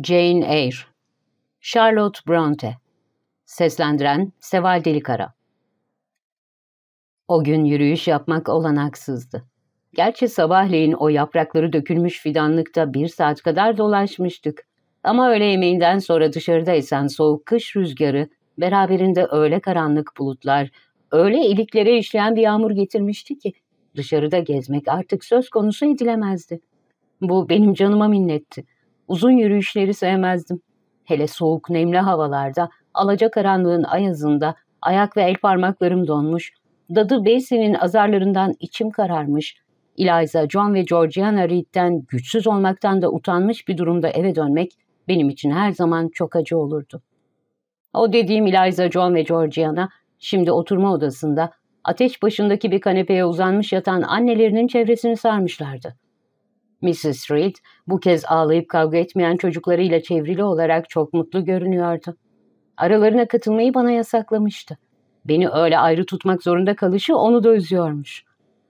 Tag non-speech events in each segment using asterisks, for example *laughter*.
Jane Eyre Charlotte Bronte Seslendiren Seval Delikara O gün yürüyüş yapmak olanaksızdı. Gerçi sabahleyin o yaprakları dökülmüş fidanlıkta bir saat kadar dolaşmıştık. Ama öğle yemeğinden sonra dışarıda soğuk kış rüzgarı, beraberinde öğle karanlık bulutlar, öyle iliklere işleyen bir yağmur getirmişti ki dışarıda gezmek artık söz konusu edilemezdi. Bu benim canıma minnetti. Uzun yürüyüşleri sevmezdim. Hele soğuk nemli havalarda, alacakaranlığın ayazında ayak ve el parmaklarım donmuş, dadı Beysin'in azarlarından içim kararmış, Eliza, John ve Georgiana Reed'den güçsüz olmaktan da utanmış bir durumda eve dönmek benim için her zaman çok acı olurdu. O dediğim Eliza, John ve Georgiana şimdi oturma odasında ateş başındaki bir kanepeye uzanmış yatan annelerinin çevresini sarmışlardı. Mrs. Reed bu kez ağlayıp kavga etmeyen çocuklarıyla çevrili olarak çok mutlu görünüyordu. Aralarına katılmayı bana yasaklamıştı. Beni öyle ayrı tutmak zorunda kalışı onu da üzüyormuş.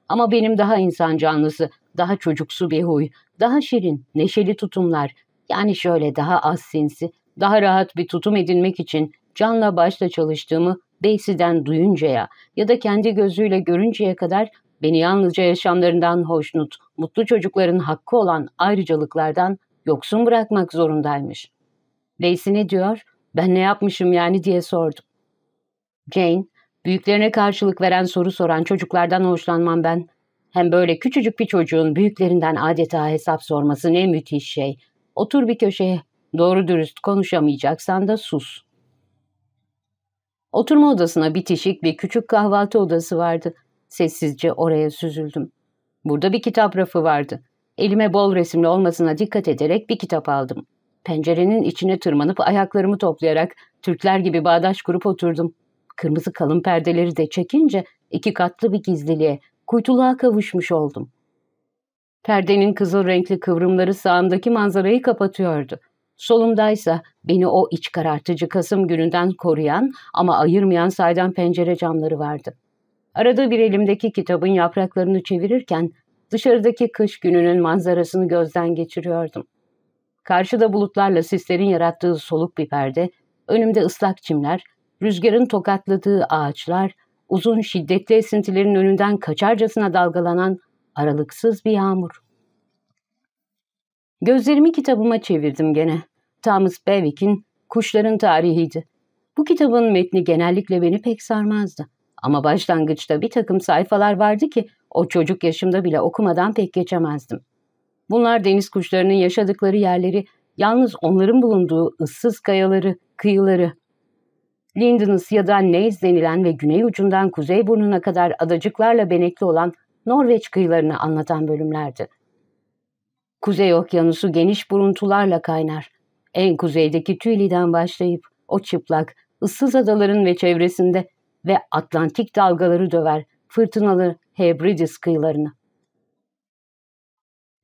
Ama benim daha insan canlısı, daha çocuksu bir huy, daha şirin, neşeli tutumlar, yani şöyle daha az sinsi, daha rahat bir tutum edinmek için canla başla çalıştığımı Beysi'den duyuncaya ya da kendi gözüyle görünceye kadar Beni yalnızca yaşamlarından hoşnut, mutlu çocukların hakkı olan ayrıcalıklardan yoksun bırakmak zorundaymış. Lacey ne diyor? Ben ne yapmışım yani diye sordum. Jane, büyüklerine karşılık veren soru soran çocuklardan hoşlanmam ben. Hem böyle küçücük bir çocuğun büyüklerinden adeta hesap sorması ne müthiş şey. Otur bir köşeye, doğru dürüst konuşamayacaksan da sus. Oturma odasına bitişik bir küçük kahvaltı odası vardı. Sessizce oraya süzüldüm. Burada bir kitap rafı vardı. Elime bol resimli olmasına dikkat ederek bir kitap aldım. Pencerenin içine tırmanıp ayaklarımı toplayarak Türkler gibi bağdaş kurup oturdum. Kırmızı kalın perdeleri de çekince iki katlı bir gizliliğe, kuytuluğa kavuşmuş oldum. Perdenin kızıl renkli kıvrımları sağımdaki manzarayı kapatıyordu. Solumdaysa beni o iç karartıcı Kasım gününden koruyan ama ayırmayan saydam pencere camları vardı. Arada bir elimdeki kitabın yapraklarını çevirirken dışarıdaki kış gününün manzarasını gözden geçiriyordum. Karşıda bulutlarla sislerin yarattığı soluk bir perde, önümde ıslak çimler, rüzgarın tokatladığı ağaçlar, uzun şiddetli esintilerin önünden kaçarcasına dalgalanan aralıksız bir yağmur. Gözlerimi kitabıma çevirdim gene. Thomas Bewick'in Kuşların Tarihiydi. Bu kitabın metni genellikle beni pek sarmazdı. Ama başlangıçta bir takım sayfalar vardı ki o çocuk yaşımda bile okumadan pek geçemezdim. Bunlar deniz kuşlarının yaşadıkları yerleri, yalnız onların bulunduğu ıssız kayaları, kıyıları. Lindens ya da Neys denilen ve güney ucundan kuzey burnuna kadar adacıklarla benekli olan Norveç kıyılarını anlatan bölümlerdi. Kuzey okyanusu geniş buruntularla kaynar. En kuzeydeki Tüli'den başlayıp o çıplak, ıssız adaların ve çevresinde ve Atlantik dalgaları döver fırtınalı Hebrides kıyılarını.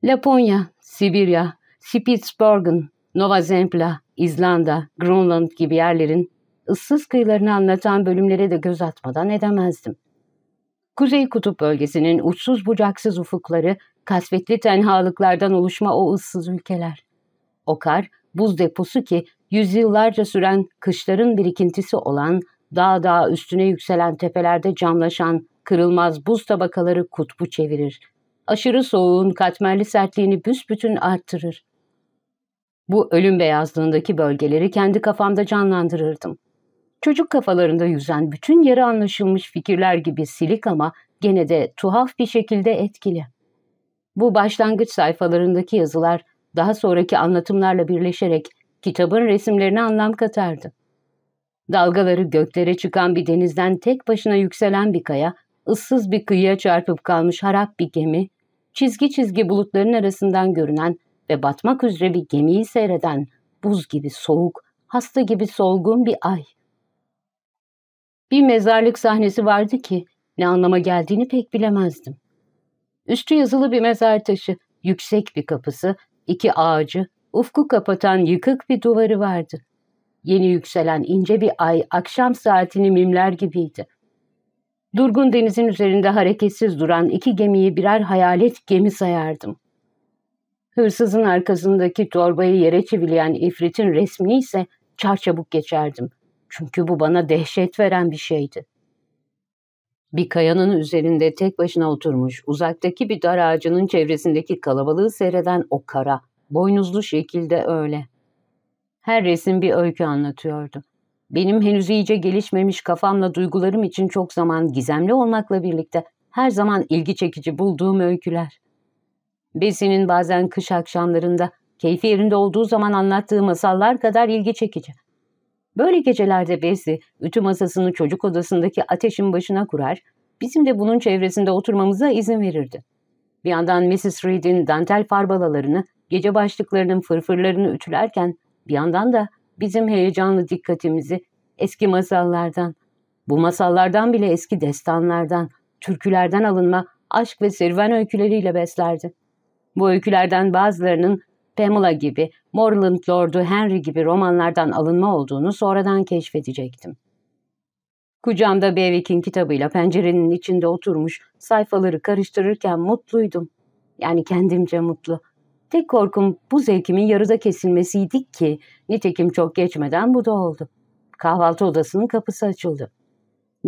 Laponya, Sibirya, Spitsbergen, Nova Zembla, İzlanda, Grönland gibi yerlerin ıssız kıyılarını anlatan bölümlere de göz atmadan edemezdim. Kuzey Kutup bölgesinin uçsuz bucaksız ufukları, kasvetli tenhalıklardan oluşma o ıssız ülkeler. O kar, buz deposu ki yüzyıllarca süren kışların birikintisi olan Dağ dağ üstüne yükselen tepelerde camlaşan kırılmaz buz tabakaları kutbu çevirir. Aşırı soğuğun katmerli sertliğini büsbütün arttırır. Bu ölüm beyazlığındaki bölgeleri kendi kafamda canlandırırdım. Çocuk kafalarında yüzen bütün yarı anlaşılmış fikirler gibi silik ama gene de tuhaf bir şekilde etkili. Bu başlangıç sayfalarındaki yazılar daha sonraki anlatımlarla birleşerek kitabın resimlerine anlam katardı. Dalgaları göklere çıkan bir denizden tek başına yükselen bir kaya, ıssız bir kıyıya çarpıp kalmış harap bir gemi, çizgi çizgi bulutların arasından görünen ve batmak üzere bir gemiyi seyreden buz gibi soğuk, hasta gibi solgun bir ay. Bir mezarlık sahnesi vardı ki ne anlama geldiğini pek bilemezdim. Üstü yazılı bir mezar taşı, yüksek bir kapısı, iki ağacı, ufku kapatan yıkık bir duvarı vardı. Yeni yükselen ince bir ay akşam saatini mimler gibiydi. Durgun denizin üzerinde hareketsiz duran iki gemiyi birer hayalet gemi sayardım. Hırsızın arkasındaki torbayı yere çivileyen ifritin resmini ise çarçabuk geçerdim. Çünkü bu bana dehşet veren bir şeydi. Bir kayanın üzerinde tek başına oturmuş, uzaktaki bir dar ağacının çevresindeki kalabalığı seyreden o kara, boynuzlu şekilde öyle. Her resim bir öykü anlatıyordu. Benim henüz iyice gelişmemiş kafamla duygularım için çok zaman gizemli olmakla birlikte her zaman ilgi çekici bulduğum öyküler. Besi'nin bazen kış akşamlarında keyfi yerinde olduğu zaman anlattığı masallar kadar ilgi çekici. Böyle gecelerde Besi ütü masasını çocuk odasındaki ateşin başına kurar, bizim de bunun çevresinde oturmamıza izin verirdi. Bir yandan Mrs. Reed'in dantel farbalalarını, gece başlıklarının fırfırlarını ütülerken bir yandan da bizim heyecanlı dikkatimizi eski masallardan, bu masallardan bile eski destanlardan, türkülerden alınma aşk ve serüven öyküleriyle beslerdi. Bu öykülerden bazılarının Pamela gibi, Morland Lord'u Henry gibi romanlardan alınma olduğunu sonradan keşfedecektim. Kucağımda Bewick'in kitabıyla pencerenin içinde oturmuş sayfaları karıştırırken mutluydum. Yani kendimce mutlu. Tek korkum bu zevkimin yarıda kesilmesiydi ki nitekim çok geçmeden bu da oldu. Kahvaltı odasının kapısı açıldı.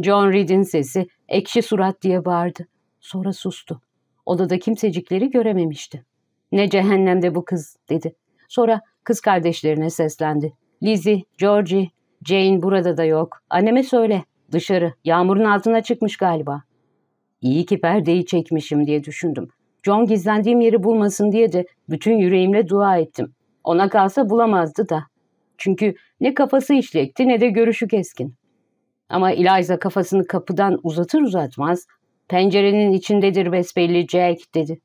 John Reed'in sesi ekşi surat diye bağırdı. Sonra sustu. Odada kimsecikleri görememişti. Ne cehennemde bu kız dedi. Sonra kız kardeşlerine seslendi. Lizzie, Georgie, Jane burada da yok. Anneme söyle. Dışarı. Yağmurun altına çıkmış galiba. İyi ki perdeyi çekmişim diye düşündüm. John gizlendiğim yeri bulmasın diye de bütün yüreğimle dua ettim. Ona kalsa bulamazdı da. Çünkü ne kafası işlekti ne de görüşü keskin. Ama Eliza kafasını kapıdan uzatır uzatmaz pencerenin içindedir besbelli Jack dedi.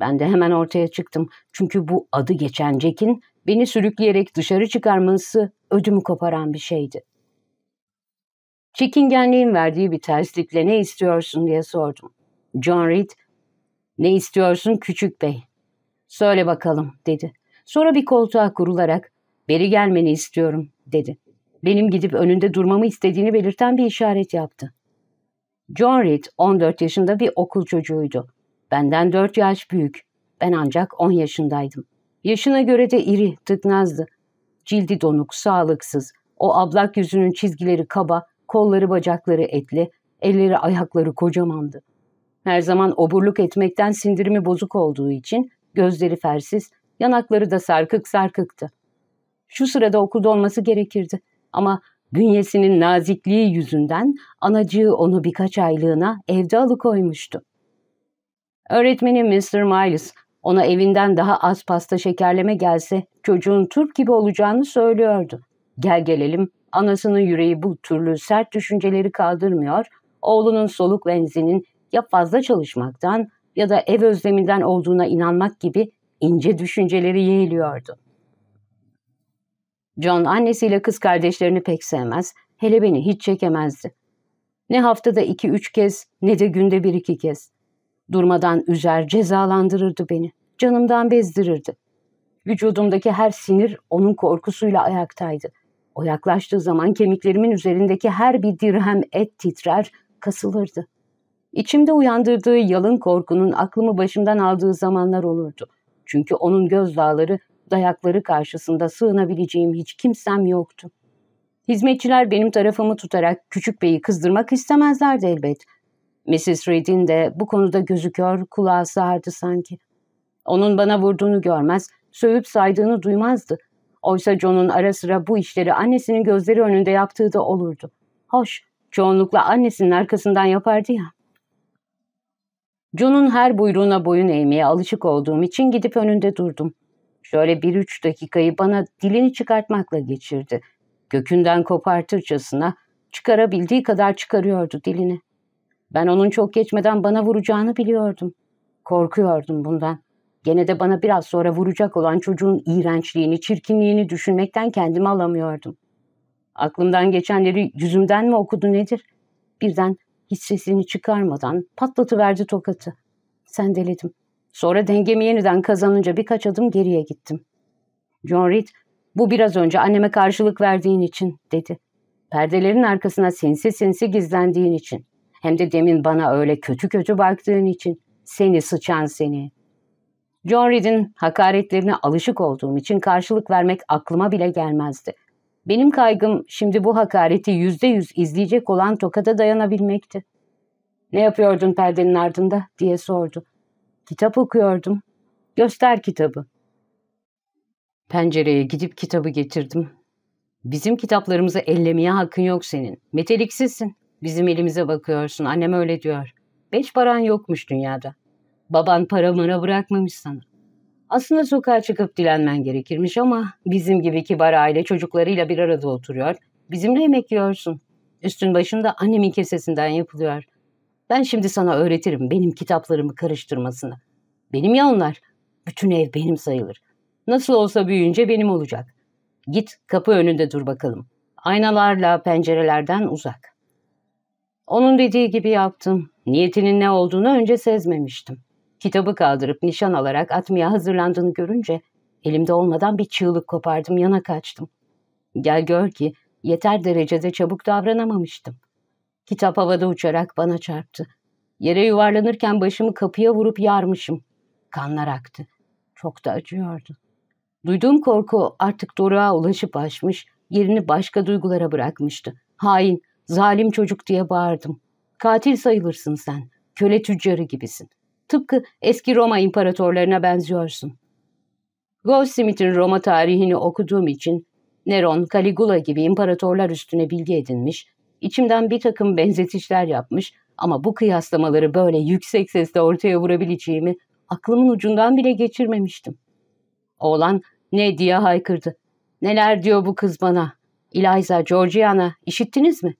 Ben de hemen ortaya çıktım. Çünkü bu adı geçen Jack'in beni sürükleyerek dışarı çıkarması ödümü koparan bir şeydi. Çekingenliğin verdiği bir terslikle ne istiyorsun diye sordum. John Reed ne istiyorsun küçük bey? Söyle bakalım dedi. Sonra bir koltuğa kurularak beri gelmeni istiyorum dedi. Benim gidip önünde durmamı istediğini belirten bir işaret yaptı. John Reed 14 yaşında bir okul çocuğuydu. Benden 4 yaş büyük. Ben ancak 10 yaşındaydım. Yaşına göre de iri, tıknazdı. Cildi donuk, sağlıksız. O ablak yüzünün çizgileri kaba, kolları bacakları etli, elleri ayakları kocamandı. Her zaman oburluk etmekten sindirimi bozuk olduğu için gözleri fersiz, yanakları da sarkık sarkıktı. Şu sırada okulda olması gerekirdi ama bünyesinin nazikliği yüzünden anacığı onu birkaç aylığına evde alıkoymuştu. Öğretmeni Mr. Miles ona evinden daha az pasta şekerleme gelse çocuğun turp gibi olacağını söylüyordu. Gel gelelim anasının yüreği bu türlü sert düşünceleri kaldırmıyor, oğlunun soluk benzinin ya fazla çalışmaktan ya da ev özleminden olduğuna inanmak gibi ince düşünceleri yeğliyordu. John annesiyle kız kardeşlerini pek sevmez, hele beni hiç çekemezdi. Ne haftada iki üç kez ne de günde bir iki kez. Durmadan üzer cezalandırırdı beni, canımdan bezdirirdi. Vücudumdaki her sinir onun korkusuyla ayaktaydı. O yaklaştığı zaman kemiklerimin üzerindeki her bir dirhem et titrer, kasılırdı.'' İçimde uyandırdığı yalın korkunun aklımı başımdan aldığı zamanlar olurdu. Çünkü onun gözdağları, dayakları karşısında sığınabileceğim hiç kimsem yoktu. Hizmetçiler benim tarafımı tutarak küçük beyi kızdırmak istemezlerdi elbet. Mrs. Reed'in de bu konuda gözü kör, kulağı sağırdı sanki. Onun bana vurduğunu görmez, sövüp saydığını duymazdı. Oysa John'un ara sıra bu işleri annesinin gözleri önünde yaptığı da olurdu. Hoş, çoğunlukla annesinin arkasından yapardı ya. John'un her buyruğuna boyun eğmeye alışık olduğum için gidip önünde durdum. Şöyle bir üç dakikayı bana dilini çıkartmakla geçirdi. Gökünden kopartırcasına çıkarabildiği kadar çıkarıyordu dilini. Ben onun çok geçmeden bana vuracağını biliyordum. Korkuyordum bundan. Gene de bana biraz sonra vuracak olan çocuğun iğrençliğini, çirkinliğini düşünmekten kendimi alamıyordum. Aklımdan geçenleri yüzümden mi okudu nedir? Birden hiç sesini çıkarmadan patlatıverdi tokatı. Sendeledim. Sonra dengemi yeniden kazanınca birkaç adım geriye gittim. John Reed, bu biraz önce anneme karşılık verdiğin için, dedi. Perdelerin arkasına sinsi sinsi gizlendiğin için. Hem de demin bana öyle kötü kötü baktığın için. Seni sıçan seni. John Reed'in hakaretlerine alışık olduğum için karşılık vermek aklıma bile gelmezdi. Benim kaygım şimdi bu hakareti yüzde yüz izleyecek olan tokada dayanabilmekti. Ne yapıyordun perdenin ardında diye sordu. Kitap okuyordum. Göster kitabı. Pencereye gidip kitabı getirdim. Bizim kitaplarımızı ellemeye hakkın yok senin. Meteliksizsin. Bizim elimize bakıyorsun. Annem öyle diyor. Beş paran yokmuş dünyada. Baban para mıra bırakmamış sana. Aslında sokağa çıkıp dilenmen gerekirmiş ama bizim gibi kibar aile çocuklarıyla bir arada oturuyor. Bizimle yemek yiyorsun. Üstün başında annemin kesesinden yapılıyor. Ben şimdi sana öğretirim benim kitaplarımı karıştırmasını. Benim ya onlar. Bütün ev benim sayılır. Nasıl olsa büyüyünce benim olacak. Git kapı önünde dur bakalım. Aynalarla pencerelerden uzak. Onun dediği gibi yaptım. Niyetinin ne olduğunu önce sezmemiştim. Kitabı kaldırıp nişan alarak atmaya hazırlandığını görünce elimde olmadan bir çığlık kopardım yana kaçtım. Gel gör ki yeter derecede çabuk davranamamıştım. Kitap havada uçarak bana çarptı. Yere yuvarlanırken başımı kapıya vurup yarmışım. Kanlar aktı. Çok da acıyordu. Duyduğum korku artık doruğa ulaşıp aşmış, yerini başka duygulara bırakmıştı. Hain, zalim çocuk diye bağırdım. Katil sayılırsın sen, köle tüccarı gibisin. Tıpkı eski Roma imparatorlarına benziyorsun. Goldsmith'in Roma tarihini okuduğum için Neron, Caligula gibi imparatorlar üstüne bilgi edinmiş, içimden bir takım benzetişler yapmış ama bu kıyaslamaları böyle yüksek sesle ortaya vurabileceğimi aklımın ucundan bile geçirmemiştim. Oğlan ne diye haykırdı. Neler diyor bu kız bana? Eliza, Georgiana işittiniz mi?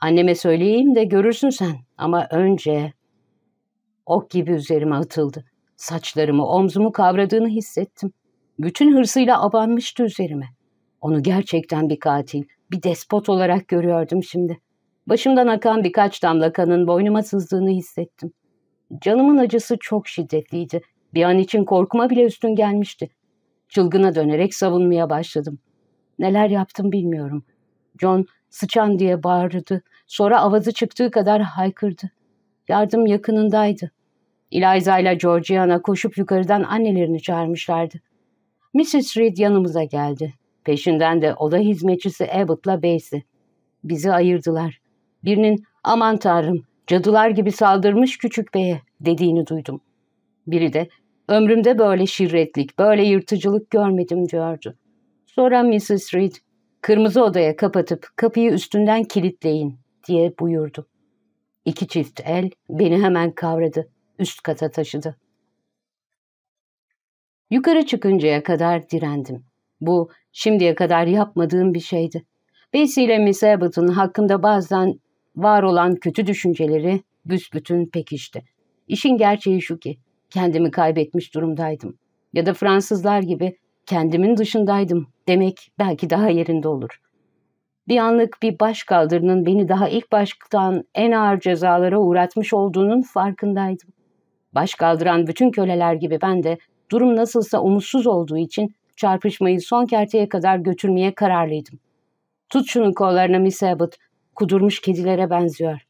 Anneme söyleyeyim de görürsün sen ama önce... Ok gibi üzerime atıldı. Saçlarımı, omzumu kavradığını hissettim. Bütün hırsıyla abanmıştı üzerime. Onu gerçekten bir katil, bir despot olarak görüyordum şimdi. Başımdan akan birkaç damla kanın boynuma sızdığını hissettim. Canımın acısı çok şiddetliydi. Bir an için korkuma bile üstün gelmişti. Çılgına dönerek savunmaya başladım. Neler yaptım bilmiyorum. John sıçan diye bağırdı. Sonra avazı çıktığı kadar haykırdı. Yardım yakınındaydı. Eliza ile Georgiana koşup yukarıdan annelerini çağırmışlardı. Mrs. Reed yanımıza geldi. Peşinden de oda hizmetçisi Abbott'la Basie. Bizi ayırdılar. Birinin aman tanrım cadılar gibi saldırmış küçük beye dediğini duydum. Biri de ömrümde böyle şirretlik, böyle yırtıcılık görmedim diyordu. Sonra Mrs. Reed kırmızı odaya kapatıp kapıyı üstünden kilitleyin diye buyurdu. İki çift el beni hemen kavradı üst kata taşıdı. Yukarı çıkıncaya kadar direndim. Bu şimdiye kadar yapmadığım bir şeydi. Bessie ile Miss Abbott'ın hakkında bazen var olan kötü düşünceleri büsbütün pekişti. İşin gerçeği şu ki kendimi kaybetmiş durumdaydım. Ya da Fransızlar gibi kendimin dışındaydım demek belki daha yerinde olur. Bir anlık bir baş kaldırının beni daha ilk baştan en ağır cezalara uğratmış olduğunun farkındaydım. Baş kaldıran bütün köleler gibi ben de durum nasılsa umutsuz olduğu için çarpışmayı son kerteye kadar götürmeye kararlıydım. Tut şunun kollarına Miss Abbott, kudurmuş kedilere benziyor.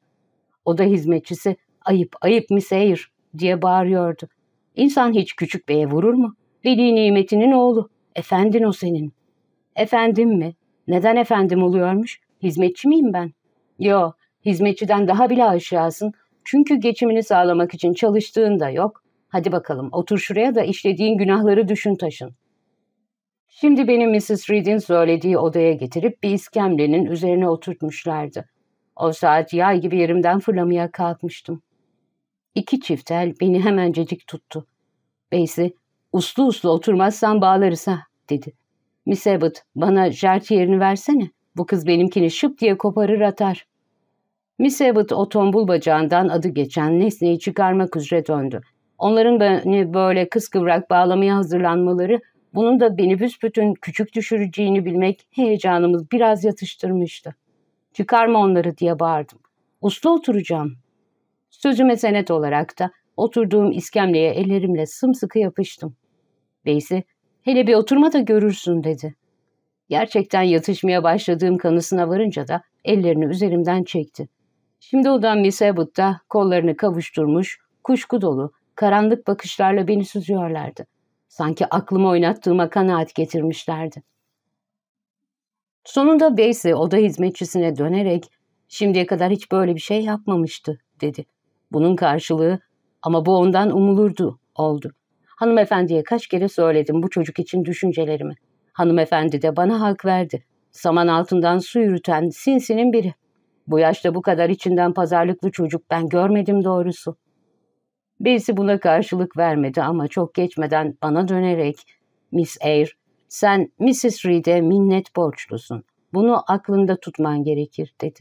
O da hizmetçisi ayıp ayıp Miss Eyre diye bağırıyordu. İnsan hiç küçük beye vurur mu? Veli nimetinin oğlu. Efendin o senin. Efendim mi? Neden efendim oluyormuş? Hizmetçi miyim ben? Yo, hizmetçiden daha bile aşağısın çünkü geçimini sağlamak için çalıştığın da yok. Hadi bakalım otur şuraya da işlediğin günahları düşün taşın. Şimdi beni Mrs. Reed'in söylediği odaya getirip bir iskemlenin üzerine oturtmuşlardı. O saat yay gibi yerimden fırlamaya kalkmıştım. İki çiftel beni hemencecik tuttu. Beysi, uslu uslu oturmazsan bağlarız ha, dedi. Miss Abbott, bana jert yerini versene. Bu kız benimkini şıp diye koparır atar. Miss Abbott o tombul bacağından adı geçen nesneyi çıkarmak üzere döndü. Onların beni böyle kıskıvrak bağlamaya hazırlanmaları, bunun da beni büsbütün küçük düşüreceğini bilmek heyecanımız biraz yatıştırmıştı. Çıkarma onları diye bağırdım. Uslu oturacağım. Sözüme senet olarak da oturduğum iskemleye ellerimle sımsıkı yapıştım. Beysi, hele bir oturma da görürsün dedi. Gerçekten yatışmaya başladığım kanısına varınca da ellerini üzerimden çekti. Şimdi odam Misebut'ta kollarını kavuşturmuş, kuşku dolu, karanlık bakışlarla beni süzüyorlardı. Sanki aklımı oynattığıma kanaat getirmişlerdi. Sonunda Beyse oda hizmetçisine dönerek şimdiye kadar hiç böyle bir şey yapmamıştı dedi. Bunun karşılığı ama bu ondan umulurdu oldu. Hanımefendiye kaç kere söyledim bu çocuk için düşüncelerimi. Hanımefendi de bana hak verdi. Saman altından su yürüten sinsinin biri. Bu yaşta bu kadar içinden pazarlıklı çocuk ben görmedim doğrusu. Birisi buna karşılık vermedi ama çok geçmeden bana dönerek Miss Eyre, sen Mrs. Reed'e minnet borçlusun. Bunu aklında tutman gerekir dedi.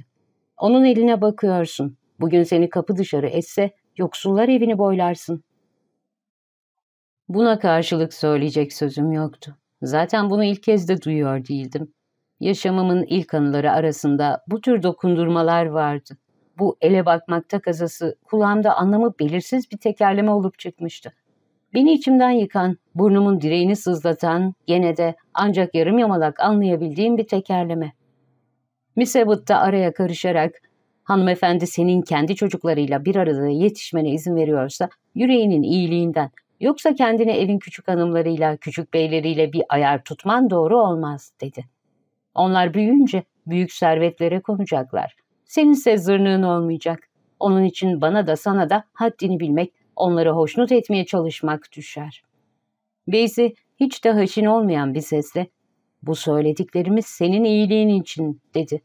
Onun eline bakıyorsun. Bugün seni kapı dışarı etse yoksullar evini boylarsın. Buna karşılık söyleyecek sözüm yoktu. Zaten bunu ilk kez de duyuyor değildim. Yaşamımın ilk anıları arasında bu tür dokundurmalar vardı. Bu ele bakmakta kazası kulağımda anlamı belirsiz bir tekerleme olup çıkmıştı. Beni içimden yıkan, burnumun direğini sızlatan, gene de ancak yarım yamalak anlayabildiğim bir tekerleme. Miss Abbott da araya karışarak, hanımefendi senin kendi çocuklarıyla bir arada yetişmene izin veriyorsa yüreğinin iyiliğinden, yoksa kendine evin küçük hanımlarıyla, küçük beyleriyle bir ayar tutman doğru olmaz, dedi. Onlar büyüyünce büyük servetlere konacaklar. Seninse zırnığın olmayacak. Onun için bana da sana da haddini bilmek, onları hoşnut etmeye çalışmak düşer. Beyzi hiç de haşin olmayan bir sesle ''Bu söylediklerimiz senin iyiliğin için'' dedi.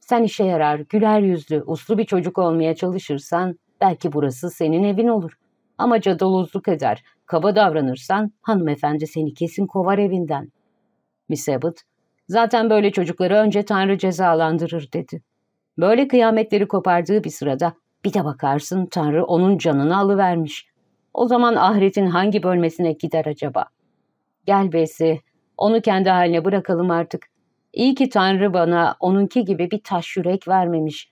''Sen işe yarar, güler yüzlü, uslu bir çocuk olmaya çalışırsan belki burası senin evin olur. Ama cadalozluk eder, kaba davranırsan hanımefendi seni kesin kovar evinden.'' Miss Abbott Zaten böyle çocukları önce Tanrı cezalandırır dedi. Böyle kıyametleri kopardığı bir sırada bir de bakarsın Tanrı onun canını alıvermiş. O zaman ahiretin hangi bölmesine gider acaba? Gel Besi, onu kendi haline bırakalım artık. İyi ki Tanrı bana onunki gibi bir taş yürek vermemiş.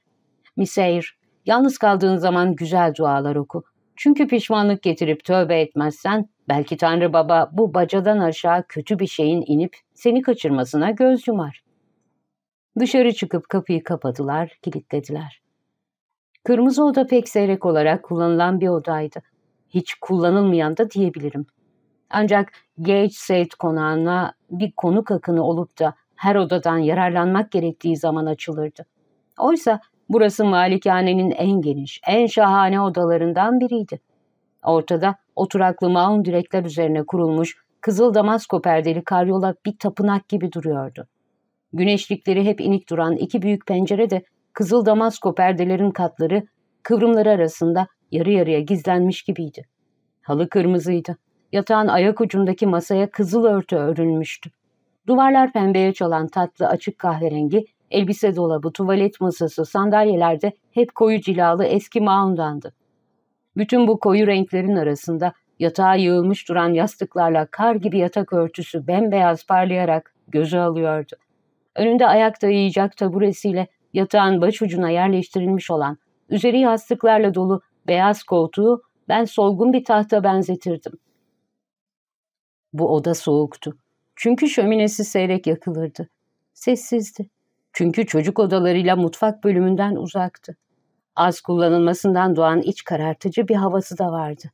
Miseyr, yalnız kaldığın zaman güzel dualar oku. Çünkü pişmanlık getirip tövbe etmezsen belki Tanrı Baba bu bacadan aşağı kötü bir şeyin inip seni kaçırmasına göz yumar. Dışarı çıkıp kapıyı kapadılar, kilitlediler. Kırmızı oda pek seyrek olarak kullanılan bir odaydı. Hiç kullanılmayan da diyebilirim. Ancak Gage Said konağına bir konuk akını olup da her odadan yararlanmak gerektiği zaman açılırdı. Oysa Burası malikanenin en geniş, en şahane odalarından biriydi. Ortada oturaklı maun direkler üzerine kurulmuş kızıl damasko perdeli karyola bir tapınak gibi duruyordu. Güneşlikleri hep inik duran iki büyük pencere de kızıl damasko perdelerin katları kıvrımları arasında yarı yarıya gizlenmiş gibiydi. Halı kırmızıydı. Yatağın ayak ucundaki masaya kızıl örtü örülmüştü. Duvarlar pembeye çalan tatlı açık kahverengi Elbise dolabı, tuvalet masası, sandalyelerde hep koyu cilalı eski maundandı. Bütün bu koyu renklerin arasında yatağa yığılmış duran yastıklarla kar gibi yatak örtüsü bembeyaz parlayarak gözü alıyordu. Önünde ayakta dayayacak taburesiyle yatağın başucuna yerleştirilmiş olan, üzeri yastıklarla dolu beyaz koltuğu ben solgun bir tahta benzetirdim. Bu oda soğuktu. Çünkü şöminesi seyrek yakılırdı. Sessizdi. Çünkü çocuk odalarıyla mutfak bölümünden uzaktı. Az kullanılmasından doğan iç karartıcı bir havası da vardı.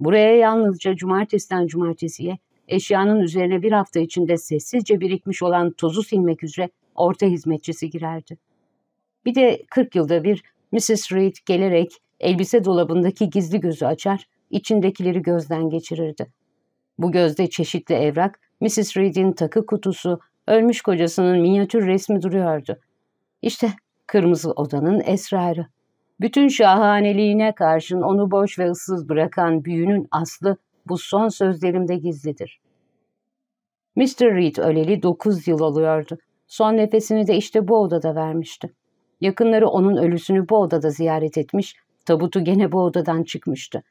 Buraya yalnızca cumartesiden cumartesiye eşyanın üzerine bir hafta içinde sessizce birikmiş olan tozu silmek üzere orta hizmetçisi girerdi. Bir de 40 yılda bir Mrs. Reed gelerek elbise dolabındaki gizli gözü açar, içindekileri gözden geçirirdi. Bu gözde çeşitli evrak, Mrs. Reed'in takı kutusu, Ölmüş kocasının minyatür resmi duruyordu. İşte kırmızı odanın esrarı. Bütün şahaneliğine karşın onu boş ve ıssız bırakan büyünün aslı bu son sözlerimde gizlidir. Mr. Reed öleli dokuz yıl oluyordu. Son nefesini de işte bu odada vermişti. Yakınları onun ölüsünü bu odada ziyaret etmiş, tabutu gene bu odadan çıkmıştı.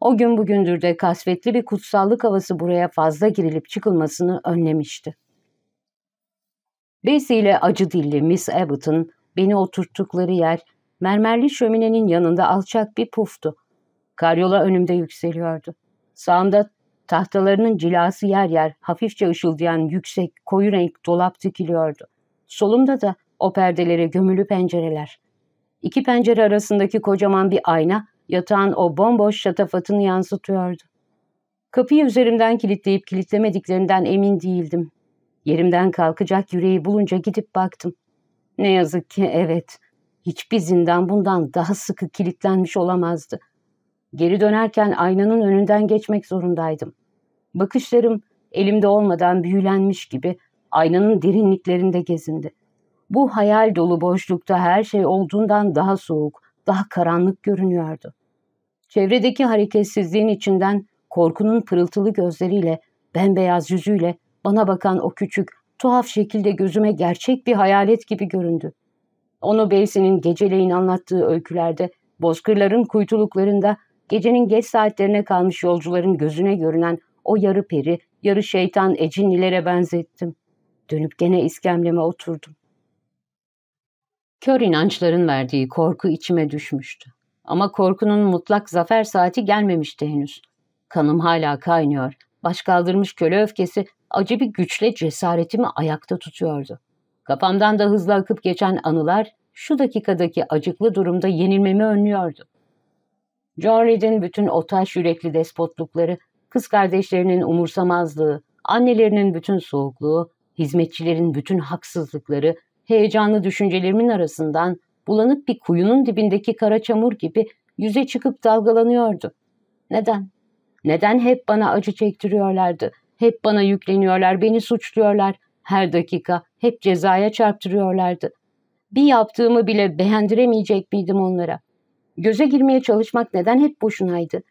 O gün bugündür de kasvetli bir kutsallık havası buraya fazla girilip çıkılmasını önlemişti. Bessie ile acı dilli Miss Abbott'ın beni oturttukları yer mermerli şöminenin yanında alçak bir puftu. Karyola önümde yükseliyordu. Sağımda tahtalarının cilası yer yer hafifçe ışıldayan yüksek koyu renk dolap dikiliyordu. Solumda da o perdelere gömülü pencereler. İki pencere arasındaki kocaman bir ayna yatağın o bomboş şatafatını yansıtıyordu. Kapıyı üzerimden kilitleyip kilitlemediklerinden emin değildim. Yerimden kalkacak yüreği bulunca gidip baktım. Ne yazık ki evet, hiçbir zindan bundan daha sıkı kilitlenmiş olamazdı. Geri dönerken aynanın önünden geçmek zorundaydım. Bakışlarım elimde olmadan büyülenmiş gibi aynanın derinliklerinde gezindi. Bu hayal dolu boşlukta her şey olduğundan daha soğuk, daha karanlık görünüyordu. Çevredeki hareketsizliğin içinden korkunun pırıltılı gözleriyle, bembeyaz yüzüyle bana bakan o küçük, tuhaf şekilde gözüme gerçek bir hayalet gibi göründü. Onu Beysin'in geceleyin anlattığı öykülerde, bozkırların kuytuluklarında, gecenin geç saatlerine kalmış yolcuların gözüne görünen o yarı peri, yarı şeytan ecinlilere benzettim. Dönüp gene iskemleme oturdum. Kör inançların verdiği korku içime düşmüştü. Ama korkunun mutlak zafer saati gelmemişti henüz. Kanım hala kaynıyor. Baş kaldırmış köle öfkesi acı bir güçle cesaretimi ayakta tutuyordu. Kafamdan da hızla akıp geçen anılar şu dakikadaki acıklı durumda yenilmemi önlüyordu. John Reed'in bütün o taş yürekli despotlukları, kız kardeşlerinin umursamazlığı, annelerinin bütün soğukluğu, hizmetçilerin bütün haksızlıkları, heyecanlı düşüncelerimin arasından bulanık bir kuyunun dibindeki kara çamur gibi yüze çıkıp dalgalanıyordu. Neden? Neden hep bana acı çektiriyorlardı? Hep bana yükleniyorlar, beni suçluyorlar. Her dakika hep cezaya çarptırıyorlardı. Bir yaptığımı bile beğendiremeyecek miydim onlara? Göze girmeye çalışmak neden hep boşunaydı?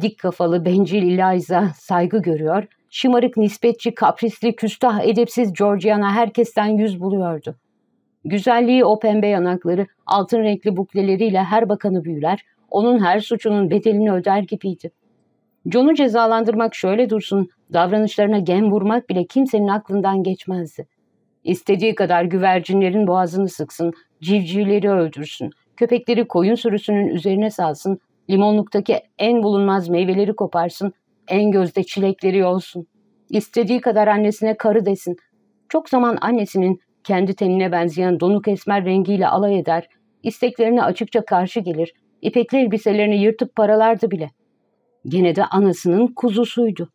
Dik kafalı bencil İlayza saygı görüyor, şımarık nispetçi, kaprisli, küstah, edepsiz Georgiana herkesten yüz buluyordu. Güzelliği o pembe yanakları, altın renkli bukleleriyle her bakanı büyüler, onun her suçunun bedelini öder gibiydi. John'u cezalandırmak şöyle dursun, davranışlarına gem vurmak bile kimsenin aklından geçmezdi. İstediği kadar güvercinlerin boğazını sıksın, civcivleri öldürsün, köpekleri koyun sürüsünün üzerine salsın, limonluktaki en bulunmaz meyveleri koparsın, en gözde çilekleri yolsun. İstediği kadar annesine karı desin. Çok zaman annesinin kendi tenine benzeyen donuk esmer rengiyle alay eder, isteklerine açıkça karşı gelir, ipekli elbiselerini yırtıp paralardı bile.'' Gene de anasının kuzusuydu.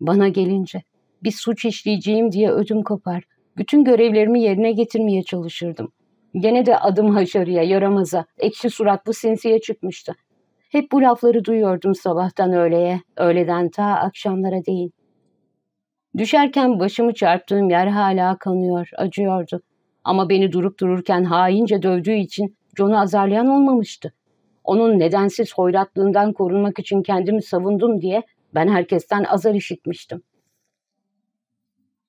Bana gelince bir suç işleyeceğim diye ödüm kopar. Bütün görevlerimi yerine getirmeye çalışırdım. Gene de adım haşarıya, yaramaza, ekşi suratlı sinsiye çıkmıştı. Hep bu lafları duyuyordum sabahtan öğleye, öğleden ta akşamlara değil. Düşerken başımı çarptığım yer hala kanıyor, acıyordu. Ama beni durup dururken haince dövdüğü için John'u azarlayan olmamıştı onun nedensiz hoyratlığından korunmak için kendimi savundum diye ben herkesten azar işitmiştim.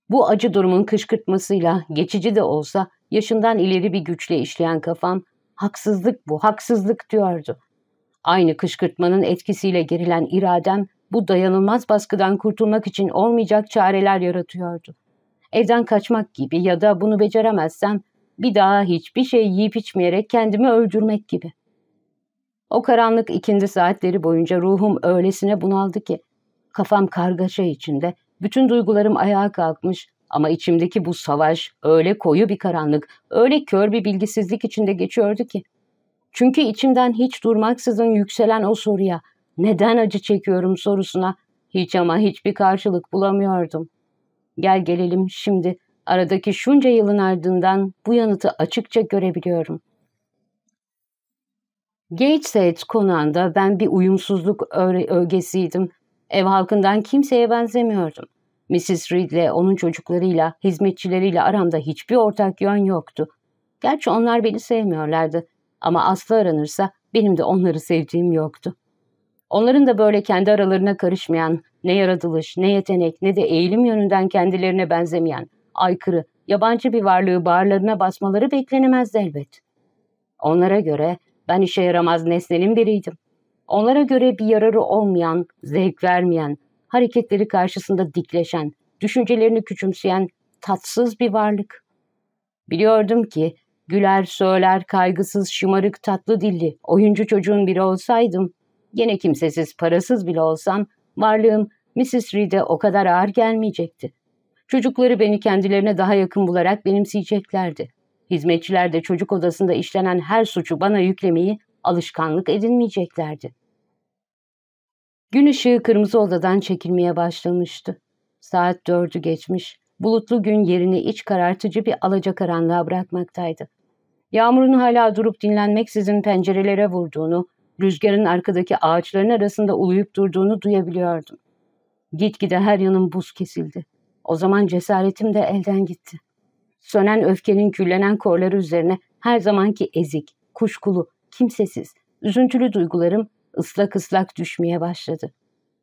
Bu acı durumun kışkırtmasıyla geçici de olsa yaşından ileri bir güçle işleyen kafam haksızlık bu, haksızlık diyordu. Aynı kışkırtmanın etkisiyle gerilen iradem bu dayanılmaz baskıdan kurtulmak için olmayacak çareler yaratıyordu. Evden kaçmak gibi ya da bunu beceremezsem bir daha hiçbir şey yiyip içmeyerek kendimi öldürmek gibi. O karanlık ikindi saatleri boyunca ruhum öylesine bunaldı ki kafam kargaşa içinde, bütün duygularım ayağa kalkmış ama içimdeki bu savaş öyle koyu bir karanlık, öyle kör bir bilgisizlik içinde geçiyordu ki. Çünkü içimden hiç durmaksızın yükselen o soruya, neden acı çekiyorum sorusuna hiç ama hiçbir karşılık bulamıyordum. Gel gelelim şimdi aradaki şunca yılın ardından bu yanıtı açıkça görebiliyorum. Gage Sage konağında ben bir uyumsuzluk ögesiydim. Ev halkından kimseye benzemiyordum. Mrs. Reed'le, onun çocuklarıyla, hizmetçileriyle aramda hiçbir ortak yön yoktu. Gerçi onlar beni sevmiyorlardı ama aslı aranırsa benim de onları sevdiğim yoktu. Onların da böyle kendi aralarına karışmayan, ne yaratılış, ne yetenek, ne de eğilim yönünden kendilerine benzemeyen, aykırı, yabancı bir varlığı bağırlarına basmaları beklenemezdi elbet. Onlara göre ben işe yaramaz nesnenin biriydim. Onlara göre bir yararı olmayan, zevk vermeyen, hareketleri karşısında dikleşen, düşüncelerini küçümseyen tatsız bir varlık. Biliyordum ki güler söyler kaygısız şımarık tatlı dilli oyuncu çocuğun biri olsaydım, yine kimsesiz parasız bile olsam varlığım Mrs. Reed'e o kadar ağır gelmeyecekti. Çocukları beni kendilerine daha yakın bularak benimseyeceklerdi. Hizmetçiler de çocuk odasında işlenen her suçu bana yüklemeyi alışkanlık edinmeyeceklerdi. Gün ışığı kırmızı odadan çekilmeye başlamıştı. Saat dördü geçmiş, bulutlu gün yerini iç karartıcı bir alacakaranlığa bırakmaktaydı. Yağmurun hala durup dinlenmeksizin pencerelere vurduğunu, rüzgarın arkadaki ağaçların arasında uluyup durduğunu duyabiliyordum. Gitgide her yanım buz kesildi. O zaman cesaretim de elden gitti sönen öfkenin küllenen korları üzerine her zamanki ezik, kuşkulu, kimsesiz, üzüntülü duygularım ıslak ıslak düşmeye başladı.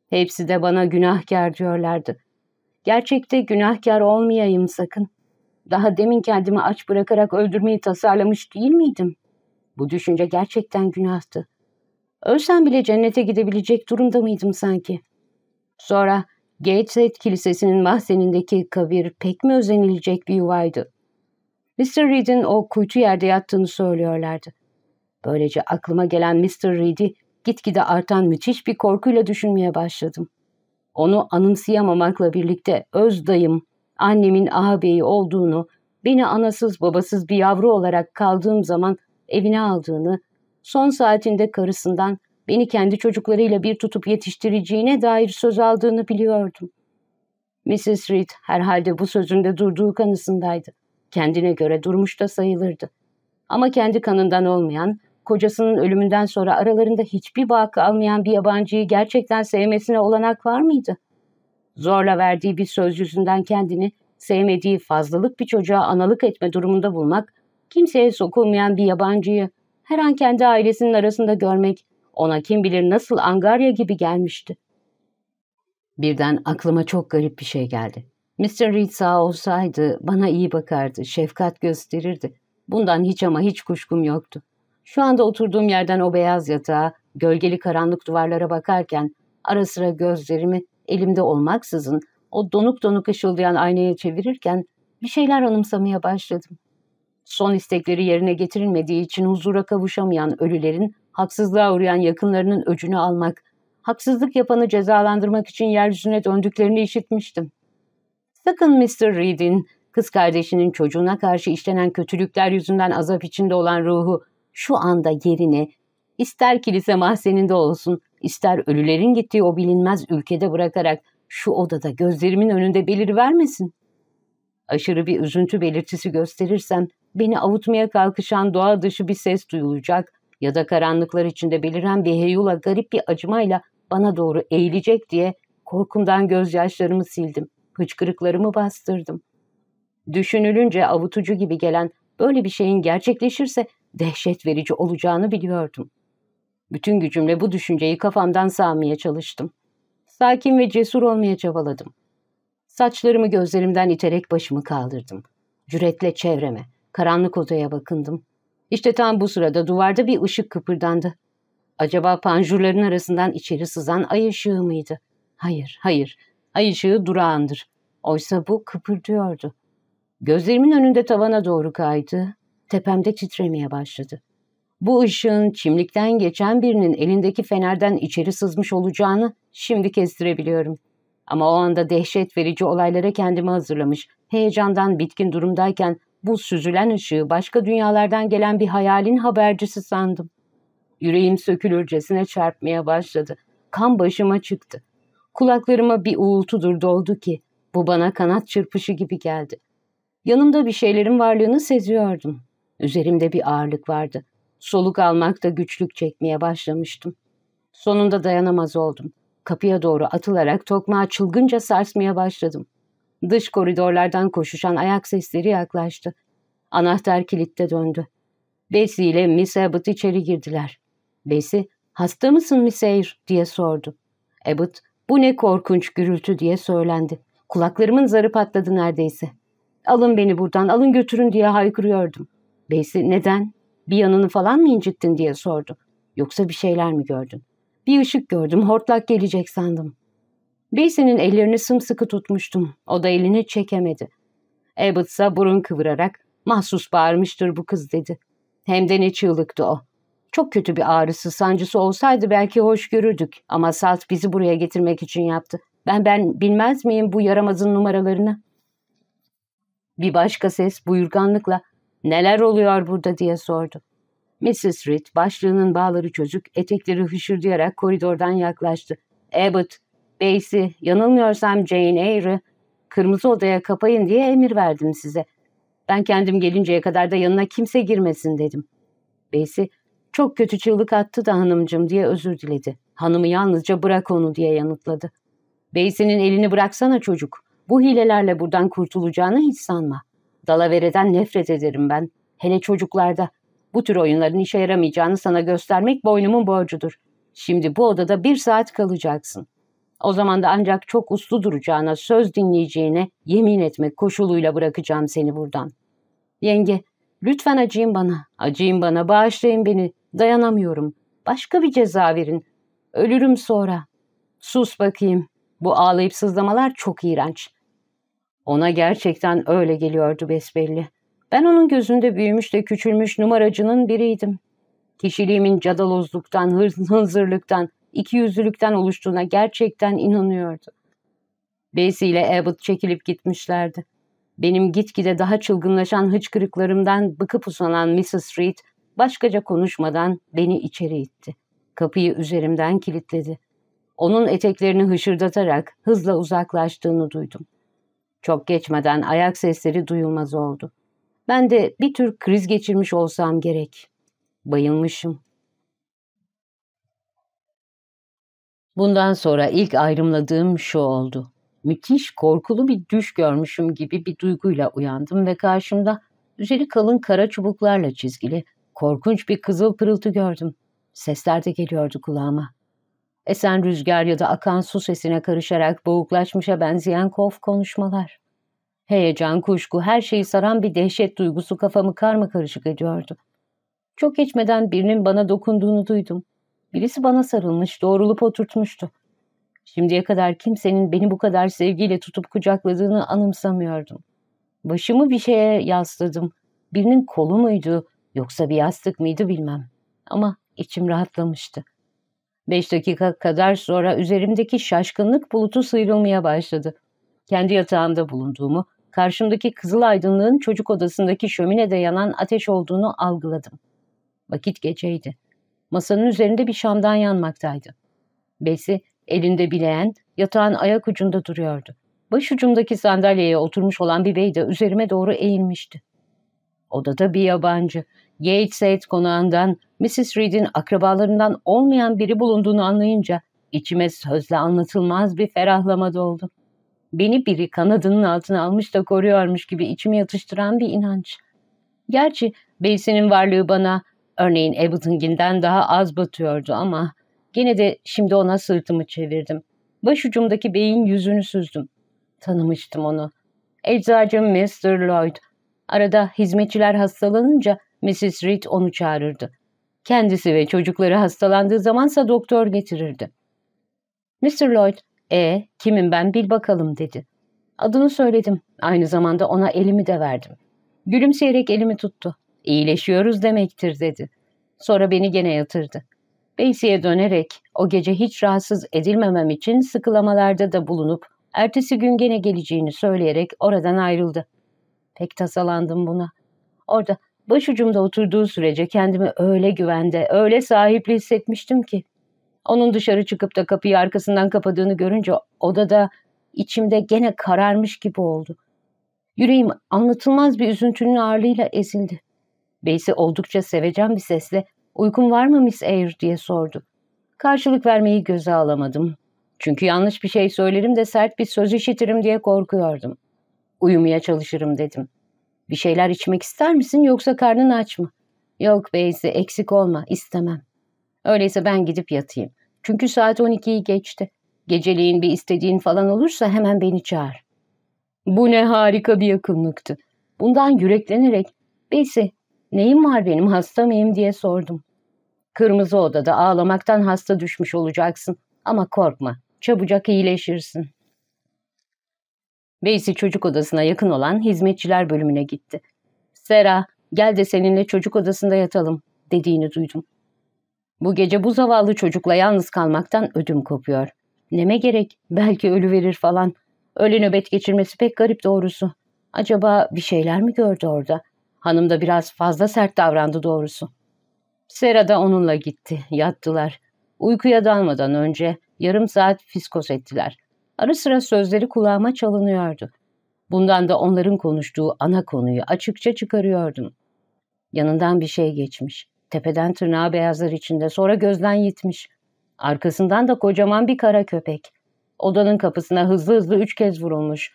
Hepsi de bana günahkar diyorlardı. Gerçekte günahkar olmayayım sakın. Daha demin kendimi aç bırakarak öldürmeyi tasarlamış değil miydim? Bu düşünce gerçekten günahtı. Ölsem bile cennete gidebilecek durumda mıydım sanki? Sonra Gateshead Kilisesi'nin mahzenindeki kabir pek mi özenilecek bir yuvaydı? Mr. Reed'in o kuytu yerde yattığını söylüyorlardı. Böylece aklıma gelen Mr. Reed'i gitgide artan müthiş bir korkuyla düşünmeye başladım. Onu anımsayamamakla birlikte öz dayım, annemin ağabeyi olduğunu, beni anasız babasız bir yavru olarak kaldığım zaman evine aldığını, son saatinde karısından beni kendi çocuklarıyla bir tutup yetiştireceğine dair söz aldığını biliyordum. Mrs. Reed herhalde bu sözünde durduğu kanısındaydı. Kendine göre durmuş da sayılırdı. Ama kendi kanından olmayan, kocasının ölümünden sonra aralarında hiçbir bağ kalmayan bir yabancıyı gerçekten sevmesine olanak var mıydı? Zorla verdiği bir söz yüzünden kendini sevmediği fazlalık bir çocuğa analık etme durumunda bulmak, kimseye sokulmayan bir yabancıyı her an kendi ailesinin arasında görmek ona kim bilir nasıl angarya gibi gelmişti. Birden aklıma çok garip bir şey geldi. Mr. Reed sağ olsaydı bana iyi bakardı, şefkat gösterirdi. Bundan hiç ama hiç kuşkum yoktu. Şu anda oturduğum yerden o beyaz yatağa, gölgeli karanlık duvarlara bakarken ara sıra gözlerimi elimde olmaksızın o donuk donuk ışıldayan aynaya çevirirken bir şeyler anımsamaya başladım. Son istekleri yerine getirilmediği için huzura kavuşamayan ölülerin haksızlığa uğrayan yakınlarının öcünü almak, haksızlık yapanı cezalandırmak için yeryüzüne döndüklerini işitmiştim. Sakın Mr. Reed'in, kız kardeşinin çocuğuna karşı işlenen kötülükler yüzünden azap içinde olan ruhu şu anda yerine, ister kilise mahzeninde olsun, ister ölülerin gittiği o bilinmez ülkede bırakarak şu odada gözlerimin önünde belir vermesin. Aşırı bir üzüntü belirtisi gösterirsem beni avutmaya kalkışan doğa dışı bir ses duyulacak ya da karanlıklar içinde beliren bir heyula garip bir acımayla bana doğru eğilecek diye korkumdan gözyaşlarımı sildim, hıçkırıklarımı bastırdım. Düşünülünce avutucu gibi gelen böyle bir şeyin gerçekleşirse dehşet verici olacağını biliyordum. Bütün gücümle bu düşünceyi kafamdan sağmaya çalıştım. Sakin ve cesur olmaya çabaladım. Saçlarımı gözlerimden iterek başımı kaldırdım. Cüretle çevreme, karanlık odaya bakındım. İşte tam bu sırada duvarda bir ışık kıpırdandı. Acaba panjurların arasından içeri sızan ay ışığı mıydı? Hayır, hayır. Ay ışığı durağandır. Oysa bu kıpırdıyordu. Gözlerimin önünde tavana doğru kaydı. Tepemde titremeye başladı. Bu ışığın çimlikten geçen birinin elindeki fenerden içeri sızmış olacağını şimdi kestirebiliyorum. Ama o anda dehşet verici olaylara kendimi hazırlamış, heyecandan bitkin durumdayken bu süzülen ışığı başka dünyalardan gelen bir hayalin habercisi sandım. Yüreğim sökülürcesine çarpmaya başladı. Kan başıma çıktı. Kulaklarıma bir uğultudur doldu ki bu bana kanat çırpışı gibi geldi. Yanımda bir şeylerin varlığını seziyordum. Üzerimde bir ağırlık vardı. Soluk almakta güçlük çekmeye başlamıştım. Sonunda dayanamaz oldum. Kapıya doğru atılarak tokmağı çılgınca sarsmaya başladım. Dış koridorlardan koşuşan ayak sesleri yaklaştı. Anahtar kilitte döndü. Besi ile Miss Abbott içeri girdiler. Besi, hasta mısın Miss Eyre diye sordu. Abbott, bu ne korkunç gürültü diye söylendi. Kulaklarımın zarı patladı neredeyse. Alın beni buradan, alın götürün diye haykırıyordum. Besi, neden? Bir yanını falan mı incittin diye sordu. Yoksa bir şeyler mi gördün? Bir ışık gördüm, hortlak gelecek sandım. Beasy'nin ellerini sımsıkı tutmuştum. O da elini çekemedi. Abbott ise burun kıvırarak mahsus bağırmıştır bu kız dedi. Hem de ne çığlıktı o. Çok kötü bir ağrısı, sancısı olsaydı belki hoş görürdük ama Salt bizi buraya getirmek için yaptı. Ben ben bilmez miyim bu yaramazın numaralarını? Bir başka ses buyurganlıkla neler oluyor burada diye sordu. Mrs. Reed başlığının bağları çözük, etekleri hışırdayarak koridordan yaklaştı. Abbott Beysi, yanılmıyorsam Jane Eyre'ı kırmızı odaya kapayın diye emir verdim size. Ben kendim gelinceye kadar da yanına kimse girmesin dedim. Beysi çok kötü çığlık attı da hanımcım diye özür diledi. Hanımı yalnızca bırak onu diye yanıtladı. Beysinin elini bıraksana çocuk. Bu hilelerle buradan kurtulacağını hiç sanma. Dalavere'den nefret ederim ben. Hele çocuklarda. Bu tür oyunların işe yaramayacağını sana göstermek boynumun borcudur. Şimdi bu odada bir saat kalacaksın. O zaman da ancak çok uslu duracağına, söz dinleyeceğine yemin etmek koşuluyla bırakacağım seni buradan. Yenge, lütfen acıyın bana, acıyın bana, bağışlayın beni, dayanamıyorum. Başka bir ceza verin, ölürüm sonra. Sus bakayım, bu ağlayıp sızlamalar çok iğrenç. Ona gerçekten öyle geliyordu besbelli. Ben onun gözünde büyümüş de küçülmüş numaracının biriydim. Kişiliğimin cadalozluktan, hınzırlıktan, ikiyüzlülükten oluştuğuna gerçekten inanıyordu. Basie ile Abbott çekilip gitmişlerdi. Benim gitgide daha çılgınlaşan hıçkırıklarımdan bıkıp usanan Mrs. Reed başkaca konuşmadan beni içeri itti. Kapıyı üzerimden kilitledi. Onun eteklerini hışırdatarak hızla uzaklaştığını duydum. Çok geçmeden ayak sesleri duyulmaz oldu. Ben de bir tür kriz geçirmiş olsam gerek. Bayılmışım. Bundan sonra ilk ayrımladığım şu oldu. Müthiş korkulu bir düş görmüşüm gibi bir duyguyla uyandım ve karşımda üzeri kalın kara çubuklarla çizgili korkunç bir kızıl pırıltı gördüm. Sesler de geliyordu kulağıma. Esen rüzgar ya da akan su sesine karışarak boğuklaşmışa benzeyen kof konuşmalar. Heyecan, kuşku, her şeyi saran bir dehşet duygusu kafamı karma karışık ediyordu. Çok geçmeden birinin bana dokunduğunu duydum. Birisi bana sarılmış, doğrulup oturtmuştu. Şimdiye kadar kimsenin beni bu kadar sevgiyle tutup kucakladığını anımsamıyordum. Başımı bir şeye yasladım. Birinin kolu muydu yoksa bir yastık mıydı bilmem. Ama içim rahatlamıştı. Beş dakika kadar sonra üzerimdeki şaşkınlık bulutu sıyrılmaya başladı. Kendi yatağımda bulunduğumu, karşımdaki kızıl aydınlığın çocuk odasındaki şöminede yanan ateş olduğunu algıladım. Vakit geceydi. Masanın üzerinde bir şamdan yanmaktaydı. Besi elinde bileğen, yatağın ayak ucunda duruyordu. Başucumdaki sandalyeye oturmuş olan bir bey de üzerime doğru eğilmişti. Odada bir yabancı, Yates Gateshead konağından Mrs. Reed'in akrabalarından olmayan biri bulunduğunu anlayınca içime sözle anlatılmaz bir ferahlama doldu. Beni biri kanadının altına almış da koruyormuş gibi içimi yatıştıran bir inanç. Gerçi Beysin'in varlığı bana Örneğin Ableton'gin'den daha az batıyordu ama gene de şimdi ona sırtımı çevirdim. Başucumdaki beyin yüzünü süzdüm. Tanımıştım onu. Eczacım Mr. Lloyd. Arada hizmetçiler hastalanınca Mrs. Reed onu çağırırdı. Kendisi ve çocukları hastalandığı zamansa doktor getirirdi. Mr. Lloyd, e kimim ben bil bakalım dedi. Adını söyledim. Aynı zamanda ona elimi de verdim. Gülümseyerek elimi tuttu. İyileşiyoruz demektir dedi. Sonra beni gene yatırdı. Beysi'ye dönerek o gece hiç rahatsız edilmemem için sıkılamalarda da bulunup ertesi gün gene geleceğini söyleyerek oradan ayrıldı. Pek tasalandım buna. Orada başucumda oturduğu sürece kendimi öyle güvende, öyle sahipli hissetmiştim ki. Onun dışarı çıkıp da kapıyı arkasından kapadığını görünce odada içimde gene kararmış gibi oldu. Yüreğim anlatılmaz bir üzüntünün ağırlığıyla ezildi. Beysi oldukça sevecen bir sesle ''Uykum var mı Miss Eyre?'' diye sordu. Karşılık vermeyi göze alamadım. Çünkü yanlış bir şey söylerim de sert bir söz işitirim diye korkuyordum. Uyumaya çalışırım dedim. ''Bir şeyler içmek ister misin yoksa karnın aç mı?'' ''Yok Beysi eksik olma istemem.'' Öyleyse ben gidip yatayım. Çünkü saat 12'yi geçti. Geceliğin bir istediğin falan olursa hemen beni çağır. Bu ne harika bir yakınlıktı. Bundan yüreklenerek, Beysi Neyim var benim hasta mıyım diye sordum. Kırmızı odada ağlamaktan hasta düşmüş olacaksın ama korkma çabucak iyileşirsin. Beysi çocuk odasına yakın olan hizmetçiler bölümüne gitti. Sera gel de seninle çocuk odasında yatalım dediğini duydum. Bu gece bu zavallı çocukla yalnız kalmaktan ödüm kopuyor. Neme gerek belki ölü verir falan. Öyle nöbet geçirmesi pek garip doğrusu. Acaba bir şeyler mi gördü orada?'' Hanım da biraz fazla sert davrandı doğrusu. Sera da onunla gitti. Yattılar. Uykuya dalmadan önce yarım saat fiskos ettiler. Ara sıra sözleri kulağıma çalınıyordu. Bundan da onların konuştuğu ana konuyu açıkça çıkarıyordum. Yanından bir şey geçmiş. Tepeden tırnağa beyazlar içinde sonra gözden yitmiş. Arkasından da kocaman bir kara köpek. Odanın kapısına hızlı hızlı üç kez vurulmuş.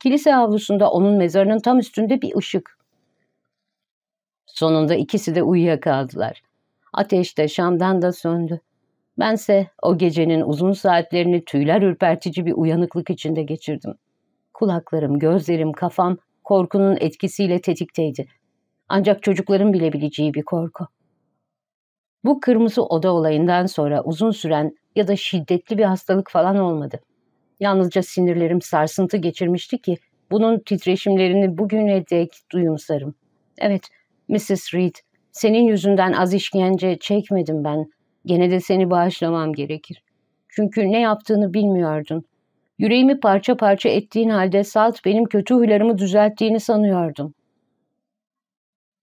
Kilise avlusunda onun mezarının tam üstünde bir ışık. Sonunda ikisi de uyuyakaldılar. Ateş de şamdan da söndü. Bense o gecenin uzun saatlerini tüyler ürpertici bir uyanıklık içinde geçirdim. Kulaklarım, gözlerim, kafam korkunun etkisiyle tetikteydi. Ancak çocukların bilebileceği bir korku. Bu kırmızı oda olayından sonra uzun süren ya da şiddetli bir hastalık falan olmadı. Yalnızca sinirlerim sarsıntı geçirmişti ki bunun titreşimlerini bugüne dek duyumsarım. Evet, Mrs. Reed, senin yüzünden az işkence çekmedim ben. Gene de seni bağışlamam gerekir. Çünkü ne yaptığını bilmiyordun. Yüreğimi parça parça ettiğin halde salt benim kötü huylarımı düzelttiğini sanıyordum.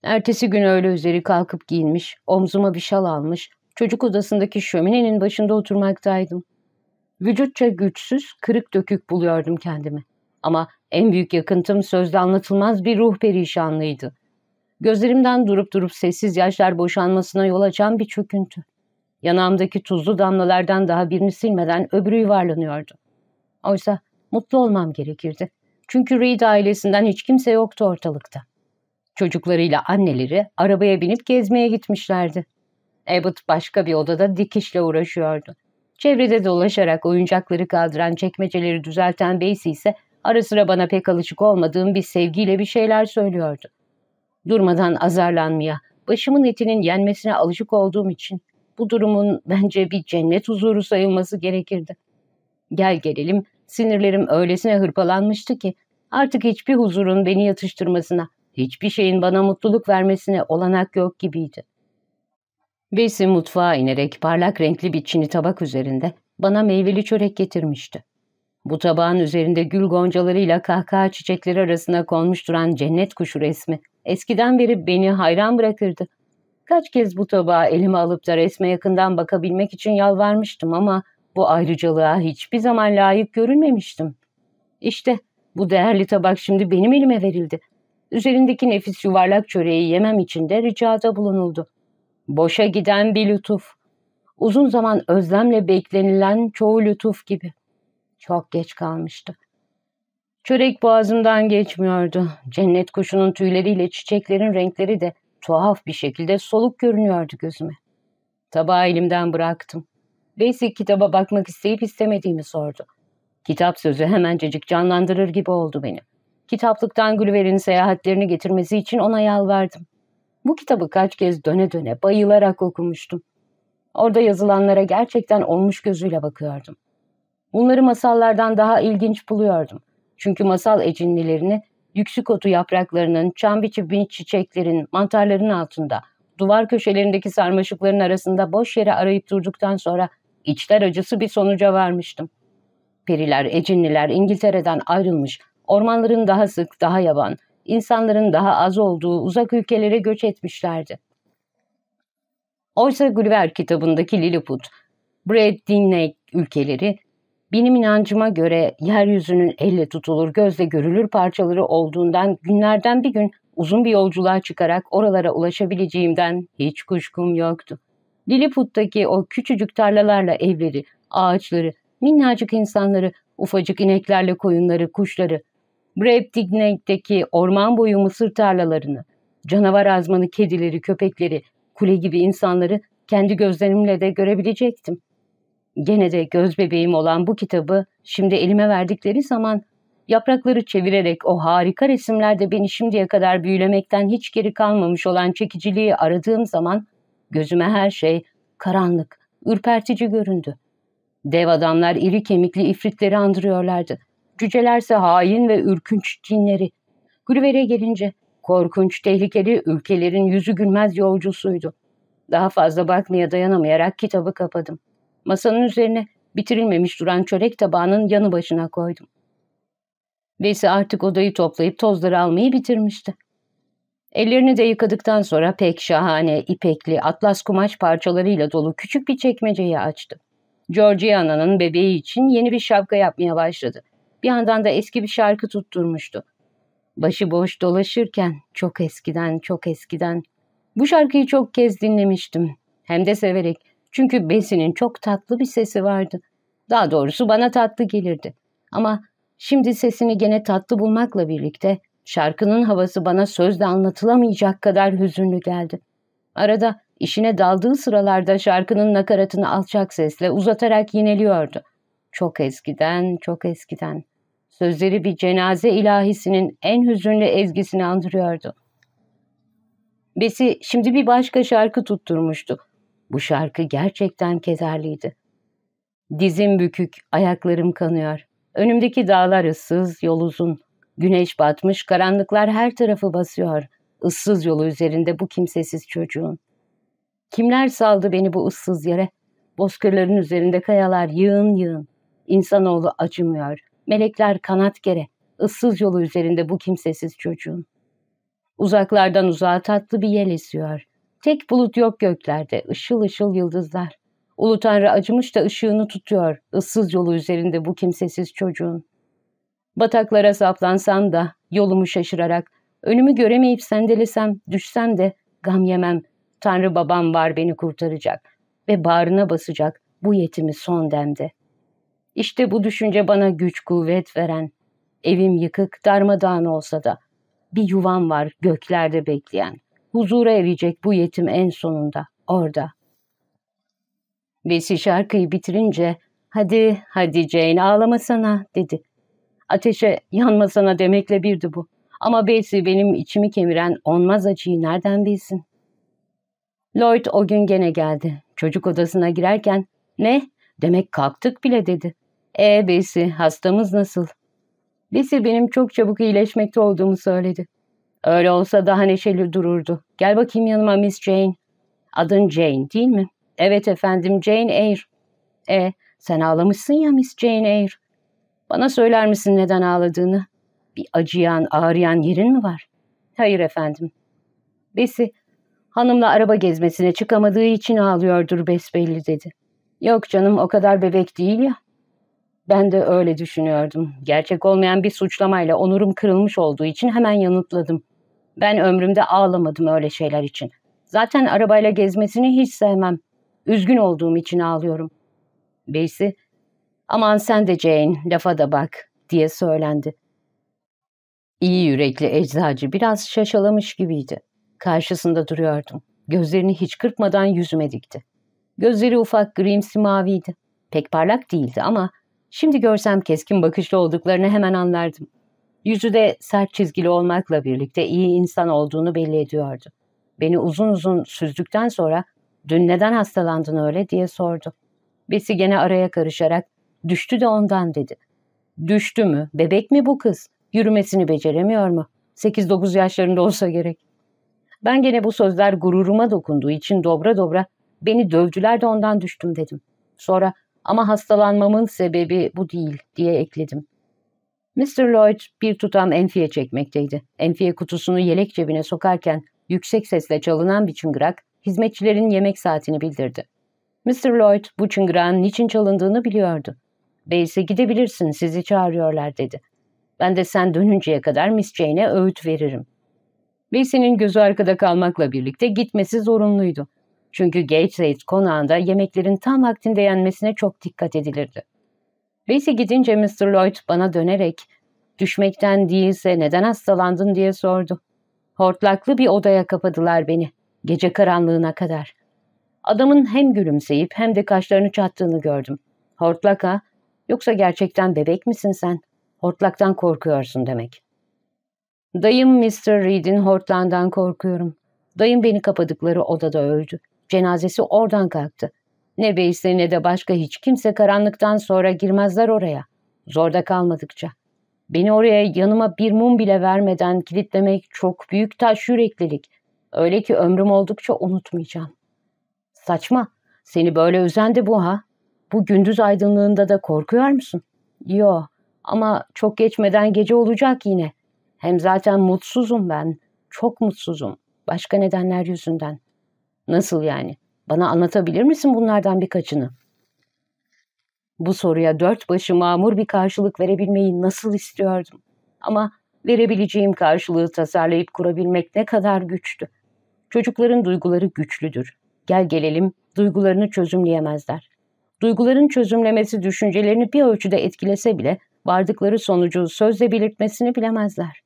Ertesi gün öğle üzeri kalkıp giyinmiş, omzuma bir şal almış, çocuk odasındaki şöminenin başında oturmaktaydım. Vücutça güçsüz, kırık dökük buluyordum kendimi. Ama en büyük yakıntım sözde anlatılmaz bir ruh perişanlığıydı. Gözlerimden durup durup sessiz yaşlar boşanmasına yol açan bir çöküntü. Yanağımdaki tuzlu damlalardan daha birini silmeden öbürü yuvarlanıyordu. Oysa mutlu olmam gerekirdi. Çünkü Reed ailesinden hiç kimse yoktu ortalıkta. Çocuklarıyla anneleri arabaya binip gezmeye gitmişlerdi. Abbott başka bir odada dikişle uğraşıyordu. Çevrede dolaşarak oyuncakları kaldıran çekmeceleri düzelten Beysi ise ara sıra bana pek alışık olmadığım bir sevgiyle bir şeyler söylüyordu durmadan azarlanmaya, başımın etinin yenmesine alışık olduğum için bu durumun bence bir cennet huzuru sayılması gerekirdi. Gel gelelim sinirlerim öylesine hırpalanmıştı ki artık hiçbir huzurun beni yatıştırmasına, hiçbir şeyin bana mutluluk vermesine olanak yok gibiydi. Besi mutfağa inerek parlak renkli bir çini tabak üzerinde bana meyveli çörek getirmişti. Bu tabağın üzerinde gül goncalarıyla kahkaha çiçekleri arasına konmuş duran cennet kuşu resmi Eskiden beri beni hayran bırakırdı. Kaç kez bu tabağı elime alıp da resme yakından bakabilmek için yalvarmıştım ama bu ayrıcalığa hiçbir zaman layık görülmemiştim. İşte bu değerli tabak şimdi benim elime verildi. Üzerindeki nefis yuvarlak çöreği yemem için de ricada bulunuldu. Boşa giden bir lütuf. Uzun zaman özlemle beklenilen çoğu lütuf gibi. Çok geç kalmıştı. Çörek boğazımdan geçmiyordu. Cennet kuşunun tüyleriyle çiçeklerin renkleri de tuhaf bir şekilde soluk görünüyordu gözüme. Tabağı elimden bıraktım. Basic kitaba bakmak isteyip istemediğimi sordu. Kitap sözü hemencecik canlandırır gibi oldu beni. Kitaplıktan Gülver'in seyahatlerini getirmesi için ona yalvardım. Bu kitabı kaç kez döne döne bayılarak okumuştum. Orada yazılanlara gerçekten olmuş gözüyle bakıyordum. Bunları masallardan daha ilginç buluyordum. Çünkü masal ecinlilerini yüksük otu yapraklarının, çam biçi bin çiçeklerin, mantarların altında, duvar köşelerindeki sarmaşıkların arasında boş yere arayıp durduktan sonra içler acısı bir sonuca varmıştım. Periler, ecinliler İngiltere'den ayrılmış, ormanların daha sık, daha yaban, insanların daha az olduğu uzak ülkelere göç etmişlerdi. Oysa Gulliver kitabındaki Lilliput, Brad Dinley ülkeleri benim inancıma göre yeryüzünün elle tutulur, gözle görülür parçaları olduğundan günlerden bir gün uzun bir yolculuğa çıkarak oralara ulaşabileceğimden hiç kuşkum yoktu. Lilliput'taki o küçücük tarlalarla evleri, ağaçları, minnacık insanları, ufacık ineklerle koyunları, kuşları, Breptignate'deki orman boyu mısır tarlalarını, canavar azmanı kedileri, köpekleri, kule gibi insanları kendi gözlerimle de görebilecektim. Gene de göz bebeğim olan bu kitabı şimdi elime verdikleri zaman yaprakları çevirerek o harika resimlerde beni şimdiye kadar büyülemekten hiç geri kalmamış olan çekiciliği aradığım zaman gözüme her şey karanlık, ürpertici göründü. Dev adamlar iri kemikli ifritleri andırıyorlardı. Cücelerse hain ve ürkünç cinleri. Gulliver'e gelince korkunç, tehlikeli ülkelerin yüzü gülmez yolcusuydu. Daha fazla bakmaya dayanamayarak kitabı kapadım. Masanın üzerine bitirilmemiş duran çörek tabağının yanı başına koydum. Lise artık odayı toplayıp tozları almayı bitirmişti. Ellerini de yıkadıktan sonra pek şahane, ipekli, atlas kumaş parçalarıyla dolu küçük bir çekmeceyi açtı. Georgiana'nın bebeği için yeni bir şapka yapmaya başladı. Bir yandan da eski bir şarkı tutturmuştu. Başı boş dolaşırken, çok eskiden, çok eskiden. Bu şarkıyı çok kez dinlemiştim. Hem de severek. Çünkü Besi'nin çok tatlı bir sesi vardı. Daha doğrusu bana tatlı gelirdi. Ama şimdi sesini gene tatlı bulmakla birlikte şarkının havası bana sözle anlatılamayacak kadar hüzünlü geldi. Arada işine daldığı sıralarda şarkının nakaratını alçak sesle uzatarak yineliyordu. Çok eskiden, çok eskiden. Sözleri bir cenaze ilahisinin en hüzünlü ezgisini andırıyordu. Besi şimdi bir başka şarkı tutturmuştu. Bu şarkı gerçekten kederliydi. Dizim bükük, ayaklarım kanıyor. Önümdeki dağlar ıssız, yol uzun. Güneş batmış, karanlıklar her tarafı basıyor. Issız yolu üzerinde bu kimsesiz çocuğun. Kimler saldı beni bu ıssız yere? Bozkırların üzerinde kayalar yığın yığın. İnsanoğlu acımıyor. Melekler kanat gere. Issız yolu üzerinde bu kimsesiz çocuğun. Uzaklardan uzağa tatlı bir yel esiyor. Tek bulut yok göklerde, ışıl ışıl yıldızlar. Ulu Tanrı acımış da ışığını tutuyor, ıssız yolu üzerinde bu kimsesiz çocuğun. Bataklara saplansam da, yolumu şaşırarak, önümü göremeyip sendelesem, düşsem de, gam yemem. Tanrı babam var beni kurtaracak ve bağrına basacak bu yetimi son demde. İşte bu düşünce bana güç kuvvet veren, evim yıkık darmadağın olsa da, bir yuvam var göklerde bekleyen.'' Huzura erecek bu yetim en sonunda, orada. Bessie şarkıyı bitirince, hadi, hadi Jane ağlamasana dedi. Ateşe yanmasana demekle birdi bu. Ama Bessie benim içimi kemiren onmaz acıyı nereden bilsin? Lloyd o gün gene geldi. Çocuk odasına girerken, ne, demek kalktık bile dedi. E Bessie, hastamız nasıl?'' Bessie benim çok çabuk iyileşmekte olduğumu söyledi. Öyle olsa daha neşeli dururdu. Gel bakayım yanıma Miss Jane. Adın Jane değil mi? Evet efendim Jane Eyre. E sen ağlamışsın ya Miss Jane Eyre. Bana söyler misin neden ağladığını? Bir acıyan, ağrıyan yerin mi var? Hayır efendim. Besi, hanımla araba gezmesine çıkamadığı için ağlıyordur besbelli dedi. Yok canım o kadar bebek değil ya. Ben de öyle düşünüyordum. Gerçek olmayan bir suçlamayla onurum kırılmış olduğu için hemen yanıtladım. Ben ömrümde ağlamadım öyle şeyler için. Zaten arabayla gezmesini hiç sevmem. Üzgün olduğum için ağlıyorum. Beysi, aman sen de Jane, lafa da bak, diye söylendi. İyi yürekli eczacı biraz şaşalamış gibiydi. Karşısında duruyordum. Gözlerini hiç kırpmadan yüzüme dikti. Gözleri ufak grimsi maviydi. Pek parlak değildi ama şimdi görsem keskin bakışlı olduklarını hemen anlardım. Yüzü de sert çizgili olmakla birlikte iyi insan olduğunu belli ediyordu. Beni uzun uzun süzdükten sonra dün neden hastalandın öyle diye sordu. Besi gene araya karışarak düştü de ondan dedi. Düştü mü? Bebek mi bu kız? Yürümesini beceremiyor mu? 8-9 yaşlarında olsa gerek. Ben gene bu sözler gururuma dokunduğu için dobra dobra beni dövdüler de ondan düştüm dedim. Sonra ama hastalanmamın sebebi bu değil diye ekledim. Mr. Lloyd bir tutam enfiye çekmekteydi. Enfiye kutusunu yelek cebine sokarken yüksek sesle çalınan bir çıngırak hizmetçilerin yemek saatini bildirdi. Mr. Lloyd bu çıngırağın niçin çalındığını biliyordu. Beyse gidebilirsin sizi çağırıyorlar dedi. Ben de sen dönünceye kadar Miss Jane'e öğüt veririm. Beyse'nin gözü arkada kalmakla birlikte gitmesi zorunluydu. Çünkü Gateshead konağında yemeklerin tam vaktinde yenmesine çok dikkat edilirdi. Besi gidince Mr. Lloyd bana dönerek düşmekten değilse neden hastalandın diye sordu. Hortlaklı bir odaya kapadılar beni gece karanlığına kadar. Adamın hem gülümseyip hem de kaşlarını çattığını gördüm. Hortlaka yoksa gerçekten bebek misin sen? Hortlaktan korkuyorsun demek. Dayım Mr. Reed'in hortlandan korkuyorum. Dayım beni kapadıkları odada öldü. Cenazesi oradan kalktı. Ne Beyse ne de başka hiç kimse karanlıktan sonra girmezler oraya. Zorda kalmadıkça. Beni oraya yanıma bir mum bile vermeden kilitlemek çok büyük taş yüreklilik. Öyle ki ömrüm oldukça unutmayacağım. Saçma. Seni böyle özendi bu ha. Bu gündüz aydınlığında da korkuyor musun? Yo ama çok geçmeden gece olacak yine. Hem zaten mutsuzum ben. Çok mutsuzum. Başka nedenler yüzünden. Nasıl yani? Bana anlatabilir misin bunlardan birkaçını? Bu soruya dört başı mamur bir karşılık verebilmeyi nasıl istiyordum. Ama verebileceğim karşılığı tasarlayıp kurabilmek ne kadar güçtü. Çocukların duyguları güçlüdür. Gel gelelim duygularını çözümleyemezler. Duyguların çözümlemesi düşüncelerini bir ölçüde etkilese bile vardıkları sonucu sözle belirtmesini bilemezler.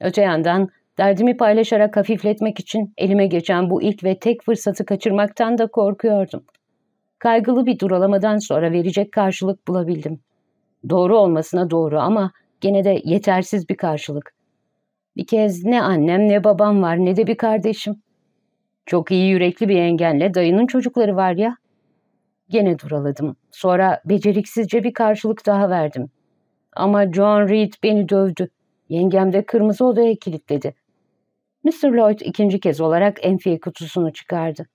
Öte yandan Derdimi paylaşarak hafifletmek için elime geçen bu ilk ve tek fırsatı kaçırmaktan da korkuyordum. Kaygılı bir duralamadan sonra verecek karşılık bulabildim. Doğru olmasına doğru ama gene de yetersiz bir karşılık. Bir kez ne annem ne babam var ne de bir kardeşim. Çok iyi yürekli bir engenle dayının çocukları var ya. Gene duraladım. Sonra beceriksizce bir karşılık daha verdim. Ama John Reed beni dövdü. Yengem de kırmızı odaya kilitledi. Mr. Lloyd ikinci kez olarak enfiye kutusunu çıkardı.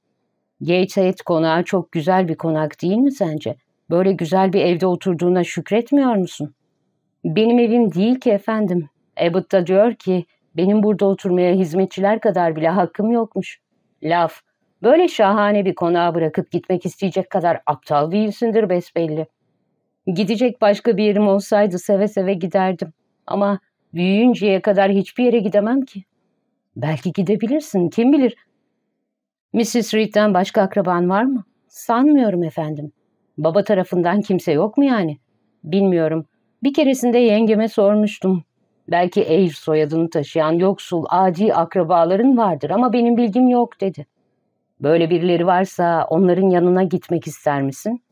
Gateshead konağı çok güzel bir konak değil mi sence? Böyle güzel bir evde oturduğuna şükretmiyor musun? Benim evim değil ki efendim. Abbott da diyor ki benim burada oturmaya hizmetçiler kadar bile hakkım yokmuş. Laf. Böyle şahane bir konağa bırakıp gitmek isteyecek kadar aptal değilsindir besbelli. Gidecek başka bir yerim olsaydı seve seve giderdim. Ama büyüyünceye kadar hiçbir yere gidemem ki. Belki gidebilirsin, kim bilir. Mrs. Reed'den başka akraban var mı? Sanmıyorum efendim. Baba tarafından kimse yok mu yani? Bilmiyorum. Bir keresinde yengeme sormuştum. Belki Eyr soyadını taşıyan yoksul, adi akrabaların vardır ama benim bilgim yok dedi. Böyle birileri varsa onların yanına gitmek ister misin?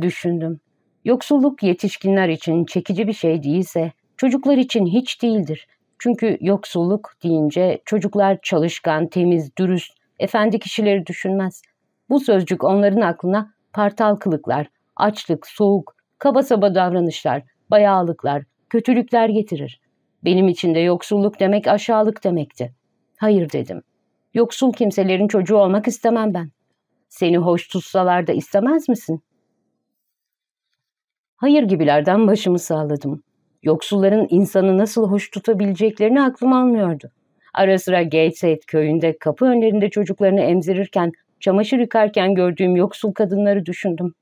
Düşündüm. Yoksulluk yetişkinler için çekici bir şey değilse çocuklar için hiç değildir. Çünkü yoksulluk deyince çocuklar çalışkan, temiz, dürüst, efendi kişileri düşünmez. Bu sözcük onların aklına partalkılıklar, açlık, soğuk, kaba saba davranışlar, bayağılıklar, kötülükler getirir. Benim için de yoksulluk demek aşağılık demekti. Hayır dedim. Yoksul kimselerin çocuğu olmak istemem ben. Seni hoş tutsalar da istemez misin? Hayır gibilerden başımı sağladım. Yoksulların insanı nasıl hoş tutabileceklerini aklım almıyordu. Ara sıra Gateshead köyünde kapı önlerinde çocuklarını emzirirken, çamaşır yıkarken gördüğüm yoksul kadınları düşündüm.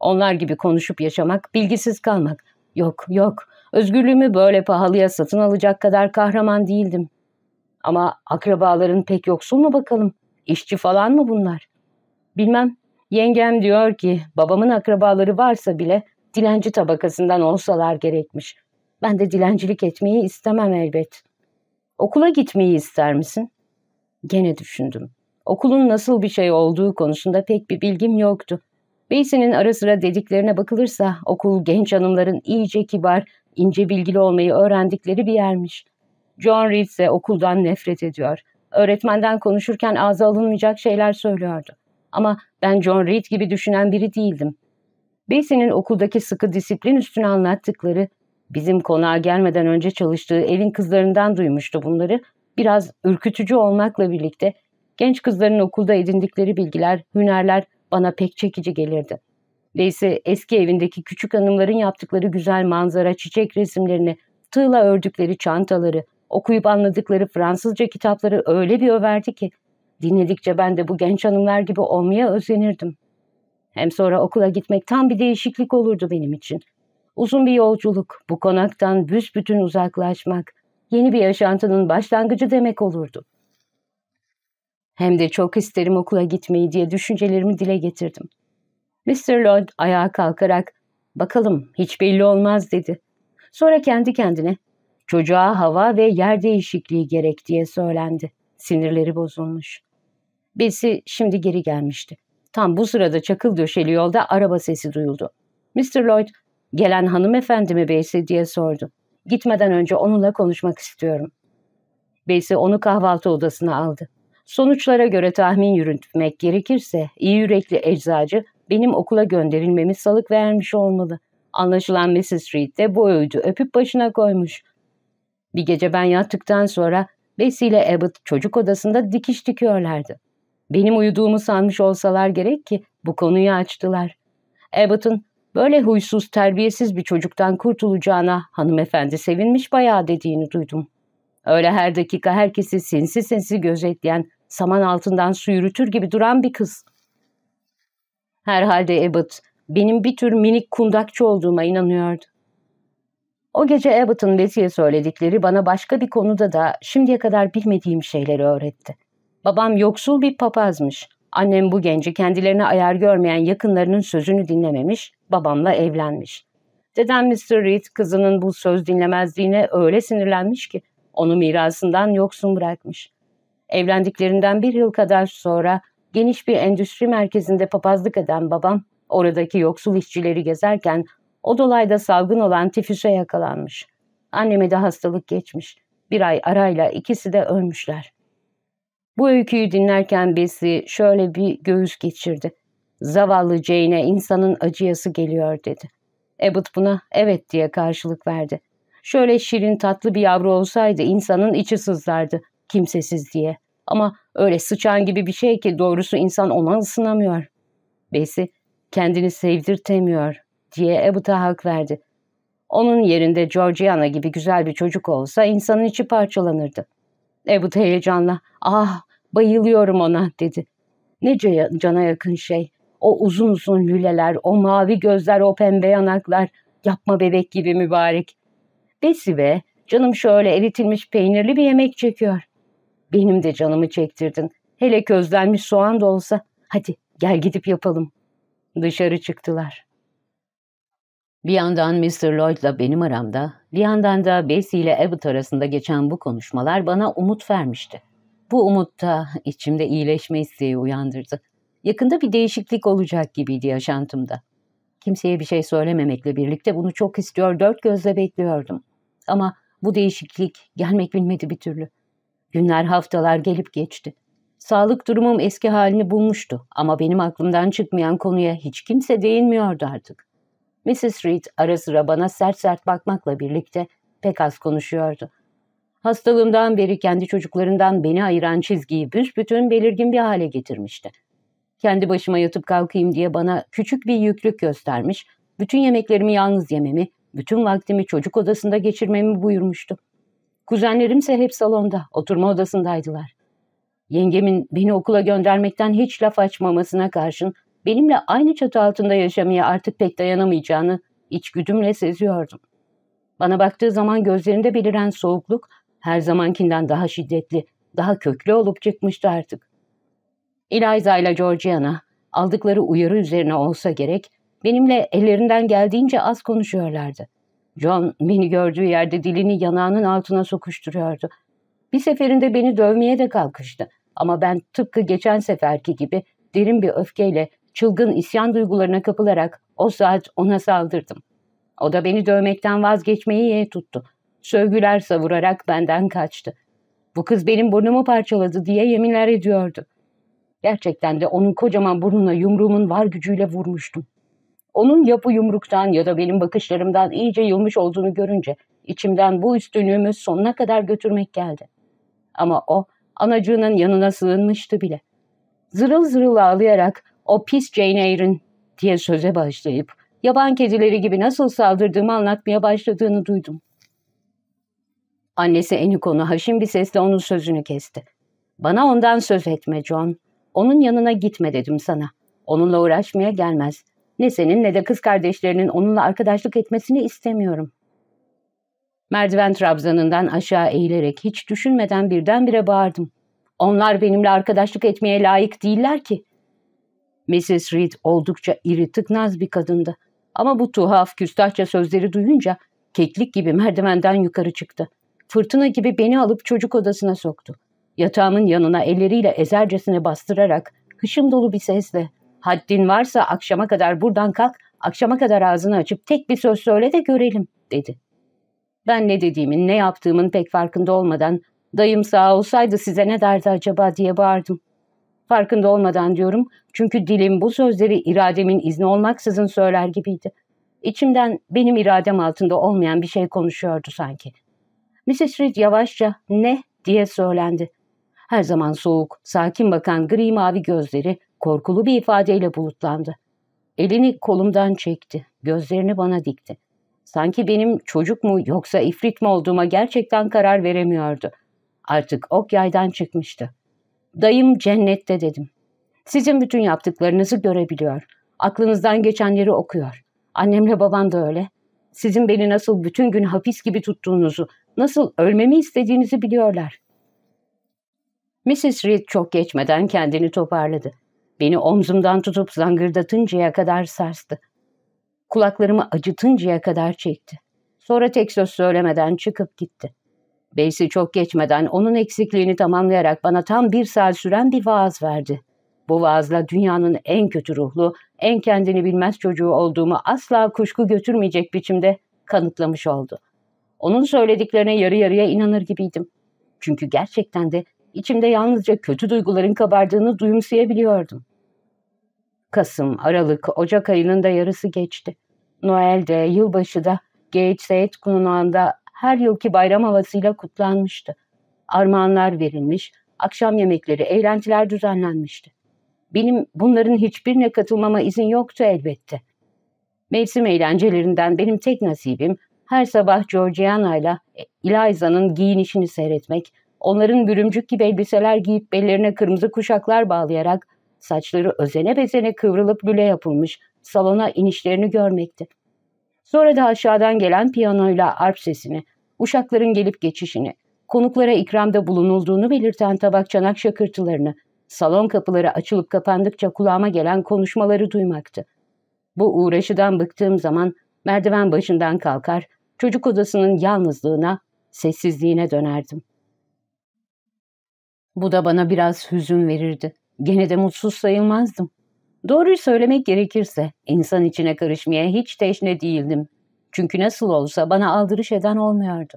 Onlar gibi konuşup yaşamak, bilgisiz kalmak. Yok, yok. Özgürlüğümü böyle pahalıya satın alacak kadar kahraman değildim. Ama akrabaların pek yoksul mu bakalım? İşçi falan mı bunlar? Bilmem. Yengem diyor ki babamın akrabaları varsa bile dilenci tabakasından olsalar gerekmiş. Ben de dilencilik etmeyi istemem elbet. Okula gitmeyi ister misin? Gene düşündüm. Okulun nasıl bir şey olduğu konusunda pek bir bilgim yoktu. Beysin'in ara sıra dediklerine bakılırsa okul genç hanımların iyice kibar, ince bilgili olmayı öğrendikleri bir yermiş. John Reed ise okuldan nefret ediyor. Öğretmenden konuşurken ağza alınmayacak şeyler söylüyordu. Ama ben John Reed gibi düşünen biri değildim. Beysin'in okuldaki sıkı disiplin üstüne anlattıkları, bizim konağa gelmeden önce çalıştığı evin kızlarından duymuştu bunları. Biraz ürkütücü olmakla birlikte genç kızların okulda edindikleri bilgiler, hünerler bana pek çekici gelirdi. Beysi eski evindeki küçük hanımların yaptıkları güzel manzara, çiçek resimlerini, tığla ördükleri çantaları, okuyup anladıkları Fransızca kitapları öyle bir överdi ki dinledikçe ben de bu genç hanımlar gibi olmaya özenirdim. Hem sonra okula gitmek tam bir değişiklik olurdu benim için. Uzun bir yolculuk, bu konaktan büsbütün uzaklaşmak, yeni bir yaşantının başlangıcı demek olurdu. Hem de çok isterim okula gitmeyi diye düşüncelerimi dile getirdim. Mr. Lloyd ayağa kalkarak bakalım hiç belli olmaz dedi. Sonra kendi kendine çocuğa hava ve yer değişikliği gerek diye söylendi. Sinirleri bozulmuş. Besi şimdi geri gelmişti. Tam bu sırada çakıl döşeli yolda araba sesi duyuldu. Mr. Lloyd, gelen hanımefendi mi Beysi diye sordu. Gitmeden önce onunla konuşmak istiyorum. Beysi onu kahvaltı odasına aldı. Sonuçlara göre tahmin yürütmek gerekirse iyi yürekli eczacı benim okula gönderilmemi salık vermiş olmalı. Anlaşılan Mrs. Reed de bu öğüdü öpüp başına koymuş. Bir gece ben yattıktan sonra Bessie ile Abbott çocuk odasında dikiş dikiyorlardı. Benim uyuduğumu sanmış olsalar gerek ki bu konuyu açtılar. Abbott'ın böyle huysuz, terbiyesiz bir çocuktan kurtulacağına hanımefendi sevinmiş bayağı dediğini duydum. Öyle her dakika herkesi sinsi sinsi gözetleyen, saman altından su yürütür gibi duran bir kız. Herhalde Abbott benim bir tür minik kundakçı olduğuma inanıyordu. O gece Abbott'ın Betty'ye söyledikleri bana başka bir konuda da şimdiye kadar bilmediğim şeyleri öğretti. Babam yoksul bir papazmış. Annem bu genci kendilerine ayar görmeyen yakınlarının sözünü dinlememiş, babamla evlenmiş. Dedem Mr. Reed kızının bu söz dinlemezliğine öyle sinirlenmiş ki onu mirasından yoksun bırakmış. Evlendiklerinden bir yıl kadar sonra geniş bir endüstri merkezinde papazlık eden babam oradaki yoksul işçileri gezerken o dolayda salgın olan tifüse yakalanmış. Anneme de hastalık geçmiş. Bir ay arayla ikisi de ölmüşler. Bu öyküyü dinlerken Besi şöyle bir göğüs geçirdi. Zavallı Jane'e insanın acıyası geliyor dedi. Abbott buna evet diye karşılık verdi. Şöyle şirin tatlı bir yavru olsaydı insanın içi sızlardı, kimsesiz diye. Ama öyle sıçan gibi bir şey ki doğrusu insan ona ısınamıyor. Besi kendini sevdirtemiyor diye Abbott'a hak verdi. Onun yerinde Georgiana gibi güzel bir çocuk olsa insanın içi parçalanırdı. Abbott heyecanla ah Bayılıyorum ona dedi. Ne cana yakın şey. O uzun uzun lüleler, o mavi gözler, o pembe yanaklar. Yapma bebek gibi mübarek. Besi Besibe, canım şöyle eritilmiş peynirli bir yemek çekiyor. Benim de canımı çektirdin. Hele közlenmiş soğan da olsa. Hadi gel gidip yapalım. Dışarı çıktılar. Bir yandan Mr. Lloyd'la benim aramda, bir yandan da Bessie ile Abbott arasında geçen bu konuşmalar bana umut vermişti. Bu umutta içimde iyileşme isteği uyandırdı. Yakında bir değişiklik olacak gibiydi yaşantımda. Kimseye bir şey söylememekle birlikte bunu çok istiyor, dört gözle bekliyordum. Ama bu değişiklik gelmek bilmedi bir türlü. Günler, haftalar gelip geçti. Sağlık durumum eski halini bulmuştu ama benim aklımdan çıkmayan konuya hiç kimse değinmiyordu artık. Mrs. Reed ara sıra bana sert sert bakmakla birlikte pek az konuşuyordu. Hastalığımdan beri kendi çocuklarından beni ayıran çizgiyi büsbütün belirgin bir hale getirmişti. Kendi başıma yatıp kalkayım diye bana küçük bir yüklük göstermiş, bütün yemeklerimi yalnız yememi, bütün vaktimi çocuk odasında geçirmemi buyurmuştu. Kuzenlerimse hep salonda, oturma odasındaydılar. Yengemin beni okula göndermekten hiç laf açmamasına karşın benimle aynı çatı altında yaşamaya artık pek dayanamayacağını içgüdümle seziyordum. Bana baktığı zaman gözlerinde beliren soğukluk her zamankinden daha şiddetli, daha köklü olup çıkmıştı artık. Eliza ile Georgiana aldıkları uyarı üzerine olsa gerek benimle ellerinden geldiğince az konuşuyorlardı. John beni gördüğü yerde dilini yanağının altına sokuşturuyordu. Bir seferinde beni dövmeye de kalkıştı ama ben tıpkı geçen seferki gibi derin bir öfkeyle çılgın isyan duygularına kapılarak o saat ona saldırdım. O da beni dövmekten vazgeçmeyi yeğe tuttu. Sövgüler savurarak benden kaçtı. Bu kız benim burnumu parçaladı diye yeminler ediyordu. Gerçekten de onun kocaman burnuna yumruğumun var gücüyle vurmuştum. Onun yapı yumruktan ya da benim bakışlarımdan iyice yılmış olduğunu görünce içimden bu üstünlüğümü sonuna kadar götürmek geldi. Ama o anacığının yanına sığınmıştı bile. Zırıl zırıl ağlayarak o pis Jane Eyre'in diye söze başlayıp yaban kedileri gibi nasıl saldırdığımı anlatmaya başladığını duydum. Annesi Eniko'nu haşin bir sesle onun sözünü kesti. Bana ondan söz etme John. Onun yanına gitme dedim sana. Onunla uğraşmaya gelmez. Ne senin ne de kız kardeşlerinin onunla arkadaşlık etmesini istemiyorum. Merdiven trabzanından aşağı eğilerek hiç düşünmeden birdenbire bağırdım. Onlar benimle arkadaşlık etmeye layık değiller ki. Mrs. Reed oldukça iri tıknaz bir kadındı. Ama bu tuhaf küstahça sözleri duyunca keklik gibi merdivenden yukarı çıktı fırtına gibi beni alıp çocuk odasına soktu. Yatağımın yanına elleriyle ezercesine bastırarak hışım dolu bir sesle ''Haddin varsa akşama kadar buradan kalk, akşama kadar ağzını açıp tek bir söz söyle de görelim.'' dedi. Ben ne dediğimin, ne yaptığımın pek farkında olmadan ''Dayım sağ olsaydı size ne derdi acaba?'' diye bağırdım. Farkında olmadan diyorum çünkü dilim bu sözleri irademin izni olmaksızın söyler gibiydi. İçimden benim iradem altında olmayan bir şey konuşuyordu sanki. Mrs. Reed yavaşça ne diye söylendi. Her zaman soğuk, sakin bakan gri mavi gözleri korkulu bir ifadeyle bulutlandı. Elini kolumdan çekti, gözlerini bana dikti. Sanki benim çocuk mu yoksa ifrit mi olduğuma gerçekten karar veremiyordu. Artık ok yaydan çıkmıştı. Dayım cennette dedim. Sizin bütün yaptıklarınızı görebiliyor. Aklınızdan geçenleri okuyor. Annemle babam da öyle sizin beni nasıl bütün gün hapis gibi tuttuğunuzu, nasıl ölmemi istediğinizi biliyorlar. Mrs. Reed çok geçmeden kendini toparladı. Beni omzumdan tutup zangırdatıncaya kadar sarstı. Kulaklarımı acıtıncaya kadar çekti. Sonra tek söz söylemeden çıkıp gitti. Beysi çok geçmeden onun eksikliğini tamamlayarak bana tam bir saat süren bir vaaz verdi. Bu vaazla dünyanın en kötü ruhlu, en kendini bilmez çocuğu olduğumu asla kuşku götürmeyecek biçimde kanıtlamış oldu. Onun söylediklerine yarı yarıya inanır gibiydim. Çünkü gerçekten de içimde yalnızca kötü duyguların kabardığını duyumsayabiliyordum. Kasım, Aralık, Ocak ayının da yarısı geçti. Noel'de, yılbaşıda, Geç Seyit Kununan'da her yılki bayram havasıyla kutlanmıştı. Armağanlar verilmiş, akşam yemekleri, eğlentiler düzenlenmişti. Benim bunların hiçbirine katılmama izin yoktu elbette. Mevsim eğlencelerinden benim tek nasibim her sabah Georgiana ile e, Eliza'nın giyinişini seyretmek, onların bürümcük gibi elbiseler giyip bellerine kırmızı kuşaklar bağlayarak saçları özene bezene kıvrılıp lüle yapılmış salona inişlerini görmekti. Sonra da aşağıdan gelen piyanoyla arp sesini, uşakların gelip geçişini, konuklara ikramda bulunulduğunu belirten tabak çanak şakırtılarını, salon kapıları açılıp kapandıkça kulağıma gelen konuşmaları duymaktı. Bu uğraşıdan bıktığım zaman merdiven başından kalkar, çocuk odasının yalnızlığına, sessizliğine dönerdim. Bu da bana biraz hüzün verirdi. Gene de mutsuz sayılmazdım. Doğruyu söylemek gerekirse insan içine karışmaya hiç teşne değildim. Çünkü nasıl olsa bana aldırış eden olmuyordu.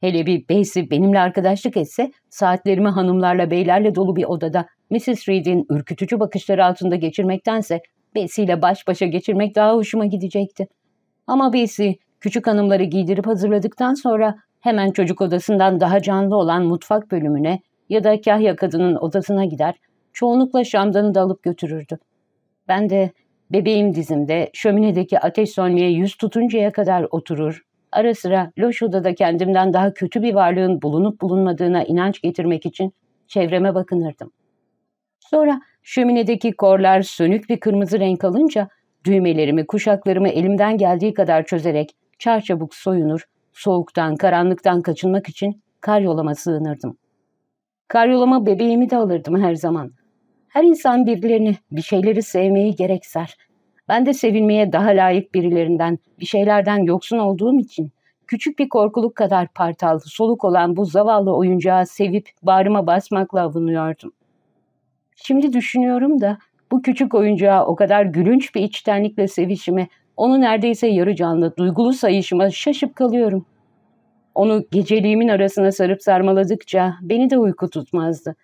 Hele bir beysi benimle arkadaşlık etse saatlerimi hanımlarla beylerle dolu bir odada Mrs. Reed'in ürkütücü bakışları altında geçirmektense Bessie baş başa geçirmek daha hoşuma gidecekti. Ama Bessie küçük hanımları giydirip hazırladıktan sonra hemen çocuk odasından daha canlı olan mutfak bölümüne ya da kahya kadının odasına gider, çoğunlukla şamdanı da alıp götürürdü. Ben de bebeğim dizimde şöminedeki ateş sönmeye yüz tutuncaya kadar oturur, ara sıra loş odada kendimden daha kötü bir varlığın bulunup bulunmadığına inanç getirmek için çevreme bakınırdım. Sonra şöminedeki korlar sönük bir kırmızı renk alınca düğmelerimi, kuşaklarımı elimden geldiği kadar çözerek çarçabuk soyunur, soğuktan, karanlıktan kaçınmak için karyolama sığınırdım. Karyolama bebeğimi de alırdım her zaman. Her insan birilerini, bir şeyleri sevmeyi gerekser. Ben de sevilmeye daha layık birilerinden, bir şeylerden yoksun olduğum için küçük bir korkuluk kadar partal, soluk olan bu zavallı oyuncağı sevip bağrıma basmakla avunuyordum. Şimdi düşünüyorum da bu küçük oyuncağa o kadar gülünç bir içtenlikle sevişime, onu neredeyse yarı canlı, duygulu sayışıma şaşıp kalıyorum. Onu geceliğimin arasına sarıp sarmaladıkça beni de uyku tutmazdı.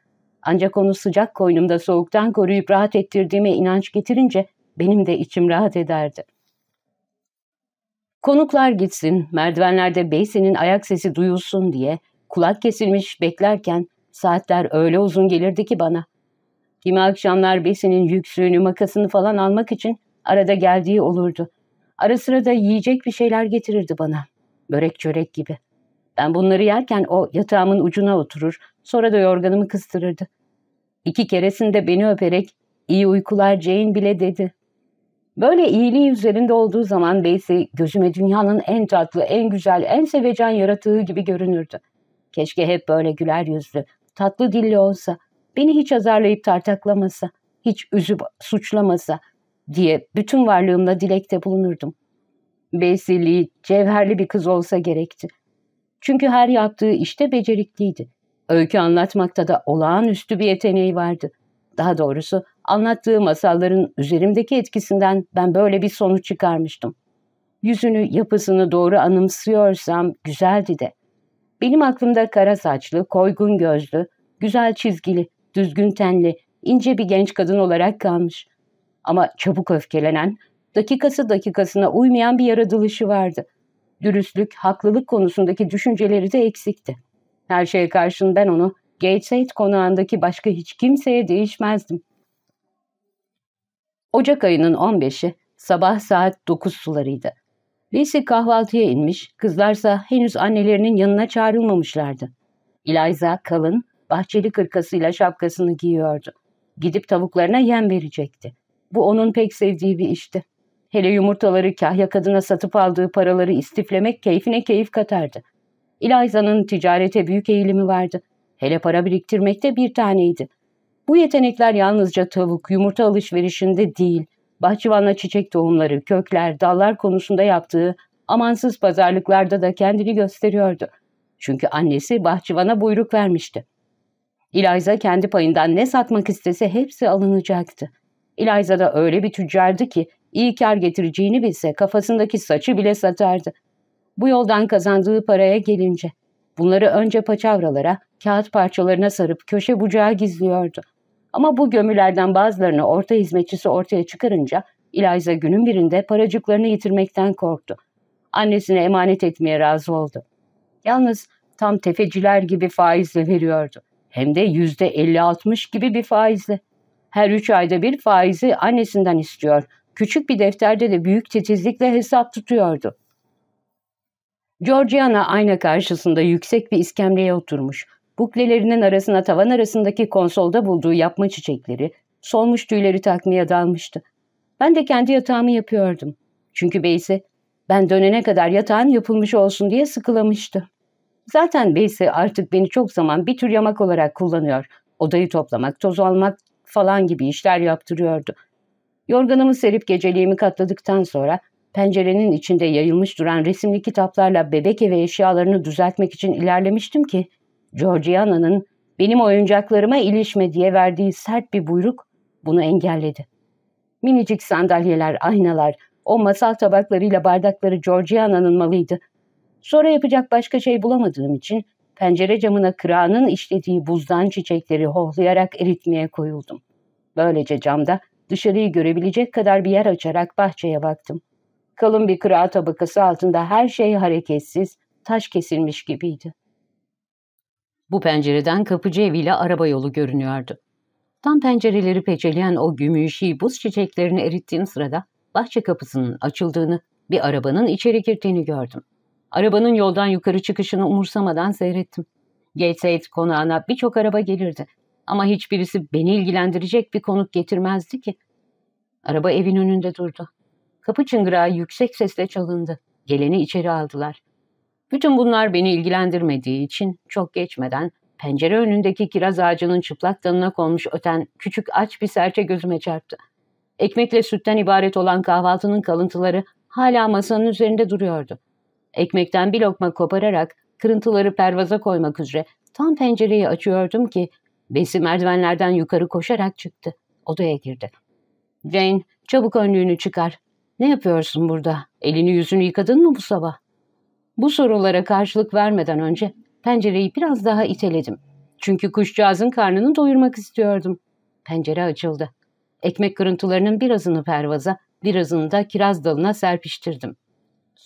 Ancak onu sıcak koynumda soğuktan koruyup rahat ettirdiğime inanç getirince benim de içim rahat ederdi. Konuklar gitsin, merdivenlerde Beysin'in ayak sesi duyulsun diye kulak kesilmiş beklerken saatler öyle uzun gelirdi ki bana.'' Kimi akşamlar besinin yüksüğünü, makasını falan almak için arada geldiği olurdu. Ara sıra da yiyecek bir şeyler getirirdi bana. Börek çörek gibi. Ben bunları yerken o yatağımın ucuna oturur, sonra da yorganımı kıstırırdı. İki keresinde beni öperek iyi uykular Jane bile dedi. Böyle iyiliği üzerinde olduğu zaman Beysi gözüme dünyanın en tatlı, en güzel, en sevecen yaratığı gibi görünürdü. Keşke hep böyle güler yüzlü, tatlı dilli olsa. Beni hiç azarlayıp tartaklaması, hiç üzüp suçlaması diye bütün varlığımla dilekte bulunurdum. Besili, cevherli bir kız olsa gerekti. Çünkü her yaptığı işte becerikliydi. Öykü anlatmakta da olağanüstü bir yeteneği vardı. Daha doğrusu anlattığı masalların üzerimdeki etkisinden ben böyle bir sonuç çıkarmıştım. Yüzünü, yapısını doğru anımsıyorsam güzeldi de. Benim aklımda kara saçlı, koygun gözlü, güzel çizgili, düzgün tenli, ince bir genç kadın olarak kalmış. Ama çabuk öfkelenen, dakikası dakikasına uymayan bir yaratılışı vardı. Dürüstlük, haklılık konusundaki düşünceleri de eksikti. Her şeye karşın ben onu Gateshead konağındaki başka hiç kimseye değişmezdim. Ocak ayının 15'i sabah saat 9 sularıydı. Lise kahvaltıya inmiş, kızlarsa henüz annelerinin yanına çağrılmamışlardı. İlayza kalın, bahçeli kırkasıyla şapkasını giyiyordu. Gidip tavuklarına yem verecekti. Bu onun pek sevdiği bir işti. Hele yumurtaları kahya kadına satıp aldığı paraları istiflemek keyfine keyif katardı. İlayza'nın ticarete büyük eğilimi vardı. Hele para biriktirmekte bir taneydi. Bu yetenekler yalnızca tavuk, yumurta alışverişinde değil, bahçıvanla çiçek tohumları, kökler, dallar konusunda yaptığı amansız pazarlıklarda da kendini gösteriyordu. Çünkü annesi bahçıvana buyruk vermişti. İlayza kendi payından ne satmak istese hepsi alınacaktı. İlayza da öyle bir tüccardı ki iyi kar getireceğini bilse kafasındaki saçı bile satardı. Bu yoldan kazandığı paraya gelince bunları önce paçavralara, kağıt parçalarına sarıp köşe bucağı gizliyordu. Ama bu gömülerden bazılarını orta hizmetçisi ortaya çıkarınca İlayza günün birinde paracıklarını yitirmekten korktu. Annesine emanet etmeye razı oldu. Yalnız tam tefeciler gibi faizle veriyordu. Hem de yüzde elli altmış gibi bir faizle. Her üç ayda bir faizi annesinden istiyor. Küçük bir defterde de büyük titizlikle hesap tutuyordu. Georgiana ayna karşısında yüksek bir iskemleye oturmuş. Buklelerinin arasına tavan arasındaki konsolda bulduğu yapma çiçekleri, solmuş tüyleri takmaya dalmıştı. Ben de kendi yatağımı yapıyordum. Çünkü Beyse ben dönene kadar yatağın yapılmış olsun diye sıkılamıştı. Zaten Beyse artık beni çok zaman bir tür yamak olarak kullanıyor. Odayı toplamak, toz almak falan gibi işler yaptırıyordu. Yorganımı serip geceliğimi katladıktan sonra pencerenin içinde yayılmış duran resimli kitaplarla bebek evi eşyalarını düzeltmek için ilerlemiştim ki Georgiana'nın benim oyuncaklarıma ilişme diye verdiği sert bir buyruk bunu engelledi. Minicik sandalyeler, aynalar, o masal tabaklarıyla bardakları Georgiana'nın malıydı. Sonra yapacak başka şey bulamadığım için pencere camına kırağının işlediği buzdan çiçekleri hohlayarak eritmeye koyuldum. Böylece camda dışarıyı görebilecek kadar bir yer açarak bahçeye baktım. Kalın bir kırağı tabakası altında her şey hareketsiz, taş kesilmiş gibiydi. Bu pencereden kapıcı eviyle araba yolu görünüyordu. Tam pencereleri peçeleyen o gümüşi buz çiçeklerini erittiğim sırada bahçe kapısının açıldığını, bir arabanın içeri girdiğini gördüm. Arabanın yoldan yukarı çıkışını umursamadan seyrettim. Gateshead konağına birçok araba gelirdi. Ama hiçbirisi beni ilgilendirecek bir konuk getirmezdi ki. Araba evin önünde durdu. Kapı çıngırağı yüksek sesle çalındı. Geleni içeri aldılar. Bütün bunlar beni ilgilendirmediği için çok geçmeden pencere önündeki kiraz ağacının çıplak dalına konmuş öten küçük aç bir serçe gözüme çarptı. Ekmekle sütten ibaret olan kahvaltının kalıntıları hala masanın üzerinde duruyordu. Ekmekten bir lokma kopararak kırıntıları pervaza koymak üzere tam pencereyi açıyordum ki Besi merdivenlerden yukarı koşarak çıktı. Odaya girdi. Jane çabuk önlüğünü çıkar. Ne yapıyorsun burada? Elini yüzünü yıkadın mı bu sabah? Bu sorulara karşılık vermeden önce pencereyi biraz daha iteledim. Çünkü kuşcağızın karnını doyurmak istiyordum. Pencere açıldı. Ekmek kırıntılarının birazını pervaza, birazını da kiraz dalına serpiştirdim.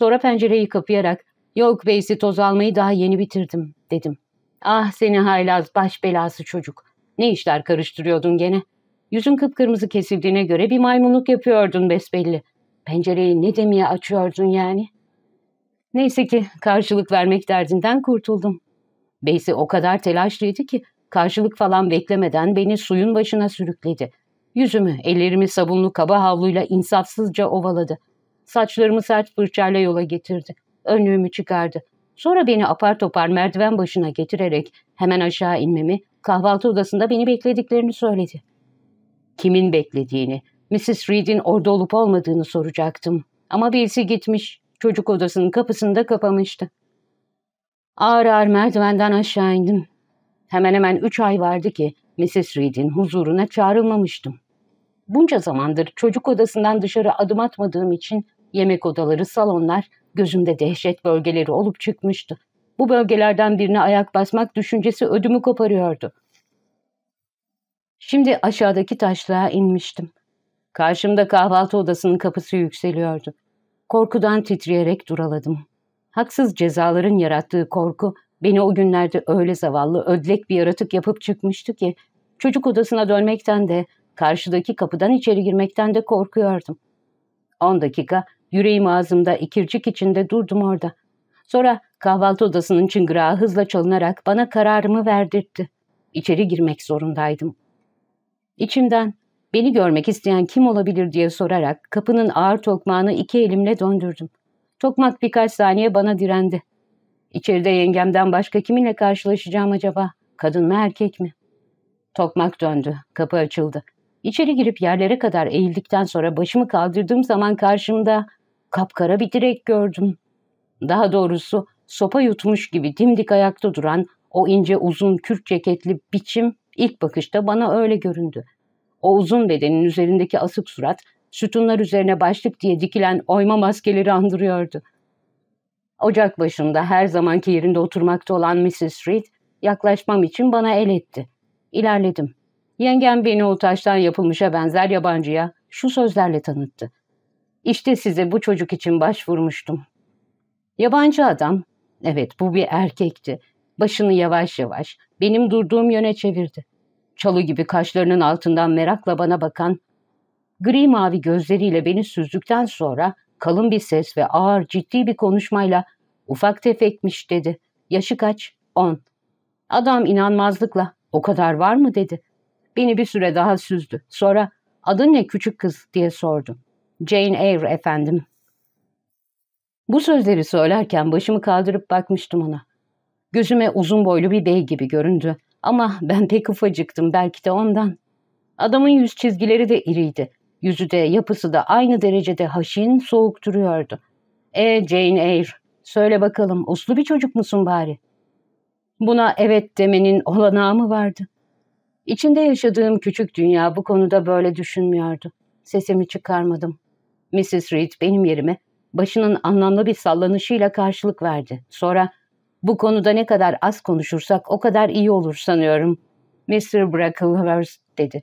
Sonra pencereyi kapayarak ''Yok Beysi toz almayı daha yeni bitirdim.'' dedim. ''Ah seni haylaz baş belası çocuk. Ne işler karıştırıyordun gene? Yüzün kıpkırmızı kesildiğine göre bir maymunluk yapıyordun besbelli. Pencereyi ne demeye açıyordun yani?'' Neyse ki karşılık vermek derdinden kurtuldum. Beysi o kadar telaşlıydı ki karşılık falan beklemeden beni suyun başına sürükledi. Yüzümü, ellerimi sabunlu kaba havluyla insafsızca ovaladı.'' Saçlarımı sert fırçayla yola getirdi. Önlüğümü çıkardı. Sonra beni apar topar merdiven başına getirerek hemen aşağı inmemi, kahvaltı odasında beni beklediklerini söyledi. Kimin beklediğini, Mrs. Reed'in orada olup olmadığını soracaktım. Ama birisi gitmiş, çocuk odasının kapısını da kapamıştı. Ağır ağır merdivenden aşağı indim. Hemen hemen üç ay vardı ki Mrs. Reed'in huzuruna çağrılmamıştım. Bunca zamandır çocuk odasından dışarı adım atmadığım için Yemek odaları, salonlar gözümde dehşet bölgeleri olup çıkmıştı. Bu bölgelerden birine ayak basmak düşüncesi ödümü koparıyordu. Şimdi aşağıdaki taşlığa inmiştim. Karşımda kahvaltı odasının kapısı yükseliyordu. Korkudan titreyerek duraladım. Haksız cezaların yarattığı korku beni o günlerde öyle zavallı, ödlek bir yaratık yapıp çıkmıştı ki çocuk odasına dönmekten de, karşıdaki kapıdan içeri girmekten de korkuyordum. On dakika Yüreğim ağzımda, ikircik içinde durdum orada. Sonra kahvaltı odasının çıngırağı hızla çalınarak bana kararımı verdirtti. İçeri girmek zorundaydım. İçimden beni görmek isteyen kim olabilir diye sorarak kapının ağır tokmağını iki elimle döndürdüm. Tokmak birkaç saniye bana direndi. İçeride yengemden başka kiminle karşılaşacağım acaba? Kadın mı erkek mi? Tokmak döndü. Kapı açıldı. İçeri girip yerlere kadar eğildikten sonra başımı kaldırdığım zaman karşımda kapkara bir direk gördüm. Daha doğrusu sopa yutmuş gibi dimdik ayakta duran o ince uzun kürk ceketli biçim ilk bakışta bana öyle göründü. O uzun bedenin üzerindeki asık surat sütunlar üzerine başlık diye dikilen oyma maskeleri andırıyordu. Ocak başında her zamanki yerinde oturmakta olan Mrs. Reed yaklaşmam için bana el etti. İlerledim. Yengem beni o taştan yapılmışa benzer yabancıya şu sözlerle tanıttı. İşte size bu çocuk için başvurmuştum. Yabancı adam, evet bu bir erkekti, başını yavaş yavaş benim durduğum yöne çevirdi. Çalı gibi kaşlarının altından merakla bana bakan, gri mavi gözleriyle beni süzdükten sonra kalın bir ses ve ağır ciddi bir konuşmayla ufak tefekmiş dedi. Yaşı kaç? On. Adam inanmazlıkla o kadar var mı dedi. Beni bir süre daha süzdü. Sonra adın ne küçük kız diye sordum. Jane Eyre efendim. Bu sözleri söylerken başımı kaldırıp bakmıştım ona. Gözüme uzun boylu bir bey gibi göründü. Ama ben pek ufacıktım belki de ondan. Adamın yüz çizgileri de iriydi. Yüzü de yapısı da aynı derecede haşin soğuk duruyordu. E Jane Eyre, söyle bakalım uslu bir çocuk musun bari? Buna evet demenin olanağı mı vardı? İçinde yaşadığım küçük dünya bu konuda böyle düşünmüyordu. Sesimi çıkarmadım. Mrs. Reed benim yerime başının anlamlı bir sallanışıyla karşılık verdi. Sonra bu konuda ne kadar az konuşursak o kadar iyi olur sanıyorum. Mr. Bracklehurst dedi.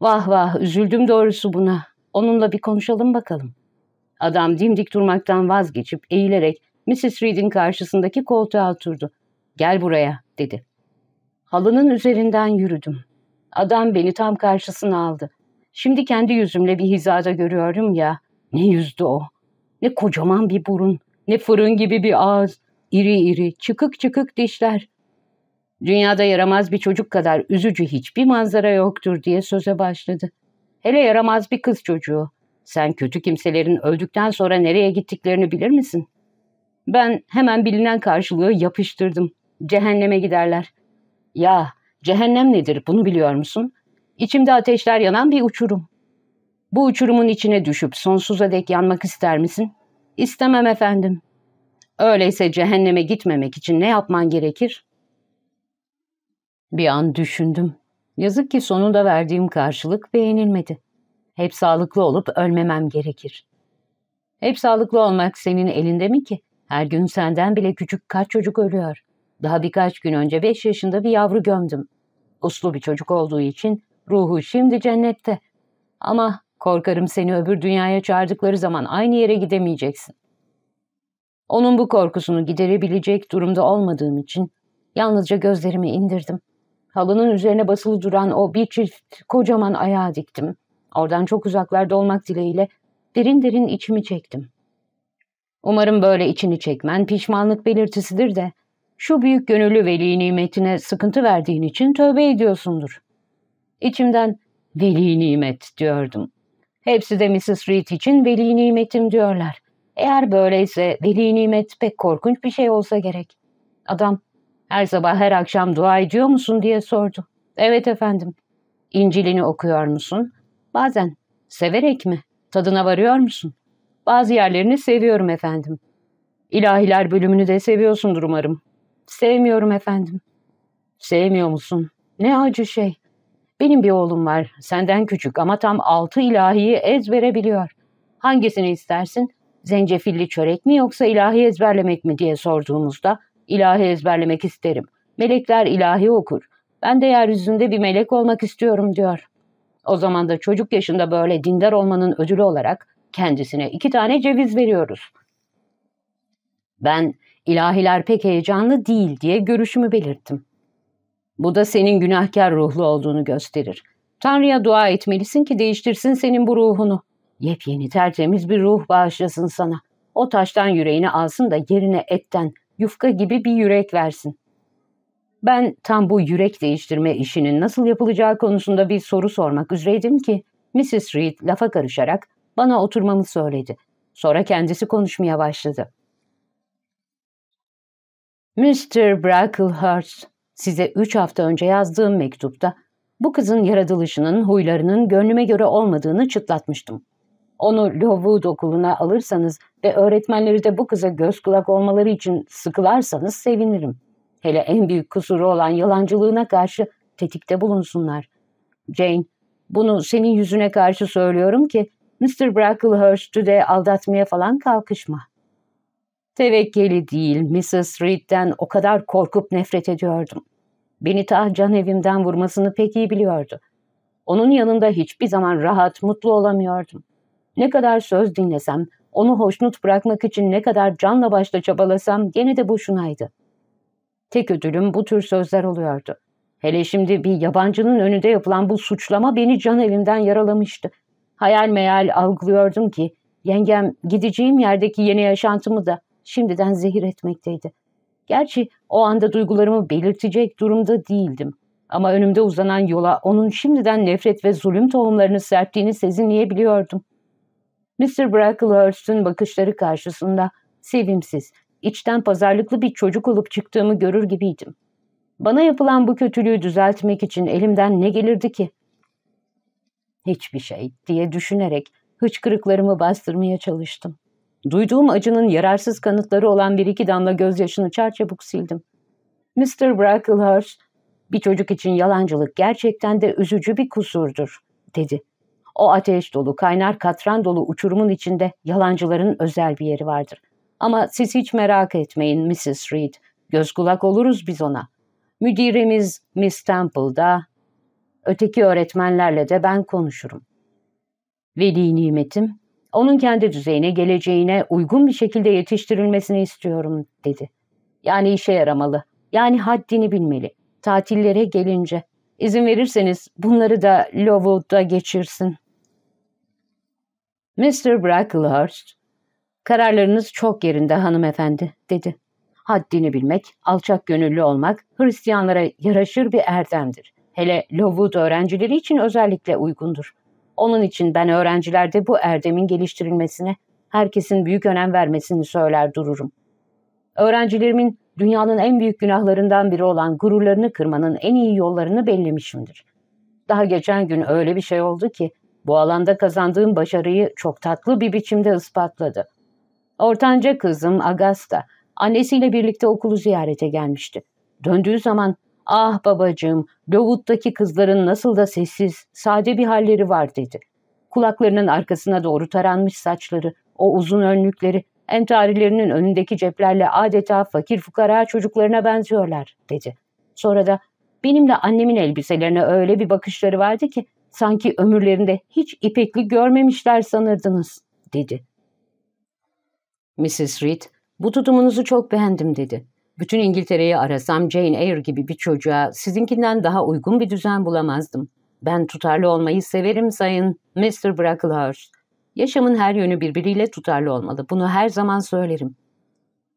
Vah vah üzüldüm doğrusu buna. Onunla bir konuşalım bakalım. Adam dimdik durmaktan vazgeçip eğilerek Mrs. Reed'in karşısındaki koltuğa oturdu. Gel buraya dedi. Halının üzerinden yürüdüm. Adam beni tam karşısına aldı. Şimdi kendi yüzümle bir hizada görüyorum ya. Ne yüzdü o. Ne kocaman bir burun. Ne fırın gibi bir ağız. İri iri, çıkık çıkık dişler. Dünyada yaramaz bir çocuk kadar üzücü hiçbir manzara yoktur diye söze başladı. Hele yaramaz bir kız çocuğu. Sen kötü kimselerin öldükten sonra nereye gittiklerini bilir misin? Ben hemen bilinen karşılığı yapıştırdım. Cehenneme giderler. Ya cehennem nedir bunu biliyor musun? İçimde ateşler yanan bir uçurum. Bu uçurumun içine düşüp sonsuza dek yanmak ister misin? İstemem efendim. Öyleyse cehenneme gitmemek için ne yapman gerekir? Bir an düşündüm. Yazık ki sonunda verdiğim karşılık beğenilmedi. Hep sağlıklı olup ölmemem gerekir. Hep sağlıklı olmak senin elinde mi ki? Her gün senden bile küçük kaç çocuk ölüyor. Daha birkaç gün önce beş yaşında bir yavru gömdüm. Uslu bir çocuk olduğu için Ruhu şimdi cennette. Ama korkarım seni öbür dünyaya çağırdıkları zaman aynı yere gidemeyeceksin. Onun bu korkusunu giderebilecek durumda olmadığım için yalnızca gözlerimi indirdim. Halının üzerine basılı duran o bir çift kocaman ayağa diktim. Oradan çok uzaklarda olmak dileğiyle derin derin içimi çektim. Umarım böyle içini çekmen pişmanlık belirtisidir de şu büyük gönüllü veli nimetine sıkıntı verdiğin için tövbe ediyorsundur.'' İçimden veli nimet diyordum. Hepsi de Mrs. Reed için veli nimetim diyorlar. Eğer böyleyse veli nimet pek korkunç bir şey olsa gerek. Adam her sabah her akşam dua ediyor musun diye sordu. Evet efendim. İncil'ini okuyor musun? Bazen. Severek mi? Tadına varıyor musun? Bazı yerlerini seviyorum efendim. İlahiler bölümünü de seviyorsundur umarım. Sevmiyorum efendim. Sevmiyor musun? Ne acı şey. Benim bir oğlum var, senden küçük ama tam altı ilahiyi ezberebiliyor. Hangisini istersin? Zencefilli çörek mi yoksa ilahi ezberlemek mi diye sorduğumuzda ilahi ezberlemek isterim. Melekler ilahi okur. Ben de yeryüzünde bir melek olmak istiyorum diyor. O zaman da çocuk yaşında böyle dindar olmanın ödülü olarak kendisine iki tane ceviz veriyoruz. Ben ilahiler pek heyecanlı değil diye görüşümü belirttim. Bu da senin günahkar ruhlu olduğunu gösterir. Tanrı'ya dua etmelisin ki değiştirsin senin bu ruhunu. Yepyeni tertemiz bir ruh bağışlasın sana. O taştan yüreğini alsın da yerine etten, yufka gibi bir yürek versin. Ben tam bu yürek değiştirme işinin nasıl yapılacağı konusunda bir soru sormak üzereydim ki Mrs. Reed lafa karışarak bana oturmamı söyledi. Sonra kendisi konuşmaya başladı. Mr. Bracklehurst, Size üç hafta önce yazdığım mektupta bu kızın yaratılışının, huylarının gönlüme göre olmadığını çıtlatmıştım. Onu Lowood okuluna alırsanız ve öğretmenleri de bu kıza göz kulak olmaları için sıkılarsanız sevinirim. Hele en büyük kusuru olan yalancılığına karşı tetikte bulunsunlar. Jane, bunu senin yüzüne karşı söylüyorum ki Mr. Brocklehurst'ü de aldatmaya falan kalkışma. Tevekkeli değil, Mrs. Reed'den o kadar korkup nefret ediyordum. Beni ta can evimden vurmasını pek iyi biliyordu. Onun yanında hiçbir zaman rahat, mutlu olamıyordum. Ne kadar söz dinlesem, onu hoşnut bırakmak için ne kadar canla başla çabalasam gene de boşunaydı. Tek ödülüm bu tür sözler oluyordu. Hele şimdi bir yabancının önünde yapılan bu suçlama beni can evimden yaralamıştı. Hayal meyal algılıyordum ki yengem gideceğim yerdeki yeni yaşantımı da şimdiden zehir etmekteydi. Gerçi o anda duygularımı belirtecek durumda değildim. Ama önümde uzanan yola onun şimdiden nefret ve zulüm tohumlarını serptiğini sezinleyebiliyordum. Mr. Bracklehurst'un bakışları karşısında sevimsiz, içten pazarlıklı bir çocuk olup çıktığımı görür gibiydim. Bana yapılan bu kötülüğü düzeltmek için elimden ne gelirdi ki? Hiçbir şey diye düşünerek hıçkırıklarımı bastırmaya çalıştım. Duyduğum acının yararsız kanıtları olan bir iki damla gözyaşını çarçabuk sildim. Mr. Bracklehurst, bir çocuk için yalancılık gerçekten de üzücü bir kusurdur, dedi. O ateş dolu, kaynar katran dolu uçurumun içinde yalancıların özel bir yeri vardır. Ama siz hiç merak etmeyin Mrs. Reed, göz kulak oluruz biz ona. Müdirimiz Miss Temple'da, öteki öğretmenlerle de ben konuşurum. Veli nimetim onun kendi düzeyine, geleceğine uygun bir şekilde yetiştirilmesini istiyorum dedi. Yani işe yaramalı. Yani haddini bilmeli. Tatillere gelince. İzin verirseniz bunları da Lowood'da geçirsin. Mr. Bracklehurst, kararlarınız çok yerinde hanımefendi, dedi. Haddini bilmek, alçak gönüllü olmak Hristiyanlara yaraşır bir erdemdir. Hele Lowood öğrencileri için özellikle uygundur. Onun için ben öğrencilerde bu erdemin geliştirilmesine herkesin büyük önem vermesini söyler dururum. Öğrencilerimin dünyanın en büyük günahlarından biri olan gururlarını kırmanın en iyi yollarını bellemişimdir. Daha geçen gün öyle bir şey oldu ki bu alanda kazandığım başarıyı çok tatlı bir biçimde ispatladı. Ortanca kızım Agasta annesiyle birlikte okulu ziyarete gelmişti. Döndüğü zaman ''Ah babacığım, Davut'taki kızların nasıl da sessiz, sade bir halleri var.'' dedi. Kulaklarının arkasına doğru taranmış saçları, o uzun önlükleri, entarilerinin önündeki ceplerle adeta fakir fukara çocuklarına benziyorlar, dedi. Sonra da benimle annemin elbiselerine öyle bir bakışları vardı ki sanki ömürlerinde hiç ipekli görmemişler sanırdınız, dedi. Mrs. Reed, bu tutumunuzu çok beğendim, dedi. Bütün İngiltere'yi arasam Jane Eyre gibi bir çocuğa sizinkinden daha uygun bir düzen bulamazdım. Ben tutarlı olmayı severim sayın Mr. Brocklehurst. Yaşamın her yönü birbiriyle tutarlı olmalı. Bunu her zaman söylerim.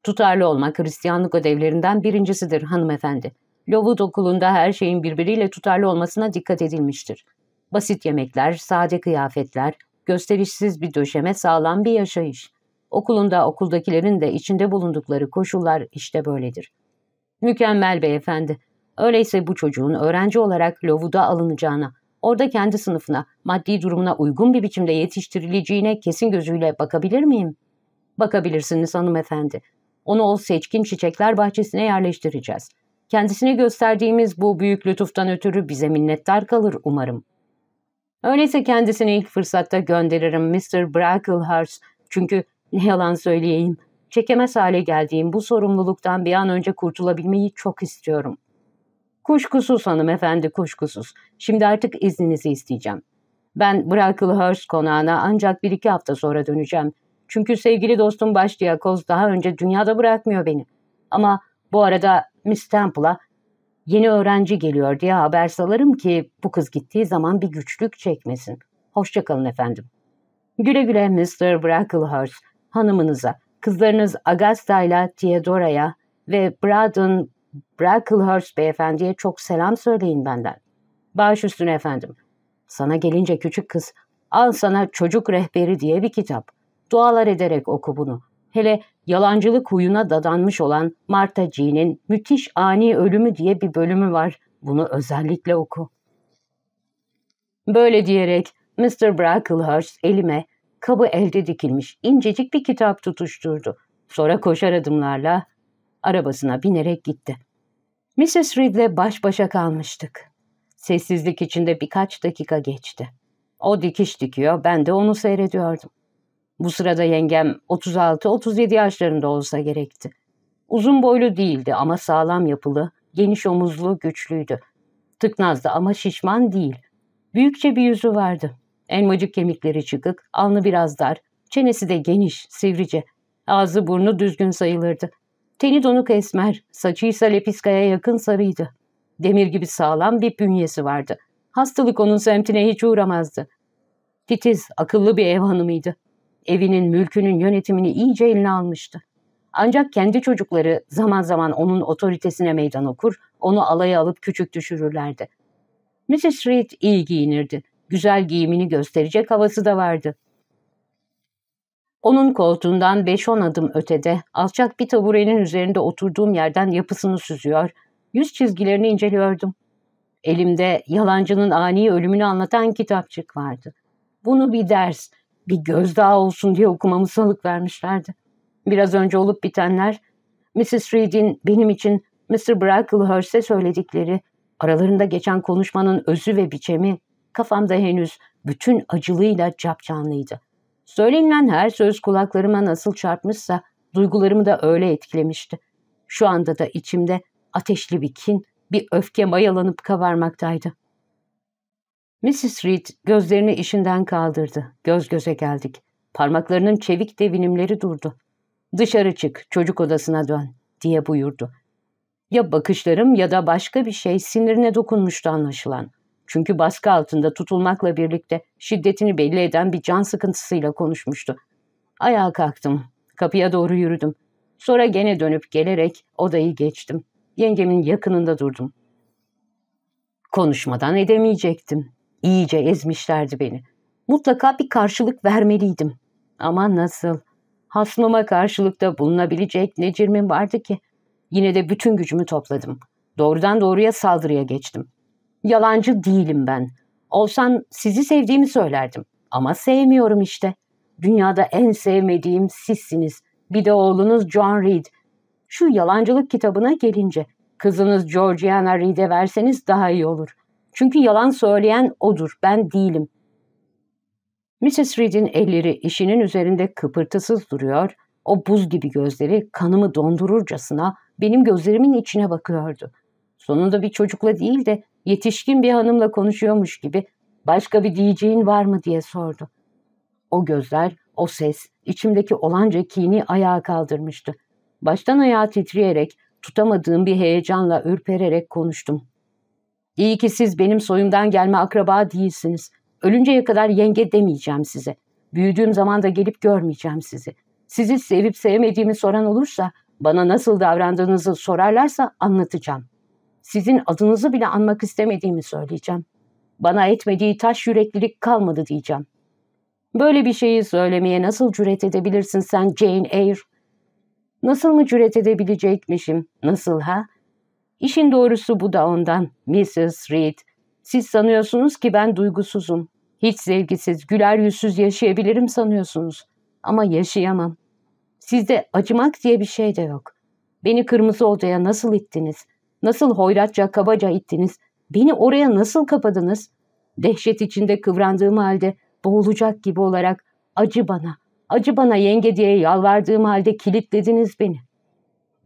Tutarlı olmak Hristiyanlık ödevlerinden birincisidir hanımefendi. Lowood okulunda her şeyin birbiriyle tutarlı olmasına dikkat edilmiştir. Basit yemekler, sade kıyafetler, gösterişsiz bir döşeme, sağlam bir yaşayış. Okulunda okuldakilerin de içinde bulundukları koşullar işte böyledir. Mükemmel beyefendi. Öyleyse bu çocuğun öğrenci olarak Lovu'da alınacağına, orada kendi sınıfına, maddi durumuna uygun bir biçimde yetiştirileceğine kesin gözüyle bakabilir miyim? Bakabilirsiniz hanımefendi. Onu o seçkin çiçekler bahçesine yerleştireceğiz. Kendisine gösterdiğimiz bu büyük lütuftan ötürü bize minnettar kalır umarım. Öyleyse kendisini ilk fırsatta gönderirim Mr. Bracklehurst. Çünkü ne yalan söyleyeyim, çekemez hale geldiğim bu sorumluluktan bir an önce kurtulabilmeyi çok istiyorum. Kuşkusuz hanımefendi, kuşkusuz. Şimdi artık izninizi isteyeceğim. Ben Bracklehurst konağına ancak bir iki hafta sonra döneceğim. Çünkü sevgili dostum Başdiyakoz daha önce dünyada bırakmıyor beni. Ama bu arada Miss Temple'a yeni öğrenci geliyor diye haber salarım ki bu kız gittiği zaman bir güçlük çekmesin. Hoşçakalın efendim. Güle güle Mr. Bracklehurst hanımınıza, kızlarınız ile Theodora'ya ve Braden Bracklehurst beyefendiye çok selam söyleyin benden. Baş üstüne efendim. Sana gelince küçük kız, al sana çocuk rehberi diye bir kitap. Dualar ederek oku bunu. Hele yalancılık huyuna dadanmış olan Marta G'nin müthiş ani ölümü diye bir bölümü var. Bunu özellikle oku. Böyle diyerek Mr. Bracklehurst elime kabı elde dikilmiş incecik bir kitap tutuşturdu. Sonra koşar adımlarla arabasına binerek gitti. Mrs. Reed'le baş başa kalmıştık. Sessizlik içinde birkaç dakika geçti. O dikiş dikiyor, ben de onu seyrediyordum. Bu sırada yengem 36-37 yaşlarında olsa gerekti. Uzun boylu değildi ama sağlam yapılı, geniş omuzlu, güçlüydü. Tıknazdı ama şişman değil. Büyükçe bir yüzü vardı. Elmacık kemikleri çıkık, alnı biraz dar, çenesi de geniş, sivrice. Ağzı burnu düzgün sayılırdı. Teni donuk esmer, saçı ise lepiskaya yakın sarıydı. Demir gibi sağlam bir bünyesi vardı. Hastalık onun semtine hiç uğramazdı. Titiz, akıllı bir ev hanımıydı. Evinin, mülkünün yönetimini iyice eline almıştı. Ancak kendi çocukları zaman zaman onun otoritesine meydan okur, onu alaya alıp küçük düşürürlerdi. Mrs. Reed iyi giyinirdi güzel giyimini gösterecek havası da vardı. Onun koltuğundan 5-10 adım ötede alçak bir taburenin üzerinde oturduğum yerden yapısını süzüyor, yüz çizgilerini inceliyordum. Elimde yalancının ani ölümünü anlatan kitapçık vardı. Bunu bir ders, bir gözdağı olsun diye okumamı salık vermişlerdi. Biraz önce olup bitenler, Mrs. Reed'in benim için Mr. Brocklehurst'e söyledikleri, aralarında geçen konuşmanın özü ve biçemi kafamda henüz bütün acılığıyla capcanlıydı. Söylenilen her söz kulaklarıma nasıl çarpmışsa duygularımı da öyle etkilemişti. Şu anda da içimde ateşli bir kin, bir öfke mayalanıp kabarmaktaydı. Mrs. Reed gözlerini işinden kaldırdı. Göz göze geldik. Parmaklarının çevik devinimleri durdu. Dışarı çık, çocuk odasına dön diye buyurdu. Ya bakışlarım ya da başka bir şey sinirine dokunmuştu anlaşılan. Çünkü baskı altında tutulmakla birlikte şiddetini belli eden bir can sıkıntısıyla konuşmuştu. Ayağa kalktım. Kapıya doğru yürüdüm. Sonra gene dönüp gelerek odayı geçtim. Yengemin yakınında durdum. Konuşmadan edemeyecektim. İyice ezmişlerdi beni. Mutlaka bir karşılık vermeliydim. Ama nasıl? Hasmıma karşılıkta bulunabilecek ne cirmim vardı ki? Yine de bütün gücümü topladım. Doğrudan doğruya saldırıya geçtim. Yalancı değilim ben. Olsan sizi sevdiğimi söylerdim. Ama sevmiyorum işte. Dünyada en sevmediğim sizsiniz. Bir de oğlunuz John Reed. Şu yalancılık kitabına gelince kızınız Georgiana Reed'e verseniz daha iyi olur. Çünkü yalan söyleyen odur, ben değilim. Mrs. Reed'in elleri işinin üzerinde kıpırtısız duruyor, o buz gibi gözleri kanımı dondururcasına benim gözlerimin içine bakıyordu. Sonunda bir çocukla değil de yetişkin bir hanımla konuşuyormuş gibi başka bir diyeceğin var mı diye sordu. O gözler, o ses içimdeki olanca kini ayağa kaldırmıştı. Baştan ayağa titreyerek, tutamadığım bir heyecanla ürpererek konuştum. İyi ki siz benim soyumdan gelme akraba değilsiniz. Ölünceye kadar yenge demeyeceğim size. Büyüdüğüm zaman da gelip görmeyeceğim sizi. Sizi sevip sevmediğimi soran olursa, bana nasıl davrandığınızı sorarlarsa anlatacağım sizin adınızı bile anmak istemediğimi söyleyeceğim. Bana etmediği taş yüreklilik kalmadı diyeceğim. Böyle bir şeyi söylemeye nasıl cüret edebilirsin sen Jane Eyre? Nasıl mı cüret edebilecekmişim? Nasıl ha? İşin doğrusu bu da ondan. Mrs. Reed, siz sanıyorsunuz ki ben duygusuzum. Hiç sevgisiz, güler yüzsüz yaşayabilirim sanıyorsunuz. Ama yaşayamam. Sizde acımak diye bir şey de yok. Beni kırmızı odaya nasıl ittiniz? Nasıl hoyratça kabaca ittiniz? Beni oraya nasıl kapadınız? Dehşet içinde kıvrandığım halde boğulacak gibi olarak acı bana, acı bana yenge diye yalvardığım halde kilitlediniz beni.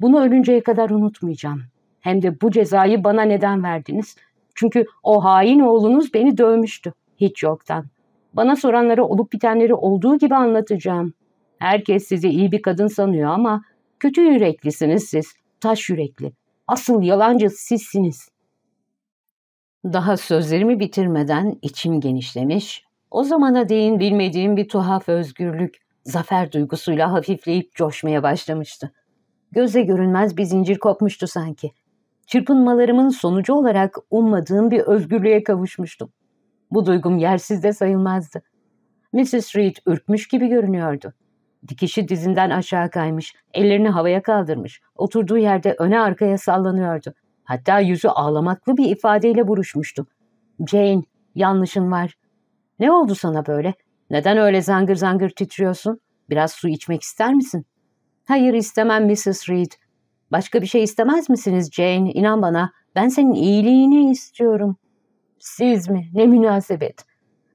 Bunu ölünceye kadar unutmayacağım. Hem de bu cezayı bana neden verdiniz? Çünkü o hain oğlunuz beni dövmüştü. Hiç yoktan. Bana soranlara olup bitenleri olduğu gibi anlatacağım. Herkes sizi iyi bir kadın sanıyor ama kötü yüreklisiniz siz. Taş yürekli, Asıl yalancı sizsiniz. Daha sözlerimi bitirmeden içim genişlemiş. O zamana değin bilmediğim bir tuhaf özgürlük, zafer duygusuyla hafifleyip coşmaya başlamıştı. Göze görünmez bir zincir kopmuştu sanki. Çırpınmalarımın sonucu olarak ummadığım bir özgürlüğe kavuşmuştum. Bu duygum yersiz de sayılmazdı. Mrs. Reed ürkmüş gibi görünüyordu. Dikişi dizinden aşağı kaymış, ellerini havaya kaldırmış, oturduğu yerde öne arkaya sallanıyordu. Hatta yüzü ağlamaklı bir ifadeyle buruşmuştu. Jane, yanlışın var. Ne oldu sana böyle? Neden öyle zangır zangır titriyorsun? Biraz su içmek ister misin? Hayır istemem Mrs. Reed. Başka bir şey istemez misiniz Jane? İnan bana ben senin iyiliğini istiyorum. Siz mi? Ne münasebet.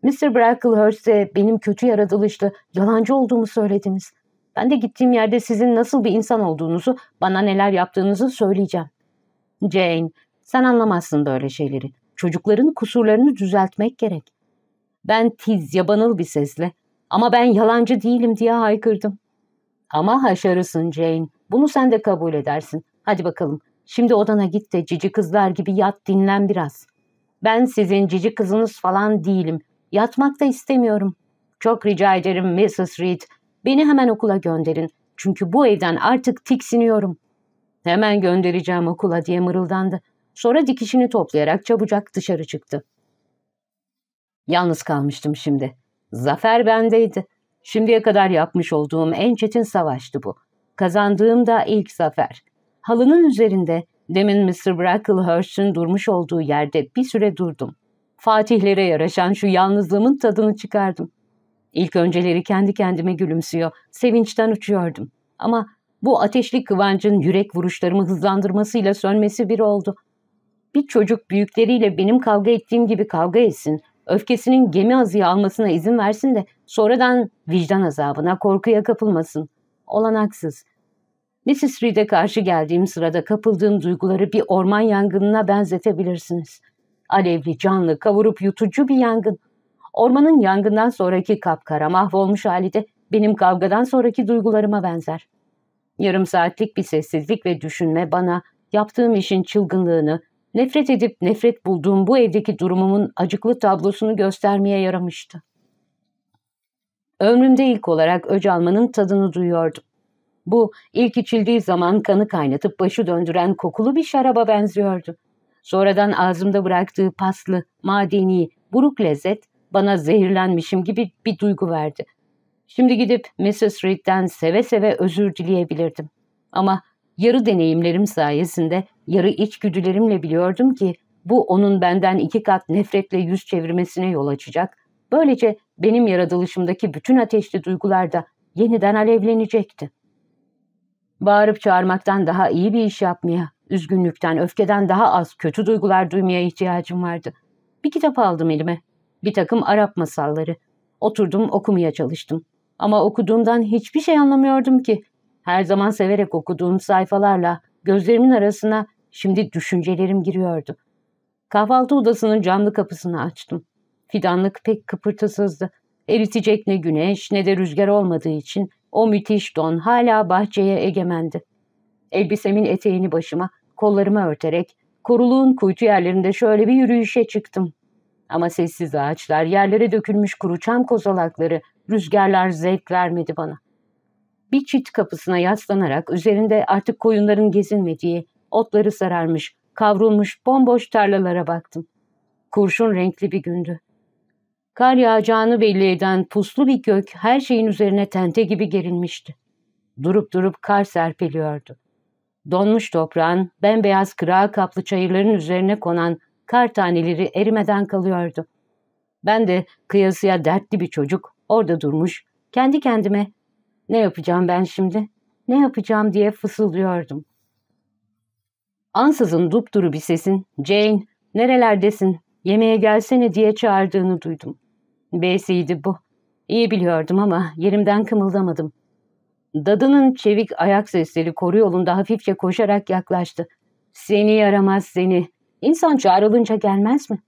Mr. Bracklehurst'e benim kötü yaratılışlı, yalancı olduğumu söylediniz. Ben de gittiğim yerde sizin nasıl bir insan olduğunuzu, bana neler yaptığınızı söyleyeceğim. Jane, sen anlamazsın böyle şeyleri. Çocukların kusurlarını düzeltmek gerek. Ben tiz, yabanıl bir sesle ama ben yalancı değilim diye haykırdım. Ama haşarısın Jane. Bunu sen de kabul edersin. Hadi bakalım. Şimdi odana git de cici kızlar gibi yat dinlen biraz. Ben sizin cici kızınız falan değilim. Yatmak da istemiyorum. Çok rica ederim Mrs. Reed. Beni hemen okula gönderin. Çünkü bu evden artık tiksiniyorum. Hemen göndereceğim okula diye mırıldandı. Sonra dikişini toplayarak çabucak dışarı çıktı. Yalnız kalmıştım şimdi. Zafer bendeydi. Şimdiye kadar yapmış olduğum en çetin savaştı bu. Kazandığım da ilk zafer. Halının üzerinde demin Mr. Bracklehurst'ün durmuş olduğu yerde bir süre durdum. Fatihlere yaraşan şu yalnızlığımın tadını çıkardım. İlk önceleri kendi kendime gülümsüyor, sevinçten uçuyordum. Ama bu ateşli kıvancın yürek vuruşlarımı hızlandırmasıyla sönmesi bir oldu. Bir çocuk büyükleriyle benim kavga ettiğim gibi kavga etsin, öfkesinin gemi azıya almasına izin versin de sonradan vicdan azabına, korkuya kapılmasın. Olanaksız. Mrs. Reed'e karşı geldiğim sırada kapıldığım duyguları bir orman yangınına benzetebilirsiniz.'' Alevli canlı kavurup yutucu bir yangın. Ormanın yangından sonraki kapkara mahvolmuş hali de benim kavgadan sonraki duygularıma benzer. Yarım saatlik bir sessizlik ve düşünme bana yaptığım işin çılgınlığını, nefret edip nefret bulduğum bu evdeki durumumun acıklı tablosunu göstermeye yaramıştı. Ömrümde ilk olarak öc almanın tadını duyuyordum. Bu ilk içildiği zaman kanı kaynatıp başı döndüren kokulu bir şaraba benziyordu. Sonradan ağzımda bıraktığı paslı, madeni, buruk lezzet bana zehirlenmişim gibi bir duygu verdi. Şimdi gidip Mrs. Reed'den seve seve özür dileyebilirdim. Ama yarı deneyimlerim sayesinde yarı içgüdülerimle biliyordum ki bu onun benden iki kat nefretle yüz çevirmesine yol açacak. Böylece benim yaratılışımdaki bütün ateşli duygular da yeniden alevlenecekti. Bağırıp çağırmaktan daha iyi bir iş yapmaya, Üzgünlükten, öfkeden daha az kötü duygular duymaya ihtiyacım vardı. Bir kitap aldım elime. Bir takım Arap masalları. Oturdum okumaya çalıştım. Ama okuduğumdan hiçbir şey anlamıyordum ki. Her zaman severek okuduğum sayfalarla gözlerimin arasına şimdi düşüncelerim giriyordu. Kahvaltı odasının camlı kapısını açtım. Fidanlık pek kıpırtısızdı. Eritecek ne güneş ne de rüzgar olmadığı için o müthiş don hala bahçeye egemendi. Elbisemin eteğini başıma, kollarımı örterek koruluğun kuytu yerlerinde şöyle bir yürüyüşe çıktım. Ama sessiz ağaçlar, yerlere dökülmüş kuru çam kozalakları, rüzgarlar zevk vermedi bana. Bir çit kapısına yaslanarak üzerinde artık koyunların gezinmediği, otları sararmış, kavrulmuş bomboş tarlalara baktım. Kurşun renkli bir gündü. Kar yağacağını belli eden puslu bir gök her şeyin üzerine tente gibi gerilmişti. Durup durup kar serpiliyordu. Donmuş toprağın bembeyaz kırağı kaplı çayırların üzerine konan kar taneleri erimeden kalıyordu. Ben de kıyasıya dertli bir çocuk orada durmuş kendi kendime ne yapacağım ben şimdi ne yapacağım diye fısıldıyordum. Ansızın dupduru bir sesin Jane nerelerdesin yemeğe gelsene diye çağırdığını duydum. B'siydi bu. İyi biliyordum ama yerimden kımıldamadım. Dadının çevik ayak sesleri koru yolunda hafifçe koşarak yaklaştı. Seni yaramaz seni. İnsan çağrılınca gelmez mi?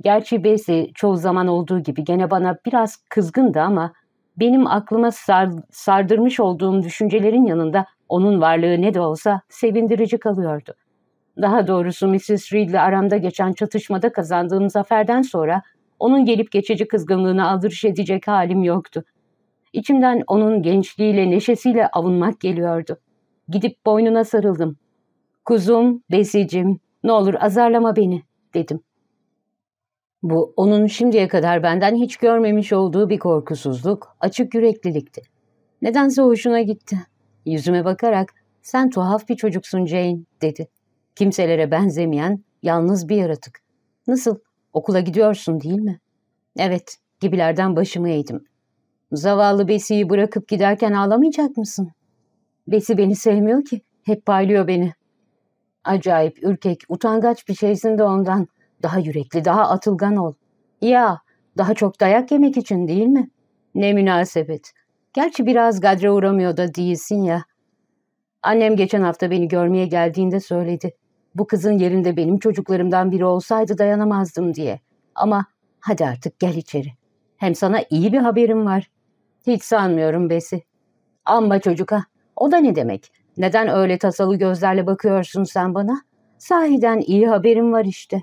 Gerçi Besi çoğu zaman olduğu gibi gene bana biraz kızgındı ama benim aklıma sar, sardırmış olduğum düşüncelerin yanında onun varlığı ne de olsa sevindirici kalıyordu. Daha doğrusu Mrs. Reed ile aramda geçen çatışmada kazandığım zaferden sonra onun gelip geçici kızgınlığını aldırış edecek halim yoktu. İçimden onun gençliğiyle, neşesiyle avunmak geliyordu. Gidip boynuna sarıldım. ''Kuzum, besicim, ne olur azarlama beni.'' dedim. Bu, onun şimdiye kadar benden hiç görmemiş olduğu bir korkusuzluk, açık yüreklilikti. Nedense hoşuna gitti. Yüzüme bakarak, ''Sen tuhaf bir çocuksun Jane.'' dedi. Kimselere benzemeyen, yalnız bir yaratık. ''Nasıl? Okula gidiyorsun değil mi?'' ''Evet.'' gibilerden başımı eğdim. Zavallı Besi'yi bırakıp giderken ağlamayacak mısın? Besi beni sevmiyor ki. Hep paylıyor beni. Acayip ürkek, utangaç bir şeysin de ondan. Daha yürekli, daha atılgan ol. Ya, daha çok dayak yemek için değil mi? Ne münasebet. Gerçi biraz gadre uğramıyor da değilsin ya. Annem geçen hafta beni görmeye geldiğinde söyledi. Bu kızın yerinde benim çocuklarımdan biri olsaydı dayanamazdım diye. Ama hadi artık gel içeri. Hem sana iyi bir haberim var. Hiç sanmıyorum Besi. Amma çocuk ha. O da ne demek? Neden öyle tasalı gözlerle bakıyorsun sen bana? Sahiden iyi haberim var işte.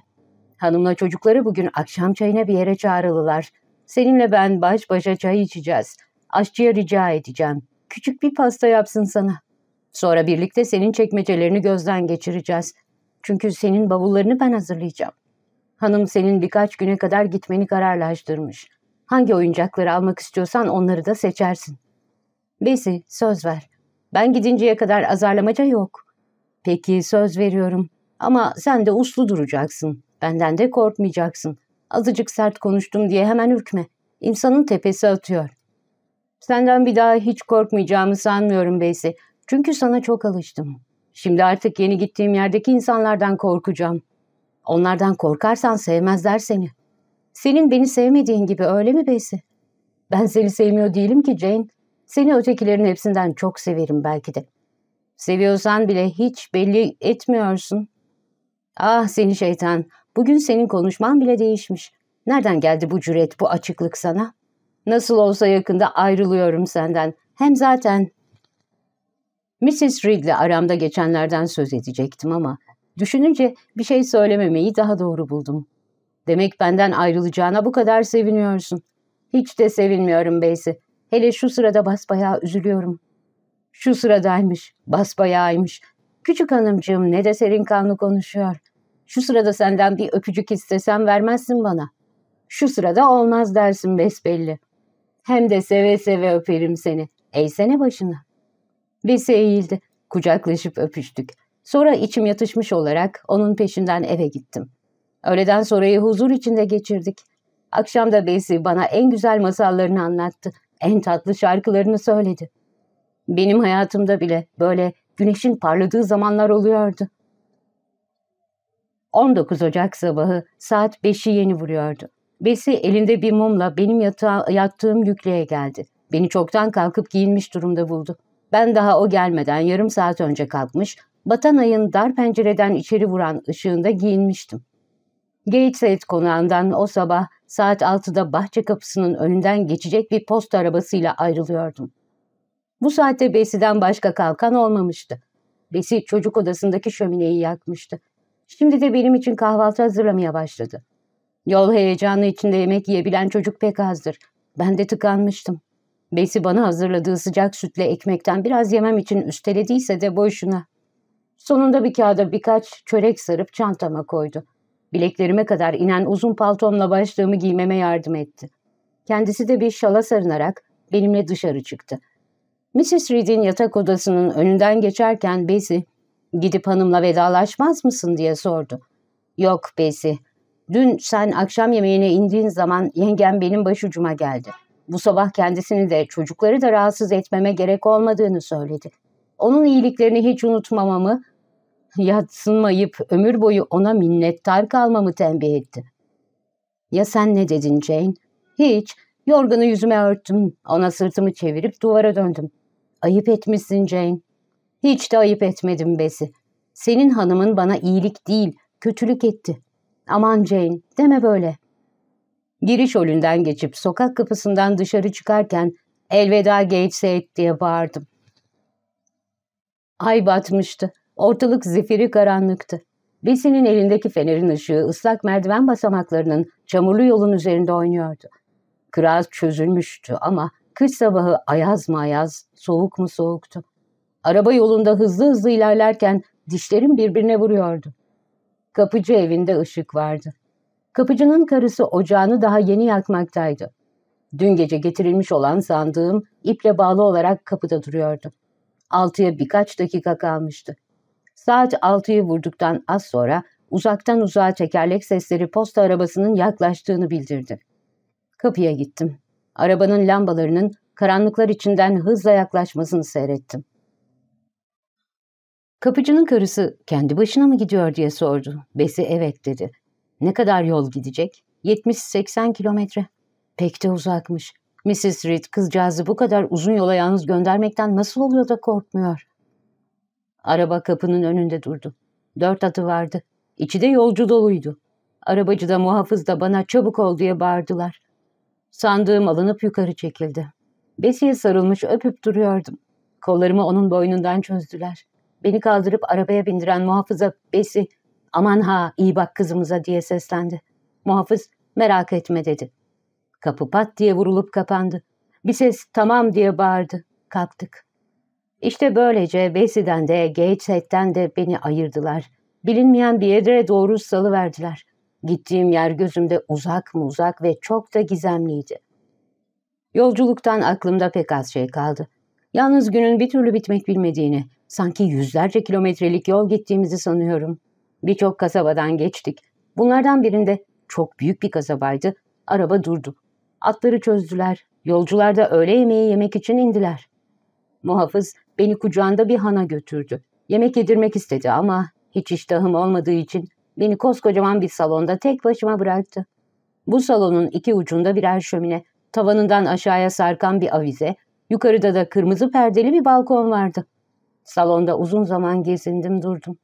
Hanımla çocukları bugün akşam çayına bir yere çağrılılar. Seninle ben baş başa çay içeceğiz. Aşçıya rica edeceğim. Küçük bir pasta yapsın sana. Sonra birlikte senin çekmecelerini gözden geçireceğiz. Çünkü senin bavullarını ben hazırlayacağım. Hanım senin birkaç güne kadar gitmeni kararlaştırmış. Hangi oyuncakları almak istiyorsan onları da seçersin. Besi söz ver. Ben gidinceye kadar azarlamaca yok. Peki söz veriyorum. Ama sen de uslu duracaksın. Benden de korkmayacaksın. Azıcık sert konuştum diye hemen ürkme. İnsanın tepesi atıyor. Senden bir daha hiç korkmayacağımı sanmıyorum Beysi. Çünkü sana çok alıştım. Şimdi artık yeni gittiğim yerdeki insanlardan korkacağım. Onlardan korkarsan sevmezler seni.'' Senin beni sevmediğin gibi öyle mi Beysi? Ben seni sevmiyor değilim ki Jane. Seni ötekilerin hepsinden çok severim belki de. Seviyorsan bile hiç belli etmiyorsun. Ah seni şeytan, bugün senin konuşman bile değişmiş. Nereden geldi bu cüret, bu açıklık sana? Nasıl olsa yakında ayrılıyorum senden. Hem zaten... Mrs. Reed'le aramda geçenlerden söz edecektim ama düşününce bir şey söylememeyi daha doğru buldum. Demek benden ayrılacağına bu kadar seviniyorsun. Hiç de sevinmiyorum Beysi. Hele şu sırada basbayağı üzülüyorum. Şu sıradaymış, basbayağıymış. Küçük hanımcığım ne de serin kanlı konuşuyor. Şu sırada senden bir öpücük istesem vermezsin bana. Şu sırada olmaz dersin besbelli. Hem de seve seve öperim seni. Eğsene başını. Besi eğildi. Kucaklaşıp öpüştük. Sonra içim yatışmış olarak onun peşinden eve gittim. Öğleden sonrayı huzur içinde geçirdik. Akşam da Besi bana en güzel masallarını anlattı. En tatlı şarkılarını söyledi. Benim hayatımda bile böyle güneşin parladığı zamanlar oluyordu. 19 Ocak sabahı saat 5'i yeni vuruyordu. Besi elinde bir mumla benim yatağa, yattığım yükleye geldi. Beni çoktan kalkıp giyinmiş durumda buldu. Ben daha o gelmeden yarım saat önce kalkmış, batan ayın dar pencereden içeri vuran ışığında giyinmiştim. Gateshead konağından o sabah saat 6'da bahçe kapısının önünden geçecek bir posta arabasıyla ayrılıyordum. Bu saatte Besi'den başka kalkan olmamıştı. Besi çocuk odasındaki şömineyi yakmıştı. Şimdi de benim için kahvaltı hazırlamaya başladı. Yol heyecanı içinde yemek yiyebilen çocuk pek azdır. Ben de tıkanmıştım. Besi bana hazırladığı sıcak sütle ekmekten biraz yemem için üstelediyse de boşuna. Sonunda bir kağıda birkaç çörek sarıp çantama koydu. Bileklerime kadar inen uzun paltomla başlığımı giymeme yardım etti. Kendisi de bir şala sarınarak benimle dışarı çıktı. Mrs. Reed'in yatak odasının önünden geçerken Bessie, gidip hanımla vedalaşmaz mısın diye sordu. Yok Bessie, dün sen akşam yemeğine indiğin zaman yengem benim başucuma geldi. Bu sabah kendisini de çocukları da rahatsız etmeme gerek olmadığını söyledi. Onun iyiliklerini hiç unutmamamı *laughs* yatsınmayıp ömür boyu ona minnettar kalmamı tembih etti. Ya sen ne dedin Jane? Hiç. Yorganı yüzüme örttüm. Ona sırtımı çevirip duvara döndüm. Ayıp etmişsin Jane. Hiç de ayıp etmedim Besi. Senin hanımın bana iyilik değil, kötülük etti. Aman Jane, deme böyle. Giriş önünden geçip sokak kapısından dışarı çıkarken elveda Gates'e et diye bağırdım. Ay batmıştı. Ortalık zifiri karanlıktı. Besi'nin elindeki fenerin ışığı ıslak merdiven basamaklarının çamurlu yolun üzerinde oynuyordu. Kıraz çözülmüştü ama kış sabahı ayaz mı ayaz, soğuk mu soğuktu. Araba yolunda hızlı hızlı ilerlerken dişlerim birbirine vuruyordu. Kapıcı evinde ışık vardı. Kapıcının karısı ocağını daha yeni yakmaktaydı. Dün gece getirilmiş olan sandığım iple bağlı olarak kapıda duruyordu. Altıya birkaç dakika kalmıştı. Saat 6'yı vurduktan az sonra uzaktan uzağa tekerlek sesleri posta arabasının yaklaştığını bildirdi. Kapıya gittim. Arabanın lambalarının karanlıklar içinden hızla yaklaşmasını seyrettim. Kapıcının karısı kendi başına mı gidiyor diye sordu. Besi evet dedi. Ne kadar yol gidecek? 70-80 kilometre. Pek de uzakmış. Mrs. Reed kızcağızı bu kadar uzun yola yalnız göndermekten nasıl oluyor da korkmuyor? Araba kapının önünde durdu. Dört atı vardı. İçi de yolcu doluydu. Arabacı da muhafız da bana çabuk ol diye bağırdılar. Sandığım alınıp yukarı çekildi. Besi'ye sarılmış öpüp duruyordum. Kollarımı onun boynundan çözdüler. Beni kaldırıp arabaya bindiren muhafıza Besi, aman ha iyi bak kızımıza diye seslendi. Muhafız merak etme dedi. Kapı pat diye vurulup kapandı. Bir ses tamam diye bağırdı. Kalktık. İşte böylece Besi'den de Gateshead'den de beni ayırdılar. Bilinmeyen bir yere doğru salıverdiler. Gittiğim yer gözümde uzak mı uzak ve çok da gizemliydi. Yolculuktan aklımda pek az şey kaldı. Yalnız günün bir türlü bitmek bilmediğini, sanki yüzlerce kilometrelik yol gittiğimizi sanıyorum. Birçok kasabadan geçtik. Bunlardan birinde çok büyük bir kasabaydı. Araba durdu. Atları çözdüler. Yolcular da öğle yemeği yemek için indiler. Muhafız Beni kucağında bir hana götürdü. Yemek yedirmek istedi ama hiç iştahım olmadığı için beni koskocaman bir salonda tek başıma bıraktı. Bu salonun iki ucunda birer şömine, tavanından aşağıya sarkan bir avize, yukarıda da kırmızı perdeli bir balkon vardı. Salonda uzun zaman gezindim durdum.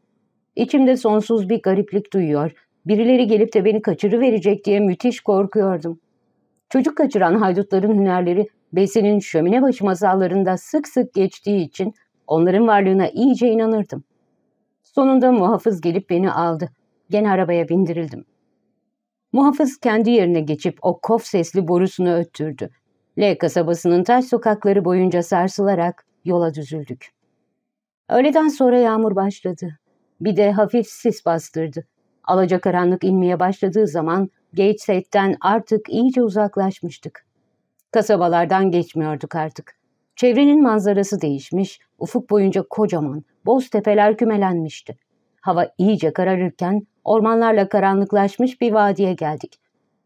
İçimde sonsuz bir gariplik duyuyor. Birileri gelip de beni kaçırıverecek diye müthiş korkuyordum. Çocuk kaçıran haydutların hünerleri Besi'nin şömine başı masallarında sık sık geçtiği için onların varlığına iyice inanırdım. Sonunda muhafız gelip beni aldı. Gene arabaya bindirildim. Muhafız kendi yerine geçip o kof sesli borusunu öttürdü. L kasabasının taş sokakları boyunca sarsılarak yola düzüldük. Öğleden sonra yağmur başladı. Bir de hafif sis bastırdı. Alacakaranlık inmeye başladığı zaman Gateshead'den artık iyice uzaklaşmıştık. Kasabalardan geçmiyorduk artık. Çevrenin manzarası değişmiş, ufuk boyunca kocaman, boz tepeler kümelenmişti. Hava iyice kararırken ormanlarla karanlıklaşmış bir vadiye geldik.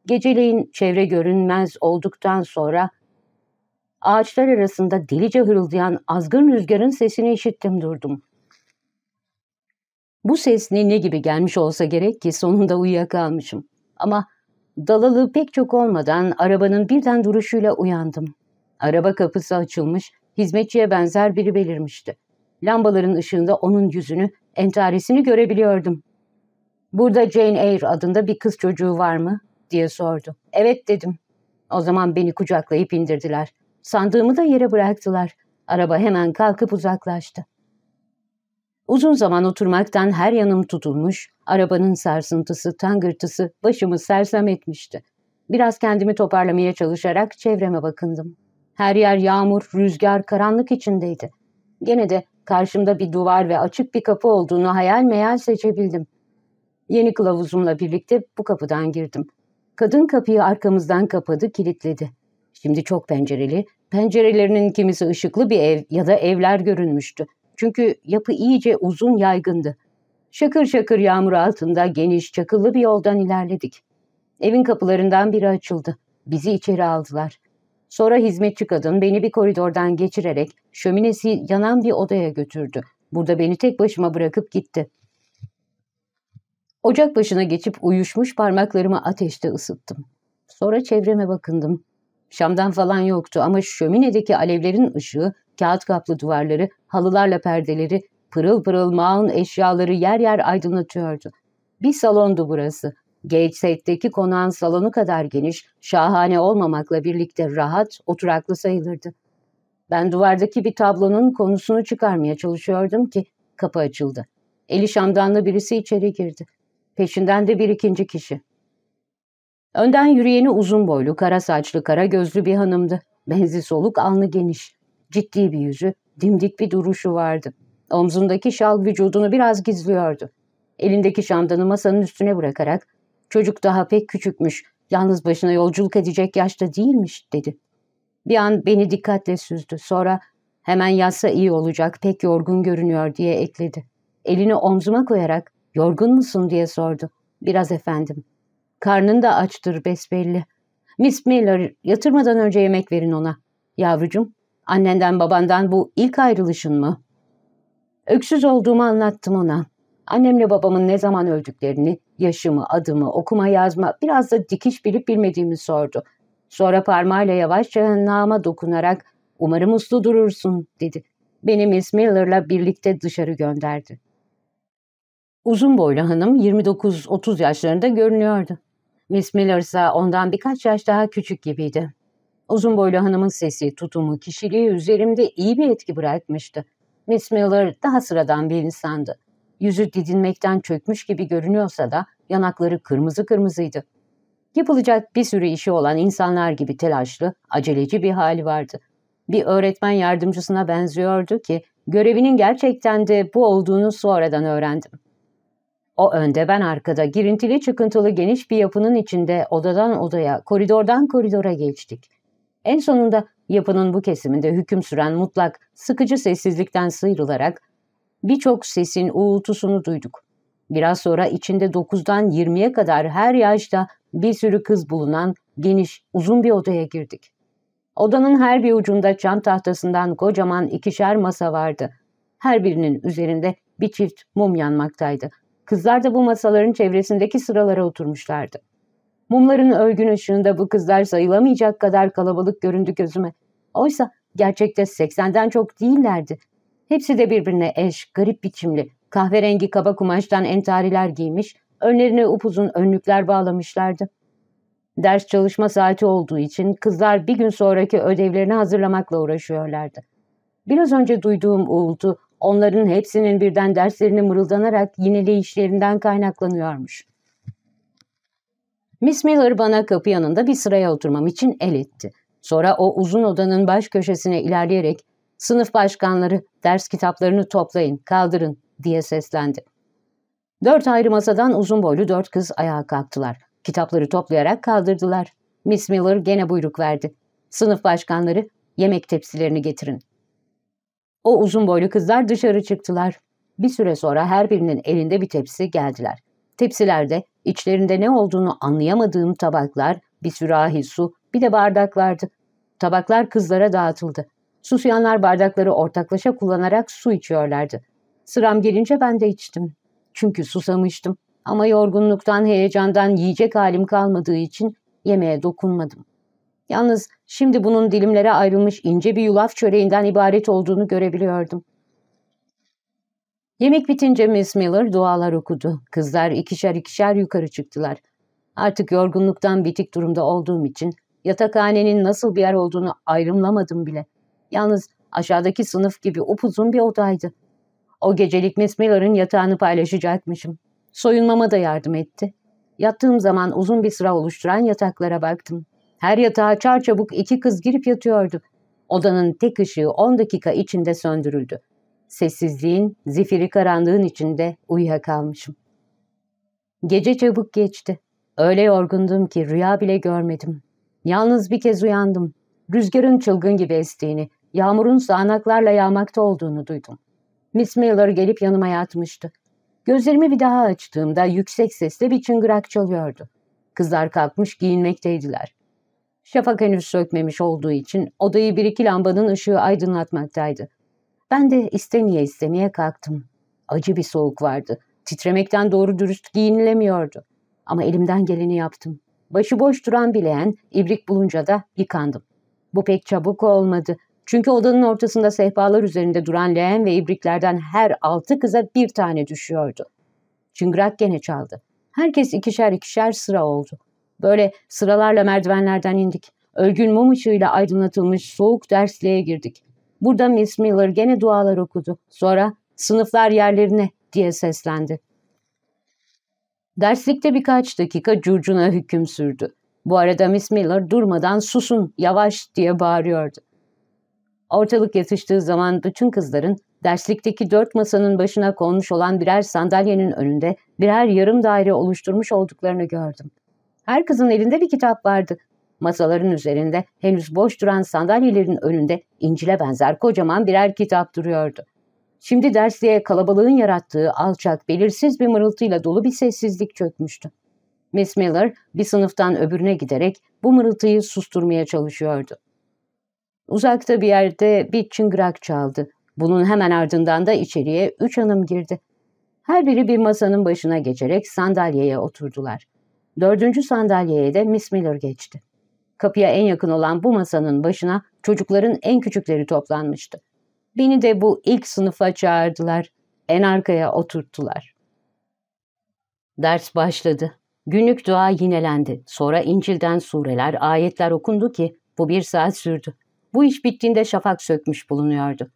Geceleyin çevre görünmez olduktan sonra ağaçlar arasında delice hırıldayan azgın rüzgarın sesini işittim durdum. Bu ses ne gibi gelmiş olsa gerek ki sonunda uyuyakalmışım. Ama Dalalı pek çok olmadan arabanın birden duruşuyla uyandım. Araba kapısı açılmış, hizmetçiye benzer biri belirmişti. Lambaların ışığında onun yüzünü, entaresini görebiliyordum. ''Burada Jane Eyre adında bir kız çocuğu var mı?'' diye sordu. ''Evet'' dedim. O zaman beni kucaklayıp indirdiler. Sandığımı da yere bıraktılar. Araba hemen kalkıp uzaklaştı. Uzun zaman oturmaktan her yanım tutulmuş, arabanın sarsıntısı, tangırtısı başımı sersem etmişti. Biraz kendimi toparlamaya çalışarak çevreme bakındım. Her yer yağmur, rüzgar, karanlık içindeydi. Gene de karşımda bir duvar ve açık bir kapı olduğunu hayal meyal seçebildim. Yeni kılavuzumla birlikte bu kapıdan girdim. Kadın kapıyı arkamızdan kapadı, kilitledi. Şimdi çok pencereli, pencerelerinin kimisi ışıklı bir ev ya da evler görünmüştü. Çünkü yapı iyice uzun yaygındı. Şakır şakır yağmur altında geniş çakıllı bir yoldan ilerledik. Evin kapılarından biri açıldı. Bizi içeri aldılar. Sonra hizmetçi kadın beni bir koridordan geçirerek şöminesi yanan bir odaya götürdü. Burada beni tek başıma bırakıp gitti. Ocak başına geçip uyuşmuş parmaklarımı ateşte ısıttım. Sonra çevreme bakındım. Şamdan falan yoktu ama şöminedeki alevlerin ışığı, kağıt kaplı duvarları, halılarla perdeleri, pırıl pırıl mağın eşyaları yer yer aydınlatıyordu. Bir salondu burası. Gateshead'deki konağın salonu kadar geniş, şahane olmamakla birlikte rahat, oturaklı sayılırdı. Ben duvardaki bir tablonun konusunu çıkarmaya çalışıyordum ki kapı açıldı. Eli şamdanlı birisi içeri girdi. Peşinden de bir ikinci kişi. Önden yürüyeni uzun boylu, kara saçlı, kara gözlü bir hanımdı. Benzi soluk, alnı geniş. Ciddi bir yüzü, dimdik bir duruşu vardı. Omzundaki şal vücudunu biraz gizliyordu. Elindeki şamdanı masanın üstüne bırakarak, ''Çocuk daha pek küçükmüş, yalnız başına yolculuk edecek yaşta değilmiş.'' dedi. Bir an beni dikkatle süzdü. Sonra hemen yatsa iyi olacak, pek yorgun görünüyor diye ekledi. Elini omzuma koyarak yorgun musun diye sordu. Biraz efendim. Karnın da açtır besbelli. Miss Miller yatırmadan önce yemek verin ona. Yavrucum, annenden babandan bu ilk ayrılışın mı? Öksüz olduğumu anlattım ona. Annemle babamın ne zaman öldüklerini, yaşımı, adımı, okuma yazma, biraz da dikiş bilip bilmediğimi sordu. Sonra parmağıyla yavaşça nama dokunarak ''Umarım uslu durursun'' dedi. Beni Miss Miller'la birlikte dışarı gönderdi. Uzun boylu hanım 29-30 yaşlarında görünüyordu. Miss Miller ise ondan birkaç yaş daha küçük gibiydi. Uzun boylu hanımın sesi, tutumu, kişiliği üzerimde iyi bir etki bırakmıştı. Miss Miller daha sıradan bir insandı. Yüzü didinmekten çökmüş gibi görünüyorsa da yanakları kırmızı kırmızıydı. Yapılacak bir sürü işi olan insanlar gibi telaşlı, aceleci bir hali vardı. Bir öğretmen yardımcısına benziyordu ki görevinin gerçekten de bu olduğunu sonradan öğrendim. O önde ben arkada girintili çıkıntılı geniş bir yapının içinde odadan odaya, koridordan koridora geçtik. En sonunda yapının bu kesiminde hüküm süren mutlak, sıkıcı sessizlikten sıyrılarak birçok sesin uğultusunu duyduk. Biraz sonra içinde 9'dan 20'ye kadar her yaşta bir sürü kız bulunan geniş, uzun bir odaya girdik. Odanın her bir ucunda cam tahtasından kocaman ikişer masa vardı. Her birinin üzerinde bir çift mum yanmaktaydı. Kızlar da bu masaların çevresindeki sıralara oturmuşlardı. Mumların ölgün ışığında bu kızlar sayılamayacak kadar kalabalık göründü gözüme. Oysa gerçekte 80'den çok değillerdi. Hepsi de birbirine eş, garip biçimli, kahverengi kaba kumaştan entariler giymiş, önlerine upuzun önlükler bağlamışlardı. Ders çalışma saati olduğu için kızlar bir gün sonraki ödevlerini hazırlamakla uğraşıyorlardı. Biraz önce duyduğum uğultu Onların hepsinin birden derslerini mırıldanarak yineleyişlerinden kaynaklanıyormuş. Miss Miller bana kapı yanında bir sıraya oturmam için el etti. Sonra o uzun odanın baş köşesine ilerleyerek sınıf başkanları ders kitaplarını toplayın, kaldırın diye seslendi. Dört ayrı masadan uzun boylu dört kız ayağa kalktılar. Kitapları toplayarak kaldırdılar. Miss Miller gene buyruk verdi. Sınıf başkanları yemek tepsilerini getirin. O uzun boylu kızlar dışarı çıktılar. Bir süre sonra her birinin elinde bir tepsi geldiler. Tepsilerde içlerinde ne olduğunu anlayamadığım tabaklar, bir sürahi su, bir de bardaklardı. Tabaklar kızlara dağıtıldı. Susuyanlar bardakları ortaklaşa kullanarak su içiyorlardı. Sıram gelince ben de içtim. Çünkü susamıştım ama yorgunluktan, heyecandan yiyecek halim kalmadığı için yemeğe dokunmadım. Yalnız şimdi bunun dilimlere ayrılmış ince bir yulaf çöreğinden ibaret olduğunu görebiliyordum. Yemek bitince Miss Miller dualar okudu. Kızlar ikişer ikişer yukarı çıktılar. Artık yorgunluktan bitik durumda olduğum için yatakhanenin nasıl bir yer olduğunu ayrımlamadım bile. Yalnız aşağıdaki sınıf gibi upuzun bir odaydı. O gecelik Miss Miller'ın yatağını paylaşacakmışım. Soyunmama da yardım etti. Yattığım zaman uzun bir sıra oluşturan yataklara baktım. Her yatağa çarçabuk iki kız girip yatıyordu. Odanın tek ışığı on dakika içinde söndürüldü. Sessizliğin, zifiri karanlığın içinde uyuyakalmışım. Gece çabuk geçti. Öyle yorgundum ki rüya bile görmedim. Yalnız bir kez uyandım. Rüzgarın çılgın gibi estiğini, yağmurun sağanaklarla yağmakta olduğunu duydum. Miss Miller gelip yanıma yatmıştı. Gözlerimi bir daha açtığımda yüksek sesle bir çıngırak çalıyordu. Kızlar kalkmış giyinmekteydiler. Şafak henüz sökmemiş olduğu için odayı bir iki lambanın ışığı aydınlatmaktaydı. Ben de istemeye istemeye kalktım. Acı bir soğuk vardı. Titremekten doğru dürüst giyinilemiyordu. Ama elimden geleni yaptım. Başıboş duran bileğen ibrik bulunca da yıkandım. Bu pek çabuk olmadı. Çünkü odanın ortasında sehpalar üzerinde duran leğen ve ibriklerden her altı kıza bir tane düşüyordu. Çıngırak gene çaldı. Herkes ikişer ikişer sıra oldu. Böyle sıralarla merdivenlerden indik. Ölgün mum ışığıyla aydınlatılmış soğuk dersliğe girdik. Burada Miss Miller gene dualar okudu. Sonra sınıflar yerlerine diye seslendi. Derslikte birkaç dakika curcuna hüküm sürdü. Bu arada Miss Miller durmadan susun yavaş diye bağırıyordu. Ortalık yatıştığı zaman bütün kızların derslikteki dört masanın başına konmuş olan birer sandalyenin önünde birer yarım daire oluşturmuş olduklarını gördüm. Her kızın elinde bir kitap vardı. Masaların üzerinde henüz boş duran sandalyelerin önünde incile benzer kocaman birer kitap duruyordu. Şimdi dersliğe kalabalığın yarattığı alçak, belirsiz bir mırıltıyla dolu bir sessizlik çökmüştü. Miss Miller bir sınıftan öbürüne giderek bu mırıltıyı susturmaya çalışıyordu. Uzakta bir yerde bir çıngırak çaldı. Bunun hemen ardından da içeriye üç hanım girdi. Her biri bir masanın başına geçerek sandalyeye oturdular. Dördüncü sandalyeye de Miss Miller geçti. Kapıya en yakın olan bu masanın başına çocukların en küçükleri toplanmıştı. Beni de bu ilk sınıfa çağırdılar. En arkaya oturttular. Ders başladı. Günlük dua yinelendi. Sonra İncil'den sureler, ayetler okundu ki bu bir saat sürdü. Bu iş bittiğinde şafak sökmüş bulunuyordu.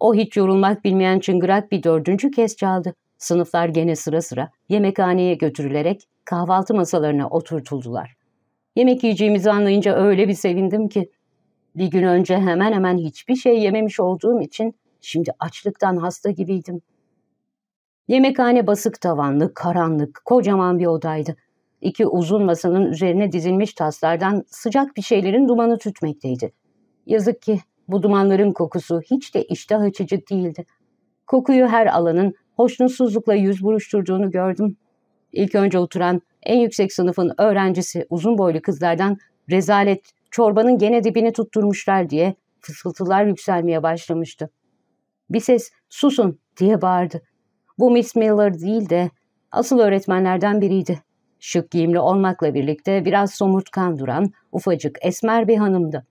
O hiç yorulmak bilmeyen çıngırak bir dördüncü kez çaldı. Sınıflar gene sıra sıra yemekhaneye götürülerek kahvaltı masalarına oturtuldular. Yemek yiyeceğimizi anlayınca öyle bir sevindim ki. Bir gün önce hemen hemen hiçbir şey yememiş olduğum için şimdi açlıktan hasta gibiydim. Yemekhane basık tavanlı, karanlık, kocaman bir odaydı. İki uzun masanın üzerine dizilmiş taslardan sıcak bir şeylerin dumanı tütmekteydi. Yazık ki bu dumanların kokusu hiç de iştah açıcı değildi. Kokuyu her alanın hoşnutsuzlukla yüz buruşturduğunu gördüm. İlk önce oturan en yüksek sınıfın öğrencisi uzun boylu kızlardan rezalet çorbanın gene dibini tutturmuşlar diye fısıltılar yükselmeye başlamıştı. Bir ses susun diye bağırdı. Bu Miss Miller değil de asıl öğretmenlerden biriydi. Şık giyimli olmakla birlikte biraz somurtkan duran ufacık esmer bir hanımdı.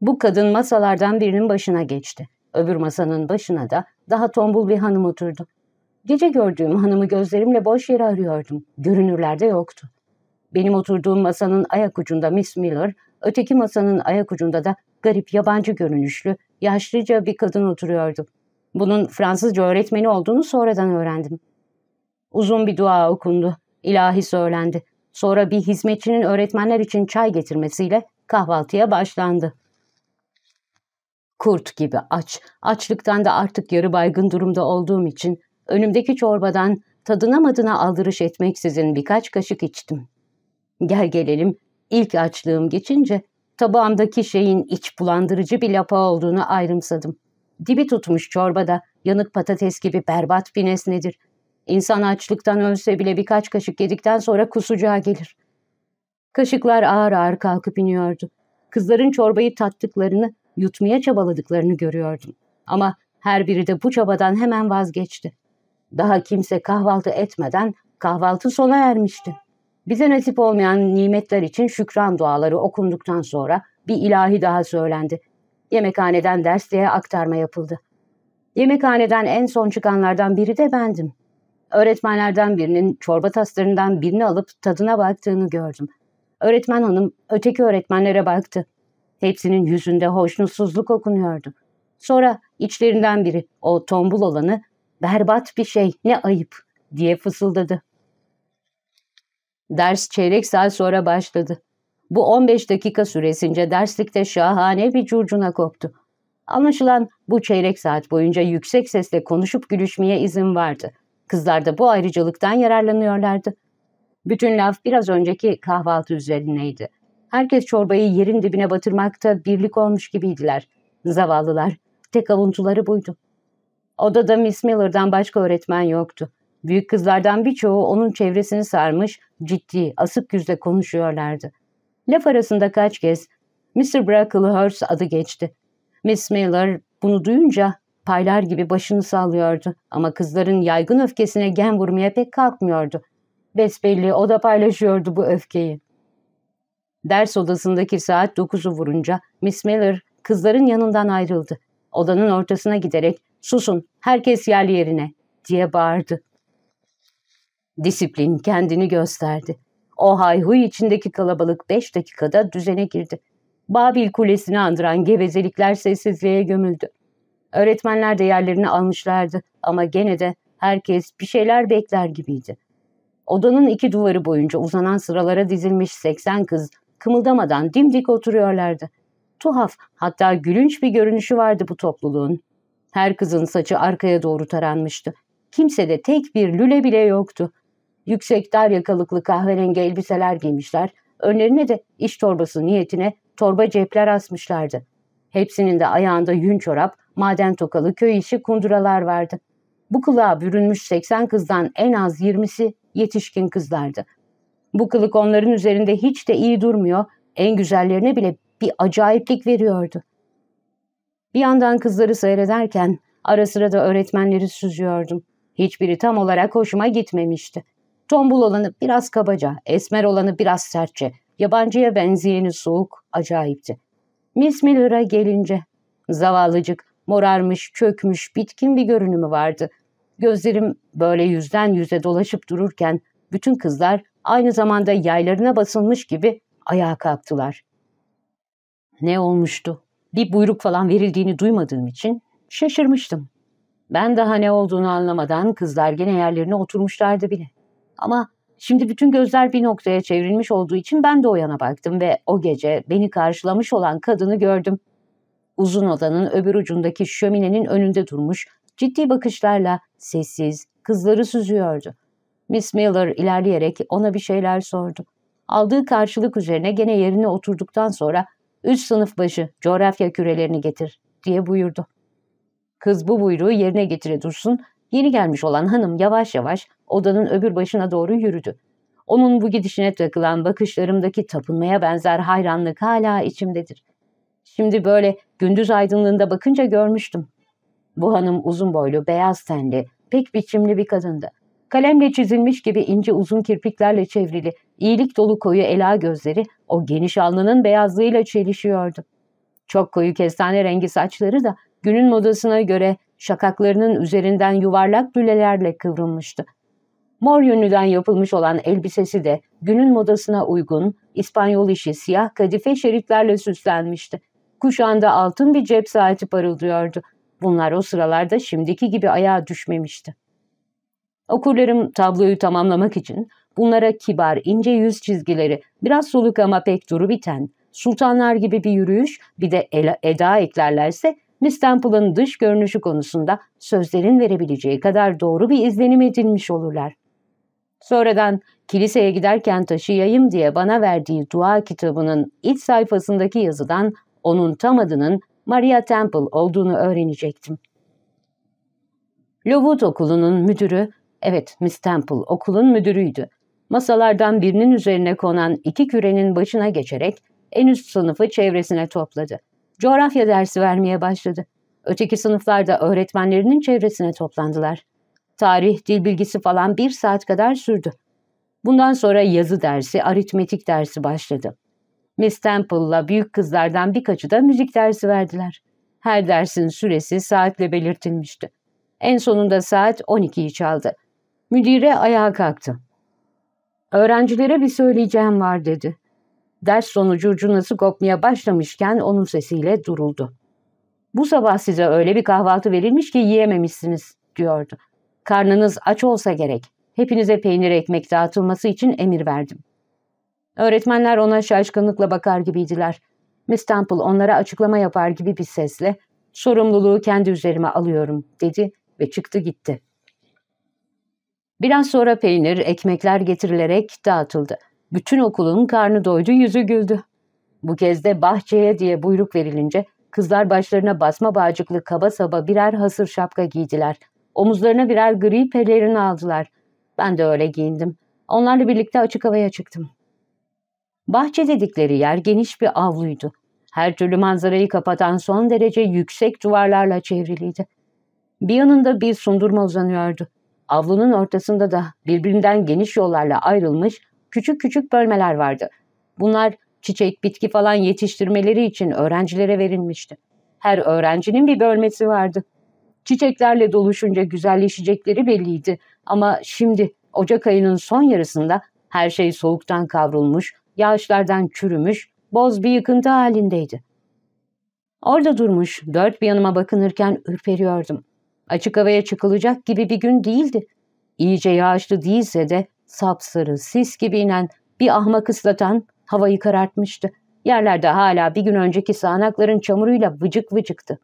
Bu kadın masalardan birinin başına geçti. Öbür masanın başına da daha tombul bir hanım oturdu. Gece gördüğüm hanımı gözlerimle boş yere arıyordum. Görünürlerde yoktu. Benim oturduğum masanın ayak ucunda Miss Miller, öteki masanın ayak ucunda da garip yabancı görünüşlü, yaşlıca bir kadın oturuyordu. Bunun Fransızca öğretmeni olduğunu sonradan öğrendim. Uzun bir dua okundu. ilahi söylendi. Sonra bir hizmetçinin öğretmenler için çay getirmesiyle kahvaltıya başlandı. Kurt gibi aç, açlıktan da artık yarı baygın durumda olduğum için Önümdeki çorbadan tadına madına aldırış etmeksizin birkaç kaşık içtim. Gel gelelim ilk açlığım geçince tabağımdaki şeyin iç bulandırıcı bir lapa olduğunu ayrımsadım. Dibi tutmuş çorbada yanık patates gibi berbat bir nesnedir. İnsan açlıktan ölse bile birkaç kaşık yedikten sonra kusacağı gelir. Kaşıklar ağır ağır kalkıp iniyordu. Kızların çorbayı tattıklarını, yutmaya çabaladıklarını görüyordum. Ama her biri de bu çabadan hemen vazgeçti. Daha kimse kahvaltı etmeden kahvaltı sona ermişti. Bize nasip olmayan nimetler için şükran duaları okunduktan sonra bir ilahi daha söylendi. Yemekhaneden dersliğe aktarma yapıldı. Yemekhaneden en son çıkanlardan biri de bendim. Öğretmenlerden birinin çorba taslarından birini alıp tadına baktığını gördüm. Öğretmen hanım öteki öğretmenlere baktı. Hepsinin yüzünde hoşnutsuzluk okunuyordu. Sonra içlerinden biri, o tombul olanı Berbat bir şey, ne ayıp diye fısıldadı. Ders çeyrek saat sonra başladı. Bu 15 dakika süresince derslikte şahane bir curcuna koptu. Anlaşılan bu çeyrek saat boyunca yüksek sesle konuşup gülüşmeye izin vardı. Kızlar da bu ayrıcalıktan yararlanıyorlardı. Bütün laf biraz önceki kahvaltı üzerineydi. Herkes çorbayı yerin dibine batırmakta birlik olmuş gibiydiler. Zavallılar, tek avuntuları buydu. Odada Miss Miller'dan başka öğretmen yoktu. Büyük kızlardan birçoğu onun çevresini sarmış, ciddi, asık yüzle konuşuyorlardı. Laf arasında kaç kez Mr. Bracklehurst adı geçti. Miss Miller bunu duyunca paylar gibi başını sallıyordu ama kızların yaygın öfkesine gem vurmaya pek kalkmıyordu. Besbelli o da paylaşıyordu bu öfkeyi. Ders odasındaki saat dokuzu vurunca Miss Miller kızların yanından ayrıldı. Odanın ortasına giderek susun herkes yer yerine diye bağırdı. Disiplin kendini gösterdi. O hayhuy içindeki kalabalık beş dakikada düzene girdi. Babil Kulesi'ni andıran gevezelikler sessizliğe gömüldü. Öğretmenler de yerlerini almışlardı ama gene de herkes bir şeyler bekler gibiydi. Odanın iki duvarı boyunca uzanan sıralara dizilmiş 80 kız kımıldamadan dimdik oturuyorlardı. Tuhaf hatta gülünç bir görünüşü vardı bu topluluğun. Her kızın saçı arkaya doğru taranmıştı. Kimse de tek bir lüle bile yoktu. Yüksek dar yakalıklı kahverengi elbiseler giymişler, önlerine de iş torbası niyetine torba cepler asmışlardı. Hepsinin de ayağında yün çorap, maden tokalı köy işi kunduralar vardı. Bu kılığa bürünmüş 80 kızdan en az 20'si yetişkin kızlardı. Bu kılık onların üzerinde hiç de iyi durmuyor, en güzellerine bile bir acayiplik veriyordu. Bir yandan kızları seyrederken ara sıra da öğretmenleri süzüyordum. Hiçbiri tam olarak hoşuma gitmemişti. Tombul olanı biraz kabaca, esmer olanı biraz sertçe, yabancıya benzeyeni soğuk, acayipti. Miss Miller'a gelince, zavallıcık, morarmış, çökmüş, bitkin bir görünümü vardı. Gözlerim böyle yüzden yüze dolaşıp dururken bütün kızlar aynı zamanda yaylarına basılmış gibi ayağa kalktılar. Ne olmuştu? bir buyruk falan verildiğini duymadığım için şaşırmıştım. Ben daha ne olduğunu anlamadan kızlar gene yerlerine oturmuşlardı bile. Ama şimdi bütün gözler bir noktaya çevrilmiş olduğu için ben de o yana baktım ve o gece beni karşılamış olan kadını gördüm. Uzun odanın öbür ucundaki şöminenin önünde durmuş, ciddi bakışlarla sessiz, kızları süzüyordu. Miss Miller ilerleyerek ona bir şeyler sordu. Aldığı karşılık üzerine gene yerine oturduktan sonra Üç sınıf başı coğrafya kürelerini getir diye buyurdu. Kız bu buyruğu yerine getire dursun. Yeni gelmiş olan hanım yavaş yavaş odanın öbür başına doğru yürüdü. Onun bu gidişine takılan bakışlarımdaki tapınmaya benzer hayranlık hala içimdedir. Şimdi böyle gündüz aydınlığında bakınca görmüştüm. Bu hanım uzun boylu, beyaz tenli, pek biçimli bir kadındı. Kalemle çizilmiş gibi ince uzun kirpiklerle çevrili, iyilik dolu koyu ela gözleri o geniş alnının beyazlığıyla çelişiyordu. Çok koyu kestane rengi saçları da günün modasına göre şakaklarının üzerinden yuvarlak lülelerle kıvrılmıştı. Mor yönüden yapılmış olan elbisesi de günün modasına uygun, İspanyol işi siyah kadife şeritlerle süslenmişti. Kuşağında altın bir cep saati parıldıyordu. Bunlar o sıralarda şimdiki gibi ayağa düşmemişti. Okurlarım tabloyu tamamlamak için Bunlara kibar, ince yüz çizgileri, biraz soluk ama pek duru biten, sultanlar gibi bir yürüyüş, bir de eda eklerlerse Miss Temple'ın dış görünüşü konusunda sözlerin verebileceği kadar doğru bir izlenim edinmiş olurlar. Sonradan kiliseye giderken taşıyayım diye bana verdiği dua kitabının iç sayfasındaki yazıdan onun tam adının Maria Temple olduğunu öğrenecektim. Lovut okulunun müdürü, evet Miss Temple okulun müdürüydü Masalardan birinin üzerine konan iki kürenin başına geçerek en üst sınıfı çevresine topladı. Coğrafya dersi vermeye başladı. Öteki sınıflar da öğretmenlerinin çevresine toplandılar. Tarih, dil bilgisi falan bir saat kadar sürdü. Bundan sonra yazı dersi, aritmetik dersi başladı. Miss Temple'la büyük kızlardan birkaçı da müzik dersi verdiler. Her dersin süresi saatle belirtilmişti. En sonunda saat 12'yi çaldı. Müdire ayağa kalktı. Öğrencilere bir söyleyeceğim var dedi. Ders sonucu cunası kopmaya başlamışken onun sesiyle duruldu. Bu sabah size öyle bir kahvaltı verilmiş ki yiyememişsiniz diyordu. Karnınız aç olsa gerek. Hepinize peynir ekmek dağıtılması için emir verdim. Öğretmenler ona şaşkınlıkla bakar gibiydiler. Miss Temple onlara açıklama yapar gibi bir sesle sorumluluğu kendi üzerime alıyorum dedi ve çıktı gitti. Biraz sonra peynir, ekmekler getirilerek dağıtıldı. Bütün okulun karnı doydu, yüzü güldü. Bu kez de bahçeye diye buyruk verilince kızlar başlarına basma bağcıklı kaba saba birer hasır şapka giydiler. Omuzlarına birer gri pelerin aldılar. Ben de öyle giyindim. Onlarla birlikte açık havaya çıktım. Bahçe dedikleri yer geniş bir avluydu. Her türlü manzarayı kapatan son derece yüksek duvarlarla çevriliydi. Bir yanında bir sundurma uzanıyordu. Avlunun ortasında da birbirinden geniş yollarla ayrılmış küçük küçük bölmeler vardı. Bunlar çiçek, bitki falan yetiştirmeleri için öğrencilere verilmişti. Her öğrencinin bir bölmesi vardı. Çiçeklerle doluşunca güzelleşecekleri belliydi ama şimdi Ocak ayının son yarısında her şey soğuktan kavrulmuş, yağışlardan çürümüş, boz bir yıkıntı halindeydi. Orada durmuş, dört bir yanıma bakınırken ürperiyordum. Açık havaya çıkılacak gibi bir gün değildi. İyice yağışlı değilse de sapsarı, sis gibi inen bir ahmak ıslatan havayı karartmıştı. Yerlerde hala bir gün önceki sağanakların çamuruyla vıcık vıcıktı.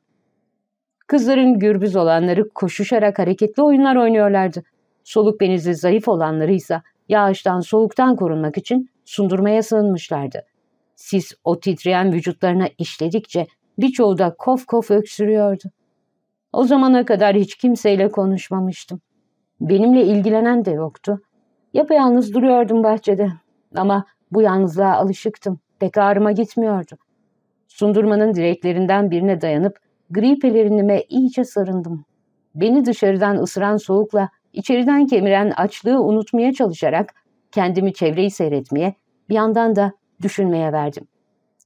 Kızların gürbüz olanları koşuşarak hareketli oyunlar oynuyorlardı. Soluk benizli zayıf olanları ise yağıştan soğuktan korunmak için sundurmaya sığınmışlardı. Sis o titreyen vücutlarına işledikçe birçoğu da kof kof öksürüyordu. O zamana kadar hiç kimseyle konuşmamıştım. Benimle ilgilenen de yoktu. Yapayalnız duruyordum bahçede. Ama bu yalnızlığa alışıktım. Pek ağrıma gitmiyordu. Sundurmanın direklerinden birine dayanıp gri pelerinime iyice sarındım. Beni dışarıdan ısıran soğukla, içeriden kemiren açlığı unutmaya çalışarak kendimi çevreyi seyretmeye, bir yandan da düşünmeye verdim.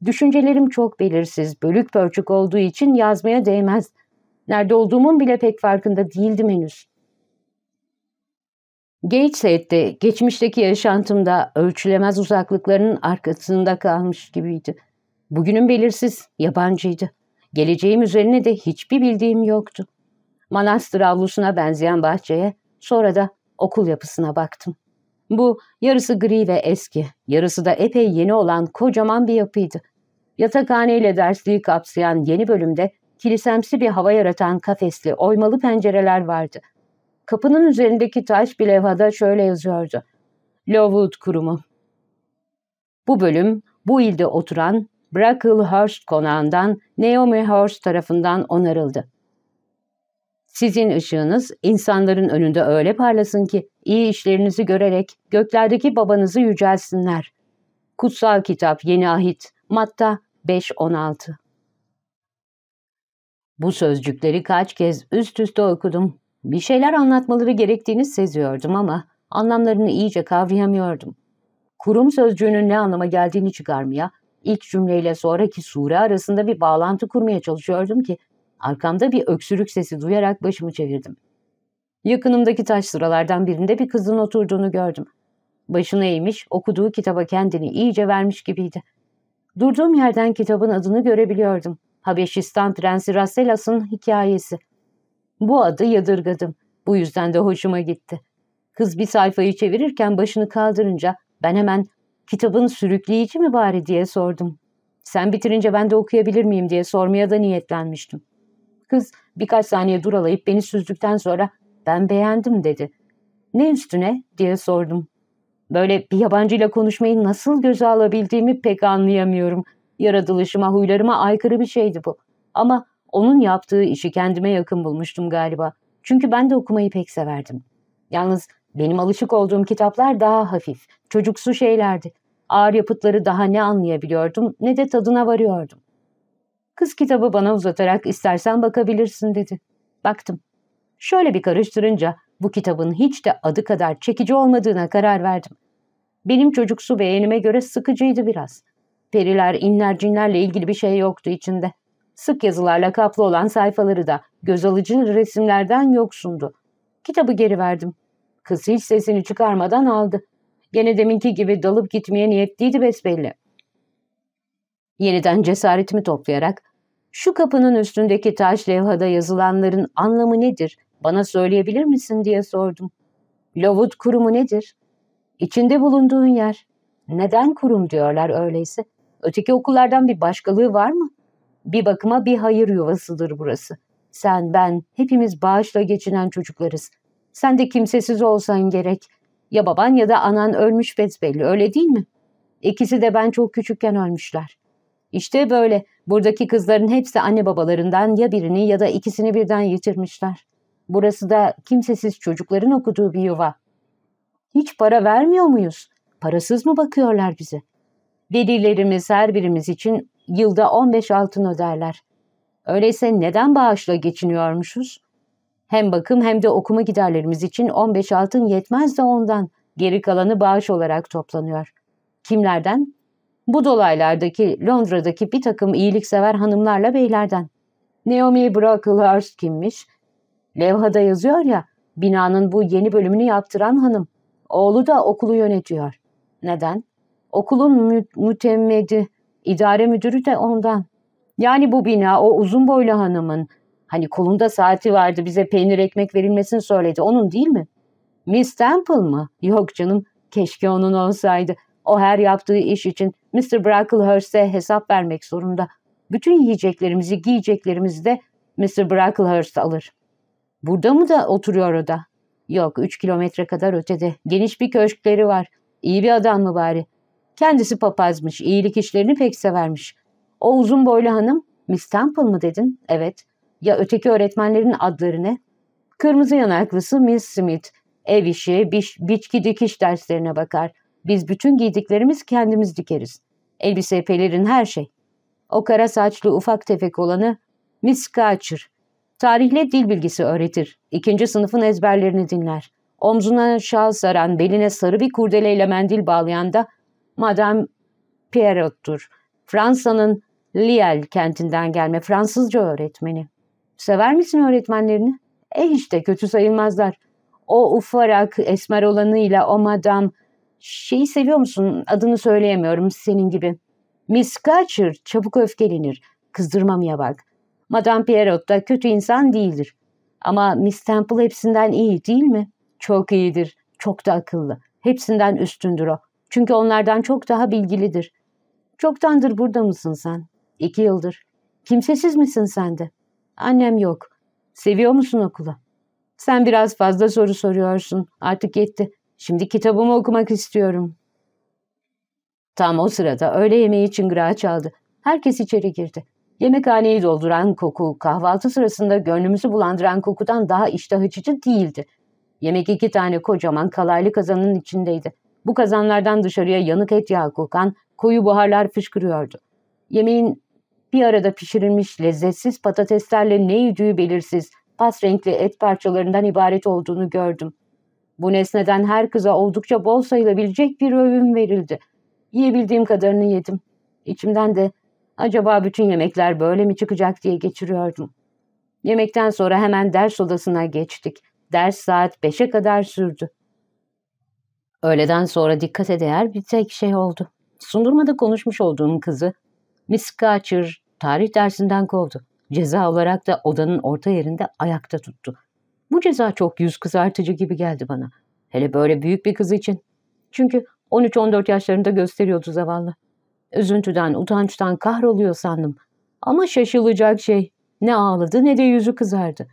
Düşüncelerim çok belirsiz, bölük pörçük olduğu için yazmaya değmez. Nerede olduğumun bile pek farkında değildim henüz. Gateshead'de geçmişteki yaşantımda ölçülemez uzaklıkların arkasında kalmış gibiydi. Bugünün belirsiz, yabancıydı. Geleceğim üzerine de hiçbir bildiğim yoktu. Manastır avlusuna benzeyen bahçeye, sonra da okul yapısına baktım. Bu yarısı gri ve eski, yarısı da epey yeni olan kocaman bir yapıydı. Yatakhane ile dersliği kapsayan yeni bölümde kilisemsi bir hava yaratan kafesli, oymalı pencereler vardı. Kapının üzerindeki taş bir levhada şöyle yazıyordu. Lowood Kurumu. Bu bölüm, bu ilde oturan Bracklehurst konağından Naomi Hurst tarafından onarıldı. Sizin ışığınız insanların önünde öyle parlasın ki iyi işlerinizi görerek göklerdeki babanızı yücelsinler. Kutsal Kitap Yeni Ahit Matta 5:16. Bu sözcükleri kaç kez üst üste okudum. Bir şeyler anlatmaları gerektiğini seziyordum ama anlamlarını iyice kavrayamıyordum. Kurum sözcüğünün ne anlama geldiğini çıkarmaya, ilk cümleyle sonraki sure arasında bir bağlantı kurmaya çalışıyordum ki arkamda bir öksürük sesi duyarak başımı çevirdim. Yakınımdaki taş sıralardan birinde bir kızın oturduğunu gördüm. Başını eğmiş, okuduğu kitaba kendini iyice vermiş gibiydi. Durduğum yerden kitabın adını görebiliyordum. Habeşistan Prensi Rasselas'ın hikayesi. Bu adı yadırgadım. Bu yüzden de hoşuma gitti. Kız bir sayfayı çevirirken başını kaldırınca ben hemen kitabın sürükleyici mi bari diye sordum. Sen bitirince ben de okuyabilir miyim diye sormaya da niyetlenmiştim. Kız birkaç saniye duralayıp beni süzdükten sonra ben beğendim dedi. Ne üstüne diye sordum. Böyle bir yabancıyla konuşmayı nasıl göze alabildiğimi pek anlayamıyorum. Yaratılışıma, huylarıma aykırı bir şeydi bu. Ama onun yaptığı işi kendime yakın bulmuştum galiba. Çünkü ben de okumayı pek severdim. Yalnız benim alışık olduğum kitaplar daha hafif, çocuksu şeylerdi. Ağır yapıtları daha ne anlayabiliyordum ne de tadına varıyordum. Kız kitabı bana uzatarak istersen bakabilirsin dedi. Baktım. Şöyle bir karıştırınca bu kitabın hiç de adı kadar çekici olmadığına karar verdim. Benim çocuksu beğenime göre sıkıcıydı biraz. Periler, inler, cinlerle ilgili bir şey yoktu içinde. Sık yazılarla kaplı olan sayfaları da göz alıcı resimlerden yoksundu. Kitabı geri verdim. Kız hiç sesini çıkarmadan aldı. Gene deminki gibi dalıp gitmeye niyetliydi besbelli. Yeniden cesaretimi toplayarak şu kapının üstündeki taş levhada yazılanların anlamı nedir? Bana söyleyebilir misin diye sordum. Lovut kurumu nedir? İçinde bulunduğun yer. Neden kurum diyorlar öyleyse? Öteki okullardan bir başkalığı var mı? Bir bakıma bir hayır yuvasıdır burası. Sen, ben, hepimiz bağışla geçinen çocuklarız. Sen de kimsesiz olsan gerek. Ya baban ya da anan ölmüş besbelli, öyle değil mi? İkisi de ben çok küçükken ölmüşler. İşte böyle. Buradaki kızların hepsi anne babalarından ya birini ya da ikisini birden yitirmişler. Burası da kimsesiz çocukların okuduğu bir yuva. Hiç para vermiyor muyuz? Parasız mı bakıyorlar bize? Dedilerimiz her birimiz için yılda 15 altın öderler. Öyleyse neden bağışla geçiniyormuşuz? Hem bakım hem de okuma giderlerimiz için 15 altın yetmez de ondan. Geri kalanı bağış olarak toplanıyor. Kimlerden? Bu dolaylardaki Londra'daki bir takım iyiliksever hanımlarla beylerden. Naomi Brocklehurst kimmiş? Levhada yazıyor ya, binanın bu yeni bölümünü yaptıran hanım. Oğlu da okulu yönetiyor. Neden? Okulun mü mütemmedi, idare müdürü de ondan. Yani bu bina o uzun boylu hanımın, hani kolunda saati vardı bize peynir ekmek verilmesini söyledi, onun değil mi? Miss Temple mı? Yok canım, keşke onun olsaydı. O her yaptığı iş için Mr. Brocklehurst'e hesap vermek zorunda. Bütün yiyeceklerimizi, giyeceklerimizi de Mr. Brocklehurst alır. Burada mı da oturuyor o da? Yok, üç kilometre kadar ötede. Geniş bir köşkleri var. İyi bir adam mı bari? Kendisi papazmış, iyilik işlerini pek severmiş. O uzun boylu hanım, Miss Temple mı dedin? Evet. Ya öteki öğretmenlerin adları ne? Kırmızı yanaklısı Miss Smith. Ev işi, biş, biçki dikiş derslerine bakar. Biz bütün giydiklerimiz kendimiz dikeriz. Elbise, pelerin, her şey. O kara saçlı ufak tefek olanı Miss Kaçır. Tarihle dil bilgisi öğretir. İkinci sınıfın ezberlerini dinler. Omzuna şal saran, beline sarı bir kurdeleyle mendil bağlayan da Madame Pierrot'tur. Fransa'nın Liel kentinden gelme Fransızca öğretmeni. Sever misin öğretmenlerini? E de kötü sayılmazlar. O ufarak esmer olanıyla o madam... Şeyi seviyor musun? Adını söyleyemiyorum senin gibi. Miss Catcher çabuk öfkelenir. Kızdırmamaya bak. Madame Pierrot da kötü insan değildir. Ama Miss Temple hepsinden iyi değil mi? Çok iyidir. Çok da akıllı. Hepsinden üstündür o. Çünkü onlardan çok daha bilgilidir. Çoktandır burada mısın sen? İki yıldır. Kimsesiz misin sen de? Annem yok. Seviyor musun okulu? Sen biraz fazla soru soruyorsun. Artık yetti. Şimdi kitabımı okumak istiyorum. Tam o sırada öğle yemeği için çıngırağı çaldı. Herkes içeri girdi. Yemekhaneyi dolduran koku, kahvaltı sırasında gönlümüzü bulandıran kokudan daha iştah açıcı değildi. Yemek iki tane kocaman kalaylı kazanın içindeydi. Bu kazanlardan dışarıya yanık et yağı kokan koyu buharlar fışkırıyordu. Yemeğin bir arada pişirilmiş lezzetsiz patateslerle ne yediği belirsiz pas renkli et parçalarından ibaret olduğunu gördüm. Bu nesneden her kıza oldukça bol sayılabilecek bir övün verildi. Yiyebildiğim kadarını yedim. İçimden de acaba bütün yemekler böyle mi çıkacak diye geçiriyordum. Yemekten sonra hemen ders odasına geçtik. Ders saat beşe kadar sürdü. Öğleden sonra dikkate değer bir tek şey oldu. Sundurmada konuşmuş olduğum kızı Miss Kaçır tarih dersinden kovdu. Ceza olarak da odanın orta yerinde ayakta tuttu. Bu ceza çok yüz kızartıcı gibi geldi bana. Hele böyle büyük bir kız için. Çünkü 13-14 yaşlarında gösteriyordu zavallı. Üzüntüden, utançtan kahroluyor sandım. Ama şaşılacak şey ne ağladı ne de yüzü kızardı.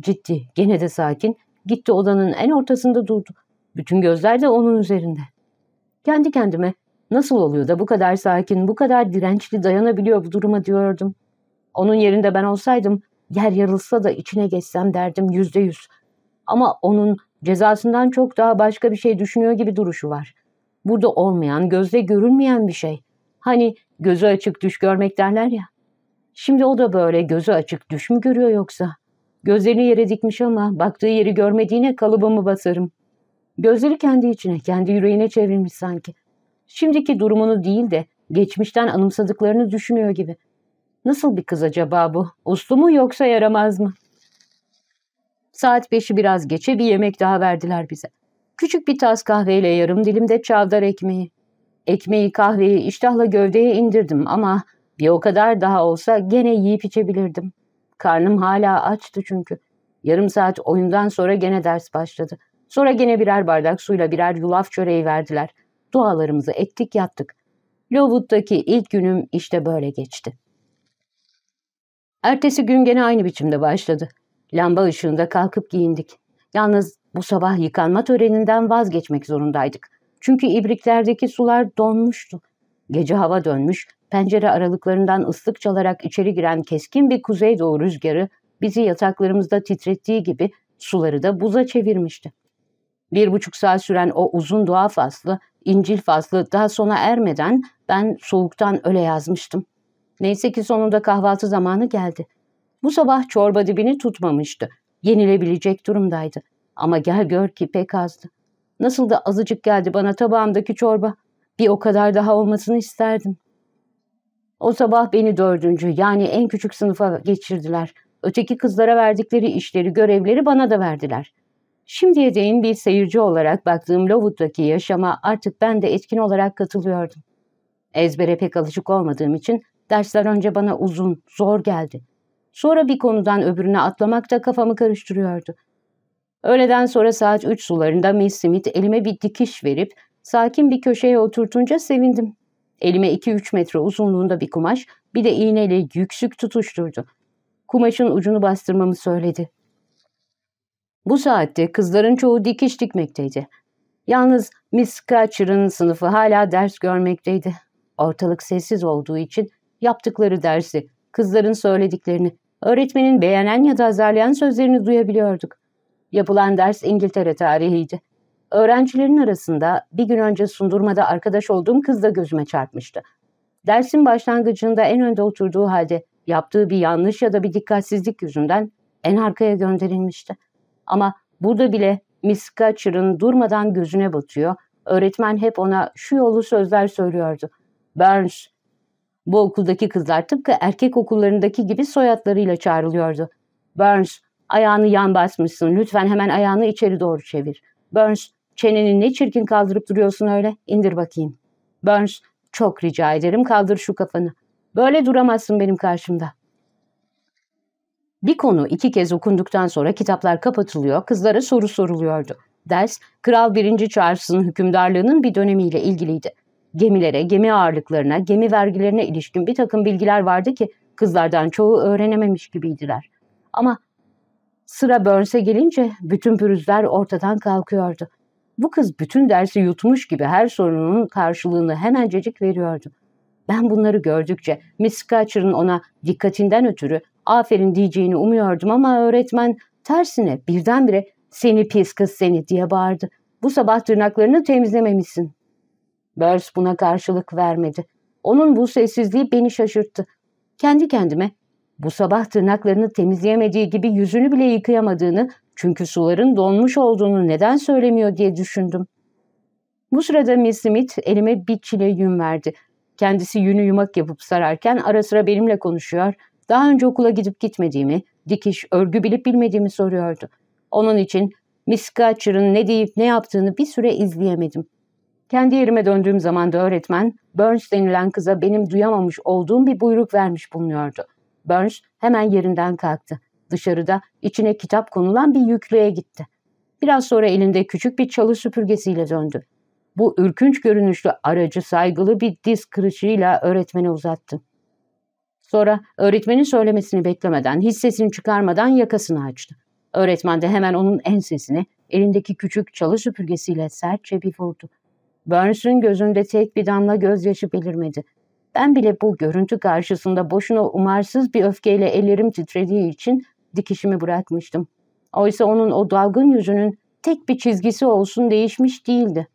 Ciddi, gene de sakin, gitti odanın en ortasında durdu. Bütün gözler de onun üzerinde. Kendi kendime nasıl oluyor da bu kadar sakin, bu kadar dirençli dayanabiliyor bu duruma diyordum. Onun yerinde ben olsaydım yer yarılsa da içine geçsem derdim yüzde yüz. Ama onun cezasından çok daha başka bir şey düşünüyor gibi duruşu var. Burada olmayan, gözle görülmeyen bir şey. Hani gözü açık düş görmek derler ya. Şimdi o da böyle gözü açık düş mü görüyor yoksa? Gözlerini yere dikmiş ama baktığı yeri görmediğine kalıbımı basarım.'' Gözleri kendi içine, kendi yüreğine çevrilmiş sanki. Şimdiki durumunu değil de geçmişten anımsadıklarını düşünüyor gibi. Nasıl bir kız acaba bu? Uslu mu yoksa yaramaz mı? Saat beşi biraz geçe bir yemek daha verdiler bize. Küçük bir tas kahveyle yarım dilimde çavdar ekmeği. Ekmeği kahveyi iştahla gövdeye indirdim ama bir o kadar daha olsa gene yiyip içebilirdim. Karnım hala açtı çünkü. Yarım saat oyundan sonra gene ders başladı. Sonra gene birer bardak suyla birer yulaf çöreği verdiler. Dualarımızı ettik yattık. Lovut'taki ilk günüm işte böyle geçti. Ertesi gün gene aynı biçimde başladı. Lamba ışığında kalkıp giyindik. Yalnız bu sabah yıkanma töreninden vazgeçmek zorundaydık. Çünkü ibriklerdeki sular donmuştu. Gece hava dönmüş, pencere aralıklarından ıslık çalarak içeri giren keskin bir kuzeydoğu rüzgarı bizi yataklarımızda titrettiği gibi suları da buza çevirmişti. Bir buçuk saat süren o uzun dua faslı, İncil faslı daha sona ermeden ben soğuktan öle yazmıştım. Neyse ki sonunda kahvaltı zamanı geldi. Bu sabah çorba dibini tutmamıştı. Yenilebilecek durumdaydı. Ama gel gör ki pek azdı. Nasıl da azıcık geldi bana tabağımdaki çorba. Bir o kadar daha olmasını isterdim. O sabah beni dördüncü yani en küçük sınıfa geçirdiler. Öteki kızlara verdikleri işleri, görevleri bana da verdiler.'' Şimdiye değin bir seyirci olarak baktığım Lowood'daki yaşama artık ben de etkin olarak katılıyordum. Ezbere pek alışık olmadığım için dersler önce bana uzun, zor geldi. Sonra bir konudan öbürüne atlamak da kafamı karıştırıyordu. Öğleden sonra saat 3 sularında Miss Smith elime bir dikiş verip sakin bir köşeye oturtunca sevindim. Elime 2-3 metre uzunluğunda bir kumaş, bir de iğneyle yüksük tutuşturdu. Kumaşın ucunu bastırmamı söyledi. Bu saatte kızların çoğu dikiş dikmekteydi. Yalnız Miss Catcher'ın sınıfı hala ders görmekteydi. Ortalık sessiz olduğu için yaptıkları dersi, kızların söylediklerini, öğretmenin beğenen ya da azarlayan sözlerini duyabiliyorduk. Yapılan ders İngiltere tarihiydi. Öğrencilerin arasında bir gün önce sundurmada arkadaş olduğum kız da gözüme çarpmıştı. Dersin başlangıcında en önde oturduğu halde yaptığı bir yanlış ya da bir dikkatsizlik yüzünden en arkaya gönderilmişti. Ama burada bile Miss Catcher'ın durmadan gözüne batıyor. Öğretmen hep ona şu yolu sözler söylüyordu. Burns, bu okuldaki kızlar tıpkı erkek okullarındaki gibi soyadlarıyla çağrılıyordu. Burns, ayağını yan basmışsın. Lütfen hemen ayağını içeri doğru çevir. Burns, çeneni ne çirkin kaldırıp duruyorsun öyle. İndir bakayım. Burns, çok rica ederim kaldır şu kafanı. Böyle duramazsın benim karşımda. Bir konu iki kez okunduktan sonra kitaplar kapatılıyor, kızlara soru soruluyordu. Ders, Kral 1. Charles'ın hükümdarlığının bir dönemiyle ilgiliydi. Gemilere, gemi ağırlıklarına, gemi vergilerine ilişkin bir takım bilgiler vardı ki kızlardan çoğu öğrenememiş gibiydiler. Ama sıra Burns'e gelince bütün pürüzler ortadan kalkıyordu. Bu kız bütün dersi yutmuş gibi her sorunun karşılığını hemencecik veriyordu. Ben bunları gördükçe Miss Catcher'ın ona dikkatinden ötürü aferin diyeceğini umuyordum ama öğretmen tersine birdenbire seni pis kız seni diye bağırdı. Bu sabah tırnaklarını temizlememişsin. Börs buna karşılık vermedi. Onun bu sessizliği beni şaşırttı. Kendi kendime bu sabah tırnaklarını temizleyemediği gibi yüzünü bile yıkayamadığını çünkü suların donmuş olduğunu neden söylemiyor diye düşündüm. Bu sırada Miss Smith elime bir çile yün verdi. Kendisi yünü yumak yapıp sararken ara sıra benimle konuşuyor daha önce okula gidip gitmediğimi, dikiş, örgü bilip bilmediğimi soruyordu. Onun için Miss Gatcher'ın ne deyip ne yaptığını bir süre izleyemedim. Kendi yerime döndüğüm zaman da öğretmen, Burns denilen kıza benim duyamamış olduğum bir buyruk vermiş bulunuyordu. Burns hemen yerinden kalktı. Dışarıda içine kitap konulan bir yüklüğe gitti. Biraz sonra elinde küçük bir çalı süpürgesiyle döndü. Bu ürkünç görünüşlü aracı saygılı bir diz kırışıyla öğretmene uzattım. Sonra öğretmenin söylemesini beklemeden, hiç sesini çıkarmadan yakasını açtı. Öğretmen de hemen onun ensesini elindeki küçük çalı süpürgesiyle sertçe bir vurdu. Burns'ün gözünde tek bir damla gözyaşı belirmedi. Ben bile bu görüntü karşısında boşuna umarsız bir öfkeyle ellerim titrediği için dikişimi bırakmıştım. Oysa onun o dalgın yüzünün tek bir çizgisi olsun değişmiş değildi.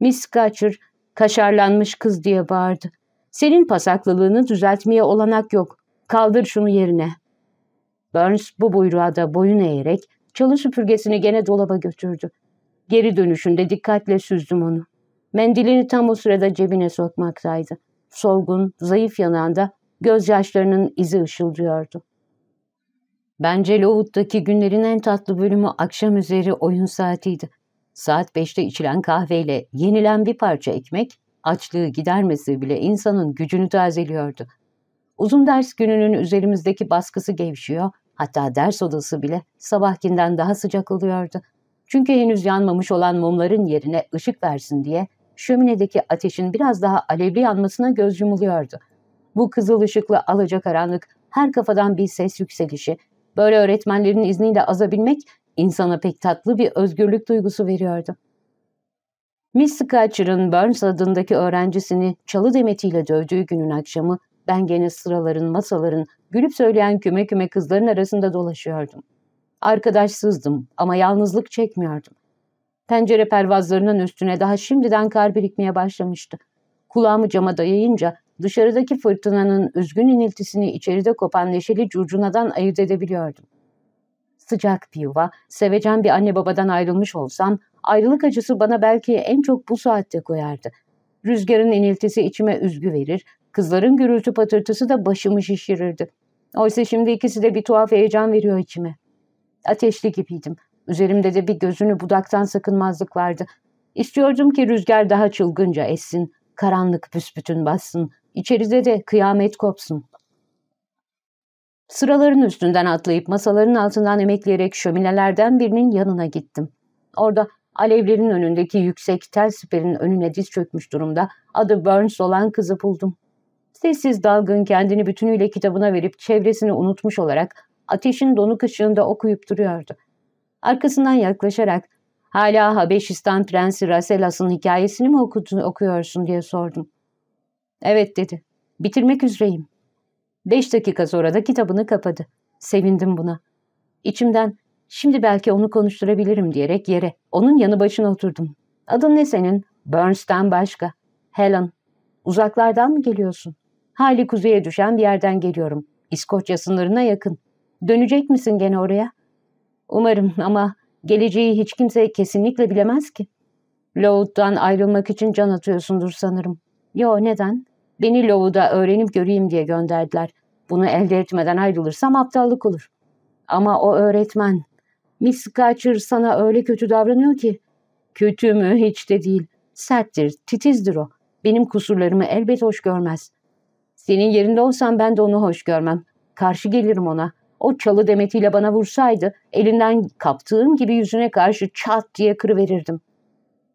Miss Catcher, kaşarlanmış kız diye bağırdı. Senin pasaklılığını düzeltmeye olanak yok. Kaldır şunu yerine. Burns bu buyruğa da boyun eğerek çalı süpürgesini gene dolaba götürdü. Geri dönüşünde dikkatle süzdüm onu. Mendilini tam o sırada cebine sokmaktaydı. Solgun, zayıf yanağında gözyaşlarının izi ışıldıyordu. Bence Lovut'taki günlerin en tatlı bölümü akşam üzeri oyun saatiydi. Saat beşte içilen kahveyle yenilen bir parça ekmek açlığı gidermesi bile insanın gücünü tazeliyordu. Uzun ders gününün üzerimizdeki baskısı gevşiyor, hatta ders odası bile sabahkinden daha sıcak oluyordu. Çünkü henüz yanmamış olan mumların yerine ışık versin diye şöminedeki ateşin biraz daha alevli yanmasına göz yumuluyordu. Bu kızıl ışıklı alacakaranlık, her kafadan bir ses yükselişi, böyle öğretmenlerin izniyle azabilmek insana pek tatlı bir özgürlük duygusu veriyordu. Miss Scatcher'ın Burns adındaki öğrencisini çalı demetiyle dövdüğü günün akşamı ben gene sıraların, masaların, gülüp söyleyen küme küme kızların arasında dolaşıyordum. Arkadaşsızdım ama yalnızlık çekmiyordum. Pencere pervazlarının üstüne daha şimdiden kar birikmeye başlamıştı. Kulağımı cama dayayınca dışarıdaki fırtınanın üzgün iniltisini içeride kopan neşeli curcunadan ayırt edebiliyordum. Sıcak bir yuva, sevecen bir anne babadan ayrılmış olsam Ayrılık acısı bana belki en çok bu saatte koyardı. Rüzgarın iniltisi içime üzgü verir, kızların gürültü patırtısı da başımı şişirirdi. Oysa şimdi ikisi de bir tuhaf heyecan veriyor içime. Ateşli gibiydim. Üzerimde de bir gözünü budaktan sakınmazlık vardı. İstiyordum ki rüzgar daha çılgınca essin, karanlık büsbütün bassın, içeride de kıyamet kopsun. Sıraların üstünden atlayıp masaların altından emekleyerek şöminelerden birinin yanına gittim. Orada Alevlerin önündeki yüksek tel siperin önüne diz çökmüş durumda adı Burns olan kızı buldum. Sessiz dalgın kendini bütünüyle kitabına verip çevresini unutmuş olarak ateşin donuk ışığında okuyup duruyordu. Arkasından yaklaşarak ''Hala Habeşistan Prensi Raselas'ın hikayesini mi okudun, okuyorsun?'' diye sordum. ''Evet'' dedi. ''Bitirmek üzereyim.'' Beş dakika sonra da kitabını kapadı. Sevindim buna. İçimden Şimdi belki onu konuşturabilirim diyerek yere, onun yanı başına oturdum. Adın ne senin? Burns'ten başka. Helen. Uzaklardan mı geliyorsun? Hali kuzeye düşen bir yerden geliyorum. İskoçya sınırına yakın. Dönecek misin gene oraya? Umarım ama geleceği hiç kimse kesinlikle bilemez ki. Lowood'dan ayrılmak için can atıyorsundur sanırım. Yo neden? Beni Lowood'a öğrenip göreyim diye gönderdiler. Bunu elde etmeden ayrılırsam aptallık olur. Ama o öğretmen Miss Gatcher sana öyle kötü davranıyor ki. Kötü mü hiç de değil. Serttir, titizdir o. Benim kusurlarımı elbet hoş görmez. Senin yerinde olsam ben de onu hoş görmem. Karşı gelirim ona. O çalı demetiyle bana vursaydı elinden kaptığım gibi yüzüne karşı çat diye kırıverirdim.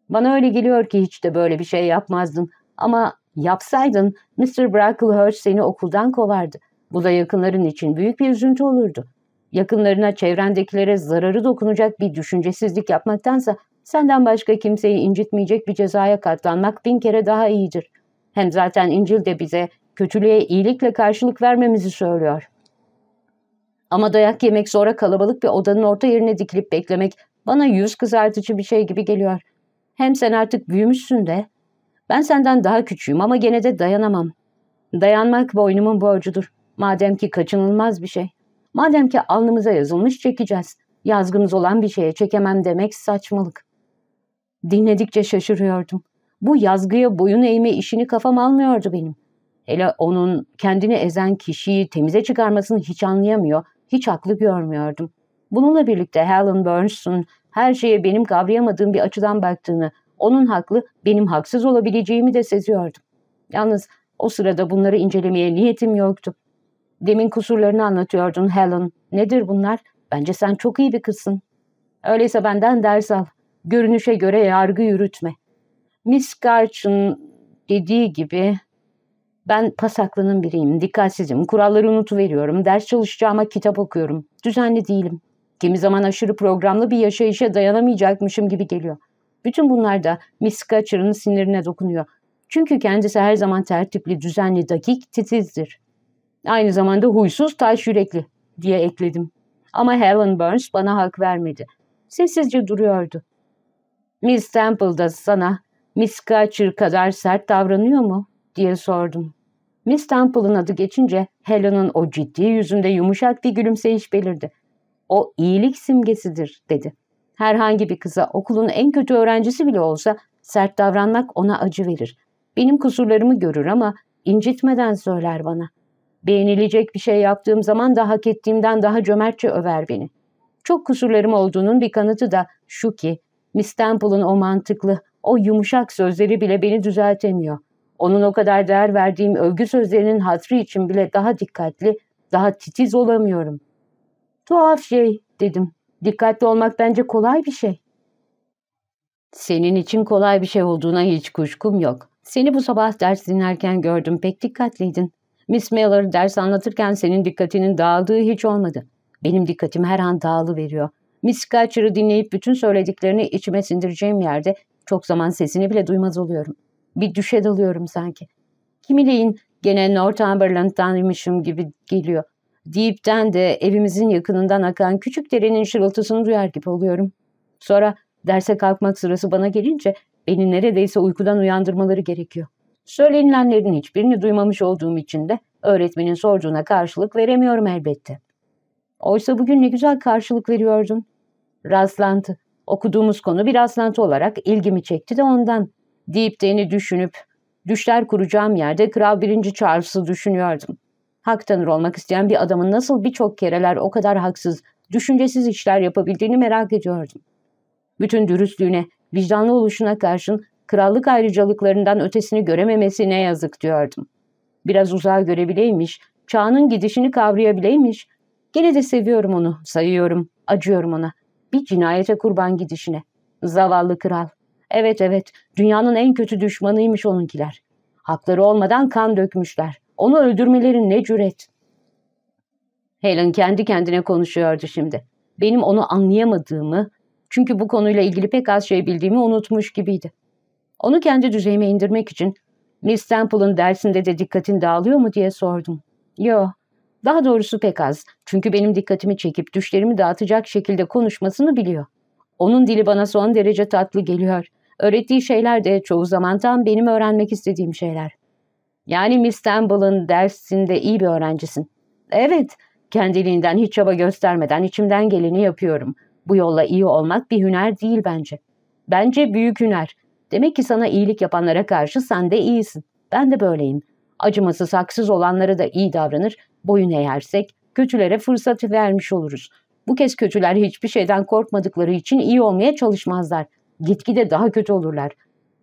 Bana öyle geliyor ki hiç de böyle bir şey yapmazdın. Ama yapsaydın Mr. Brocklehurst seni okuldan kovardı. Bu da yakınların için büyük bir üzüntü olurdu. Yakınlarına, çevrendekilere zararı dokunacak bir düşüncesizlik yapmaktansa senden başka kimseyi incitmeyecek bir cezaya katlanmak bin kere daha iyidir. Hem zaten İncil de bize kötülüğe iyilikle karşılık vermemizi söylüyor. Ama dayak yemek sonra kalabalık bir odanın orta yerine dikilip beklemek bana yüz kızartıcı bir şey gibi geliyor. Hem sen artık büyümüşsün de. Ben senden daha küçüğüm ama gene de dayanamam. Dayanmak boynumun borcudur. Madem ki kaçınılmaz bir şey. Madem ki alnımıza yazılmış çekeceğiz. Yazgımız olan bir şeye çekemem demek saçmalık. Dinledikçe şaşırıyordum. Bu yazgıya boyun eğme işini kafam almıyordu benim. Hele onun kendini ezen kişiyi temize çıkarmasını hiç anlayamıyor, hiç haklı görmüyordum. Bununla birlikte Helen Burns'un her şeye benim kavrayamadığım bir açıdan baktığını, onun haklı, benim haksız olabileceğimi de seziyordum. Yalnız o sırada bunları incelemeye niyetim yoktu. Demin kusurlarını anlatıyordun Helen. Nedir bunlar? Bence sen çok iyi bir kızsın. Öyleyse benden ders al. Görünüşe göre yargı yürütme. Miss Garch'ın dediği gibi ben pasaklının biriyim, dikkatsizim, kuralları unutuveriyorum, ders çalışacağıma kitap okuyorum, düzenli değilim. Kimi zaman aşırı programlı bir yaşayışa dayanamayacakmışım gibi geliyor. Bütün bunlar da Miss Garch'ın sinirine dokunuyor. Çünkü kendisi her zaman tertipli, düzenli, dakik, titizdir. Aynı zamanda huysuz taş yürekli diye ekledim. Ama Helen Burns bana hak vermedi. Sessizce duruyordu. Miss Temple da sana Miss Catcher kadar sert davranıyor mu? diye sordum. Miss Temple'ın adı geçince Helen'ın o ciddi yüzünde yumuşak bir gülümseyiş belirdi. O iyilik simgesidir dedi. Herhangi bir kıza okulun en kötü öğrencisi bile olsa sert davranmak ona acı verir. Benim kusurlarımı görür ama incitmeden söyler bana. Beğenilecek bir şey yaptığım zaman da hak ettiğimden daha cömertçe över beni. Çok kusurlarım olduğunun bir kanıtı da şu ki, Miss Temple'ın o mantıklı, o yumuşak sözleri bile beni düzeltemiyor. Onun o kadar değer verdiğim övgü sözlerinin hatrı için bile daha dikkatli, daha titiz olamıyorum. Tuhaf şey, dedim. Dikkatli olmak bence kolay bir şey. Senin için kolay bir şey olduğuna hiç kuşkum yok. Seni bu sabah ders dinlerken gördüm, pek dikkatliydin. Miss Miller ders anlatırken senin dikkatinin dağıldığı hiç olmadı. Benim dikkatim her an dağılıveriyor. Miss Catcher'ı dinleyip bütün söylediklerini içime sindireceğim yerde çok zaman sesini bile duymaz oluyorum. Bir düşe dalıyorum sanki. Kimileyin gene Northumberland'danmışım gibi geliyor. Deyipten de evimizin yakınından akan küçük derenin şırıltısını duyar gibi oluyorum. Sonra derse kalkmak sırası bana gelince beni neredeyse uykudan uyandırmaları gerekiyor. Söylenilenlerin hiçbirini duymamış olduğum için de öğretmenin sorduğuna karşılık veremiyorum elbette. Oysa bugün ne güzel karşılık veriyordun. Rastlantı. Okuduğumuz konu bir rastlantı olarak ilgimi çekti de ondan. Deyip deni düşünüp, düşler kuracağım yerde Kral 1. Charles'ı düşünüyordum. Hak tanır olmak isteyen bir adamın nasıl birçok kereler o kadar haksız, düşüncesiz işler yapabildiğini merak ediyordum. Bütün dürüstlüğüne, vicdanlı oluşuna karşın krallık ayrıcalıklarından ötesini görememesi ne yazık diyordum. Biraz uzağa görebileymiş, çağının gidişini kavrayabileymiş. Gene de seviyorum onu, sayıyorum, acıyorum ona. Bir cinayete kurban gidişine. Zavallı kral. Evet evet, dünyanın en kötü düşmanıymış onunkiler. Hakları olmadan kan dökmüşler. Onu öldürmelerin ne cüret. Helen kendi kendine konuşuyordu şimdi. Benim onu anlayamadığımı, çünkü bu konuyla ilgili pek az şey bildiğimi unutmuş gibiydi. Onu kendi düzeyime indirmek için Miss Temple'ın dersinde de dikkatin dağılıyor mu diye sordum. Yo, daha doğrusu pek az. Çünkü benim dikkatimi çekip düşlerimi dağıtacak şekilde konuşmasını biliyor. Onun dili bana son derece tatlı geliyor. Öğrettiği şeyler de çoğu zaman tam benim öğrenmek istediğim şeyler. Yani Miss Temple'ın dersinde iyi bir öğrencisin. Evet, kendiliğinden hiç çaba göstermeden içimden geleni yapıyorum. Bu yolla iyi olmak bir hüner değil bence. Bence büyük hüner. Demek ki sana iyilik yapanlara karşı sen de iyisin. Ben de böyleyim. Acımasız, haksız olanlara da iyi davranır, boyun eğersek kötülere fırsat vermiş oluruz. Bu kez kötüler hiçbir şeyden korkmadıkları için iyi olmaya çalışmazlar. Gitgide daha kötü olurlar.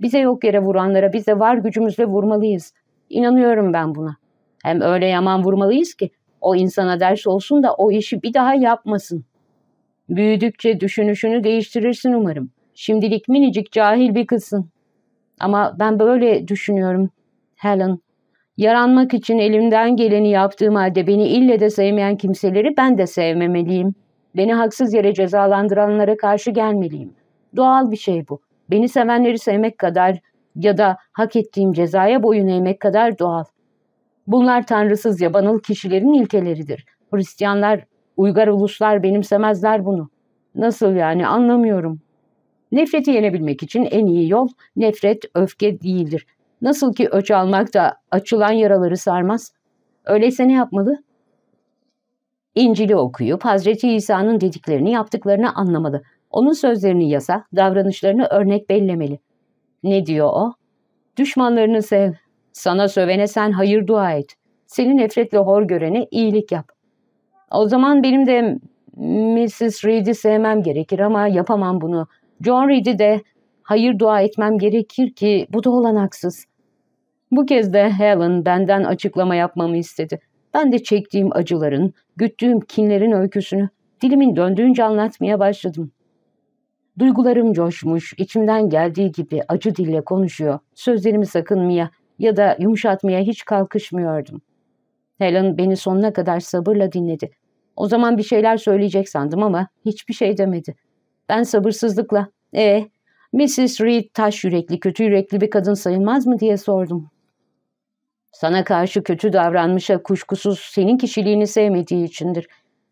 Bize yok yere vuranlara biz de var gücümüzle vurmalıyız. İnanıyorum ben buna. Hem öyle yaman vurmalıyız ki o insana ders olsun da o işi bir daha yapmasın. Büyüdükçe düşünüşünü değiştirirsin umarım.'' Şimdilik minicik cahil bir kızsın. Ama ben böyle düşünüyorum Helen. Yaranmak için elimden geleni yaptığım halde beni ille de sevmeyen kimseleri ben de sevmemeliyim. Beni haksız yere cezalandıranlara karşı gelmeliyim. Doğal bir şey bu. Beni sevenleri sevmek kadar ya da hak ettiğim cezaya boyun eğmek kadar doğal. Bunlar tanrısız yabanıl kişilerin ilkeleridir. Hristiyanlar, uygar uluslar benimsemezler bunu. Nasıl yani anlamıyorum. Nefreti yenebilmek için en iyi yol nefret, öfke değildir. Nasıl ki öç almak da açılan yaraları sarmaz. Öyleyse ne yapmalı? İncil'i okuyup Hazreti İsa'nın dediklerini yaptıklarını anlamalı. Onun sözlerini yasa, davranışlarını örnek bellemeli. Ne diyor o? Düşmanlarını sev. Sana sövene sen hayır dua et. Seni nefretle hor görene iyilik yap. O zaman benim de Mrs. Reed'i sevmem gerekir ama yapamam bunu. John Reed'i de hayır dua etmem gerekir ki bu da olanaksız. Bu kez de Helen benden açıklama yapmamı istedi. Ben de çektiğim acıların, güttüğüm kinlerin öyküsünü dilimin döndüğünce anlatmaya başladım. Duygularım coşmuş, içimden geldiği gibi acı dille konuşuyor, sözlerimi sakınmaya ya da yumuşatmaya hiç kalkışmıyordum. Helen beni sonuna kadar sabırla dinledi. O zaman bir şeyler söyleyecek sandım ama hiçbir şey demedi. Ben sabırsızlıkla ''E, Mrs. Reed taş yürekli, kötü yürekli bir kadın sayılmaz mı?'' diye sordum. Sana karşı kötü davranmışa kuşkusuz senin kişiliğini sevmediği içindir.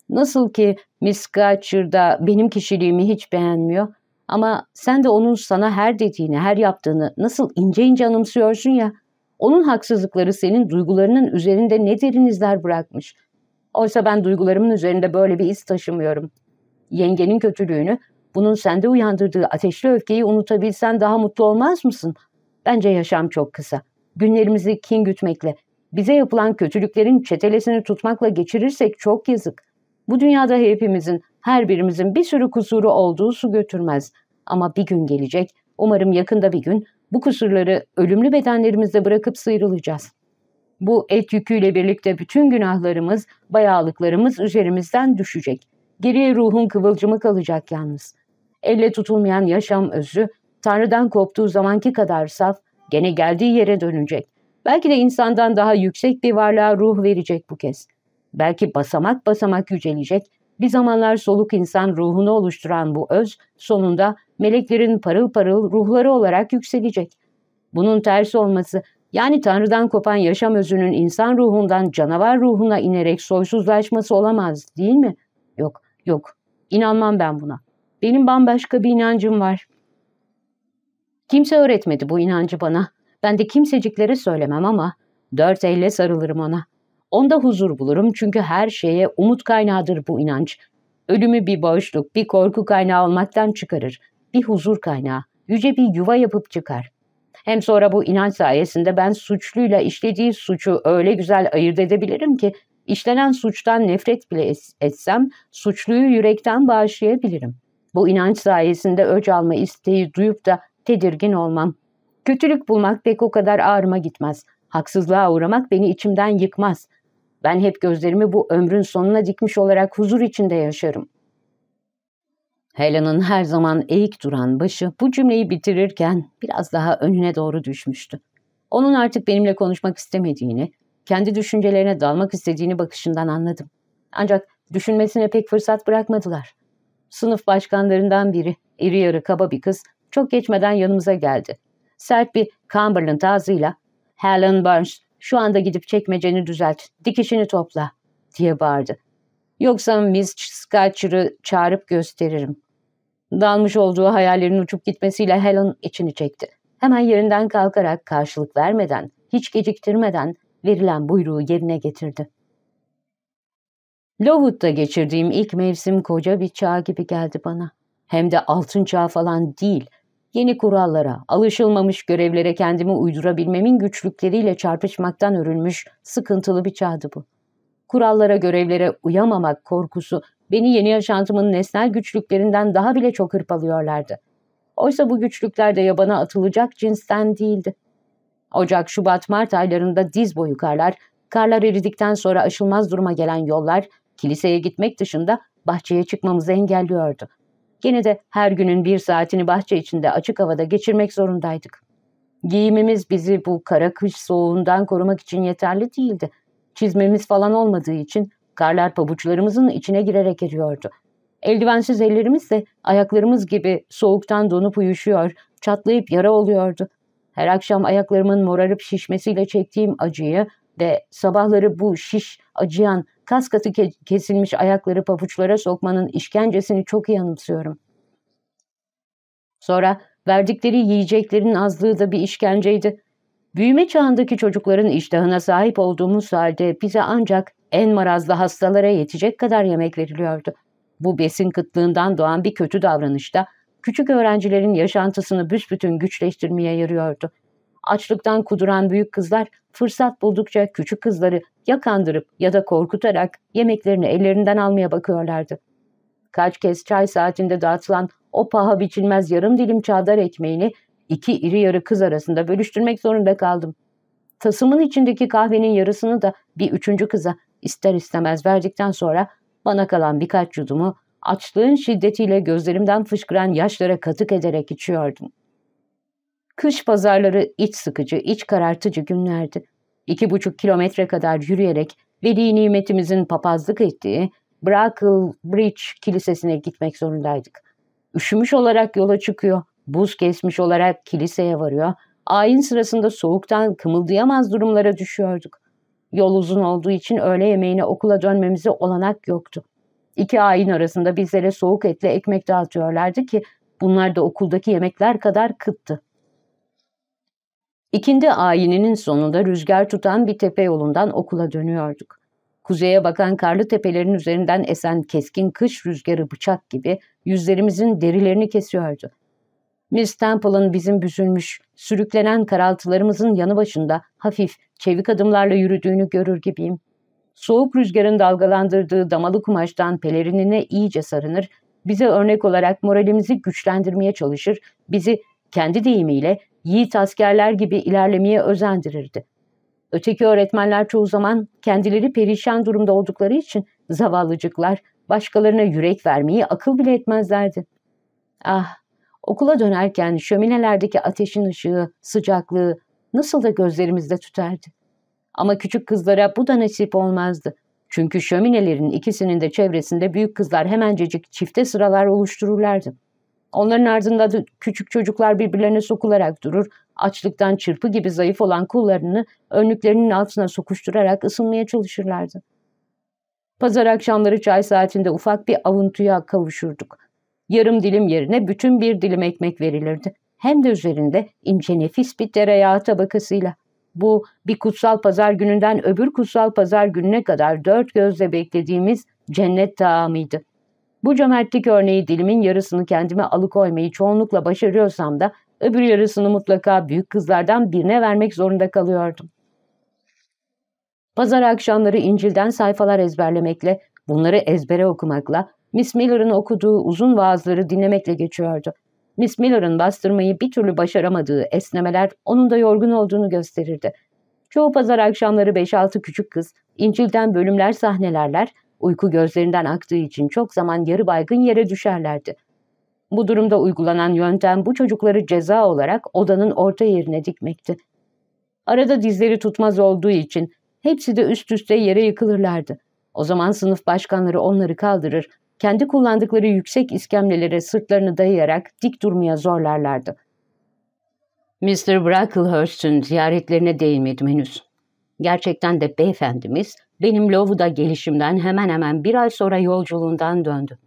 Nasıl ki Miss Gatcher da benim kişiliğimi hiç beğenmiyor. Ama sen de onun sana her dediğini, her yaptığını nasıl ince ince anımsıyorsun ya. Onun haksızlıkları senin duygularının üzerinde ne derin izler bırakmış. Oysa ben duygularımın üzerinde böyle bir iz taşımıyorum. Yengenin kötülüğünü bunun sende uyandırdığı ateşli öfkeyi unutabilsen daha mutlu olmaz mısın? Bence yaşam çok kısa. Günlerimizi kin gütmekle, bize yapılan kötülüklerin çetelesini tutmakla geçirirsek çok yazık. Bu dünyada hepimizin, her birimizin bir sürü kusuru olduğu su götürmez. Ama bir gün gelecek, umarım yakında bir gün, bu kusurları ölümlü bedenlerimizde bırakıp sıyrılacağız. Bu et yüküyle birlikte bütün günahlarımız, bayağılıklarımız üzerimizden düşecek. Geriye ruhun kıvılcımı kalacak yalnız elle tutulmayan yaşam özü, Tanrı'dan koptuğu zamanki kadar saf, gene geldiği yere dönecek. Belki de insandan daha yüksek bir varlığa ruh verecek bu kez. Belki basamak basamak yücelecek, bir zamanlar soluk insan ruhunu oluşturan bu öz, sonunda meleklerin parıl parıl ruhları olarak yükselecek. Bunun tersi olması, yani Tanrı'dan kopan yaşam özünün insan ruhundan canavar ruhuna inerek soysuzlaşması olamaz değil mi? Yok, yok. İnanmam ben buna.'' Benim bambaşka bir inancım var. Kimse öğretmedi bu inancı bana. Ben de kimseciklere söylemem ama dört elle sarılırım ona. Onda huzur bulurum çünkü her şeye umut kaynağıdır bu inanç. Ölümü bir boşluk, bir korku kaynağı olmaktan çıkarır. Bir huzur kaynağı, yüce bir yuva yapıp çıkar. Hem sonra bu inanç sayesinde ben suçluyla işlediği suçu öyle güzel ayırt edebilirim ki işlenen suçtan nefret bile etsem suçluyu yürekten bağışlayabilirim. Bu inanç sayesinde öc alma isteği duyup da tedirgin olmam. Kötülük bulmak pek o kadar ağrıma gitmez. Haksızlığa uğramak beni içimden yıkmaz. Ben hep gözlerimi bu ömrün sonuna dikmiş olarak huzur içinde yaşarım. Helen'ın her zaman eğik duran başı bu cümleyi bitirirken biraz daha önüne doğru düşmüştü. Onun artık benimle konuşmak istemediğini, kendi düşüncelerine dalmak istediğini bakışından anladım. Ancak düşünmesine pek fırsat bırakmadılar. Sınıf başkanlarından biri, iri yarı kaba bir kız, çok geçmeden yanımıza geldi. Sert bir Cumberland ağzıyla ''Helen Burns, şu anda gidip çekmeceni düzelt, dikişini topla.'' diye bağırdı. ''Yoksa Miss Scatcher'ı çağırıp gösteririm.'' Dalmış olduğu hayallerin uçup gitmesiyle Helen içini çekti. Hemen yerinden kalkarak karşılık vermeden, hiç geciktirmeden verilen buyruğu yerine getirdi. Lowood'da geçirdiğim ilk mevsim koca bir çağ gibi geldi bana. Hem de altın çağ falan değil, yeni kurallara, alışılmamış görevlere kendimi uydurabilmemin güçlükleriyle çarpışmaktan örülmüş sıkıntılı bir çağdı bu. Kurallara, görevlere uyamamak korkusu beni yeni yaşantımın nesnel güçlüklerinden daha bile çok hırpalıyorlardı. Oysa bu güçlükler de yabana atılacak cinsten değildi. Ocak, Şubat, Mart aylarında diz boyu karlar, karlar eridikten sonra aşılmaz duruma gelen yollar, kiliseye gitmek dışında bahçeye çıkmamızı engelliyordu. Gene de her günün bir saatini bahçe içinde açık havada geçirmek zorundaydık. Giyimimiz bizi bu kara kış soğuğundan korumak için yeterli değildi. Çizmemiz falan olmadığı için karlar pabuçlarımızın içine girerek eriyordu. Eldivensiz ellerimiz de ayaklarımız gibi soğuktan donup uyuşuyor, çatlayıp yara oluyordu. Her akşam ayaklarımın morarıp şişmesiyle çektiğim acıyı ve sabahları bu şiş, acıyan, Kas katı ke- kesilmiş ayakları papuçlara sokmanın işkencesini çok iyi anımsıyorum. Sonra verdikleri yiyeceklerin azlığı da bir işkenceydi. Büyüme çağındaki çocukların iştahına sahip olduğumuz halde bize ancak en marazlı hastalara yetecek kadar yemek veriliyordu. Bu besin kıtlığından doğan bir kötü davranışta küçük öğrencilerin yaşantısını büsbütün güçleştirmeye yarıyordu. Açlıktan kuduran büyük kızlar fırsat buldukça küçük kızları ya kandırıp ya da korkutarak yemeklerini ellerinden almaya bakıyorlardı. Kaç kez çay saatinde dağıtılan o paha biçilmez yarım dilim çadar ekmeğini iki iri yarı kız arasında bölüştürmek zorunda kaldım. Tasımın içindeki kahvenin yarısını da bir üçüncü kıza ister istemez verdikten sonra bana kalan birkaç yudumu açlığın şiddetiyle gözlerimden fışkıran yaşlara katık ederek içiyordum. Kış pazarları iç sıkıcı, iç karartıcı günlerdi. İki buçuk kilometre kadar yürüyerek Veli Nimet'imizin papazlık ettiği Brackle Bridge Kilisesi'ne gitmek zorundaydık. Üşümüş olarak yola çıkıyor, buz kesmiş olarak kiliseye varıyor, ayin sırasında soğuktan kımıldayamaz durumlara düşüyorduk. Yol uzun olduğu için öğle yemeğine okula dönmemize olanak yoktu. İki ayin arasında bizlere soğuk etle ekmek dağıtıyorlardı ki bunlar da okuldaki yemekler kadar kıttı. İkindi ayininin sonunda rüzgar tutan bir tepe yolundan okula dönüyorduk. Kuzeye bakan karlı tepelerin üzerinden esen keskin kış rüzgarı bıçak gibi yüzlerimizin derilerini kesiyordu. Miss Temple'ın bizim büzülmüş, sürüklenen karaltılarımızın yanı başında hafif, çevik adımlarla yürüdüğünü görür gibiyim. Soğuk rüzgarın dalgalandırdığı damalı kumaştan pelerinine iyice sarınır, bize örnek olarak moralimizi güçlendirmeye çalışır, bizi kendi deyimiyle yiğit askerler gibi ilerlemeye özendirirdi. Öteki öğretmenler çoğu zaman kendileri perişan durumda oldukları için zavallıcıklar başkalarına yürek vermeyi akıl bile etmezlerdi. Ah, okula dönerken şöminelerdeki ateşin ışığı, sıcaklığı nasıl da gözlerimizde tutardı. Ama küçük kızlara bu da nasip olmazdı. Çünkü şöminelerin ikisinin de çevresinde büyük kızlar hemencecik çifte sıralar oluştururlardı. Onların ardında da küçük çocuklar birbirlerine sokularak durur, açlıktan çırpı gibi zayıf olan kullarını önlüklerinin altına sokuşturarak ısınmaya çalışırlardı. Pazar akşamları çay saatinde ufak bir avuntuya kavuşurduk. Yarım dilim yerine bütün bir dilim ekmek verilirdi. Hem de üzerinde ince nefis bir tereyağı tabakasıyla. Bu bir kutsal pazar gününden öbür kutsal pazar gününe kadar dört gözle beklediğimiz cennet taamıydı. Bu cömertlik örneği dilimin yarısını kendime alıkoymayı çoğunlukla başarıyorsam da öbür yarısını mutlaka büyük kızlardan birine vermek zorunda kalıyordum. Pazar akşamları İncil'den sayfalar ezberlemekle, bunları ezbere okumakla, Miss Miller'ın okuduğu uzun vaazları dinlemekle geçiyordu. Miss Miller'ın bastırmayı bir türlü başaramadığı esnemeler onun da yorgun olduğunu gösterirdi. Çoğu pazar akşamları 5-6 küçük kız, İncil'den bölümler sahnelerler, Uyku gözlerinden aktığı için çok zaman yarı baygın yere düşerlerdi. Bu durumda uygulanan yöntem bu çocukları ceza olarak odanın orta yerine dikmekti. Arada dizleri tutmaz olduğu için hepsi de üst üste yere yıkılırlardı. O zaman sınıf başkanları onları kaldırır, kendi kullandıkları yüksek iskemlelere sırtlarını dayayarak dik durmaya zorlarlardı. Mr. Brocklehurst'ün ziyaretlerine değinmedim henüz. Gerçekten de beyefendimiz benim Lovu'da gelişimden hemen hemen bir ay sonra yolculuğundan döndü.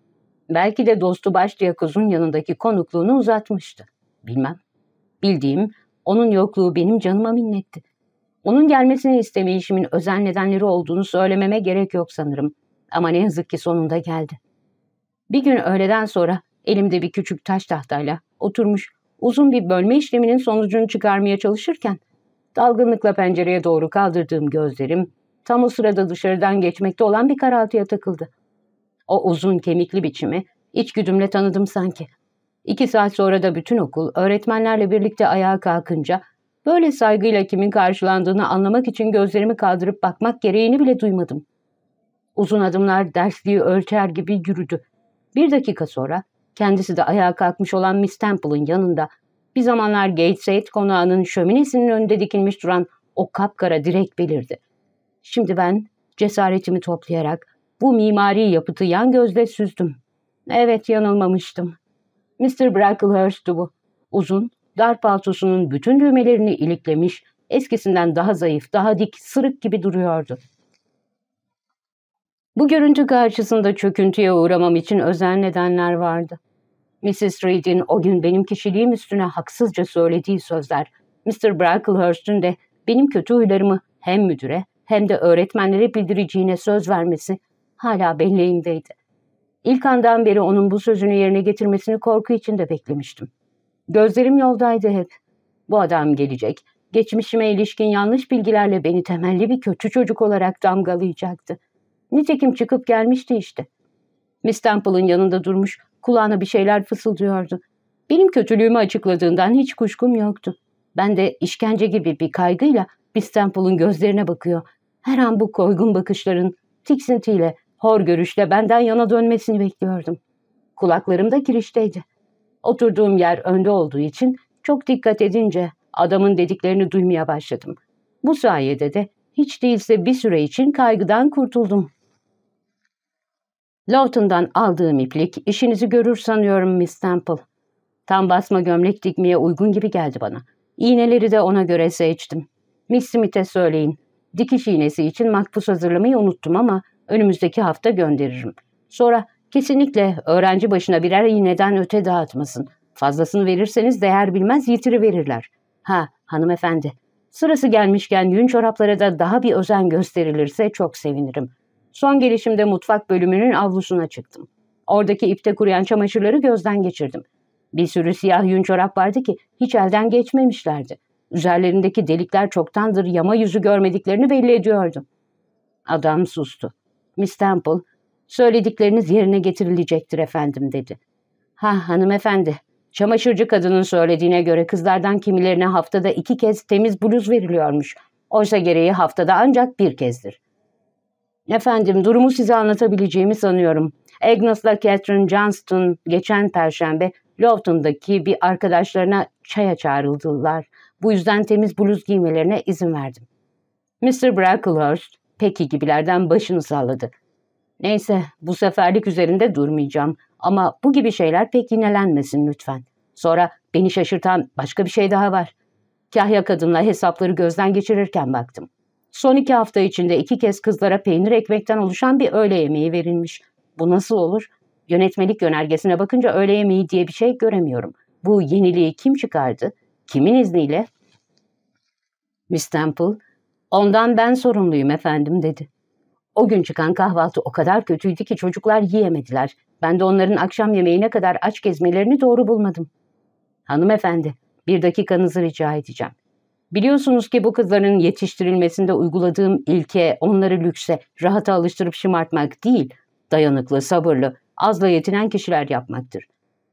Belki de dostu Başlıyakuz'un yanındaki konukluğunu uzatmıştı. Bilmem. Bildiğim onun yokluğu benim canıma minnetti. Onun gelmesini istemeyişimin özel nedenleri olduğunu söylememe gerek yok sanırım. Ama ne yazık ki sonunda geldi. Bir gün öğleden sonra elimde bir küçük taş tahtayla oturmuş uzun bir bölme işleminin sonucunu çıkarmaya çalışırken dalgınlıkla pencereye doğru kaldırdığım gözlerim tam o sırada dışarıdan geçmekte olan bir karaltıya takıldı. O uzun kemikli biçimi içgüdümle tanıdım sanki. İki saat sonra da bütün okul öğretmenlerle birlikte ayağa kalkınca böyle saygıyla kimin karşılandığını anlamak için gözlerimi kaldırıp bakmak gereğini bile duymadım. Uzun adımlar dersliği ölçer gibi yürüdü. Bir dakika sonra kendisi de ayağa kalkmış olan Miss Temple'ın yanında bir zamanlar Gateshead konağının şöminesinin önünde dikilmiş duran o kapkara direk belirdi. Şimdi ben cesaretimi toplayarak bu mimari yapıtı yan gözle süzdüm. Evet yanılmamıştım. Mr. Bracklehurst'tu bu. Uzun, dar paltosunun bütün düğmelerini iliklemiş, eskisinden daha zayıf, daha dik, sırık gibi duruyordu. Bu görüntü karşısında çöküntüye uğramam için özel nedenler vardı. Mrs. Reed'in o gün benim kişiliğim üstüne haksızca söylediği sözler, Mr. Bracklehurst'un de benim kötü huylarımı hem müdüre hem de öğretmenlere bildireceğine söz vermesi hala belleğimdeydi. İlk andan beri onun bu sözünü yerine getirmesini korku içinde beklemiştim. Gözlerim yoldaydı hep. Bu adam gelecek, geçmişime ilişkin yanlış bilgilerle beni temelli bir kötü çocuk olarak damgalayacaktı. Nitekim çıkıp gelmişti işte. Miss Temple'ın yanında durmuş, kulağına bir şeyler fısıldıyordu. Benim kötülüğümü açıkladığından hiç kuşkum yoktu. Ben de işkence gibi bir kaygıyla Miss Temple'ın gözlerine bakıyor, her an bu koygun bakışların tiksintiyle, hor görüşle benden yana dönmesini bekliyordum. Kulaklarım da kirişteydi. Oturduğum yer önde olduğu için çok dikkat edince adamın dediklerini duymaya başladım. Bu sayede de hiç değilse bir süre için kaygıdan kurtuldum. Lawton'dan aldığım iplik işinizi görür sanıyorum Miss Temple. Tam basma gömlek dikmeye uygun gibi geldi bana. İğneleri de ona göre seçtim. Miss Smith'e söyleyin. Dikiş iğnesi için makbuz hazırlamayı unuttum ama önümüzdeki hafta gönderirim. Sonra kesinlikle öğrenci başına birer iğneden öte dağıtmasın. Fazlasını verirseniz değer bilmez yitiriverirler. Ha hanımefendi, sırası gelmişken yün çoraplara da daha bir özen gösterilirse çok sevinirim. Son gelişimde mutfak bölümünün avlusuna çıktım. Oradaki ipte kuruyan çamaşırları gözden geçirdim. Bir sürü siyah yün çorap vardı ki hiç elden geçmemişlerdi. Üzerlerindeki delikler çoktandır yama yüzü görmediklerini belli ediyordu. Adam sustu. Miss Temple, söyledikleriniz yerine getirilecektir efendim dedi. Ha hanımefendi, çamaşırcı kadının söylediğine göre kızlardan kimilerine haftada iki kez temiz bluz veriliyormuş. Oysa gereği haftada ancak bir kezdir. Efendim durumu size anlatabileceğimi sanıyorum. Agnes'la Catherine Johnston geçen perşembe Lofton'daki bir arkadaşlarına çaya çağrıldılar. Bu yüzden temiz bluz giymelerine izin verdim. Mr. Bracklehurst, peki gibilerden başını salladı. Neyse, bu seferlik üzerinde durmayacağım ama bu gibi şeyler pek yinelenmesin lütfen. Sonra beni şaşırtan başka bir şey daha var. Kahya kadınla hesapları gözden geçirirken baktım. Son iki hafta içinde iki kez kızlara peynir ekmekten oluşan bir öğle yemeği verilmiş. Bu nasıl olur? Yönetmelik yönergesine bakınca öğle yemeği diye bir şey göremiyorum. Bu yeniliği kim çıkardı?'' Kimin izniyle? Miss Temple, ondan ben sorumluyum efendim dedi. O gün çıkan kahvaltı o kadar kötüydü ki çocuklar yiyemediler. Ben de onların akşam yemeğine kadar aç gezmelerini doğru bulmadım. Hanımefendi, bir dakikanızı rica edeceğim. Biliyorsunuz ki bu kızların yetiştirilmesinde uyguladığım ilke onları lükse, rahata alıştırıp şımartmak değil, dayanıklı, sabırlı, azla yetinen kişiler yapmaktır.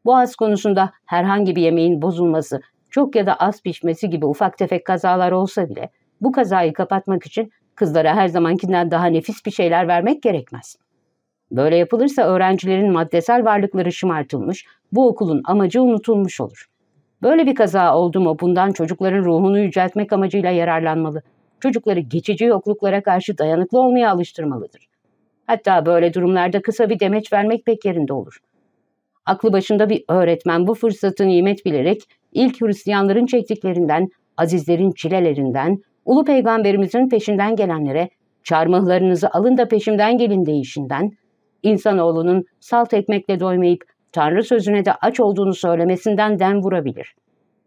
Bu Boğaz konusunda herhangi bir yemeğin bozulması çok ya da az pişmesi gibi ufak tefek kazalar olsa bile bu kazayı kapatmak için kızlara her zamankinden daha nefis bir şeyler vermek gerekmez. Böyle yapılırsa öğrencilerin maddesel varlıkları şımartılmış, bu okulun amacı unutulmuş olur. Böyle bir kaza oldu mu bundan çocukların ruhunu yüceltmek amacıyla yararlanmalı. Çocukları geçici yokluklara karşı dayanıklı olmaya alıştırmalıdır. Hatta böyle durumlarda kısa bir demeç vermek pek yerinde olur.'' Aklı başında bir öğretmen bu fırsatı nimet bilerek ilk Hristiyanların çektiklerinden, azizlerin çilelerinden, ulu peygamberimizin peşinden gelenlere çarmıhlarınızı alın da peşimden gelin deyişinden, insanoğlunun salt ekmekle doymayıp Tanrı sözüne de aç olduğunu söylemesinden den vurabilir.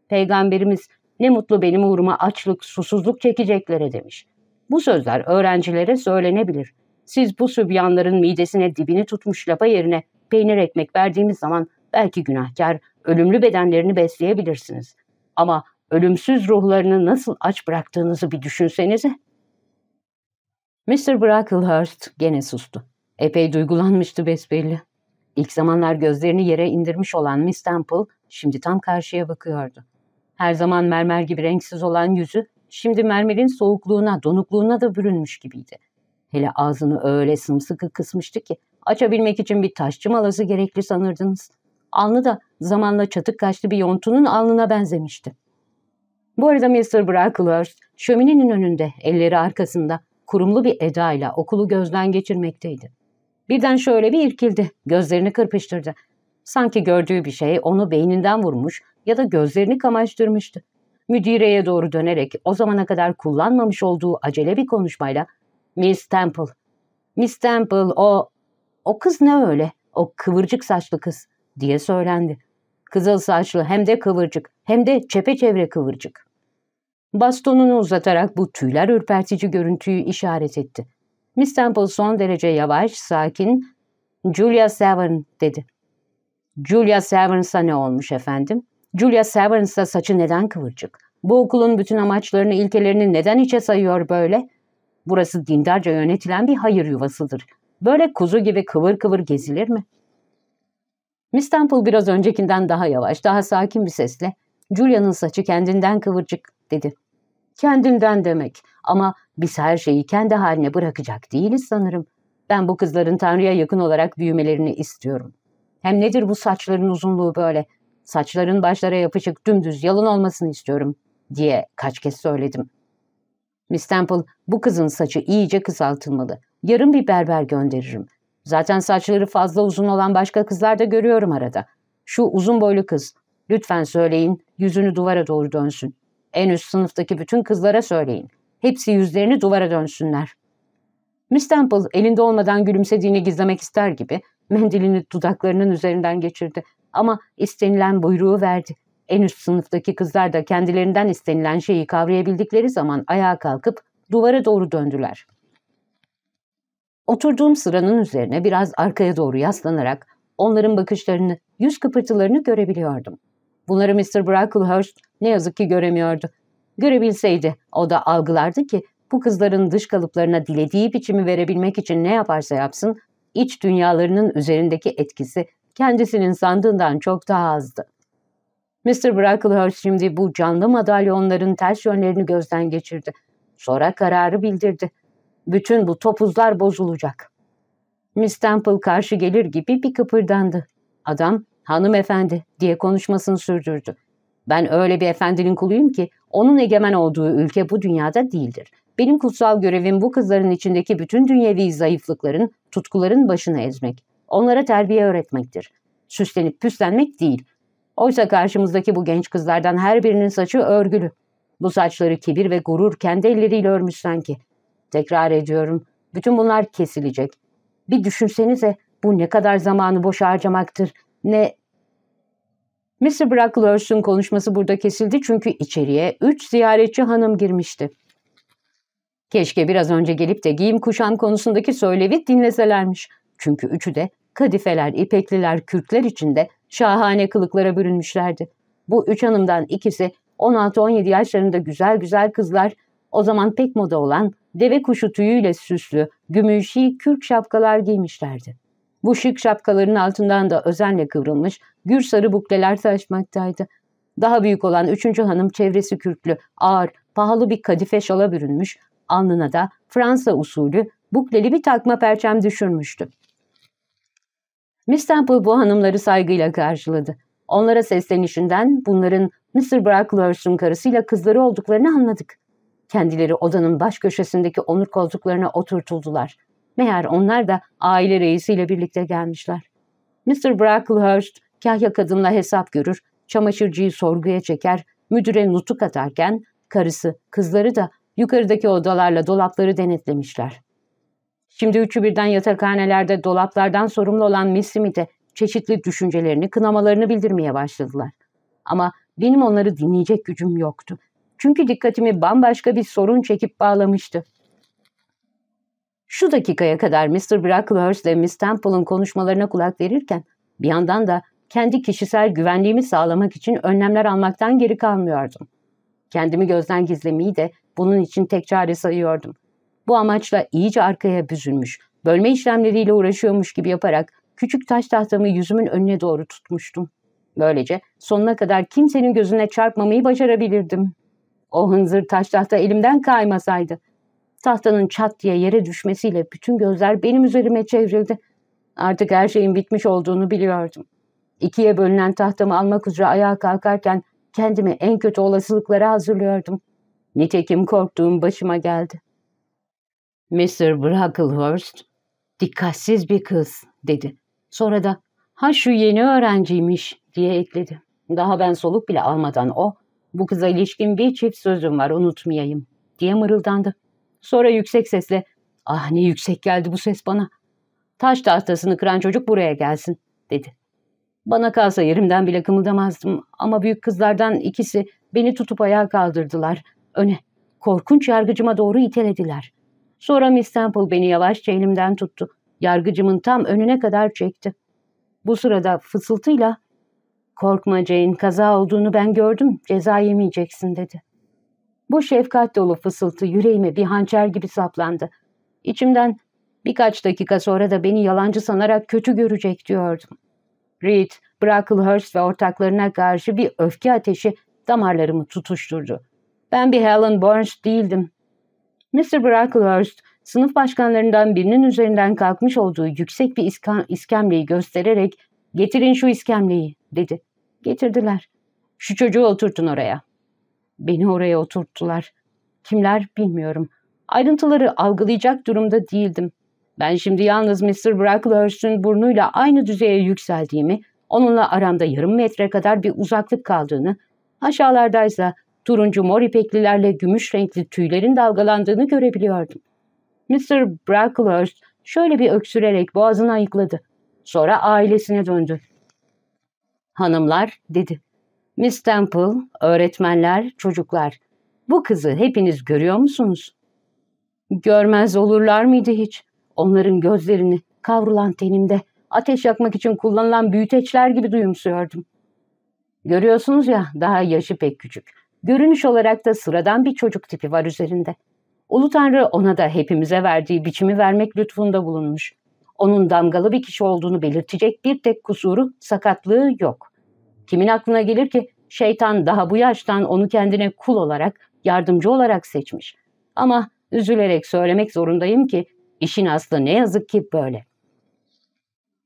Peygamberimiz ne mutlu benim uğruma açlık, susuzluk çekeceklere demiş. Bu sözler öğrencilere söylenebilir. Siz bu sübyanların midesine dibini tutmuş lapa yerine peynir ekmek verdiğimiz zaman belki günahkar, ölümlü bedenlerini besleyebilirsiniz. Ama ölümsüz ruhlarını nasıl aç bıraktığınızı bir düşünsenize. Mr. Brocklehurst gene sustu. Epey duygulanmıştı besbelli. İlk zamanlar gözlerini yere indirmiş olan Miss Temple şimdi tam karşıya bakıyordu. Her zaman mermer gibi renksiz olan yüzü şimdi mermerin soğukluğuna, donukluğuna da bürünmüş gibiydi. Hele ağzını öyle sımsıkı kısmıştı ki Açabilmek için bir taşçı malası gerekli sanırdınız. Alnı da zamanla çatık kaşlı bir yontunun alnına benzemişti. Bu arada Mr. Brocklehurst şöminenin önünde, elleri arkasında, kurumlu bir edayla okulu gözden geçirmekteydi. Birden şöyle bir irkildi, gözlerini kırpıştırdı. Sanki gördüğü bir şey onu beyninden vurmuş ya da gözlerini kamaştırmıştı. Müdireye doğru dönerek o zamana kadar kullanmamış olduğu acele bir konuşmayla ''Miss Temple, Miss Temple o o kız ne öyle? O kıvırcık saçlı kız diye söylendi. Kızıl saçlı hem de kıvırcık hem de çepeçevre kıvırcık. Bastonunu uzatarak bu tüyler ürpertici görüntüyü işaret etti. Miss Temple son derece yavaş, sakin, Julia Severn dedi. Julia Severns'a ne olmuş efendim? Julia Severns'a saçı neden kıvırcık? Bu okulun bütün amaçlarını, ilkelerini neden içe sayıyor böyle? Burası dindarca yönetilen bir hayır yuvasıdır. Böyle kuzu gibi kıvır kıvır gezilir mi? Miss Temple biraz öncekinden daha yavaş, daha sakin bir sesle Julia'nın saçı kendinden kıvırcık dedi. Kendinden demek ama biz her şeyi kendi haline bırakacak değiliz sanırım. Ben bu kızların Tanrı'ya yakın olarak büyümelerini istiyorum. Hem nedir bu saçların uzunluğu böyle? Saçların başlara yapışık dümdüz yalın olmasını istiyorum diye kaç kez söyledim. Miss Temple, bu kızın saçı iyice kısaltılmalı. Yarın bir berber gönderirim. Zaten saçları fazla uzun olan başka kızlar da görüyorum arada. Şu uzun boylu kız, lütfen söyleyin, yüzünü duvara doğru dönsün. En üst sınıftaki bütün kızlara söyleyin. Hepsi yüzlerini duvara dönsünler. Miss Temple elinde olmadan gülümsediğini gizlemek ister gibi mendilini dudaklarının üzerinden geçirdi ama istenilen buyruğu verdi. En üst sınıftaki kızlar da kendilerinden istenilen şeyi kavrayabildikleri zaman ayağa kalkıp duvara doğru döndüler. Oturduğum sıranın üzerine biraz arkaya doğru yaslanarak onların bakışlarını, yüz kıpırtılarını görebiliyordum. Bunları Mr. Brocklehurst ne yazık ki göremiyordu. Görebilseydi o da algılardı ki bu kızların dış kalıplarına dilediği biçimi verebilmek için ne yaparsa yapsın, iç dünyalarının üzerindeki etkisi kendisinin sandığından çok daha azdı. Mr. Brocklehurst şimdi bu canlı madalyonların ters yönlerini gözden geçirdi. Sonra kararı bildirdi. Bütün bu topuzlar bozulacak. Miss Temple karşı gelir gibi bir kıpırdandı. Adam hanımefendi diye konuşmasını sürdürdü. Ben öyle bir efendinin kuluyum ki onun egemen olduğu ülke bu dünyada değildir. Benim kutsal görevim bu kızların içindeki bütün dünyevi zayıflıkların, tutkuların başına ezmek. Onlara terbiye öğretmektir. Süslenip püslenmek değil.'' Oysa karşımızdaki bu genç kızlardan her birinin saçı örgülü. Bu saçları kibir ve gurur kendi elleriyle örmüş sanki. Tekrar ediyorum, bütün bunlar kesilecek. Bir düşünsenize bu ne kadar zamanı boş harcamaktır. Ne... Mr. Brocklehurst'un konuşması burada kesildi çünkü içeriye üç ziyaretçi hanım girmişti. Keşke biraz önce gelip de giyim kuşam konusundaki söylevi dinleselermiş. Çünkü üçü de kadifeler, ipekliler, kürkler içinde Şahane kılıklara bürünmüşlerdi. Bu üç hanımdan ikisi 16-17 yaşlarında güzel güzel kızlar, o zaman pek moda olan deve kuşu tüyüyle süslü, gümüşi kürk şapkalar giymişlerdi. Bu şık şapkaların altından da özenle kıvrılmış gür sarı bukleler taşmaktaydı. Daha büyük olan üçüncü hanım çevresi kürklü, ağır, pahalı bir kadife şala bürünmüş, alnına da Fransa usulü bukleli bir takma perçem düşürmüştü. Temple bu hanımları saygıyla karşıladı. Onlara seslenişinden bunların Mr. Brocklehurst'un karısıyla kızları olduklarını anladık. Kendileri odanın baş köşesindeki onur koltuklarına oturtuldular. Meğer onlar da aile reisiyle birlikte gelmişler. Mr. Brocklehurst kahya kadınla hesap görür, çamaşırcıyı sorguya çeker, müdüre nutuk atarken karısı, kızları da yukarıdaki odalarla dolapları denetlemişler. Şimdi üçü birden yatakhanelerde dolaplardan sorumlu olan Miss Smith'e çeşitli düşüncelerini, kınamalarını bildirmeye başladılar. Ama benim onları dinleyecek gücüm yoktu. Çünkü dikkatimi bambaşka bir sorun çekip bağlamıştı. Şu dakikaya kadar Mr. Brocklehurst ile Miss Temple'ın konuşmalarına kulak verirken bir yandan da kendi kişisel güvenliğimi sağlamak için önlemler almaktan geri kalmıyordum. Kendimi gözden gizlemeyi de bunun için tek çare sayıyordum. Bu amaçla iyice arkaya büzülmüş, bölme işlemleriyle uğraşıyormuş gibi yaparak küçük taş tahtamı yüzümün önüne doğru tutmuştum. Böylece sonuna kadar kimsenin gözüne çarpmamayı başarabilirdim. O hınzır taş tahta elimden kaymasaydı. Tahtanın çat diye yere düşmesiyle bütün gözler benim üzerime çevrildi. Artık her şeyin bitmiş olduğunu biliyordum. İkiye bölünen tahtamı almak üzere ayağa kalkarken kendimi en kötü olasılıklara hazırlıyordum. Nitekim korktuğum başıma geldi. Mr. Brocklehurst, dikkatsiz bir kız dedi. Sonra da ha şu yeni öğrenciymiş diye ekledi. Daha ben soluk bile almadan o bu kıza ilişkin bir çift sözüm var unutmayayım diye mırıldandı. Sonra yüksek sesle ah ne yüksek geldi bu ses bana. Taş tahtasını kıran çocuk buraya gelsin dedi. Bana kalsa yerimden bile kımıldamazdım ama büyük kızlardan ikisi beni tutup ayağa kaldırdılar. Öne korkunç yargıcıma doğru itelediler. Sonra Miss Temple beni yavaşça elimden tuttu. Yargıcımın tam önüne kadar çekti. Bu sırada fısıltıyla ''Korkma Jane, kaza olduğunu ben gördüm, ceza yemeyeceksin.'' dedi. Bu şefkat dolu fısıltı yüreğime bir hançer gibi saplandı. İçimden birkaç dakika sonra da beni yalancı sanarak kötü görecek diyordum. Reed, Brocklehurst ve ortaklarına karşı bir öfke ateşi damarlarımı tutuşturdu. Ben bir Helen Burns değildim. Mr. Brocklehurst sınıf başkanlarından birinin üzerinden kalkmış olduğu yüksek bir iskemleyi göstererek ''Getirin şu iskemleyi'' dedi. Getirdiler. ''Şu çocuğu oturtun oraya.'' Beni oraya oturttular. Kimler bilmiyorum. Ayrıntıları algılayacak durumda değildim. Ben şimdi yalnız Mr. Brocklehurst'un burnuyla aynı düzeye yükseldiğimi, onunla aramda yarım metre kadar bir uzaklık kaldığını, aşağılardaysa turuncu mor ipeklilerle gümüş renkli tüylerin dalgalandığını görebiliyordum. Mr. Brocklehurst şöyle bir öksürerek boğazını ayıkladı. Sonra ailesine döndü. Hanımlar dedi. Miss Temple, öğretmenler, çocuklar. Bu kızı hepiniz görüyor musunuz? Görmez olurlar mıydı hiç? Onların gözlerini kavrulan tenimde ateş yakmak için kullanılan büyüteçler gibi duyumsuyordum. Görüyorsunuz ya daha yaşı pek küçük. Görünüş olarak da sıradan bir çocuk tipi var üzerinde. Ulu Tanrı ona da hepimize verdiği biçimi vermek lütfunda bulunmuş. Onun damgalı bir kişi olduğunu belirtecek bir tek kusuru, sakatlığı yok. Kimin aklına gelir ki şeytan daha bu yaştan onu kendine kul olarak, yardımcı olarak seçmiş. Ama üzülerek söylemek zorundayım ki işin aslı ne yazık ki böyle.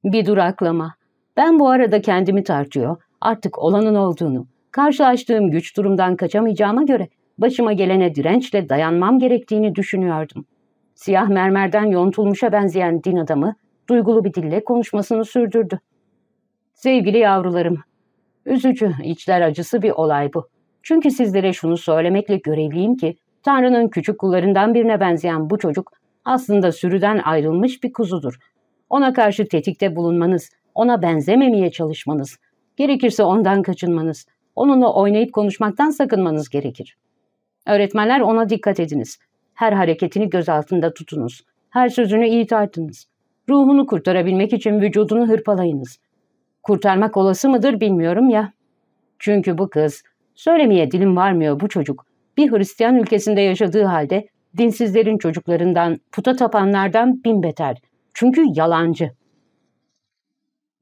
Bir duraklama. Ben bu arada kendimi tartıyor, artık olanın olduğunu, Karşılaştığım güç durumdan kaçamayacağıma göre başıma gelene dirençle dayanmam gerektiğini düşünüyordum. Siyah mermerden yontulmuşa benzeyen din adamı duygulu bir dille konuşmasını sürdürdü. Sevgili yavrularım, üzücü, içler acısı bir olay bu. Çünkü sizlere şunu söylemekle görevliyim ki, Tanrı'nın küçük kullarından birine benzeyen bu çocuk aslında sürüden ayrılmış bir kuzudur. Ona karşı tetikte bulunmanız, ona benzememeye çalışmanız, gerekirse ondan kaçınmanız, onunla oynayıp konuşmaktan sakınmanız gerekir. Öğretmenler ona dikkat ediniz. Her hareketini göz altında tutunuz. Her sözünü iyi tartınız. Ruhunu kurtarabilmek için vücudunu hırpalayınız. Kurtarmak olası mıdır bilmiyorum ya. Çünkü bu kız, söylemeye dilim varmıyor bu çocuk. Bir Hristiyan ülkesinde yaşadığı halde dinsizlerin çocuklarından, puta tapanlardan bin beter. Çünkü yalancı.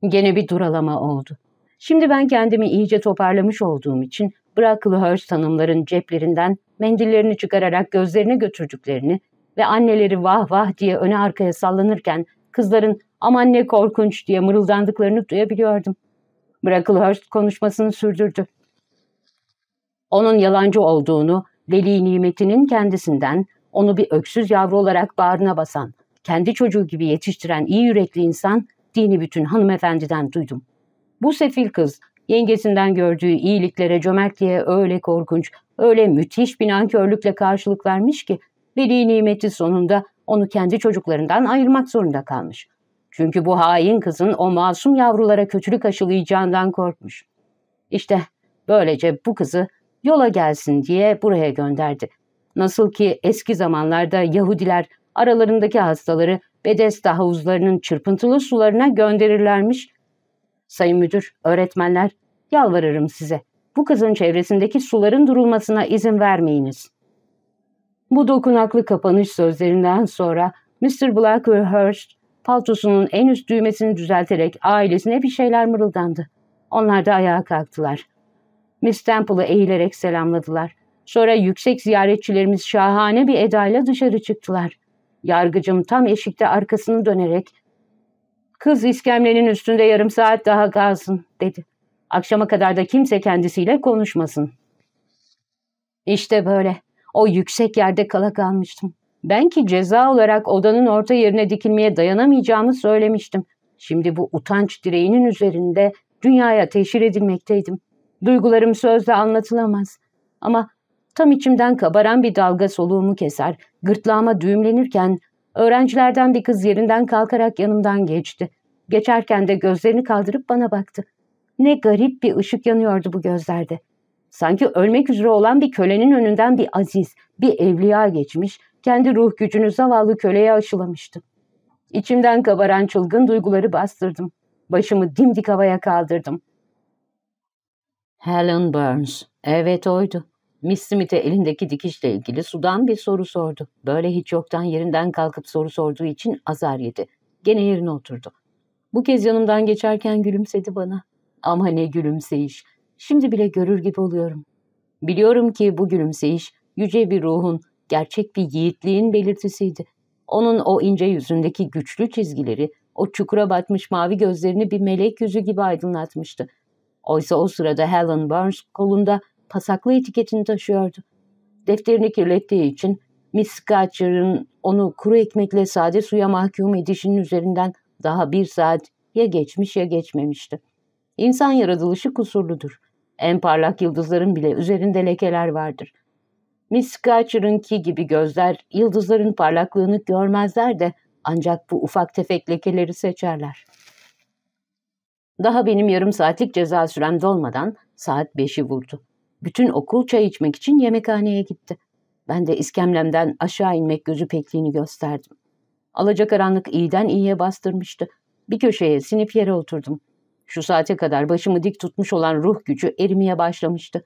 Gene bir duralama oldu. Şimdi ben kendimi iyice toparlamış olduğum için Braklı Hirst hanımların ceplerinden mendillerini çıkararak gözlerine götürdüklerini ve anneleri vah vah diye öne arkaya sallanırken kızların aman ne korkunç diye mırıldandıklarını duyabiliyordum. Braklı konuşmasını sürdürdü. Onun yalancı olduğunu, deli nimetinin kendisinden, onu bir öksüz yavru olarak bağrına basan, kendi çocuğu gibi yetiştiren iyi yürekli insan, dini bütün hanımefendiden duydum. Bu sefil kız yengesinden gördüğü iyiliklere cömertliğe öyle korkunç, öyle müthiş bir nankörlükle karşılık vermiş ki veli nimeti sonunda onu kendi çocuklarından ayırmak zorunda kalmış. Çünkü bu hain kızın o masum yavrulara kötülük aşılayacağından korkmuş. İşte böylece bu kızı yola gelsin diye buraya gönderdi. Nasıl ki eski zamanlarda Yahudiler aralarındaki hastaları Bedesta havuzlarının çırpıntılı sularına gönderirlermiş Sayın Müdür, öğretmenler, yalvarırım size. Bu kızın çevresindeki suların durulmasına izin vermeyiniz. Bu dokunaklı kapanış sözlerinden sonra Mr. Blackhurst paltosunun en üst düğmesini düzelterek ailesine bir şeyler mırıldandı. Onlar da ayağa kalktılar. Miss Temple'ı eğilerek selamladılar. Sonra yüksek ziyaretçilerimiz şahane bir edayla dışarı çıktılar. Yargıcım tam eşikte arkasını dönerek Kız iskemlenin üstünde yarım saat daha kalsın dedi. Akşama kadar da kimse kendisiyle konuşmasın. İşte böyle. O yüksek yerde kala kalmıştım. Ben ki ceza olarak odanın orta yerine dikilmeye dayanamayacağımı söylemiştim. Şimdi bu utanç direğinin üzerinde dünyaya teşhir edilmekteydim. Duygularım sözle anlatılamaz. Ama tam içimden kabaran bir dalga soluğumu keser, gırtlağıma düğümlenirken Öğrencilerden bir kız yerinden kalkarak yanımdan geçti. Geçerken de gözlerini kaldırıp bana baktı. Ne garip bir ışık yanıyordu bu gözlerde. Sanki ölmek üzere olan bir kölenin önünden bir aziz, bir evliya geçmiş, kendi ruh gücünü zavallı köleye aşılamıştı. İçimden kabaran çılgın duyguları bastırdım. Başımı dimdik havaya kaldırdım. Helen Burns, evet oydu. Miss Smith'e elindeki dikişle ilgili sudan bir soru sordu. Böyle hiç yoktan yerinden kalkıp soru sorduğu için azar yedi. Gene yerine oturdu. Bu kez yanımdan geçerken gülümsedi bana. Ama ne gülümseyiş. Şimdi bile görür gibi oluyorum. Biliyorum ki bu gülümseyiş yüce bir ruhun, gerçek bir yiğitliğin belirtisiydi. Onun o ince yüzündeki güçlü çizgileri, o çukura batmış mavi gözlerini bir melek yüzü gibi aydınlatmıştı. Oysa o sırada Helen Burns kolunda pasaklı etiketini taşıyordu. Defterini kirlettiği için Miss Gatcher'ın onu kuru ekmekle sade suya mahkum edişinin üzerinden daha bir saat ya geçmiş ya geçmemişti. İnsan yaratılışı kusurludur. En parlak yıldızların bile üzerinde lekeler vardır. Miss Gatcher'ınki gibi gözler yıldızların parlaklığını görmezler de ancak bu ufak tefek lekeleri seçerler. Daha benim yarım saatlik ceza sürem dolmadan saat beşi vurdu. Bütün okul çay içmek için yemekhaneye gitti. Ben de iskemlemden aşağı inmek gözü pekliğini gösterdim. Alacakaranlık iyiden iyiye bastırmıştı. Bir köşeye sinip yere oturdum. Şu saate kadar başımı dik tutmuş olan ruh gücü erimeye başlamıştı.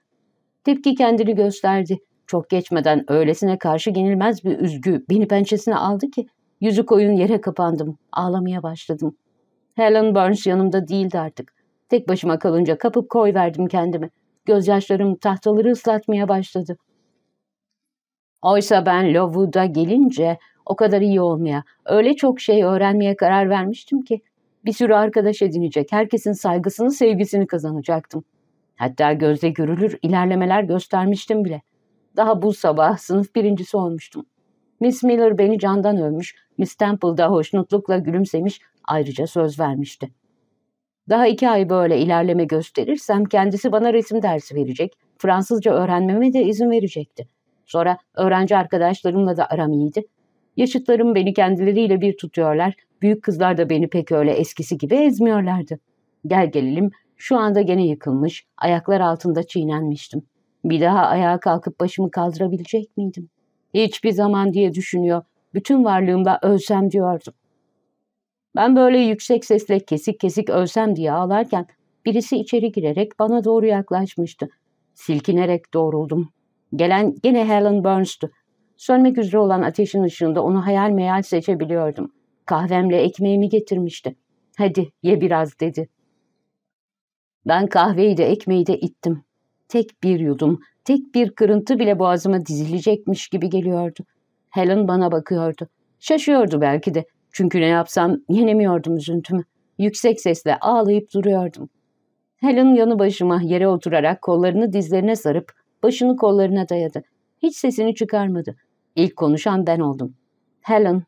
Tepki kendini gösterdi. Çok geçmeden öylesine karşı yenilmez bir üzgü beni pençesine aldı ki yüzü koyun yere kapandım. Ağlamaya başladım. Helen Burns yanımda değildi artık. Tek başıma kalınca kapıp koy verdim kendimi. Gözyaşlarım tahtaları ıslatmaya başladı. Oysa ben Lowood'a gelince o kadar iyi olmaya, öyle çok şey öğrenmeye karar vermiştim ki bir sürü arkadaş edinecek, herkesin saygısını, sevgisini kazanacaktım. Hatta gözle görülür ilerlemeler göstermiştim bile. Daha bu sabah sınıf birincisi olmuştum. Miss Miller beni candan övmüş, Miss Temple da hoşnutlukla gülümsemiş, ayrıca söz vermişti. Daha iki ay böyle ilerleme gösterirsem kendisi bana resim dersi verecek, Fransızca öğrenmeme de izin verecekti. Sonra öğrenci arkadaşlarımla da aram iyiydi. Yaşıtlarım beni kendileriyle bir tutuyorlar, büyük kızlar da beni pek öyle eskisi gibi ezmiyorlardı. Gel gelelim, şu anda gene yıkılmış, ayaklar altında çiğnenmiştim. Bir daha ayağa kalkıp başımı kaldırabilecek miydim? Hiçbir zaman diye düşünüyor, bütün varlığımda ölsem diyordum. Ben böyle yüksek sesle kesik kesik ölsem diye ağlarken birisi içeri girerek bana doğru yaklaşmıştı. Silkinerek doğruldum. Gelen yine Helen Burns'tu. Sönmek üzere olan ateşin ışığında onu hayal meyal seçebiliyordum. Kahvemle ekmeğimi getirmişti. Hadi ye biraz dedi. Ben kahveyi de ekmeği de ittim. Tek bir yudum, tek bir kırıntı bile boğazıma dizilecekmiş gibi geliyordu. Helen bana bakıyordu. Şaşıyordu belki de. Çünkü ne yapsam yenemiyordum üzüntümü. Yüksek sesle ağlayıp duruyordum. Helen yanı başıma yere oturarak kollarını dizlerine sarıp başını kollarına dayadı. Hiç sesini çıkarmadı. İlk konuşan ben oldum. Helen,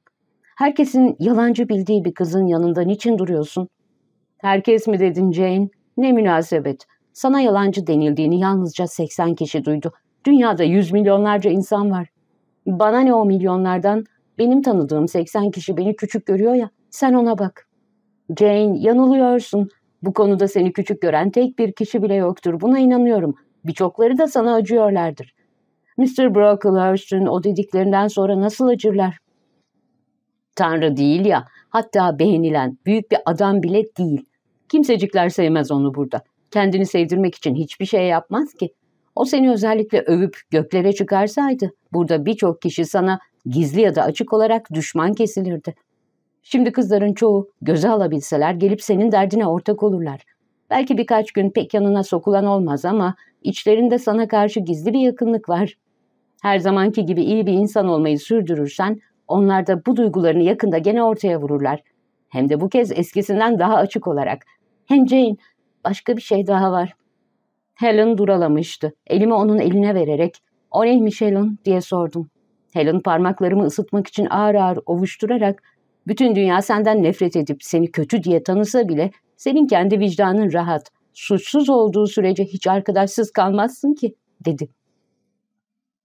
herkesin yalancı bildiği bir kızın yanında niçin duruyorsun? Herkes mi dedin Jane? Ne münasebet. Sana yalancı denildiğini yalnızca 80 kişi duydu. Dünyada yüz milyonlarca insan var. Bana ne o milyonlardan? Benim tanıdığım 80 kişi beni küçük görüyor ya, sen ona bak. Jane, yanılıyorsun. Bu konuda seni küçük gören tek bir kişi bile yoktur. Buna inanıyorum. Birçokları da sana acıyorlardır. Mr. Brocklehurst'un o dediklerinden sonra nasıl acırlar? Tanrı değil ya, hatta beğenilen, büyük bir adam bile değil. Kimsecikler sevmez onu burada. Kendini sevdirmek için hiçbir şey yapmaz ki. O seni özellikle övüp göklere çıkarsaydı, burada birçok kişi sana gizli ya da açık olarak düşman kesilirdi. Şimdi kızların çoğu göze alabilseler gelip senin derdine ortak olurlar. Belki birkaç gün pek yanına sokulan olmaz ama içlerinde sana karşı gizli bir yakınlık var. Her zamanki gibi iyi bir insan olmayı sürdürürsen onlar da bu duygularını yakında gene ortaya vururlar. Hem de bu kez eskisinden daha açık olarak. Hem Jane, başka bir şey daha var. Helen duralamıştı. Elimi onun eline vererek, o neymiş Helen diye sordum. Helen parmaklarımı ısıtmak için ağır ağır ovuşturarak bütün dünya senden nefret edip seni kötü diye tanısa bile senin kendi vicdanın rahat, suçsuz olduğu sürece hiç arkadaşsız kalmazsın ki dedi.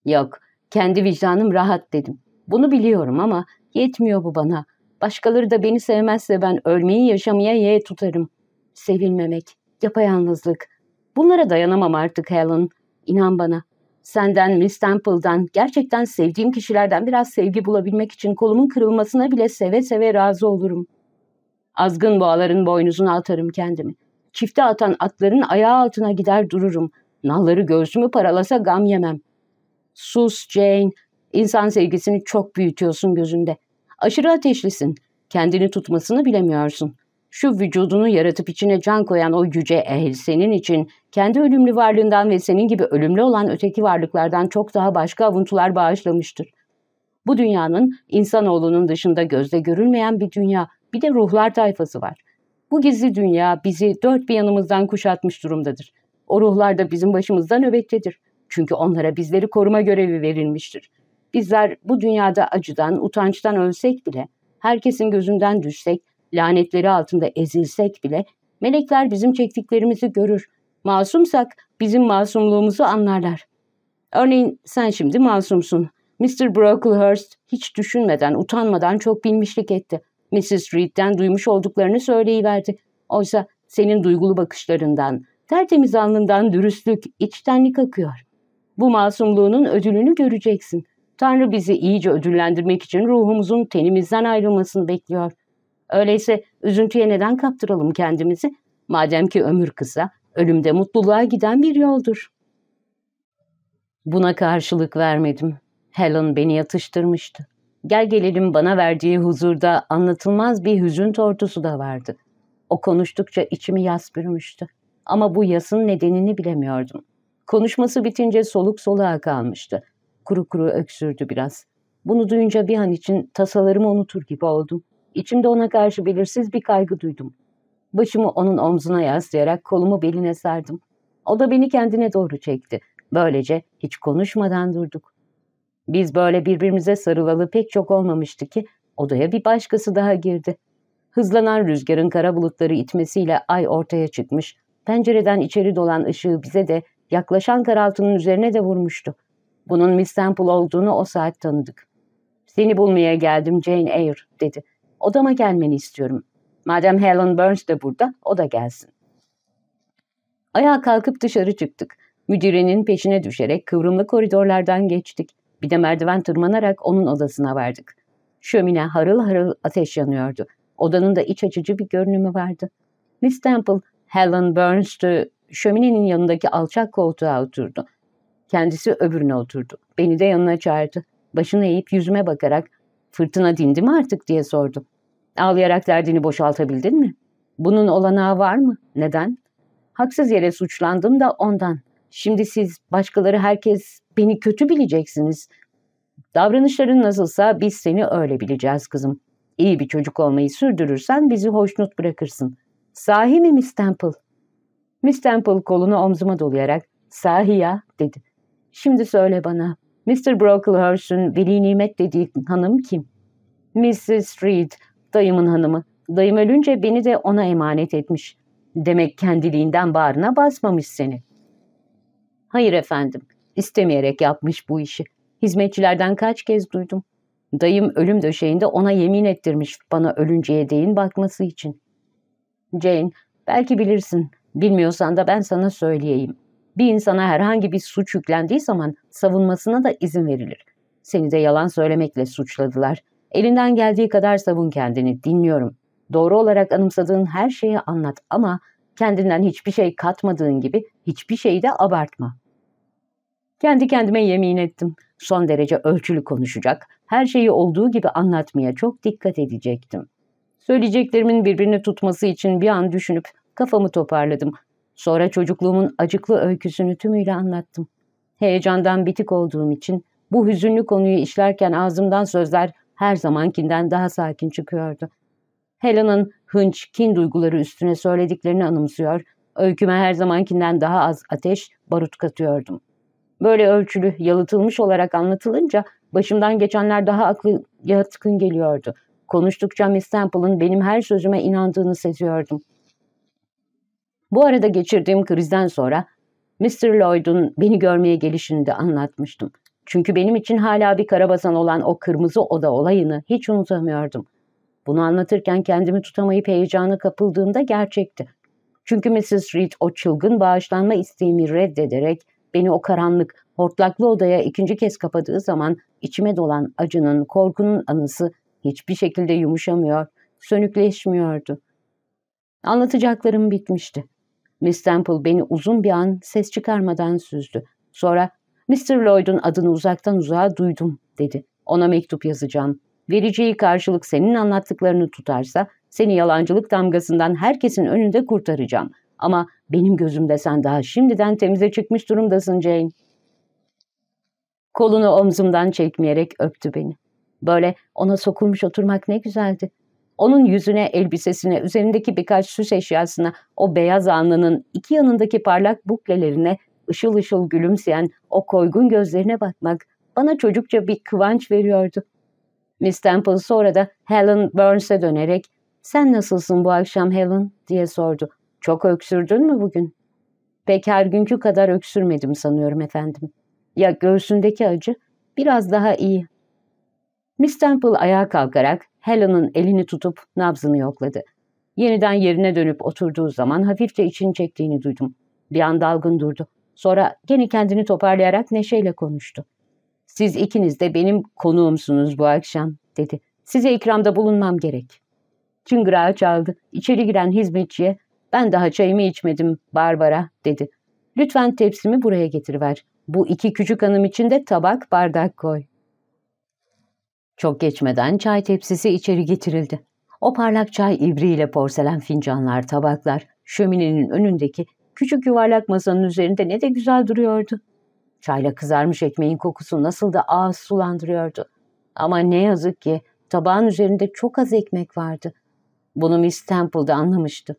Yok, kendi vicdanım rahat dedim. Bunu biliyorum ama yetmiyor bu bana. Başkaları da beni sevmezse ben ölmeyi yaşamaya ye tutarım. Sevilmemek, yapayalnızlık. Bunlara dayanamam artık Helen. İnan bana senden, Miss Temple'dan, gerçekten sevdiğim kişilerden biraz sevgi bulabilmek için kolumun kırılmasına bile seve seve razı olurum. Azgın boğaların boynuzuna atarım kendimi. Çifte atan atların ayağı altına gider dururum. Nalları göğsümü paralasa gam yemem. Sus Jane, insan sevgisini çok büyütüyorsun gözünde. Aşırı ateşlisin. Kendini tutmasını bilemiyorsun. Şu vücudunu yaratıp içine can koyan o yüce ehil senin için kendi ölümlü varlığından ve senin gibi ölümlü olan öteki varlıklardan çok daha başka avuntular bağışlamıştır. Bu dünyanın insanoğlunun dışında gözle görülmeyen bir dünya, bir de ruhlar tayfası var. Bu gizli dünya bizi dört bir yanımızdan kuşatmış durumdadır. O ruhlar da bizim başımızda nöbettedir. Çünkü onlara bizleri koruma görevi verilmiştir. Bizler bu dünyada acıdan, utançtan ölsek bile, herkesin gözünden düşsek, lanetleri altında ezilsek bile melekler bizim çektiklerimizi görür. Masumsak bizim masumluğumuzu anlarlar. Örneğin sen şimdi masumsun. Mr. Brocklehurst hiç düşünmeden, utanmadan çok bilmişlik etti. Mrs. Reed'den duymuş olduklarını söyleyiverdi. Oysa senin duygulu bakışlarından, tertemiz alnından dürüstlük, içtenlik akıyor. Bu masumluğunun ödülünü göreceksin. Tanrı bizi iyice ödüllendirmek için ruhumuzun tenimizden ayrılmasını bekliyor. Öyleyse üzüntüye neden kaptıralım kendimizi? Madem ki ömür kısa, ölümde mutluluğa giden bir yoldur. Buna karşılık vermedim. Helen beni yatıştırmıştı. Gel gelelim bana verdiği huzurda anlatılmaz bir hüzün tortusu da vardı. O konuştukça içimi yas bürümüştü. Ama bu yasın nedenini bilemiyordum. Konuşması bitince soluk soluğa kalmıştı. Kuru kuru öksürdü biraz. Bunu duyunca bir an için tasalarımı unutur gibi oldum. İçimde ona karşı belirsiz bir kaygı duydum. Başımı onun omzuna yaslayarak kolumu beline sardım. O da beni kendine doğru çekti. Böylece hiç konuşmadan durduk. Biz böyle birbirimize sarılalı pek çok olmamıştı ki odaya bir başkası daha girdi. Hızlanan rüzgarın kara bulutları itmesiyle ay ortaya çıkmış, pencereden içeri dolan ışığı bize de yaklaşan karaltının üzerine de vurmuştu. Bunun Miss Temple olduğunu o saat tanıdık. ''Seni bulmaya geldim Jane Eyre'' dedi. Odama gelmeni istiyorum. Madem Helen Burns de burada, o da gelsin. Ayağa kalkıp dışarı çıktık. Müdürenin peşine düşerek kıvrımlı koridorlardan geçtik. Bir de merdiven tırmanarak onun odasına vardık. Şömine harıl harıl ateş yanıyordu. Odanın da iç açıcı bir görünümü vardı. Miss Temple, Helen Burns'tü, şöminenin yanındaki alçak koltuğa oturdu. Kendisi öbürüne oturdu. Beni de yanına çağırdı. Başını eğip yüzüme bakarak Fırtına dindi mi artık diye sordu. Ağlayarak derdini boşaltabildin mi? Bunun olanağı var mı? Neden? Haksız yere suçlandım da ondan. Şimdi siz, başkaları, herkes beni kötü bileceksiniz. Davranışların nasılsa biz seni öyle bileceğiz kızım. İyi bir çocuk olmayı sürdürürsen bizi hoşnut bırakırsın. Sahi mi Miss Temple? Miss Temple kolunu omzuma dolayarak sahi ya dedi. Şimdi söyle bana Mr. Brocklehurst'un veli nimet dediği hanım kim? Mrs. Reed, dayımın hanımı. Dayım ölünce beni de ona emanet etmiş. Demek kendiliğinden bağrına basmamış seni. Hayır efendim, istemeyerek yapmış bu işi. Hizmetçilerden kaç kez duydum. Dayım ölüm döşeğinde ona yemin ettirmiş bana ölünceye değin bakması için. Jane, belki bilirsin. Bilmiyorsan da ben sana söyleyeyim. Bir insana herhangi bir suç yüklendiği zaman savunmasına da izin verilir. Seni de yalan söylemekle suçladılar. Elinden geldiği kadar savun kendini, dinliyorum. Doğru olarak anımsadığın her şeyi anlat ama kendinden hiçbir şey katmadığın gibi hiçbir şeyi de abartma. Kendi kendime yemin ettim. Son derece ölçülü konuşacak, her şeyi olduğu gibi anlatmaya çok dikkat edecektim. Söyleyeceklerimin birbirini tutması için bir an düşünüp kafamı toparladım Sonra çocukluğumun acıklı öyküsünü tümüyle anlattım. Heyecandan bitik olduğum için bu hüzünlü konuyu işlerken ağzımdan sözler her zamankinden daha sakin çıkıyordu. Helen'ın hınç, kin duyguları üstüne söylediklerini anımsıyor, öyküme her zamankinden daha az ateş, barut katıyordum. Böyle ölçülü, yalıtılmış olarak anlatılınca başımdan geçenler daha aklı yatkın geliyordu. Konuştukça Miss Temple'ın benim her sözüme inandığını seziyordum.'' Bu arada geçirdiğim krizden sonra Mr. Lloyd'un beni görmeye gelişini de anlatmıştım. Çünkü benim için hala bir karabasan olan o kırmızı oda olayını hiç unutamıyordum. Bunu anlatırken kendimi tutamayıp heyecana kapıldığımda gerçekti. Çünkü Mrs. Reed o çılgın bağışlanma isteğimi reddederek beni o karanlık, hortlaklı odaya ikinci kez kapadığı zaman içime dolan acının, korkunun anısı hiçbir şekilde yumuşamıyor, sönükleşmiyordu. Anlatacaklarım bitmişti. Miss Temple beni uzun bir an ses çıkarmadan süzdü. Sonra Mr. Lloyd'un adını uzaktan uzağa duydum dedi. Ona mektup yazacağım. Vereceği karşılık senin anlattıklarını tutarsa seni yalancılık damgasından herkesin önünde kurtaracağım. Ama benim gözümde sen daha şimdiden temize çıkmış durumdasın Jane. Kolunu omzumdan çekmeyerek öptü beni. Böyle ona sokulmuş oturmak ne güzeldi. Onun yüzüne, elbisesine, üzerindeki birkaç süs eşyasına, o beyaz alnının iki yanındaki parlak buklelerine, ışıl ışıl gülümseyen o koygun gözlerine bakmak bana çocukça bir kıvanç veriyordu. Miss Temple sonra da Helen Burns'e dönerek ''Sen nasılsın bu akşam Helen?'' diye sordu. ''Çok öksürdün mü bugün?'' Pek her günkü kadar öksürmedim sanıyorum efendim. Ya göğsündeki acı? Biraz daha iyi Miss Temple ayağa kalkarak Helen'ın elini tutup nabzını yokladı. Yeniden yerine dönüp oturduğu zaman hafifçe için çektiğini duydum. Bir an dalgın durdu. Sonra gene kendini toparlayarak neşeyle konuştu. ''Siz ikiniz de benim konuğumsunuz bu akşam.'' dedi. ''Size ikramda bulunmam gerek.'' Çıngırağı çaldı. İçeri giren hizmetçiye ''Ben daha çayımı içmedim Barbara.'' dedi. ''Lütfen tepsimi buraya getiriver. Bu iki küçük hanım için de tabak bardak koy.'' Çok geçmeden çay tepsisi içeri getirildi. O parlak çay ibriyle porselen fincanlar, tabaklar, şöminenin önündeki küçük yuvarlak masanın üzerinde ne de güzel duruyordu. Çayla kızarmış ekmeğin kokusu nasıl da ağız sulandırıyordu. Ama ne yazık ki tabağın üzerinde çok az ekmek vardı. Bunu Miss Temple'da anlamıştı.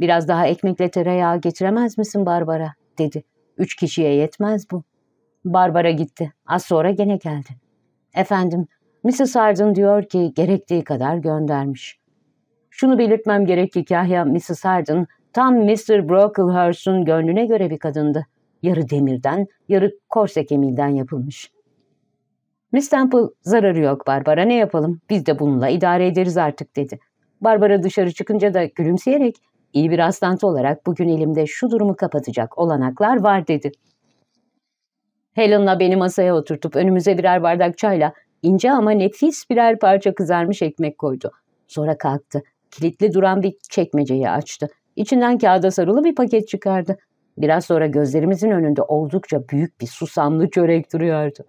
Biraz daha ekmekle tereyağı getiremez misin Barbara dedi. Üç kişiye yetmez bu. Barbara gitti. Az sonra gene geldi. Efendim Mrs. Hardin diyor ki gerektiği kadar göndermiş. Şunu belirtmem gerek ki Kahya Mrs. Hardin tam Mr. Brocklehurst'un gönlüne göre bir kadındı. Yarı demirden, yarı korse kemiğinden yapılmış. Miss Temple zararı yok Barbara ne yapalım biz de bununla idare ederiz artık dedi. Barbara dışarı çıkınca da gülümseyerek iyi bir rastlantı olarak bugün elimde şu durumu kapatacak olanaklar var dedi. Helen'la beni masaya oturtup önümüze birer bardak çayla ince ama nefis birer parça kızarmış ekmek koydu. Sonra kalktı. Kilitli duran bir çekmeceyi açtı. İçinden kağıda sarılı bir paket çıkardı. Biraz sonra gözlerimizin önünde oldukça büyük bir susamlı çörek duruyordu.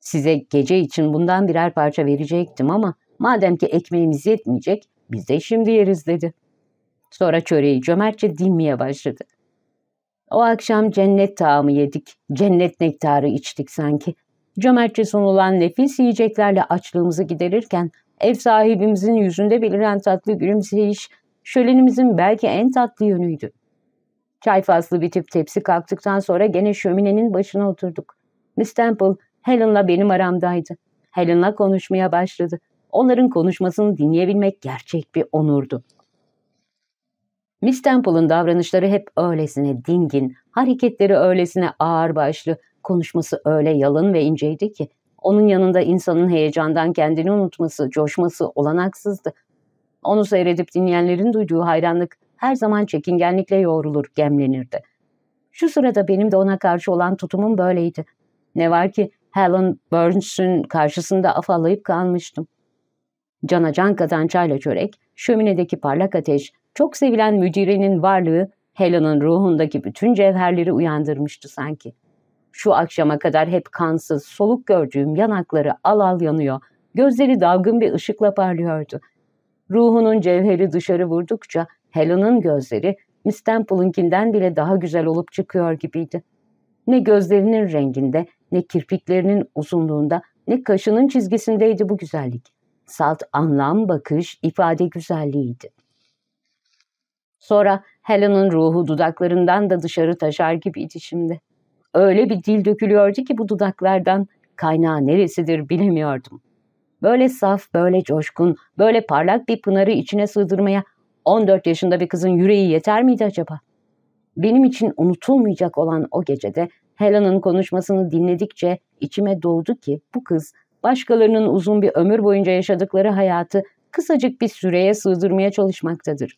Size gece için bundan birer parça verecektim ama madem ki ekmeğimiz yetmeyecek biz de şimdi yeriz dedi. Sonra çöreği cömertçe dinmeye başladı. O akşam cennet tağımı yedik, cennet nektarı içtik sanki. Cömertçe sunulan nefis yiyeceklerle açlığımızı giderirken ev sahibimizin yüzünde beliren tatlı gülümseyiş şölenimizin belki en tatlı yönüydü. Çay faslı bitip tepsi kalktıktan sonra gene şöminenin başına oturduk. Miss Temple, Helen'la benim aramdaydı. Helen'la konuşmaya başladı. Onların konuşmasını dinleyebilmek gerçek bir onurdu. Miss Temple'ın davranışları hep öylesine dingin, hareketleri öylesine ağırbaşlı, konuşması öyle yalın ve inceydi ki onun yanında insanın heyecandan kendini unutması, coşması olanaksızdı. Onu seyredip dinleyenlerin duyduğu hayranlık her zaman çekingenlikle yoğrulur, gemlenirdi. Şu sırada benim de ona karşı olan tutumum böyleydi. Ne var ki Helen Burns'ün karşısında afallayıp kalmıştım. Cana can katan çayla çörek, şöminedeki parlak ateş, çok sevilen müdirenin varlığı Helen'ın ruhundaki bütün cevherleri uyandırmıştı sanki.'' Şu akşama kadar hep kansız, soluk gördüğüm yanakları al al yanıyor. Gözleri dalgın bir ışıkla parlıyordu. Ruhunun cevheri dışarı vurdukça Helen'ın gözleri Miss Temple'ınkinden bile daha güzel olup çıkıyor gibiydi. Ne gözlerinin renginde, ne kirpiklerinin uzunluğunda, ne kaşının çizgisindeydi bu güzellik. Salt anlam, bakış, ifade güzelliğiydi. Sonra Helen'ın ruhu dudaklarından da dışarı taşar gibiydi şimdi. Öyle bir dil dökülüyordu ki bu dudaklardan kaynağı neresidir bilemiyordum. Böyle saf, böyle coşkun, böyle parlak bir pınarı içine sığdırmaya 14 yaşında bir kızın yüreği yeter miydi acaba? Benim için unutulmayacak olan o gecede Helen'ın konuşmasını dinledikçe içime doğdu ki bu kız başkalarının uzun bir ömür boyunca yaşadıkları hayatı kısacık bir süreye sığdırmaya çalışmaktadır.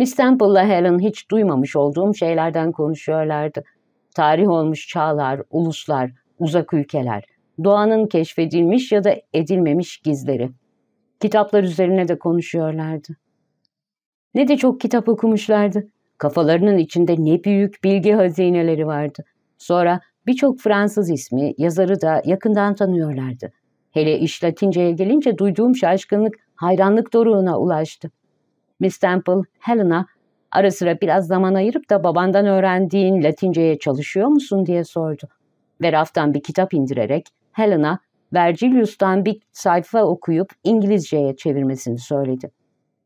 Miss Temple'la Helen hiç duymamış olduğum şeylerden konuşuyorlardı. Tarih olmuş çağlar, uluslar, uzak ülkeler, doğanın keşfedilmiş ya da edilmemiş gizleri. Kitaplar üzerine de konuşuyorlardı. Ne de çok kitap okumuşlardı. Kafalarının içinde ne büyük bilgi hazineleri vardı. Sonra birçok Fransız ismi, yazarı da yakından tanıyorlardı. Hele iş Latince'ye gelince duyduğum şaşkınlık hayranlık doruğuna ulaştı. Miss Temple, Helena ara sıra biraz zaman ayırıp da babandan öğrendiğin Latinceye çalışıyor musun diye sordu. Ve raftan bir kitap indirerek Helena, Vergilius'tan bir sayfa okuyup İngilizceye çevirmesini söyledi.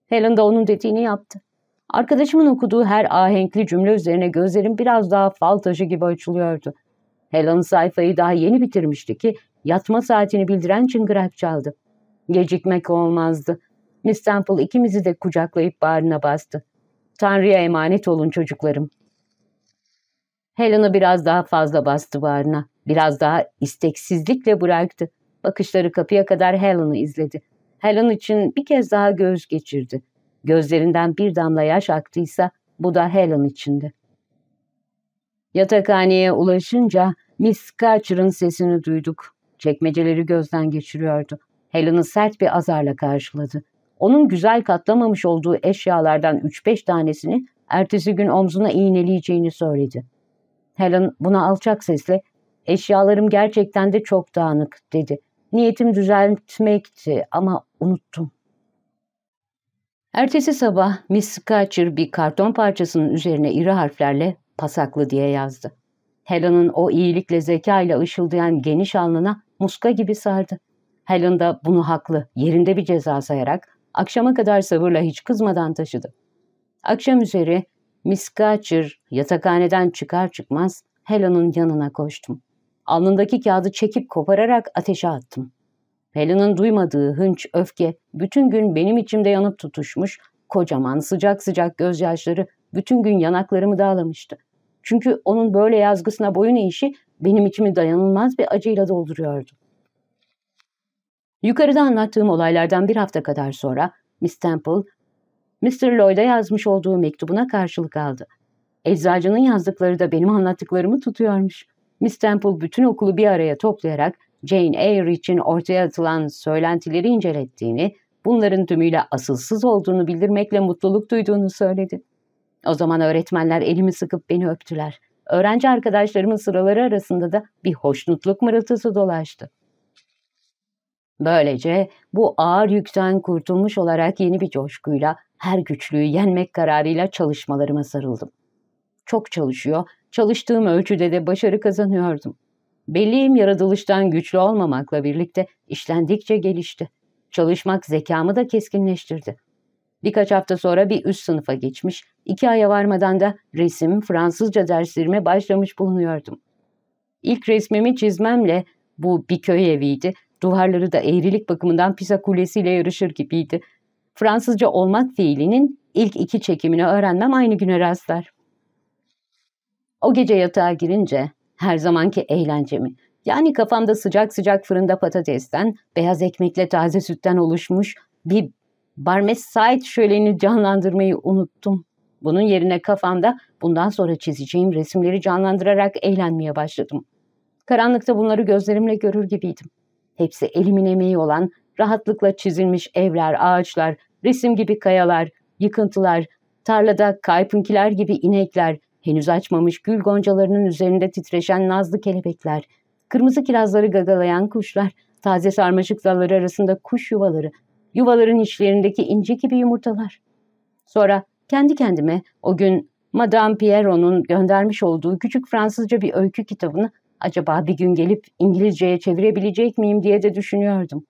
Helen de onun dediğini yaptı. Arkadaşımın okuduğu her ahenkli cümle üzerine gözlerim biraz daha fal taşı gibi açılıyordu. Helen sayfayı daha yeni bitirmişti ki yatma saatini bildiren çıngırak çaldı. Gecikmek olmazdı. Miss Temple ikimizi de kucaklayıp bağrına bastı. Tanrı'ya emanet olun çocuklarım. Helen'ı biraz daha fazla bastı bağrına. Biraz daha isteksizlikle bıraktı. Bakışları kapıya kadar Helen'ı izledi. Helen için bir kez daha göz geçirdi. Gözlerinden bir damla yaş aktıysa bu da Helen içindi. Yatakhaneye ulaşınca Miss Carcher'ın sesini duyduk. Çekmeceleri gözden geçiriyordu. Helen'ı sert bir azarla karşıladı. Onun güzel katlamamış olduğu eşyalardan 3-5 tanesini ertesi gün omzuna iğneleyeceğini söyledi. Helen buna alçak sesle ''Eşyalarım gerçekten de çok dağınık'' dedi. ''Niyetim düzeltmekti ama unuttum.'' Ertesi sabah Miss Scatcher bir karton parçasının üzerine iri harflerle pasaklı diye yazdı. Helen'ın o iyilikle zekayla ışıldayan geniş alnına muska gibi sardı. Helen da bunu haklı, yerinde bir ceza sayarak akşama kadar sabırla hiç kızmadan taşıdı. Akşam üzeri Miss Gatcher yatakhaneden çıkar çıkmaz Helen'ın yanına koştum. Alnındaki kağıdı çekip kopararak ateşe attım. Helen'ın duymadığı hınç, öfke bütün gün benim içimde yanıp tutuşmuş, kocaman sıcak sıcak gözyaşları bütün gün yanaklarımı dağlamıştı. Çünkü onun böyle yazgısına boyun eğişi benim içimi dayanılmaz bir acıyla dolduruyordu. Yukarıda anlattığım olaylardan bir hafta kadar sonra Miss Temple, Mr. Lloyd'a yazmış olduğu mektubuna karşılık aldı. Eczacının yazdıkları da benim anlattıklarımı tutuyormuş. Miss Temple bütün okulu bir araya toplayarak Jane Eyre için ortaya atılan söylentileri incelettiğini, bunların tümüyle asılsız olduğunu bildirmekle mutluluk duyduğunu söyledi. O zaman öğretmenler elimi sıkıp beni öptüler. Öğrenci arkadaşlarımın sıraları arasında da bir hoşnutluk mırıltısı dolaştı. Böylece bu ağır yükten kurtulmuş olarak yeni bir coşkuyla her güçlüğü yenmek kararıyla çalışmalarıma sarıldım. Çok çalışıyor, çalıştığım ölçüde de başarı kazanıyordum. Belliğim yaratılıştan güçlü olmamakla birlikte işlendikçe gelişti. Çalışmak zekamı da keskinleştirdi. Birkaç hafta sonra bir üst sınıfa geçmiş, iki aya varmadan da resim, Fransızca derslerime başlamış bulunuyordum. İlk resmimi çizmemle, bu bir köy eviydi, Duvarları da eğrilik bakımından Pisa Kulesi'yle yarışır gibiydi. Fransızca olmak fiilinin ilk iki çekimini öğrenmem aynı güne rastlar. O gece yatağa girince her zamanki eğlencemi, yani kafamda sıcak sıcak fırında patatesten, beyaz ekmekle taze sütten oluşmuş bir barmes barmeside şöleni canlandırmayı unuttum. Bunun yerine kafamda bundan sonra çizeceğim resimleri canlandırarak eğlenmeye başladım. Karanlıkta bunları gözlerimle görür gibiydim. Hepsi elimin emeği olan, rahatlıkla çizilmiş evler, ağaçlar, resim gibi kayalar, yıkıntılar, tarlada kaypınkiler gibi inekler, henüz açmamış gül goncalarının üzerinde titreşen nazlı kelebekler, kırmızı kirazları gagalayan kuşlar, taze sarmaşık dalları arasında kuş yuvaları, yuvaların içlerindeki ince gibi yumurtalar. Sonra kendi kendime o gün Madame Pierro'nun göndermiş olduğu küçük Fransızca bir öykü kitabını Acaba bir gün gelip İngilizceye çevirebilecek miyim diye de düşünüyordum.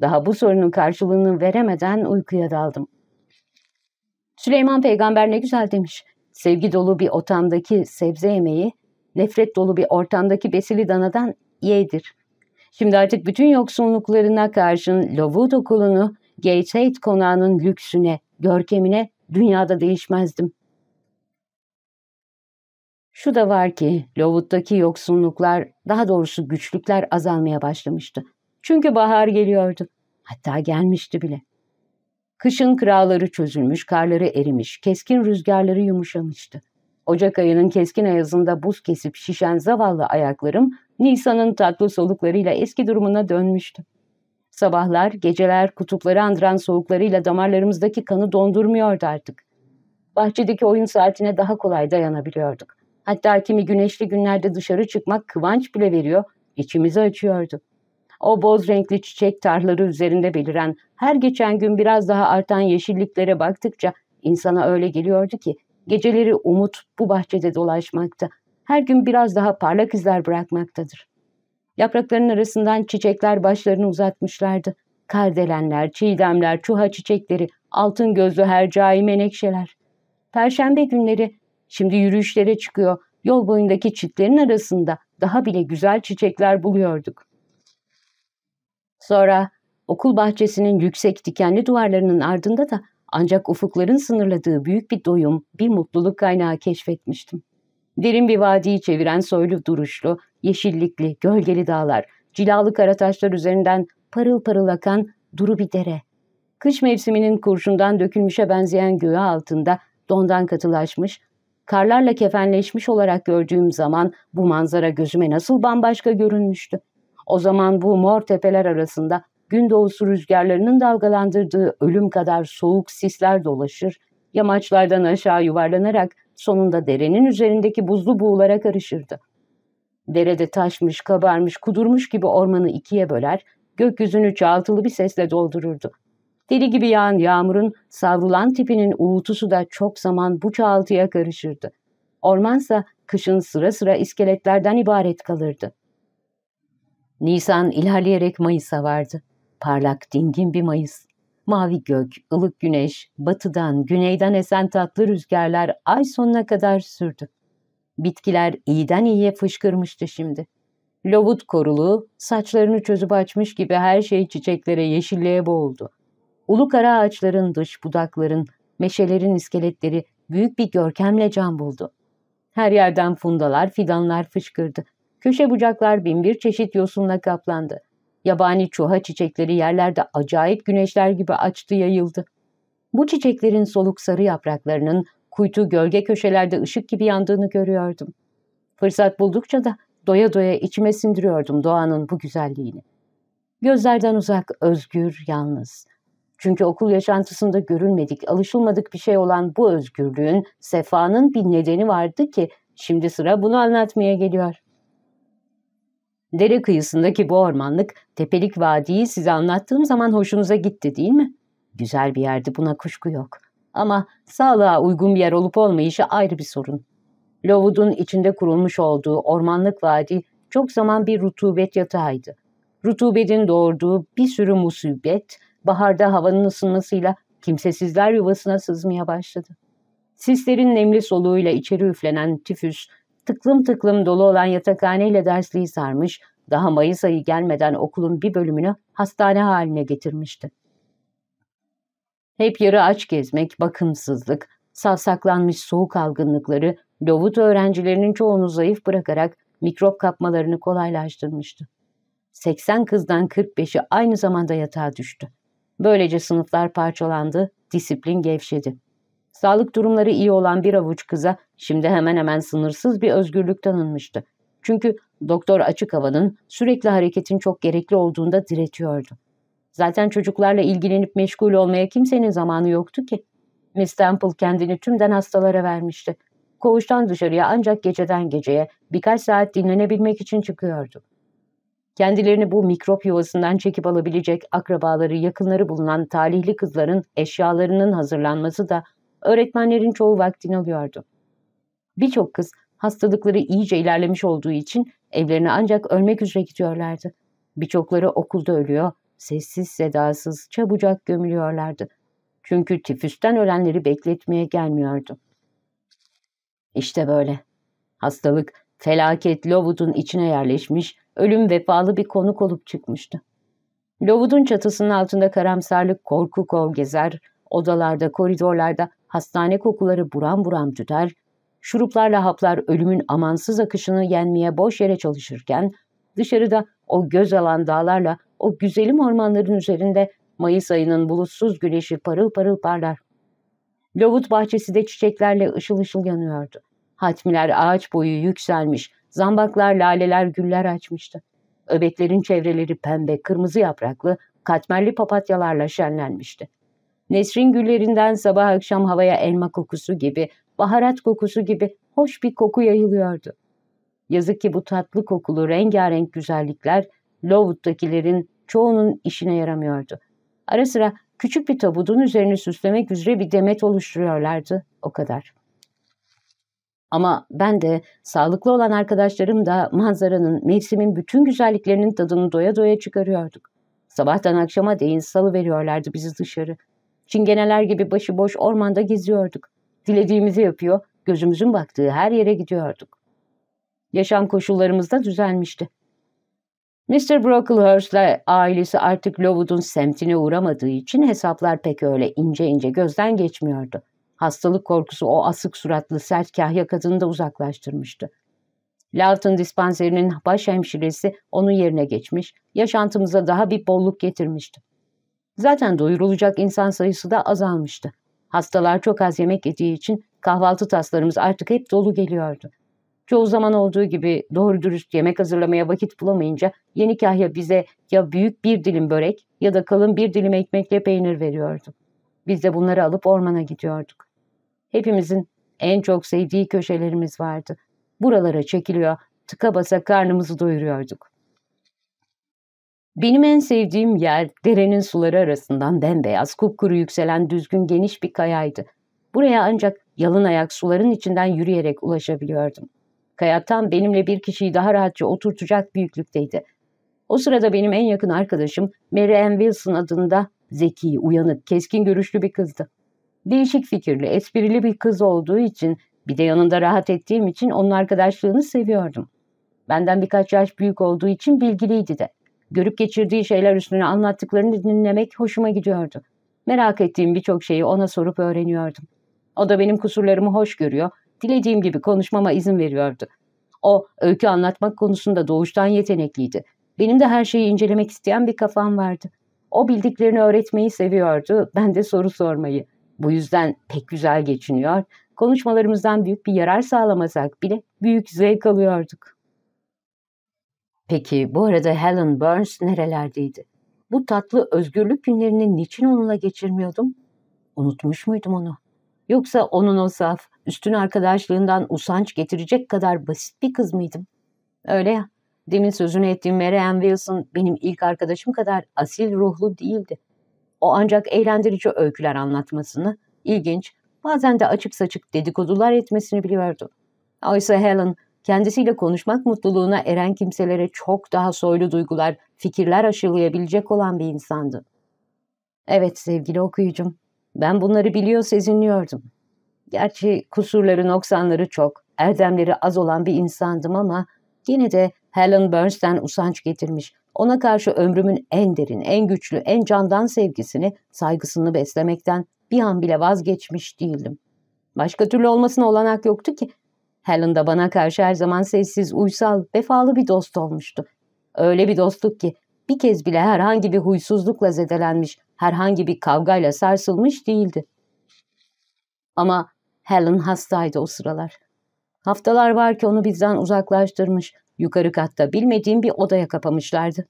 Daha bu sorunun karşılığını veremeden uykuya daldım. Süleyman peygamber ne güzel demiş. Sevgi dolu bir otamdaki sebze yemeği, nefret dolu bir ortamdaki besili danadan yedir. Şimdi artık bütün yoksunluklarına karşın Lovut okulunu, Gateshead konağının lüksüne, görkemine dünyada değişmezdim. Şu da var ki Lovut'taki yoksunluklar, daha doğrusu güçlükler azalmaya başlamıştı. Çünkü bahar geliyordu. Hatta gelmişti bile. Kışın kralları çözülmüş, karları erimiş, keskin rüzgarları yumuşamıştı. Ocak ayının keskin ayazında buz kesip şişen zavallı ayaklarım Nisan'ın tatlı soluklarıyla eski durumuna dönmüştü. Sabahlar, geceler kutupları andıran soğuklarıyla damarlarımızdaki kanı dondurmuyordu artık. Bahçedeki oyun saatine daha kolay dayanabiliyorduk. Hatta kimi güneşli günlerde dışarı çıkmak kıvanç bile veriyor, içimizi açıyordu. O boz renkli çiçek tarları üzerinde beliren, her geçen gün biraz daha artan yeşilliklere baktıkça insana öyle geliyordu ki, geceleri umut bu bahçede dolaşmakta, her gün biraz daha parlak izler bırakmaktadır. Yaprakların arasından çiçekler başlarını uzatmışlardı. Kardelenler, çiğdemler, çuha çiçekleri, altın gözlü hercai menekşeler. Perşembe günleri Şimdi yürüyüşlere çıkıyor. Yol boyundaki çitlerin arasında daha bile güzel çiçekler buluyorduk. Sonra okul bahçesinin yüksek dikenli duvarlarının ardında da ancak ufukların sınırladığı büyük bir doyum, bir mutluluk kaynağı keşfetmiştim. Derin bir vadiyi çeviren soylu duruşlu, yeşillikli, gölgeli dağlar, cilalı karataşlar üzerinden parıl parıl akan duru bir dere. Kış mevsiminin kurşundan dökülmüşe benzeyen göğe altında dondan katılaşmış, Karlarla kefenleşmiş olarak gördüğüm zaman bu manzara gözüme nasıl bambaşka görünmüştü. O zaman bu mor tepeler arasında gün doğusu rüzgarlarının dalgalandırdığı ölüm kadar soğuk sisler dolaşır, yamaçlardan aşağı yuvarlanarak sonunda derenin üzerindeki buzlu buğulara karışırdı. Derede taşmış, kabarmış, kudurmuş gibi ormanı ikiye böler, gökyüzünü çaltılı bir sesle doldururdu. Deli gibi yağan yağmurun savrulan tipinin uğultusu da çok zaman bu çağaltıya karışırdı. Ormansa kışın sıra sıra iskeletlerden ibaret kalırdı. Nisan ilerleyerek Mayıs'a vardı. Parlak, dingin bir Mayıs. Mavi gök, ılık güneş, batıdan, güneyden esen tatlı rüzgarlar ay sonuna kadar sürdü. Bitkiler iyiden iyiye fışkırmıştı şimdi. Lovut korulu, saçlarını çözüp açmış gibi her şey çiçeklere, yeşilliğe boğuldu. Ulu kara ağaçların dış budakların, meşelerin iskeletleri büyük bir görkemle can buldu. Her yerden fundalar, fidanlar fışkırdı. Köşe bucaklar binbir çeşit yosunla kaplandı. Yabani çuha çiçekleri yerlerde acayip güneşler gibi açtı yayıldı. Bu çiçeklerin soluk sarı yapraklarının kuytu gölge köşelerde ışık gibi yandığını görüyordum. Fırsat buldukça da doya doya içime sindiriyordum doğanın bu güzelliğini. Gözlerden uzak, özgür, yalnız. Çünkü okul yaşantısında görülmedik, alışılmadık bir şey olan bu özgürlüğün, sefanın bir nedeni vardı ki şimdi sıra bunu anlatmaya geliyor. Dere kıyısındaki bu ormanlık, tepelik vadiyi size anlattığım zaman hoşunuza gitti değil mi? Güzel bir yerdi buna kuşku yok. Ama sağlığa uygun bir yer olup olmayışı ayrı bir sorun. Lovudun içinde kurulmuş olduğu ormanlık vadi çok zaman bir rutubet yatağıydı. Rutubetin doğurduğu bir sürü musibet, Baharda havanın ısınmasıyla kimsesizler yuvasına sızmaya başladı. Sislerin nemli soluğuyla içeri üflenen tüfüs, tıklım tıklım dolu olan yatakhaneyle dersliği sarmış, daha Mayıs ayı gelmeden okulun bir bölümünü hastane haline getirmişti. Hep yarı aç gezmek, bakımsızlık, savsaklanmış soğuk algınlıkları, Lovut öğrencilerinin çoğunu zayıf bırakarak mikrop kapmalarını kolaylaştırmıştı. 80 kızdan 45'i aynı zamanda yatağa düştü. Böylece sınıflar parçalandı, disiplin gevşedi. Sağlık durumları iyi olan bir avuç kıza şimdi hemen hemen sınırsız bir özgürlük tanınmıştı. Çünkü doktor açık havanın, sürekli hareketin çok gerekli olduğunda diretiyordu. Zaten çocuklarla ilgilenip meşgul olmaya kimsenin zamanı yoktu ki. Miss Temple kendini tümden hastalara vermişti. Koğuştan dışarıya ancak geceden geceye birkaç saat dinlenebilmek için çıkıyordu kendilerini bu mikrop yuvasından çekip alabilecek akrabaları, yakınları bulunan talihli kızların eşyalarının hazırlanması da öğretmenlerin çoğu vaktini alıyordu. Birçok kız hastalıkları iyice ilerlemiş olduğu için evlerine ancak ölmek üzere gidiyorlardı. Birçokları okulda ölüyor, sessiz sedasız çabucak gömülüyorlardı. Çünkü tifüsten ölenleri bekletmeye gelmiyordu. İşte böyle. Hastalık felaket Lowood'un içine yerleşmiş, ölüm vefalı bir konuk olup çıkmıştı. Lovud'un çatısının altında karamsarlık korku kov gezer, odalarda, koridorlarda hastane kokuları buram buram tüter, şuruplarla haplar ölümün amansız akışını yenmeye boş yere çalışırken, dışarıda o göz alan dağlarla, o güzelim ormanların üzerinde Mayıs ayının bulutsuz güneşi parıl parıl parlar. Lovut bahçesi de çiçeklerle ışıl ışıl yanıyordu. Hatmiler ağaç boyu yükselmiş, Zambaklar, laleler, güller açmıştı. Öbeklerin çevreleri pembe, kırmızı yapraklı, katmerli papatyalarla şenlenmişti. Nesrin güllerinden sabah akşam havaya elma kokusu gibi, baharat kokusu gibi hoş bir koku yayılıyordu. Yazık ki bu tatlı kokulu rengarenk güzellikler Lowood'dakilerin çoğunun işine yaramıyordu. Ara sıra küçük bir tabudun üzerine süslemek üzere bir demet oluşturuyorlardı, o kadar.'' Ama ben de sağlıklı olan arkadaşlarım da manzaranın, mevsimin bütün güzelliklerinin tadını doya doya çıkarıyorduk. Sabahtan akşama değin salı veriyorlardı bizi dışarı. Çingeneler gibi başıboş ormanda geziyorduk. Dilediğimizi yapıyor, gözümüzün baktığı her yere gidiyorduk. Yaşam koşullarımız da düzelmişti. Mr. Brocklehurst'la ailesi artık Lowood'un semtine uğramadığı için hesaplar pek öyle ince ince gözden geçmiyordu. Hastalık korkusu o asık suratlı sert kahya kadını da uzaklaştırmıştı. Lawton dispanserinin baş hemşiresi onun yerine geçmiş, yaşantımıza daha bir bolluk getirmişti. Zaten doyurulacak insan sayısı da azalmıştı. Hastalar çok az yemek yediği için kahvaltı taslarımız artık hep dolu geliyordu. Çoğu zaman olduğu gibi doğru dürüst yemek hazırlamaya vakit bulamayınca yeni kahya bize ya büyük bir dilim börek ya da kalın bir dilim ekmekle peynir veriyordu. Biz de bunları alıp ormana gidiyorduk. Hepimizin en çok sevdiği köşelerimiz vardı. Buralara çekiliyor, tıka basa karnımızı doyuruyorduk. Benim en sevdiğim yer derenin suları arasından bembeyaz, kupkuru yükselen düzgün geniş bir kayaydı. Buraya ancak yalın ayak suların içinden yürüyerek ulaşabiliyordum. Kaya tam benimle bir kişiyi daha rahatça oturtacak büyüklükteydi. O sırada benim en yakın arkadaşım Mary Ann Wilson adında zeki, uyanık, keskin görüşlü bir kızdı. Değişik fikirli, esprili bir kız olduğu için bir de yanında rahat ettiğim için onun arkadaşlığını seviyordum. Benden birkaç yaş büyük olduğu için bilgiliydi de. Görüp geçirdiği şeyler üstüne anlattıklarını dinlemek hoşuma gidiyordu. Merak ettiğim birçok şeyi ona sorup öğreniyordum. O da benim kusurlarımı hoş görüyor, dilediğim gibi konuşmama izin veriyordu. O, öykü anlatmak konusunda doğuştan yetenekliydi. Benim de her şeyi incelemek isteyen bir kafam vardı. O bildiklerini öğretmeyi seviyordu, ben de soru sormayı. Bu yüzden pek güzel geçiniyor. Konuşmalarımızdan büyük bir yarar sağlamasak bile büyük zevk alıyorduk. Peki bu arada Helen Burns nerelerdeydi? Bu tatlı özgürlük günlerini niçin onunla geçirmiyordum? Unutmuş muydum onu? Yoksa onun o saf, üstün arkadaşlığından usanç getirecek kadar basit bir kız mıydım? Öyle ya, demin sözünü ettiğim Mary Ann Wilson benim ilk arkadaşım kadar asil ruhlu değildi. O ancak eğlendirici öyküler anlatmasını, ilginç, bazen de açık saçık dedikodular etmesini biliyordu. Oysa Helen kendisiyle konuşmak mutluluğuna eren kimselere çok daha soylu duygular, fikirler aşılayabilecek olan bir insandı. Evet sevgili okuyucum, ben bunları biliyor sezinliyordum. Gerçi kusurları, noksanları çok, erdemleri az olan bir insandım ama yine de Helen Burns'ten usanç getirmiş, ona karşı ömrümün en derin, en güçlü, en candan sevgisini, saygısını beslemekten bir an bile vazgeçmiş değildim. Başka türlü olmasına olanak yoktu ki. Helen da bana karşı her zaman sessiz, uysal, vefalı bir dost olmuştu. Öyle bir dostluk ki bir kez bile herhangi bir huysuzlukla zedelenmiş, herhangi bir kavgayla sarsılmış değildi. Ama Helen hastaydı o sıralar. Haftalar var ki onu bizden uzaklaştırmış, Yukarı katta bilmediğim bir odaya kapamışlardı.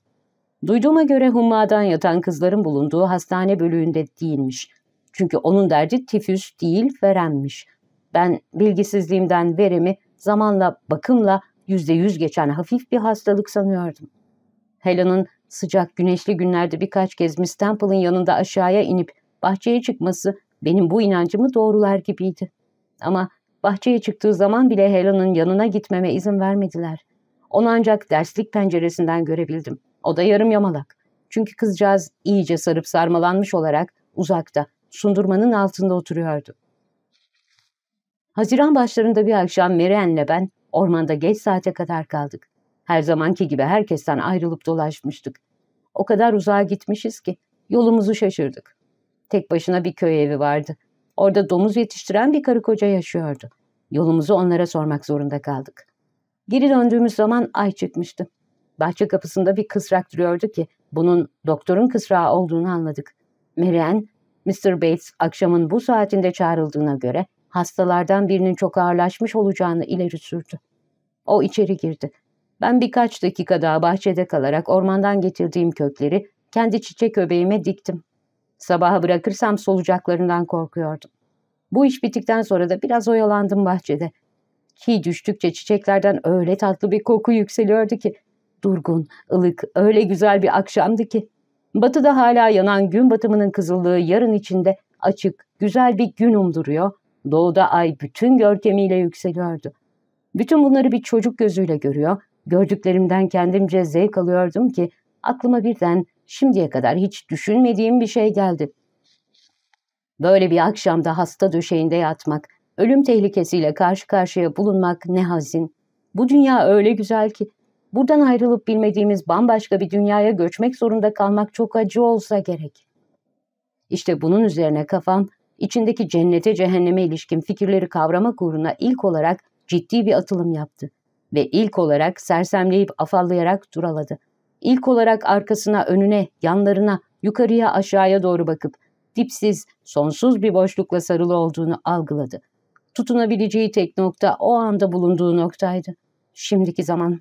Duyduğuma göre hummadan yatan kızların bulunduğu hastane bölüğünde değilmiş. Çünkü onun derdi tifüs değil veremmiş. Ben bilgisizliğimden veremi zamanla bakımla yüzde yüz geçen hafif bir hastalık sanıyordum. Helen'ın sıcak güneşli günlerde birkaç kez Miss Temple'ın yanında aşağıya inip bahçeye çıkması benim bu inancımı doğrular gibiydi. Ama bahçeye çıktığı zaman bile Helen'ın yanına gitmeme izin vermediler. Onu ancak derslik penceresinden görebildim. O da yarım yamalak. Çünkü kızcağız iyice sarıp sarmalanmış olarak uzakta, sundurmanın altında oturuyordu. Haziran başlarında bir akşam Meren'le ben ormanda geç saate kadar kaldık. Her zamanki gibi herkesten ayrılıp dolaşmıştık. O kadar uzağa gitmişiz ki yolumuzu şaşırdık. Tek başına bir köy evi vardı. Orada domuz yetiştiren bir karı koca yaşıyordu. Yolumuzu onlara sormak zorunda kaldık. Geri döndüğümüz zaman ay çıkmıştı. Bahçe kapısında bir kısrak duruyordu ki bunun doktorun kısrağı olduğunu anladık. Meren, Mr. Bates akşamın bu saatinde çağrıldığına göre hastalardan birinin çok ağırlaşmış olacağını ileri sürdü. O içeri girdi. Ben birkaç dakika daha bahçede kalarak ormandan getirdiğim kökleri kendi çiçek öbeğime diktim. Sabaha bırakırsam solacaklarından korkuyordum. Bu iş bittikten sonra da biraz oyalandım bahçede. Ki düştükçe çiçeklerden öyle tatlı bir koku yükseliyordu ki. Durgun, ılık, öyle güzel bir akşamdı ki. Batıda hala yanan gün batımının kızıllığı yarın içinde açık, güzel bir gün umduruyor. Doğuda ay bütün görkemiyle yükseliyordu. Bütün bunları bir çocuk gözüyle görüyor. Gördüklerimden kendimce zevk alıyordum ki aklıma birden şimdiye kadar hiç düşünmediğim bir şey geldi. Böyle bir akşamda hasta döşeğinde yatmak, Ölüm tehlikesiyle karşı karşıya bulunmak ne hazin. Bu dünya öyle güzel ki buradan ayrılıp bilmediğimiz bambaşka bir dünyaya göçmek zorunda kalmak çok acı olsa gerek. İşte bunun üzerine kafam içindeki cennete cehenneme ilişkin fikirleri kavramak uğruna ilk olarak ciddi bir atılım yaptı ve ilk olarak sersemleyip afallayarak duraladı. İlk olarak arkasına, önüne, yanlarına, yukarıya, aşağıya doğru bakıp dipsiz, sonsuz bir boşlukla sarılı olduğunu algıladı tutunabileceği tek nokta o anda bulunduğu noktaydı. Şimdiki zaman.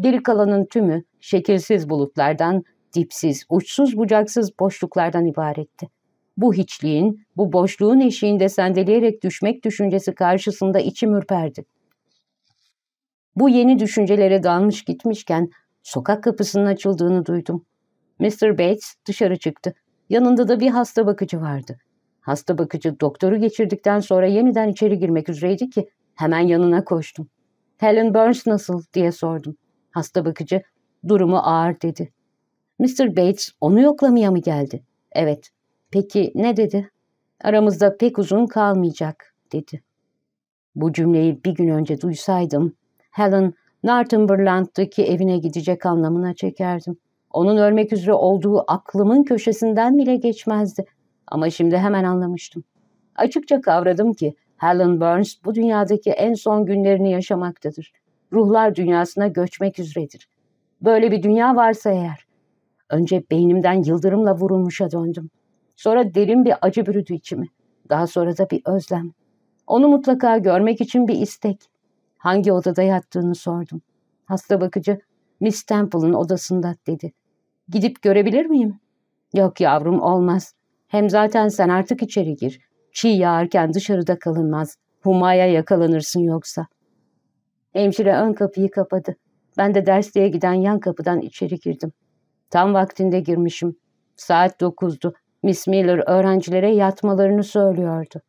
Geri kalanın tümü şekilsiz bulutlardan, dipsiz, uçsuz bucaksız boşluklardan ibaretti. Bu hiçliğin, bu boşluğun eşiğinde sendeleyerek düşmek düşüncesi karşısında içim ürperdi. Bu yeni düşüncelere dalmış gitmişken sokak kapısının açıldığını duydum. Mr. Bates dışarı çıktı. Yanında da bir hasta bakıcı vardı. Hasta bakıcı doktoru geçirdikten sonra yeniden içeri girmek üzereydi ki hemen yanına koştum. Helen Burns nasıl diye sordum. Hasta bakıcı durumu ağır dedi. Mr. Bates onu yoklamaya mı geldi? Evet. Peki ne dedi? Aramızda pek uzun kalmayacak dedi. Bu cümleyi bir gün önce duysaydım Helen Northumberland'daki evine gidecek anlamına çekerdim. Onun ölmek üzere olduğu aklımın köşesinden bile geçmezdi. Ama şimdi hemen anlamıştım. Açıkça kavradım ki Helen Burns bu dünyadaki en son günlerini yaşamaktadır. Ruhlar dünyasına göçmek üzeredir. Böyle bir dünya varsa eğer. Önce beynimden yıldırımla vurulmuşa döndüm. Sonra derin bir acı bürüdü içimi. Daha sonra da bir özlem. Onu mutlaka görmek için bir istek. Hangi odada yattığını sordum. Hasta bakıcı, Miss Temple'ın odasında dedi. Gidip görebilir miyim? Yok yavrum olmaz. Hem zaten sen artık içeri gir. Çiğ yağarken dışarıda kalınmaz. Humaya yakalanırsın yoksa. Hemşire ön kapıyı kapadı. Ben de dersliğe giden yan kapıdan içeri girdim. Tam vaktinde girmişim. Saat dokuzdu. Miss Miller öğrencilere yatmalarını söylüyordu.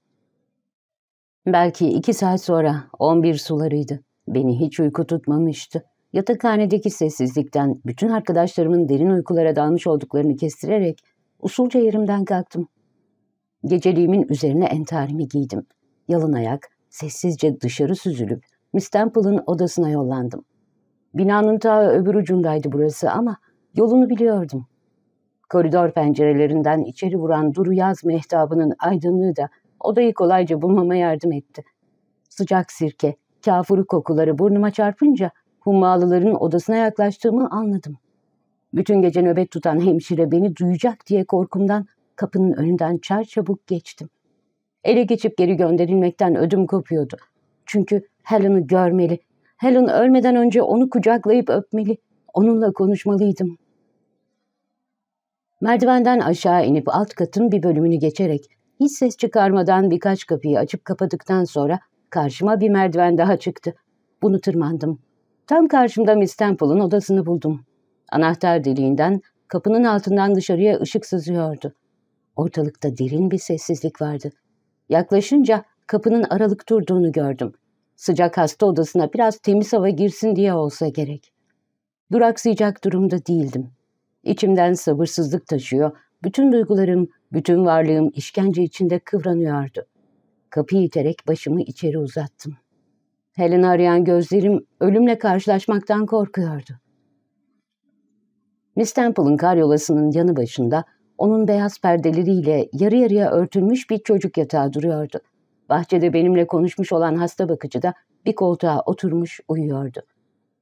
Belki iki saat sonra on bir sularıydı. Beni hiç uyku tutmamıştı. Yatakhanedeki sessizlikten bütün arkadaşlarımın derin uykulara dalmış olduklarını kestirerek Usulca yerimden kalktım. Geceliğimin üzerine entarimi giydim. Yalın ayak, sessizce dışarı süzülüp Miss Temple'ın odasına yollandım. Binanın ta öbür ucundaydı burası ama yolunu biliyordum. Koridor pencerelerinden içeri vuran duru yaz mehtabının aydınlığı da odayı kolayca bulmama yardım etti. Sıcak sirke, kafuru kokuları burnuma çarpınca hummalıların odasına yaklaştığımı anladım. Bütün gece nöbet tutan hemşire beni duyacak diye korkumdan kapının önünden çarçabuk geçtim. Ele geçip geri gönderilmekten ödüm kopuyordu. Çünkü Helen'ı görmeli, Helen ölmeden önce onu kucaklayıp öpmeli, onunla konuşmalıydım. Merdivenden aşağı inip alt katın bir bölümünü geçerek hiç ses çıkarmadan birkaç kapıyı açıp kapadıktan sonra karşıma bir merdiven daha çıktı. Bunu tırmandım. Tam karşımda Miss Temple'ın odasını buldum. Anahtar deliğinden kapının altından dışarıya ışık sızıyordu. Ortalıkta derin bir sessizlik vardı. Yaklaşınca kapının aralık durduğunu gördüm. Sıcak hasta odasına biraz temiz hava girsin diye olsa gerek. Duraksayacak durumda değildim. İçimden sabırsızlık taşıyor, bütün duygularım, bütün varlığım işkence içinde kıvranıyordu. Kapıyı iterek başımı içeri uzattım. Helen arayan gözlerim ölümle karşılaşmaktan korkuyordu. Miss Temple'ın karyolasının yanı başında onun beyaz perdeleriyle yarı yarıya örtülmüş bir çocuk yatağı duruyordu. Bahçede benimle konuşmuş olan hasta bakıcı da bir koltuğa oturmuş uyuyordu.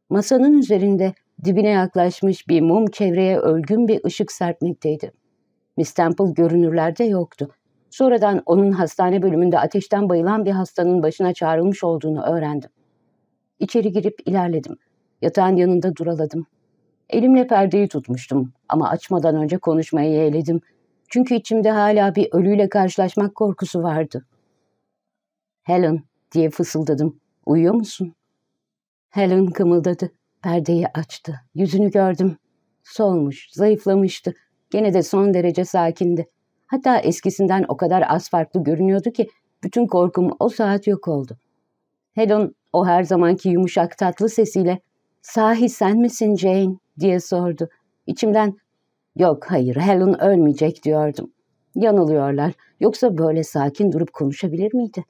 Masanın üzerinde dibine yaklaşmış bir mum çevreye ölgün bir ışık serpmekteydi. Miss Temple görünürlerde yoktu. Sonradan onun hastane bölümünde ateşten bayılan bir hastanın başına çağrılmış olduğunu öğrendim. İçeri girip ilerledim. Yatağın yanında duraladım. Elimle perdeyi tutmuştum ama açmadan önce konuşmayı yeğledim. Çünkü içimde hala bir ölüyle karşılaşmak korkusu vardı. Helen diye fısıldadım. Uyuyor musun? Helen kımıldadı. Perdeyi açtı. Yüzünü gördüm. Solmuş, zayıflamıştı. Gene de son derece sakindi. Hatta eskisinden o kadar az farklı görünüyordu ki bütün korkum o saat yok oldu. Helen o her zamanki yumuşak tatlı sesiyle sahi sen misin Jane diye sordu. İçimden yok hayır Helen ölmeyecek diyordum. Yanılıyorlar yoksa böyle sakin durup konuşabilir miydi?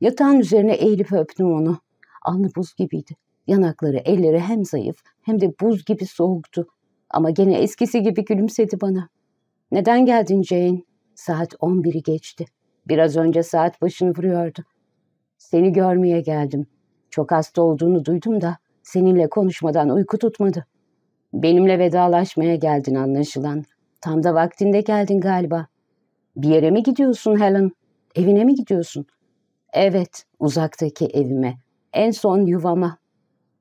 Yatağın üzerine eğilip öptüm onu. Alnı buz gibiydi. Yanakları, elleri hem zayıf hem de buz gibi soğuktu. Ama gene eskisi gibi gülümsedi bana. Neden geldin Jane? Saat on biri geçti. Biraz önce saat başını vuruyordu. Seni görmeye geldim. Çok hasta olduğunu duydum da Seninle konuşmadan uyku tutmadı. Benimle vedalaşmaya geldin anlaşılan. Tam da vaktinde geldin galiba. Bir yere mi gidiyorsun Helen? Evine mi gidiyorsun? Evet, uzaktaki evime. En son yuvama.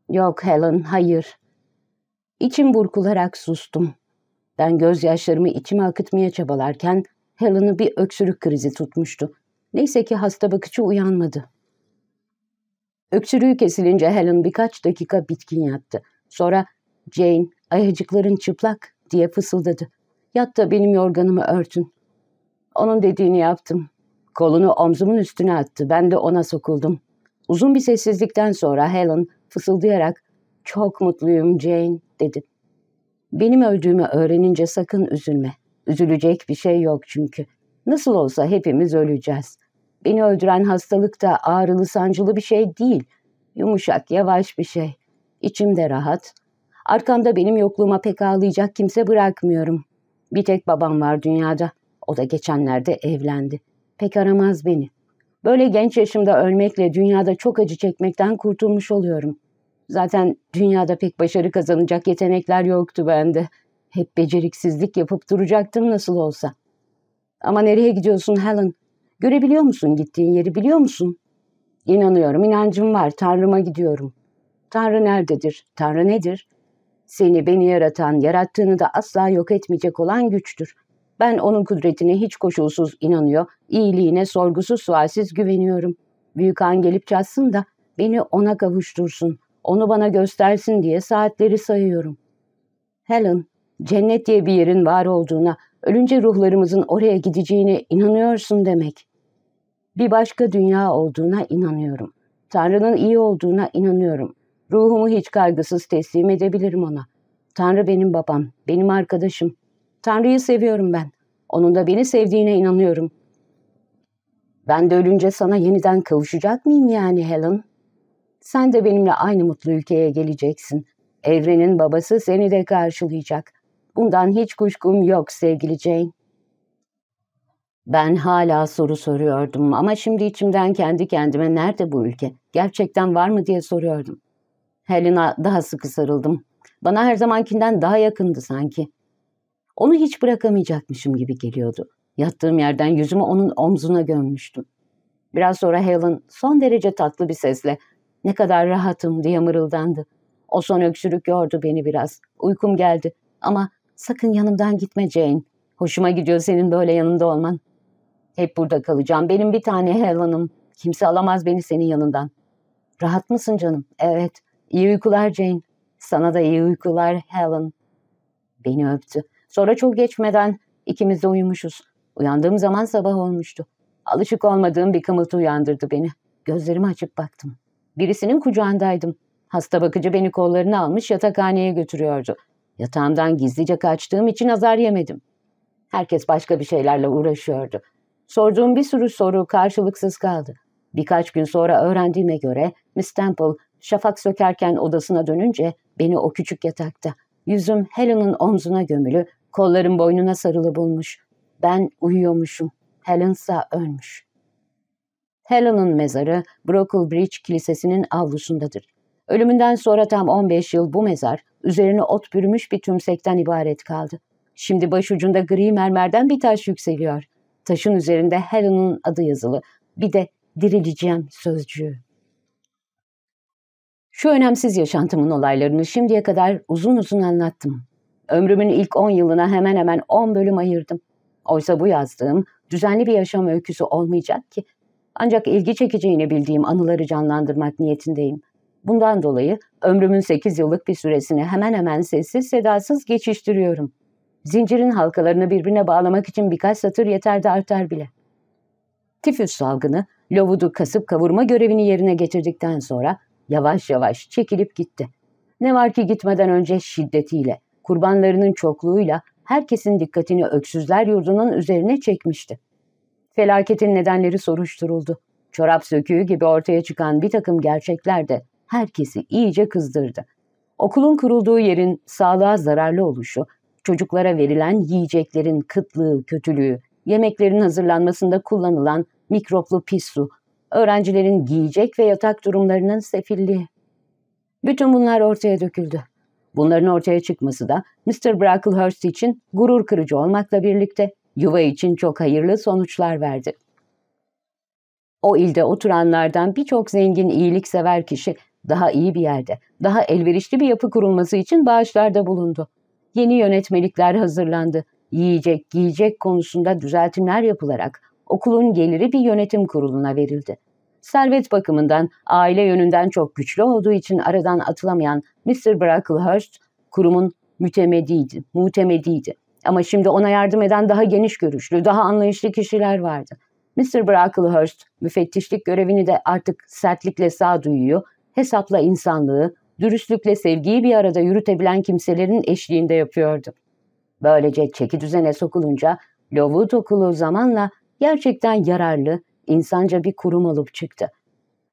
Yok Helen, hayır. İçim burkularak sustum. Ben gözyaşlarımı içime akıtmaya çabalarken Helen'ı bir öksürük krizi tutmuştu. Neyse ki hasta bakıcı uyanmadı. Öksürüğü kesilince Helen birkaç dakika bitkin yattı. Sonra Jane ayıcıkların çıplak diye fısıldadı. Yat da benim yorganımı örtün. Onun dediğini yaptım. Kolunu omzumun üstüne attı. Ben de ona sokuldum. Uzun bir sessizlikten sonra Helen fısıldayarak ''Çok mutluyum Jane'' dedi. Benim öldüğümü öğrenince sakın üzülme. Üzülecek bir şey yok çünkü. Nasıl olsa hepimiz öleceğiz. Beni öldüren hastalık da ağrılı sancılı bir şey değil. Yumuşak, yavaş bir şey. İçimde rahat. Arkamda benim yokluğuma pek ağlayacak kimse bırakmıyorum. Bir tek babam var dünyada. O da geçenlerde evlendi. Pek aramaz beni. Böyle genç yaşımda ölmekle dünyada çok acı çekmekten kurtulmuş oluyorum. Zaten dünyada pek başarı kazanacak yetenekler yoktu bende. Hep beceriksizlik yapıp duracaktım nasıl olsa. Ama nereye gidiyorsun Helen? Görebiliyor musun gittiğin yeri biliyor musun? İnanıyorum, inancım var, Tanrı'ma gidiyorum. Tanrı nerededir? Tanrı nedir? Seni, beni yaratan, yarattığını da asla yok etmeyecek olan güçtür. Ben onun kudretine hiç koşulsuz inanıyor, iyiliğine sorgusuz sualsiz güveniyorum. Büyük an gelip çatsın da beni ona kavuştursun, onu bana göstersin diye saatleri sayıyorum. Helen, Cennet diye bir yerin var olduğuna, ölünce ruhlarımızın oraya gideceğine inanıyorsun demek. Bir başka dünya olduğuna inanıyorum. Tanrı'nın iyi olduğuna inanıyorum. Ruhumu hiç kaygısız teslim edebilirim ona. Tanrı benim babam, benim arkadaşım. Tanrı'yı seviyorum ben. Onun da beni sevdiğine inanıyorum. Ben de ölünce sana yeniden kavuşacak mıyım yani Helen? Sen de benimle aynı mutlu ülkeye geleceksin. Evrenin babası seni de karşılayacak. Bundan hiç kuşkum yok sevgili Jane. Ben hala soru soruyordum ama şimdi içimden kendi kendime nerede bu ülke? Gerçekten var mı diye soruyordum. Helena daha sıkı sarıldım. Bana her zamankinden daha yakındı sanki. Onu hiç bırakamayacakmışım gibi geliyordu. Yattığım yerden yüzümü onun omzuna gömmüştüm. Biraz sonra Helen son derece tatlı bir sesle ne kadar rahatım diye mırıldandı. O son öksürük yordu beni biraz. Uykum geldi ama Sakın yanımdan gitme Jane. Hoşuma gidiyor senin böyle yanında olman. Hep burada kalacağım. Benim bir tane Helen'ım. Kimse alamaz beni senin yanından. Rahat mısın canım? Evet. İyi uykular Jane. Sana da iyi uykular Helen. Beni öptü. Sonra çok geçmeden ikimiz de uyumuşuz. Uyandığım zaman sabah olmuştu. Alışık olmadığım bir kımıltı uyandırdı beni. Gözlerimi açıp baktım. Birisinin kucağındaydım. Hasta bakıcı beni kollarına almış yatakhaneye götürüyordu. Yatağımdan gizlice kaçtığım için azar yemedim. Herkes başka bir şeylerle uğraşıyordu. Sorduğum bir sürü soru karşılıksız kaldı. Birkaç gün sonra öğrendiğime göre Miss Temple şafak sökerken odasına dönünce beni o küçük yatakta, yüzüm Helen'ın omzuna gömülü, kollarım boynuna sarılı bulmuş. Ben uyuyormuşum, Helen ise ölmüş. Helen'ın mezarı Brockle Bridge Kilisesi'nin avlusundadır. Ölümünden sonra tam 15 yıl bu mezar üzerine ot bürümüş bir tümsekten ibaret kaldı. Şimdi başucunda gri mermerden bir taş yükseliyor. Taşın üzerinde Helen'ın adı yazılı. Bir de dirileceğim sözcüğü. Şu önemsiz yaşantımın olaylarını şimdiye kadar uzun uzun anlattım. Ömrümün ilk 10 yılına hemen hemen 10 bölüm ayırdım. Oysa bu yazdığım düzenli bir yaşam öyküsü olmayacak ki. Ancak ilgi çekeceğini bildiğim anıları canlandırmak niyetindeyim. Bundan dolayı ömrümün 8 yıllık bir süresini hemen hemen sessiz sedasız geçiştiriyorum. Zincirin halkalarını birbirine bağlamak için birkaç satır yeter de artar bile. Tifüs salgını, lovudu kasıp kavurma görevini yerine getirdikten sonra yavaş yavaş çekilip gitti. Ne var ki gitmeden önce şiddetiyle, kurbanlarının çokluğuyla herkesin dikkatini öksüzler yurdunun üzerine çekmişti. Felaketin nedenleri soruşturuldu. Çorap söküğü gibi ortaya çıkan bir takım gerçekler de herkesi iyice kızdırdı. Okulun kurulduğu yerin sağlığa zararlı oluşu, çocuklara verilen yiyeceklerin kıtlığı, kötülüğü, yemeklerin hazırlanmasında kullanılan mikroplu pis su, öğrencilerin giyecek ve yatak durumlarının sefilliği. Bütün bunlar ortaya döküldü. Bunların ortaya çıkması da Mr. Bracklehurst için gurur kırıcı olmakla birlikte yuva için çok hayırlı sonuçlar verdi. O ilde oturanlardan birçok zengin iyiliksever kişi daha iyi bir yerde, daha elverişli bir yapı kurulması için bağışlarda bulundu. Yeni yönetmelikler hazırlandı. Yiyecek, giyecek konusunda düzeltimler yapılarak okulun geliri bir yönetim kuruluna verildi. Servet bakımından aile yönünden çok güçlü olduğu için aradan atılamayan Mr. Brocklehurst kurumun mütemediydi, mutemediydi. Ama şimdi ona yardım eden daha geniş görüşlü, daha anlayışlı kişiler vardı. Mr. Brocklehurst müfettişlik görevini de artık sertlikle sağduyuyor hesapla insanlığı, dürüstlükle sevgiyi bir arada yürütebilen kimselerin eşliğinde yapıyordu. Böylece çeki düzene sokulunca Lovut okulu zamanla gerçekten yararlı, insanca bir kurum olup çıktı.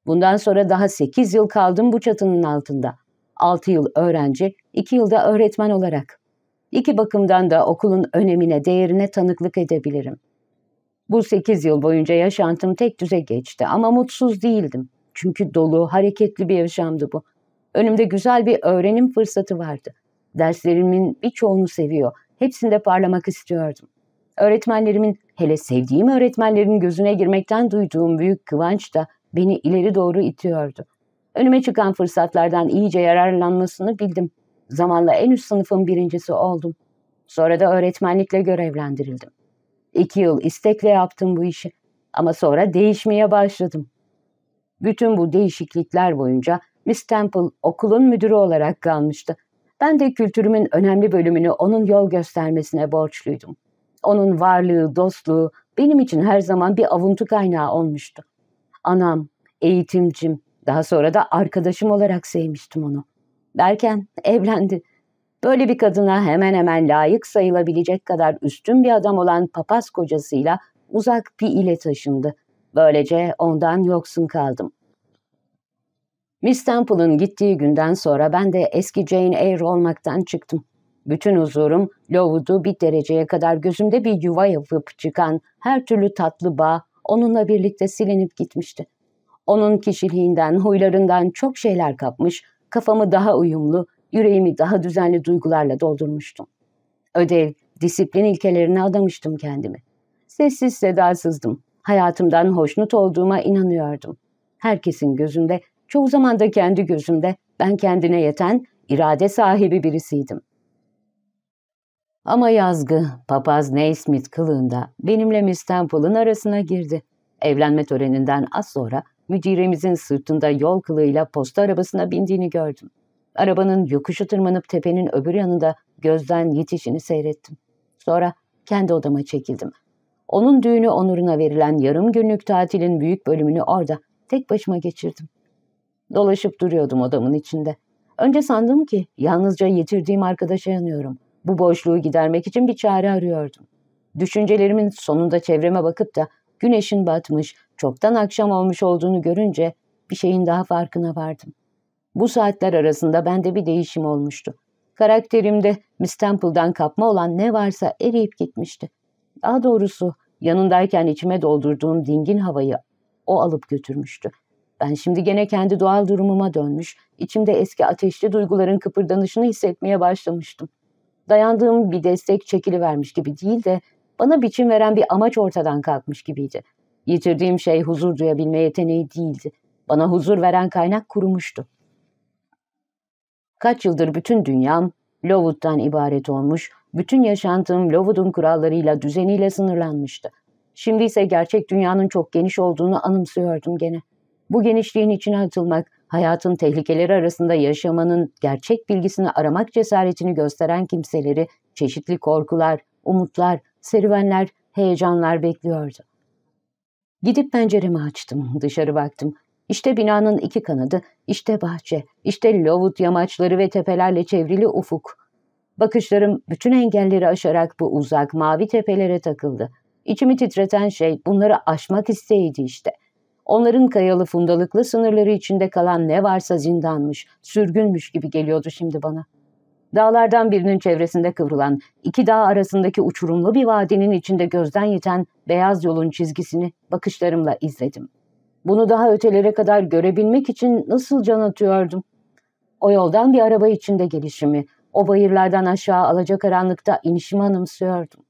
Bundan sonra daha 8 yıl kaldım bu çatının altında. 6 yıl öğrenci, 2 yılda öğretmen olarak. İki bakımdan da okulun önemine, değerine tanıklık edebilirim. Bu 8 yıl boyunca yaşantım tek düze geçti ama mutsuz değildim. Çünkü dolu, hareketli bir yaşamdı bu. Önümde güzel bir öğrenim fırsatı vardı. Derslerimin birçoğunu seviyor. Hepsinde parlamak istiyordum. Öğretmenlerimin, hele sevdiğim öğretmenlerin gözüne girmekten duyduğum büyük kıvanç da beni ileri doğru itiyordu. Önüme çıkan fırsatlardan iyice yararlanmasını bildim. Zamanla en üst sınıfın birincisi oldum. Sonra da öğretmenlikle görevlendirildim. İki yıl istekle yaptım bu işi ama sonra değişmeye başladım. Bütün bu değişiklikler boyunca Miss Temple okulun müdürü olarak kalmıştı. Ben de kültürümün önemli bölümünü onun yol göstermesine borçluydum. Onun varlığı, dostluğu benim için her zaman bir avuntu kaynağı olmuştu. Anam, eğitimcim, daha sonra da arkadaşım olarak sevmiştim onu. Derken evlendi. Böyle bir kadına hemen hemen layık sayılabilecek kadar üstün bir adam olan papaz kocasıyla uzak bir ile taşındı. Böylece ondan yoksun kaldım. Miss Temple'ın gittiği günden sonra ben de eski Jane Eyre olmaktan çıktım. Bütün huzurum Lowood'u bir dereceye kadar gözümde bir yuva yapıp çıkan her türlü tatlı bağ onunla birlikte silinip gitmişti. Onun kişiliğinden, huylarından çok şeyler kapmış, kafamı daha uyumlu, yüreğimi daha düzenli duygularla doldurmuştum. Ödev, disiplin ilkelerine adamıştım kendimi. Sessiz sedasızdım hayatımdan hoşnut olduğuma inanıyordum. Herkesin gözünde, çoğu zaman da kendi gözümde ben kendine yeten, irade sahibi birisiydim. Ama yazgı, papaz Neysmith kılığında benimle Miss Temple'ın arasına girdi. Evlenme töreninden az sonra müdiremizin sırtında yol kılığıyla posta arabasına bindiğini gördüm. Arabanın yokuşu tırmanıp tepenin öbür yanında gözden yitişini seyrettim. Sonra kendi odama çekildim. Onun düğünü onuruna verilen yarım günlük tatilin büyük bölümünü orada tek başıma geçirdim. Dolaşıp duruyordum odamın içinde. Önce sandım ki yalnızca yitirdiğim arkadaşa yanıyorum. Bu boşluğu gidermek için bir çare arıyordum. Düşüncelerimin sonunda çevreme bakıp da güneşin batmış, çoktan akşam olmuş olduğunu görünce bir şeyin daha farkına vardım. Bu saatler arasında bende bir değişim olmuştu. Karakterimde Miss Temple'dan kapma olan ne varsa eriyip gitmişti. Daha doğrusu yanındayken içime doldurduğum dingin havayı o alıp götürmüştü. Ben şimdi gene kendi doğal durumuma dönmüş, içimde eski ateşli duyguların kıpırdanışını hissetmeye başlamıştım. Dayandığım bir destek çekili vermiş gibi değil de bana biçim veren bir amaç ortadan kalkmış gibiydi. Yitirdiğim şey huzur duyabilme yeteneği değildi. Bana huzur veren kaynak kurumuştu. Kaç yıldır bütün dünyam Lowood'dan ibaret olmuş, bütün yaşantım Lovudun kurallarıyla, düzeniyle sınırlanmıştı. Şimdi ise gerçek dünyanın çok geniş olduğunu anımsıyordum gene. Bu genişliğin içine atılmak, hayatın tehlikeleri arasında yaşamanın gerçek bilgisini aramak cesaretini gösteren kimseleri çeşitli korkular, umutlar, serüvenler, heyecanlar bekliyordu. Gidip penceremi açtım, dışarı baktım. İşte binanın iki kanadı, işte bahçe, işte Lovut yamaçları ve tepelerle çevrili ufuk. Bakışlarım bütün engelleri aşarak bu uzak mavi tepelere takıldı. İçimi titreten şey bunları aşmak isteğiydi işte. Onların kayalı fundalıklı sınırları içinde kalan ne varsa zindanmış, sürgünmüş gibi geliyordu şimdi bana. Dağlardan birinin çevresinde kıvrılan, iki dağ arasındaki uçurumlu bir vadinin içinde gözden yiten beyaz yolun çizgisini bakışlarımla izledim. Bunu daha ötelere kadar görebilmek için nasıl can atıyordum? O yoldan bir araba içinde gelişimi, o bayırlardan aşağı alacak alacakaranlıkta inişimi anımsıyordum.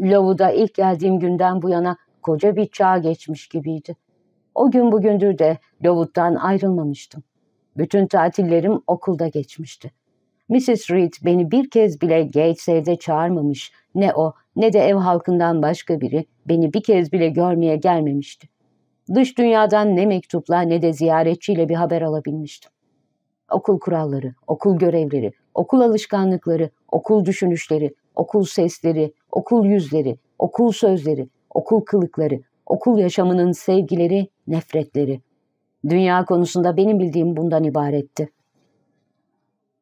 Lovu'da ilk geldiğim günden bu yana koca bir çağ geçmiş gibiydi. O gün bugündür de Lovut'tan ayrılmamıştım. Bütün tatillerim okulda geçmişti. Mrs. Reed beni bir kez bile Gates'e çağırmamış. Ne o ne de ev halkından başka biri beni bir kez bile görmeye gelmemişti. Dış dünyadan ne mektupla ne de ziyaretçiyle bir haber alabilmiştim. Okul kuralları, okul görevleri, okul alışkanlıkları, okul düşünüşleri, okul sesleri, okul yüzleri, okul sözleri, okul kılıkları, okul yaşamının sevgileri, nefretleri. Dünya konusunda benim bildiğim bundan ibaretti.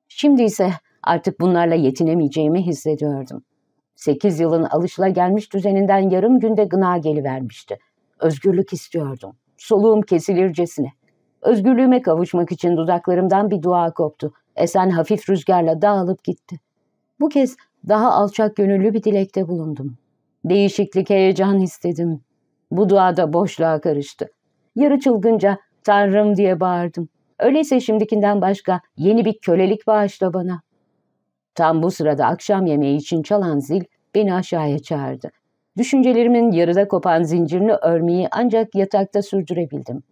Şimdi ise artık bunlarla yetinemeyeceğimi hissediyordum. Sekiz yılın alışla gelmiş düzeninden yarım günde gına gelivermişti. Özgürlük istiyordum. Soluğum kesilircesine. Özgürlüğüme kavuşmak için dudaklarımdan bir dua koptu esen hafif rüzgarla dağılıp gitti. Bu kez daha alçak gönüllü bir dilekte bulundum. Değişiklik heyecan istedim. Bu duada boşluğa karıştı. Yarı çılgınca Tanrım diye bağırdım. Öyleyse şimdikinden başka yeni bir kölelik bağışla bana. Tam bu sırada akşam yemeği için çalan zil beni aşağıya çağırdı. Düşüncelerimin yarıda kopan zincirini örmeyi ancak yatakta sürdürebildim.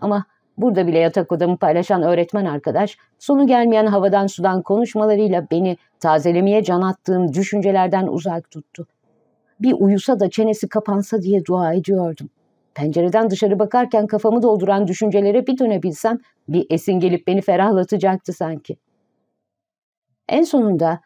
Ama Burada bile yatak odamı paylaşan öğretmen arkadaş, sonu gelmeyen havadan sudan konuşmalarıyla beni tazelemeye can attığım düşüncelerden uzak tuttu. Bir uyusa da çenesi kapansa diye dua ediyordum. Pencereden dışarı bakarken kafamı dolduran düşüncelere bir dönebilsem bir esin gelip beni ferahlatacaktı sanki. En sonunda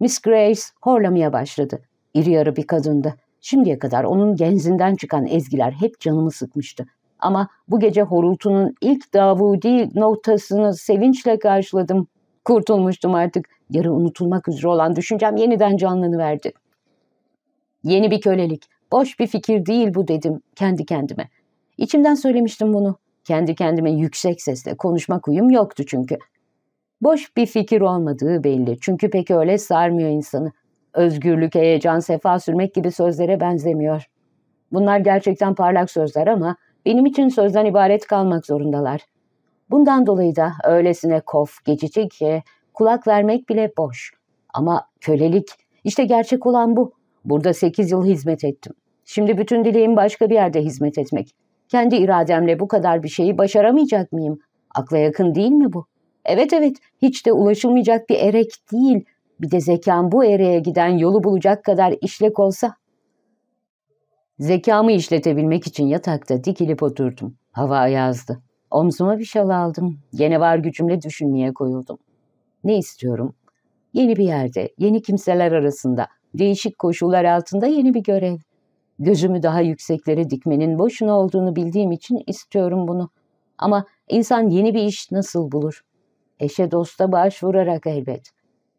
Miss Grace horlamaya başladı. İri yarı bir kadındı. Şimdiye kadar onun genzinden çıkan ezgiler hep canımı sıkmıştı. Ama bu gece horultunun ilk Davudi notasını sevinçle karşıladım. Kurtulmuştum artık. Yarı unutulmak üzere olan düşüncem yeniden canlanıverdi. Yeni bir kölelik. Boş bir fikir değil bu dedim kendi kendime. İçimden söylemiştim bunu. Kendi kendime yüksek sesle konuşmak uyum yoktu çünkü. Boş bir fikir olmadığı belli. Çünkü pek öyle sarmıyor insanı. Özgürlük, heyecan, sefa sürmek gibi sözlere benzemiyor. Bunlar gerçekten parlak sözler ama benim için sözden ibaret kalmak zorundalar. Bundan dolayı da öylesine kof, geçici ki kulak vermek bile boş. Ama kölelik, işte gerçek olan bu. Burada sekiz yıl hizmet ettim. Şimdi bütün dileğim başka bir yerde hizmet etmek. Kendi irademle bu kadar bir şeyi başaramayacak mıyım? Akla yakın değil mi bu? Evet evet, hiç de ulaşılmayacak bir erek değil. Bir de zekan bu ereğe giden yolu bulacak kadar işlek olsa Zekamı işletebilmek için yatakta dikilip oturdum. Hava yazdı. Omzuma bir şal aldım. Gene var gücümle düşünmeye koyuldum. Ne istiyorum? Yeni bir yerde, yeni kimseler arasında, değişik koşullar altında yeni bir görev. Gözümü daha yükseklere dikmenin boşuna olduğunu bildiğim için istiyorum bunu. Ama insan yeni bir iş nasıl bulur? Eşe dosta başvurarak elbet.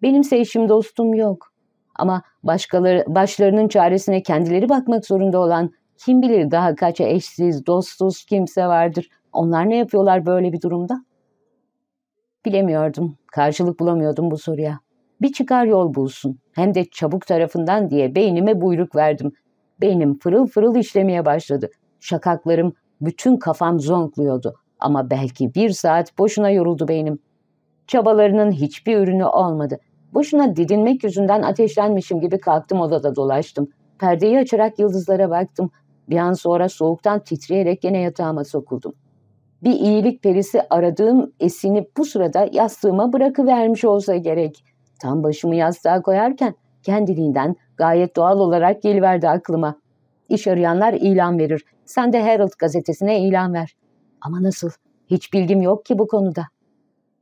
Benimse eşim dostum yok. Ama başkaları, başlarının çaresine kendileri bakmak zorunda olan kim bilir daha kaç eşsiz, dostsuz kimse vardır. Onlar ne yapıyorlar böyle bir durumda? Bilemiyordum. Karşılık bulamıyordum bu soruya. Bir çıkar yol bulsun. Hem de çabuk tarafından diye beynime buyruk verdim. Beynim fırıl fırıl işlemeye başladı. Şakaklarım, bütün kafam zonkluyordu. Ama belki bir saat boşuna yoruldu beynim. Çabalarının hiçbir ürünü olmadı. Boşuna didinmek yüzünden ateşlenmişim gibi kalktım odada dolaştım. Perdeyi açarak yıldızlara baktım. Bir an sonra soğuktan titreyerek yine yatağıma sokuldum. Bir iyilik perisi aradığım esini bu sırada yastığıma bırakıvermiş olsa gerek. Tam başımı yastığa koyarken kendiliğinden gayet doğal olarak geliverdi aklıma. İş arayanlar ilan verir. Sen de Herald gazetesine ilan ver. Ama nasıl? Hiç bilgim yok ki bu konuda.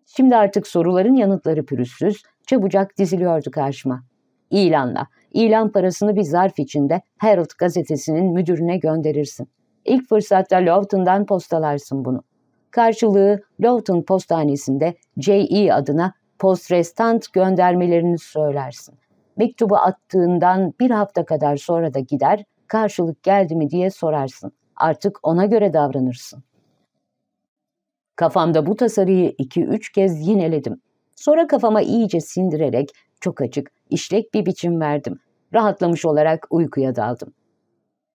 Şimdi artık soruların yanıtları pürüzsüz, çabucak diziliyordu karşıma. İlanla, ilan parasını bir zarf içinde Herald gazetesinin müdürüne gönderirsin. İlk fırsatta Lofton'dan postalarsın bunu. Karşılığı Lofton postanesinde J.E. adına postrestant göndermelerini söylersin. Mektubu attığından bir hafta kadar sonra da gider, karşılık geldi mi diye sorarsın. Artık ona göre davranırsın. Kafamda bu tasarıyı iki üç kez yineledim. Sonra kafama iyice sindirerek çok açık, işlek bir biçim verdim. Rahatlamış olarak uykuya daldım.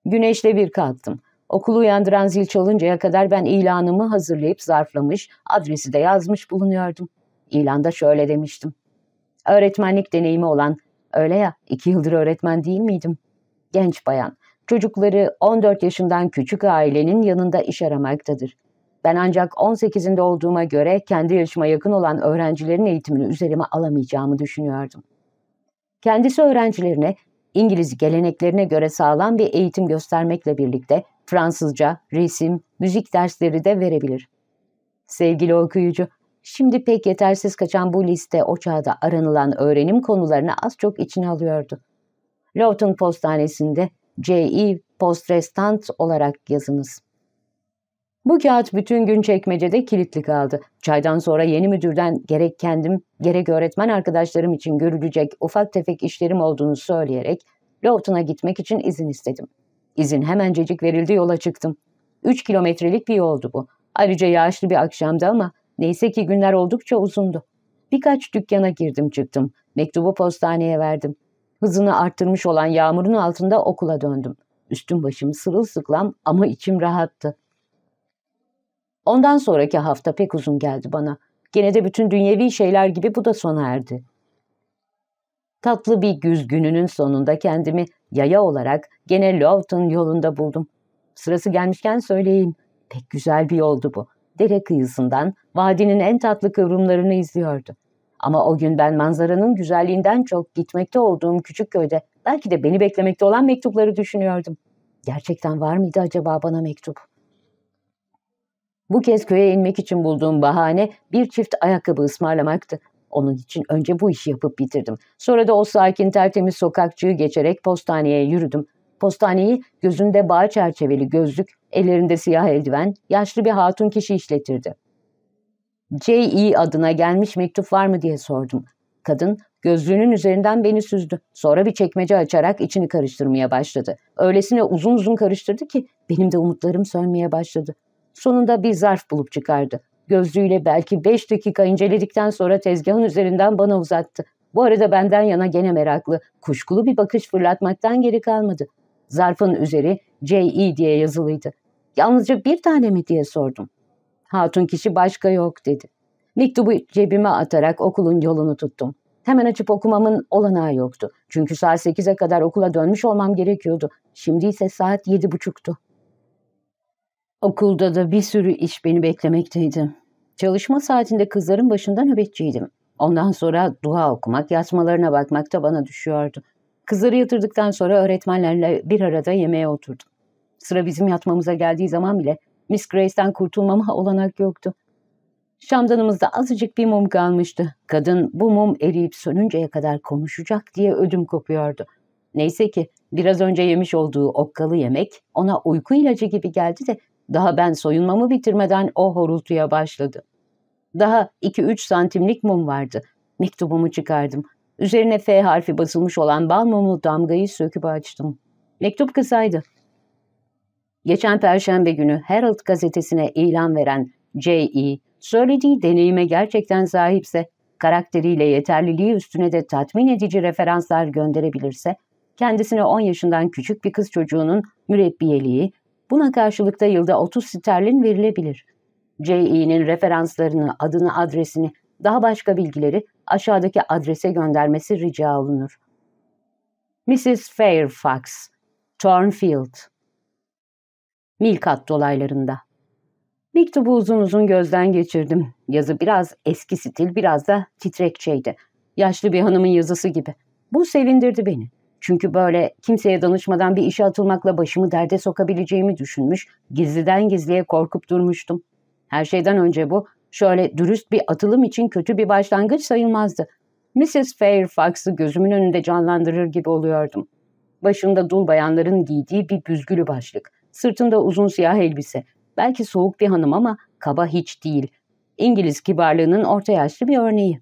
Güneşle bir kalktım. Okulu uyandıran zil çalıncaya kadar ben ilanımı hazırlayıp zarflamış, adresi de yazmış bulunuyordum. İlanda şöyle demiştim. Öğretmenlik deneyimi olan, öyle ya iki yıldır öğretmen değil miydim? Genç bayan, çocukları 14 yaşından küçük ailenin yanında iş aramaktadır. Ben ancak 18'inde olduğuma göre kendi yaşıma yakın olan öğrencilerin eğitimini üzerime alamayacağımı düşünüyordum. Kendisi öğrencilerine İngiliz geleneklerine göre sağlam bir eğitim göstermekle birlikte Fransızca, resim, müzik dersleri de verebilir. Sevgili okuyucu, şimdi pek yetersiz kaçan bu liste o çağda aranılan öğrenim konularını az çok içine alıyordu. Lawton Postanesi'nde J.E. Postrestant olarak yazınız. Bu kağıt bütün gün çekmecede kilitli kaldı. Çaydan sonra yeni müdürden gerek kendim gerek öğretmen arkadaşlarım için görülecek ufak tefek işlerim olduğunu söyleyerek Lowton'a gitmek için izin istedim. İzin hemencecik verildi yola çıktım. Üç kilometrelik bir yoldu bu. Ayrıca yağışlı bir akşamdı ama neyse ki günler oldukça uzundu. Birkaç dükkana girdim çıktım. Mektubu postaneye verdim. Hızını arttırmış olan yağmurun altında okula döndüm. Üstüm başım sırılsıklam ama içim rahattı. Ondan sonraki hafta pek uzun geldi bana. Gene de bütün dünyevi şeyler gibi bu da sona erdi. Tatlı bir güz gününün sonunda kendimi yaya olarak gene Lofton yolunda buldum. Sırası gelmişken söyleyeyim. Pek güzel bir yoldu bu. Dere kıyısından vadinin en tatlı kıvrımlarını izliyordu. Ama o gün ben manzaranın güzelliğinden çok gitmekte olduğum küçük köyde belki de beni beklemekte olan mektupları düşünüyordum. Gerçekten var mıydı acaba bana mektup? Bu kez köye inmek için bulduğum bahane bir çift ayakkabı ısmarlamaktı. Onun için önce bu işi yapıp bitirdim. Sonra da o sakin tertemiz sokakçığı geçerek postaneye yürüdüm. Postaneyi gözünde bağ çerçeveli gözlük, ellerinde siyah eldiven, yaşlı bir hatun kişi işletirdi. J.E. adına gelmiş mektup var mı diye sordum. Kadın gözlüğünün üzerinden beni süzdü. Sonra bir çekmece açarak içini karıştırmaya başladı. Öylesine uzun uzun karıştırdı ki benim de umutlarım sönmeye başladı. Sonunda bir zarf bulup çıkardı. Gözlüğüyle belki beş dakika inceledikten sonra tezgahın üzerinden bana uzattı. Bu arada benden yana gene meraklı, kuşkulu bir bakış fırlatmaktan geri kalmadı. Zarfın üzeri J.E. diye yazılıydı. Yalnızca bir tane mi diye sordum. Hatun kişi başka yok dedi. Mektubu cebime atarak okulun yolunu tuttum. Hemen açıp okumamın olanağı yoktu. Çünkü saat 8'e kadar okula dönmüş olmam gerekiyordu. Şimdi ise saat 7.30'tu. Okulda da bir sürü iş beni beklemekteydi. Çalışma saatinde kızların başında nöbetçiydim. Ondan sonra dua okumak, yatmalarına bakmak da bana düşüyordu. Kızları yatırdıktan sonra öğretmenlerle bir arada yemeğe oturdum. Sıra bizim yatmamıza geldiği zaman bile Miss Grace'ten kurtulmama olanak yoktu. Şamdanımızda azıcık bir mum kalmıştı. Kadın bu mum eriyip sönünceye kadar konuşacak diye ödüm kopuyordu. Neyse ki biraz önce yemiş olduğu okkalı yemek ona uyku ilacı gibi geldi de daha ben soyunmamı bitirmeden o horultuya başladı. Daha iki üç santimlik mum vardı. Mektubumu çıkardım. Üzerine F harfi basılmış olan bal mumu damgayı söküp açtım. Mektup kısaydı. Geçen perşembe günü Herald gazetesine ilan veren J.E. söylediği deneyime gerçekten sahipse, karakteriyle yeterliliği üstüne de tatmin edici referanslar gönderebilirse, kendisine 10 yaşından küçük bir kız çocuğunun mürebbiyeliği, Buna karşılıkta yılda 30 sterlin verilebilir. J.E.'nin referanslarını, adını, adresini, daha başka bilgileri aşağıdaki adrese göndermesi rica olunur. Mrs. Fairfax, Thornfield Milkat dolaylarında Mektubu uzun uzun gözden geçirdim. Yazı biraz eski stil, biraz da titrekçeydi. Yaşlı bir hanımın yazısı gibi. Bu sevindirdi beni. Çünkü böyle kimseye danışmadan bir işe atılmakla başımı derde sokabileceğimi düşünmüş, gizliden gizliye korkup durmuştum. Her şeyden önce bu, şöyle dürüst bir atılım için kötü bir başlangıç sayılmazdı. Mrs. Fairfax'ı gözümün önünde canlandırır gibi oluyordum. Başında dul bayanların giydiği bir büzgülü başlık, sırtında uzun siyah elbise. Belki soğuk bir hanım ama kaba hiç değil. İngiliz kibarlığının orta yaşlı bir örneği.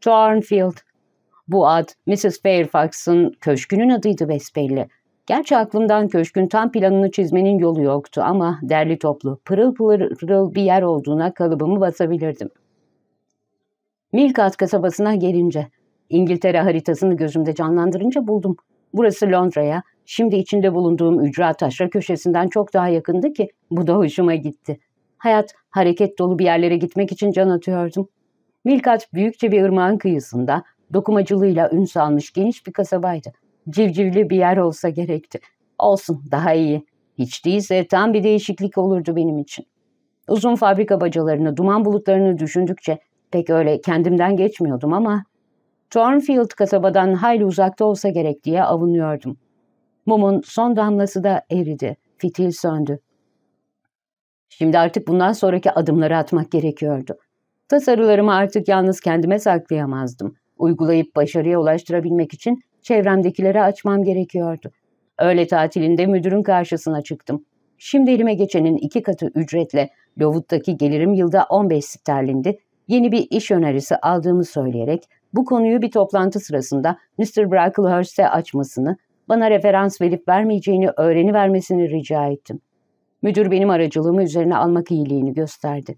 Thornfield, bu ad Mrs. Fairfax'ın köşkünün adıydı besbelli. Gerçi aklımdan köşkün tam planını çizmenin yolu yoktu ama derli toplu pırıl pırıl bir yer olduğuna kalıbımı basabilirdim. Milkat kasabasına gelince, İngiltere haritasını gözümde canlandırınca buldum. Burası Londra'ya, şimdi içinde bulunduğum ücra taşra köşesinden çok daha yakındı ki bu da hoşuma gitti. Hayat hareket dolu bir yerlere gitmek için can atıyordum. Milkat büyükçe bir ırmağın kıyısında Dokumacılığıyla ün salmış geniş bir kasabaydı. Civcivli bir yer olsa gerekti. Olsun daha iyi. Hiç değilse tam bir değişiklik olurdu benim için. Uzun fabrika bacalarını, duman bulutlarını düşündükçe pek öyle kendimden geçmiyordum ama Thornfield kasabadan hayli uzakta olsa gerek diye avunuyordum. Mumun son damlası da eridi, fitil söndü. Şimdi artık bundan sonraki adımları atmak gerekiyordu. Tasarılarımı artık yalnız kendime saklayamazdım uygulayıp başarıya ulaştırabilmek için çevremdekilere açmam gerekiyordu. Öğle tatilinde müdürün karşısına çıktım. Şimdi elime geçenin iki katı ücretle Lovut'taki gelirim yılda 15 sterlindi. Yeni bir iş önerisi aldığımı söyleyerek bu konuyu bir toplantı sırasında Mr. Brocklehurst'e açmasını, bana referans verip vermeyeceğini öğreni vermesini rica ettim. Müdür benim aracılığımı üzerine almak iyiliğini gösterdi.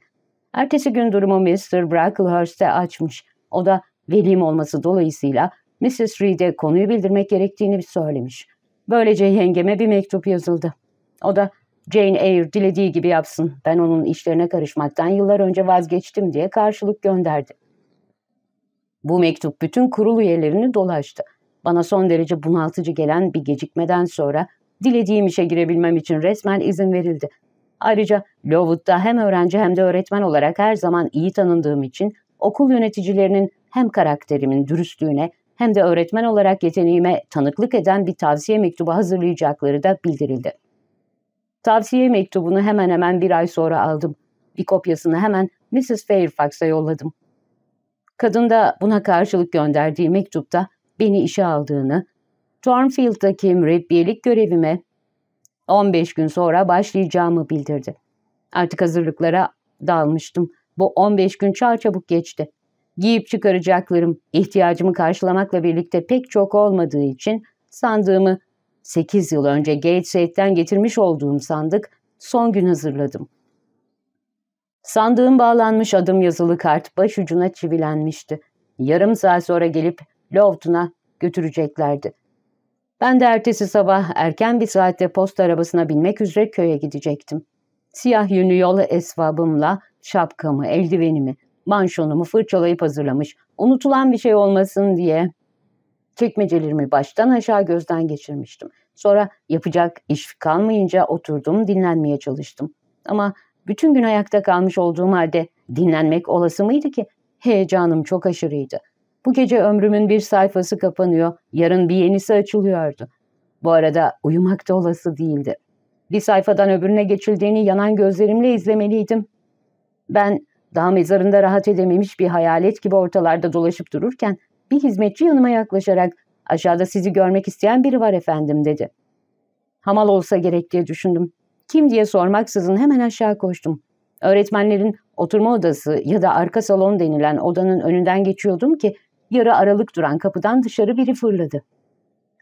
Ertesi gün durumu Mr. Brocklehurst'e açmış. O da velim olması dolayısıyla Mrs. Reed'e konuyu bildirmek gerektiğini söylemiş. Böylece yengeme bir mektup yazıldı. O da Jane Eyre dilediği gibi yapsın, ben onun işlerine karışmaktan yıllar önce vazgeçtim diye karşılık gönderdi. Bu mektup bütün kurul üyelerini dolaştı. Bana son derece bunaltıcı gelen bir gecikmeden sonra dilediğim işe girebilmem için resmen izin verildi. Ayrıca Lowood'da hem öğrenci hem de öğretmen olarak her zaman iyi tanındığım için okul yöneticilerinin hem karakterimin dürüstlüğüne hem de öğretmen olarak yeteneğime tanıklık eden bir tavsiye mektubu hazırlayacakları da bildirildi. Tavsiye mektubunu hemen hemen bir ay sonra aldım. Bir kopyasını hemen Mrs. Fairfax'a yolladım. Kadın da buna karşılık gönderdiği mektupta beni işe aldığını, Thornfield'daki mürebbiyelik görevime 15 gün sonra başlayacağımı bildirdi. Artık hazırlıklara dalmıştım. Bu 15 gün çarçabuk geçti. Giyip çıkaracaklarım ihtiyacımı karşılamakla birlikte pek çok olmadığı için sandığımı 8 yıl önce Gateshead'den getirmiş olduğum sandık son gün hazırladım. Sandığın bağlanmış adım yazılı kart başucuna çivilenmişti. Yarım saat sonra gelip Lofton'a götüreceklerdi. Ben de ertesi sabah erken bir saatte post arabasına binmek üzere köye gidecektim. Siyah yünlü yol esvabımla şapkamı, eldivenimi, manşonumu fırçalayıp hazırlamış. Unutulan bir şey olmasın diye çekmecelerimi baştan aşağı gözden geçirmiştim. Sonra yapacak iş kalmayınca oturdum dinlenmeye çalıştım. Ama bütün gün ayakta kalmış olduğum halde dinlenmek olası mıydı ki? Heyecanım çok aşırıydı. Bu gece ömrümün bir sayfası kapanıyor, yarın bir yenisi açılıyordu. Bu arada uyumak da olası değildi. Bir sayfadan öbürüne geçildiğini yanan gözlerimle izlemeliydim. Ben daha mezarında rahat edememiş bir hayalet gibi ortalarda dolaşıp dururken bir hizmetçi yanıma yaklaşarak aşağıda sizi görmek isteyen biri var efendim dedi. Hamal olsa gerek diye düşündüm. Kim diye sormaksızın hemen aşağı koştum. Öğretmenlerin oturma odası ya da arka salon denilen odanın önünden geçiyordum ki yarı aralık duran kapıdan dışarı biri fırladı.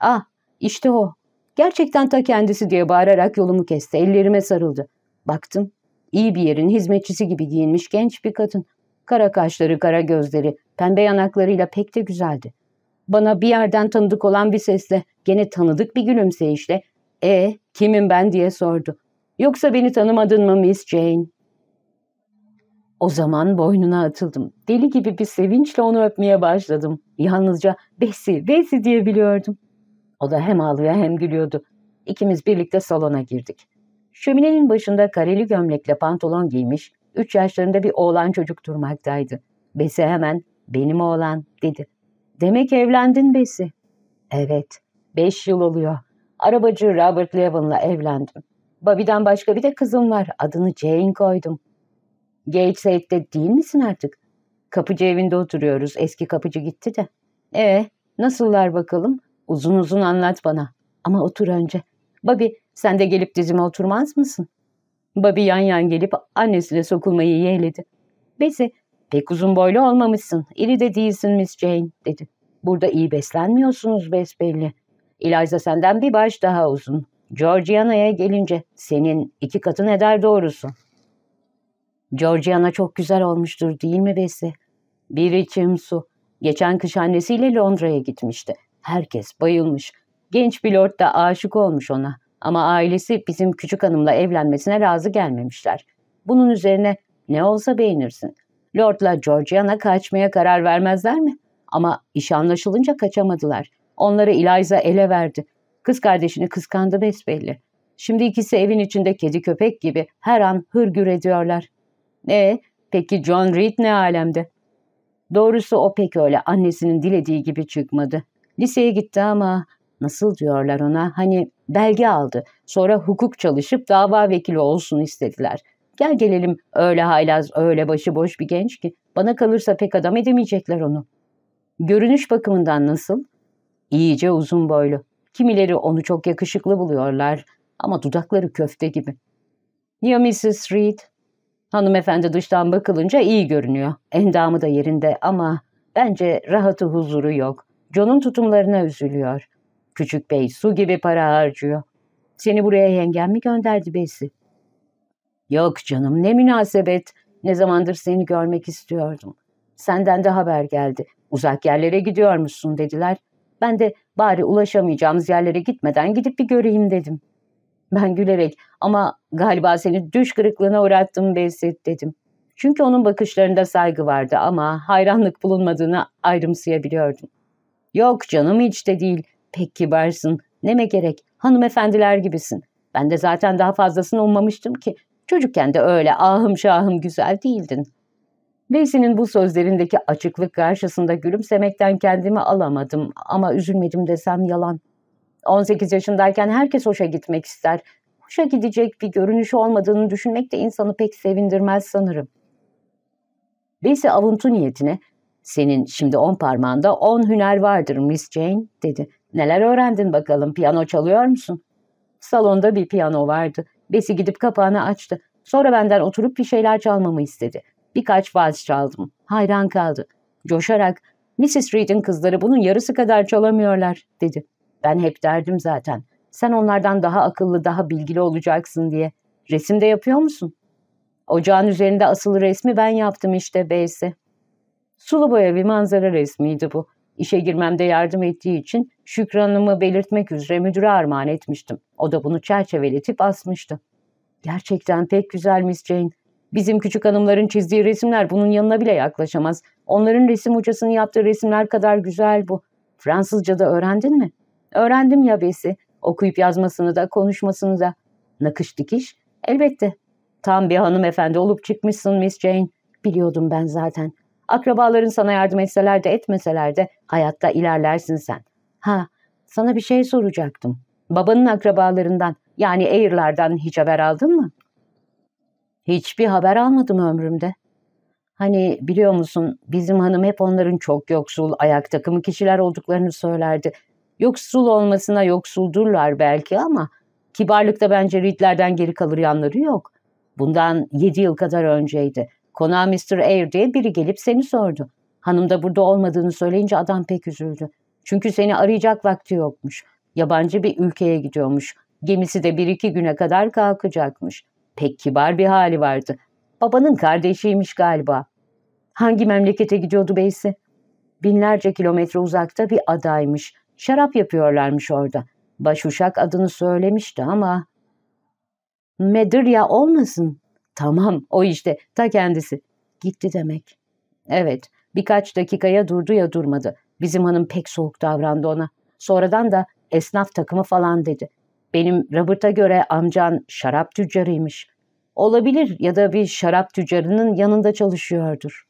Ah işte o. Gerçekten ta kendisi diye bağırarak yolumu kesti. Ellerime sarıldı. Baktım iyi bir yerin hizmetçisi gibi giyinmiş genç bir kadın. Kara kaşları, kara gözleri, pembe yanaklarıyla pek de güzeldi. Bana bir yerden tanıdık olan bir sesle, gene tanıdık bir gülümseyişle ''E, kimim ben?'' diye sordu. ''Yoksa beni tanımadın mı Miss Jane?'' O zaman boynuna atıldım. Deli gibi bir sevinçle onu öpmeye başladım. Yalnızca Besi, Besi biliyordum. O da hem ağlıyor hem gülüyordu. İkimiz birlikte salona girdik. Şöminenin başında kareli gömlekle pantolon giymiş, üç yaşlarında bir oğlan çocuk durmaktaydı. Besi hemen benim oğlan dedi. Demek evlendin Besi. Evet, beş yıl oluyor. Arabacı Robert Levin'la evlendim. Babiden başka bir de kızım var. Adını Jane koydum. Gateshead'de değil misin artık? Kapıcı evinde oturuyoruz. Eski kapıcı gitti de. E ee, nasıllar bakalım? Uzun uzun anlat bana. Ama otur önce. Babi. Sen de gelip dizime oturmaz mısın? Babi yan yan gelip annesine sokulmayı yeğledi. Besi, pek uzun boylu olmamışsın, iri de değilsin Miss Jane, dedi. Burada iyi beslenmiyorsunuz besbelli. Eliza senden bir baş daha uzun. Georgiana'ya gelince senin iki katın eder doğrusu. Georgiana çok güzel olmuştur değil mi Besi? Bir içim su. Geçen kış annesiyle Londra'ya gitmişti. Herkes bayılmış. Genç bir lord da aşık olmuş ona. Ama ailesi bizim küçük hanımla evlenmesine razı gelmemişler. Bunun üzerine ne olsa beğenirsin. Lord'la Georgiana kaçmaya karar vermezler mi? Ama iş anlaşılınca kaçamadılar. Onları Eliza ele verdi. Kız kardeşini kıskandı besbelli. Şimdi ikisi evin içinde kedi köpek gibi her an hırgür ediyorlar. E peki John Reed ne alemde? Doğrusu o pek öyle annesinin dilediği gibi çıkmadı. Liseye gitti ama nasıl diyorlar ona hani belge aldı. Sonra hukuk çalışıp dava vekili olsun istediler. Gel gelelim öyle haylaz öyle başıboş bir genç ki bana kalırsa pek adam edemeyecekler onu. Görünüş bakımından nasıl? İyice uzun boylu. Kimileri onu çok yakışıklı buluyorlar ama dudakları köfte gibi. Ya Mrs. Reed? Hanımefendi dıştan bakılınca iyi görünüyor. Endamı da yerinde ama bence rahatı huzuru yok. John'un tutumlarına üzülüyor. Küçük bey su gibi para harcıyor. Seni buraya yengen mi gönderdi Besi? Yok canım ne münasebet. Ne zamandır seni görmek istiyordum. Senden de haber geldi. Uzak yerlere gidiyormuşsun dediler. Ben de bari ulaşamayacağımız yerlere gitmeden gidip bir göreyim dedim. Ben gülerek ama galiba seni düş kırıklığına uğrattım Besit dedim. Çünkü onun bakışlarında saygı vardı ama hayranlık bulunmadığını ayrımsayabiliyordum. Yok canım hiç de değil. Pek kibarsın. Neme gerek. Hanımefendiler gibisin. Ben de zaten daha fazlasını ummamıştım ki. Çocukken de öyle ahım şahım güzel değildin. Veysi'nin bu sözlerindeki açıklık karşısında gülümsemekten kendimi alamadım ama üzülmedim desem yalan. 18 yaşındayken herkes hoşa gitmek ister. Hoşa gidecek bir görünüş olmadığını düşünmek de insanı pek sevindirmez sanırım. Veysi avuntu niyetine, senin şimdi on parmağında on hüner vardır Miss Jane dedi. Neler öğrendin bakalım piyano çalıyor musun? Salonda bir piyano vardı. Besi gidip kapağını açtı. Sonra benden oturup bir şeyler çalmamı istedi. Birkaç vals çaldım. Hayran kaldı. Coşarak Mrs. Reed'in kızları bunun yarısı kadar çalamıyorlar dedi. Ben hep derdim zaten. Sen onlardan daha akıllı, daha bilgili olacaksın diye. Resim de yapıyor musun? Ocağın üzerinde asılı resmi ben yaptım işte Beysi. Sulu boya bir manzara resmiydi bu. İşe girmemde yardım ettiği için şükranımı belirtmek üzere müdüre armağan etmiştim. O da bunu çerçeveletip asmıştı. Gerçekten pek güzel Miss Jane. Bizim küçük hanımların çizdiği resimler bunun yanına bile yaklaşamaz. Onların resim hocasının yaptığı resimler kadar güzel bu. Fransızca da öğrendin mi? Öğrendim ya Besi. Okuyup yazmasını da konuşmasını da. Nakış dikiş? Elbette. Tam bir hanımefendi olup çıkmışsın Miss Jane. Biliyordum ben zaten. Akrabaların sana yardım etseler de etmeseler de hayatta ilerlersin sen. Ha, sana bir şey soracaktım. Babanın akrabalarından yani Air'lardan hiç haber aldın mı? Hiçbir haber almadım ömrümde. Hani biliyor musun bizim hanım hep onların çok yoksul, ayak takımı kişiler olduklarını söylerdi. Yoksul olmasına yoksuldurlar belki ama kibarlıkta bence Ridler'den geri kalır yanları yok. Bundan yedi yıl kadar önceydi. Konağa Mr. Eyre diye biri gelip seni sordu. Hanım da burada olmadığını söyleyince adam pek üzüldü. Çünkü seni arayacak vakti yokmuş. Yabancı bir ülkeye gidiyormuş. Gemisi de bir iki güne kadar kalkacakmış. Pek kibar bir hali vardı. Babanın kardeşiymiş galiba. Hangi memlekete gidiyordu beysi? Binlerce kilometre uzakta bir adaymış. Şarap yapıyorlarmış orada. Başuşak adını söylemişti ama... Medirya olmasın Tamam o işte ta kendisi. Gitti demek. Evet birkaç dakikaya durdu ya durmadı. Bizim hanım pek soğuk davrandı ona. Sonradan da esnaf takımı falan dedi. Benim Robert'a göre amcan şarap tüccarıymış. Olabilir ya da bir şarap tüccarının yanında çalışıyordur.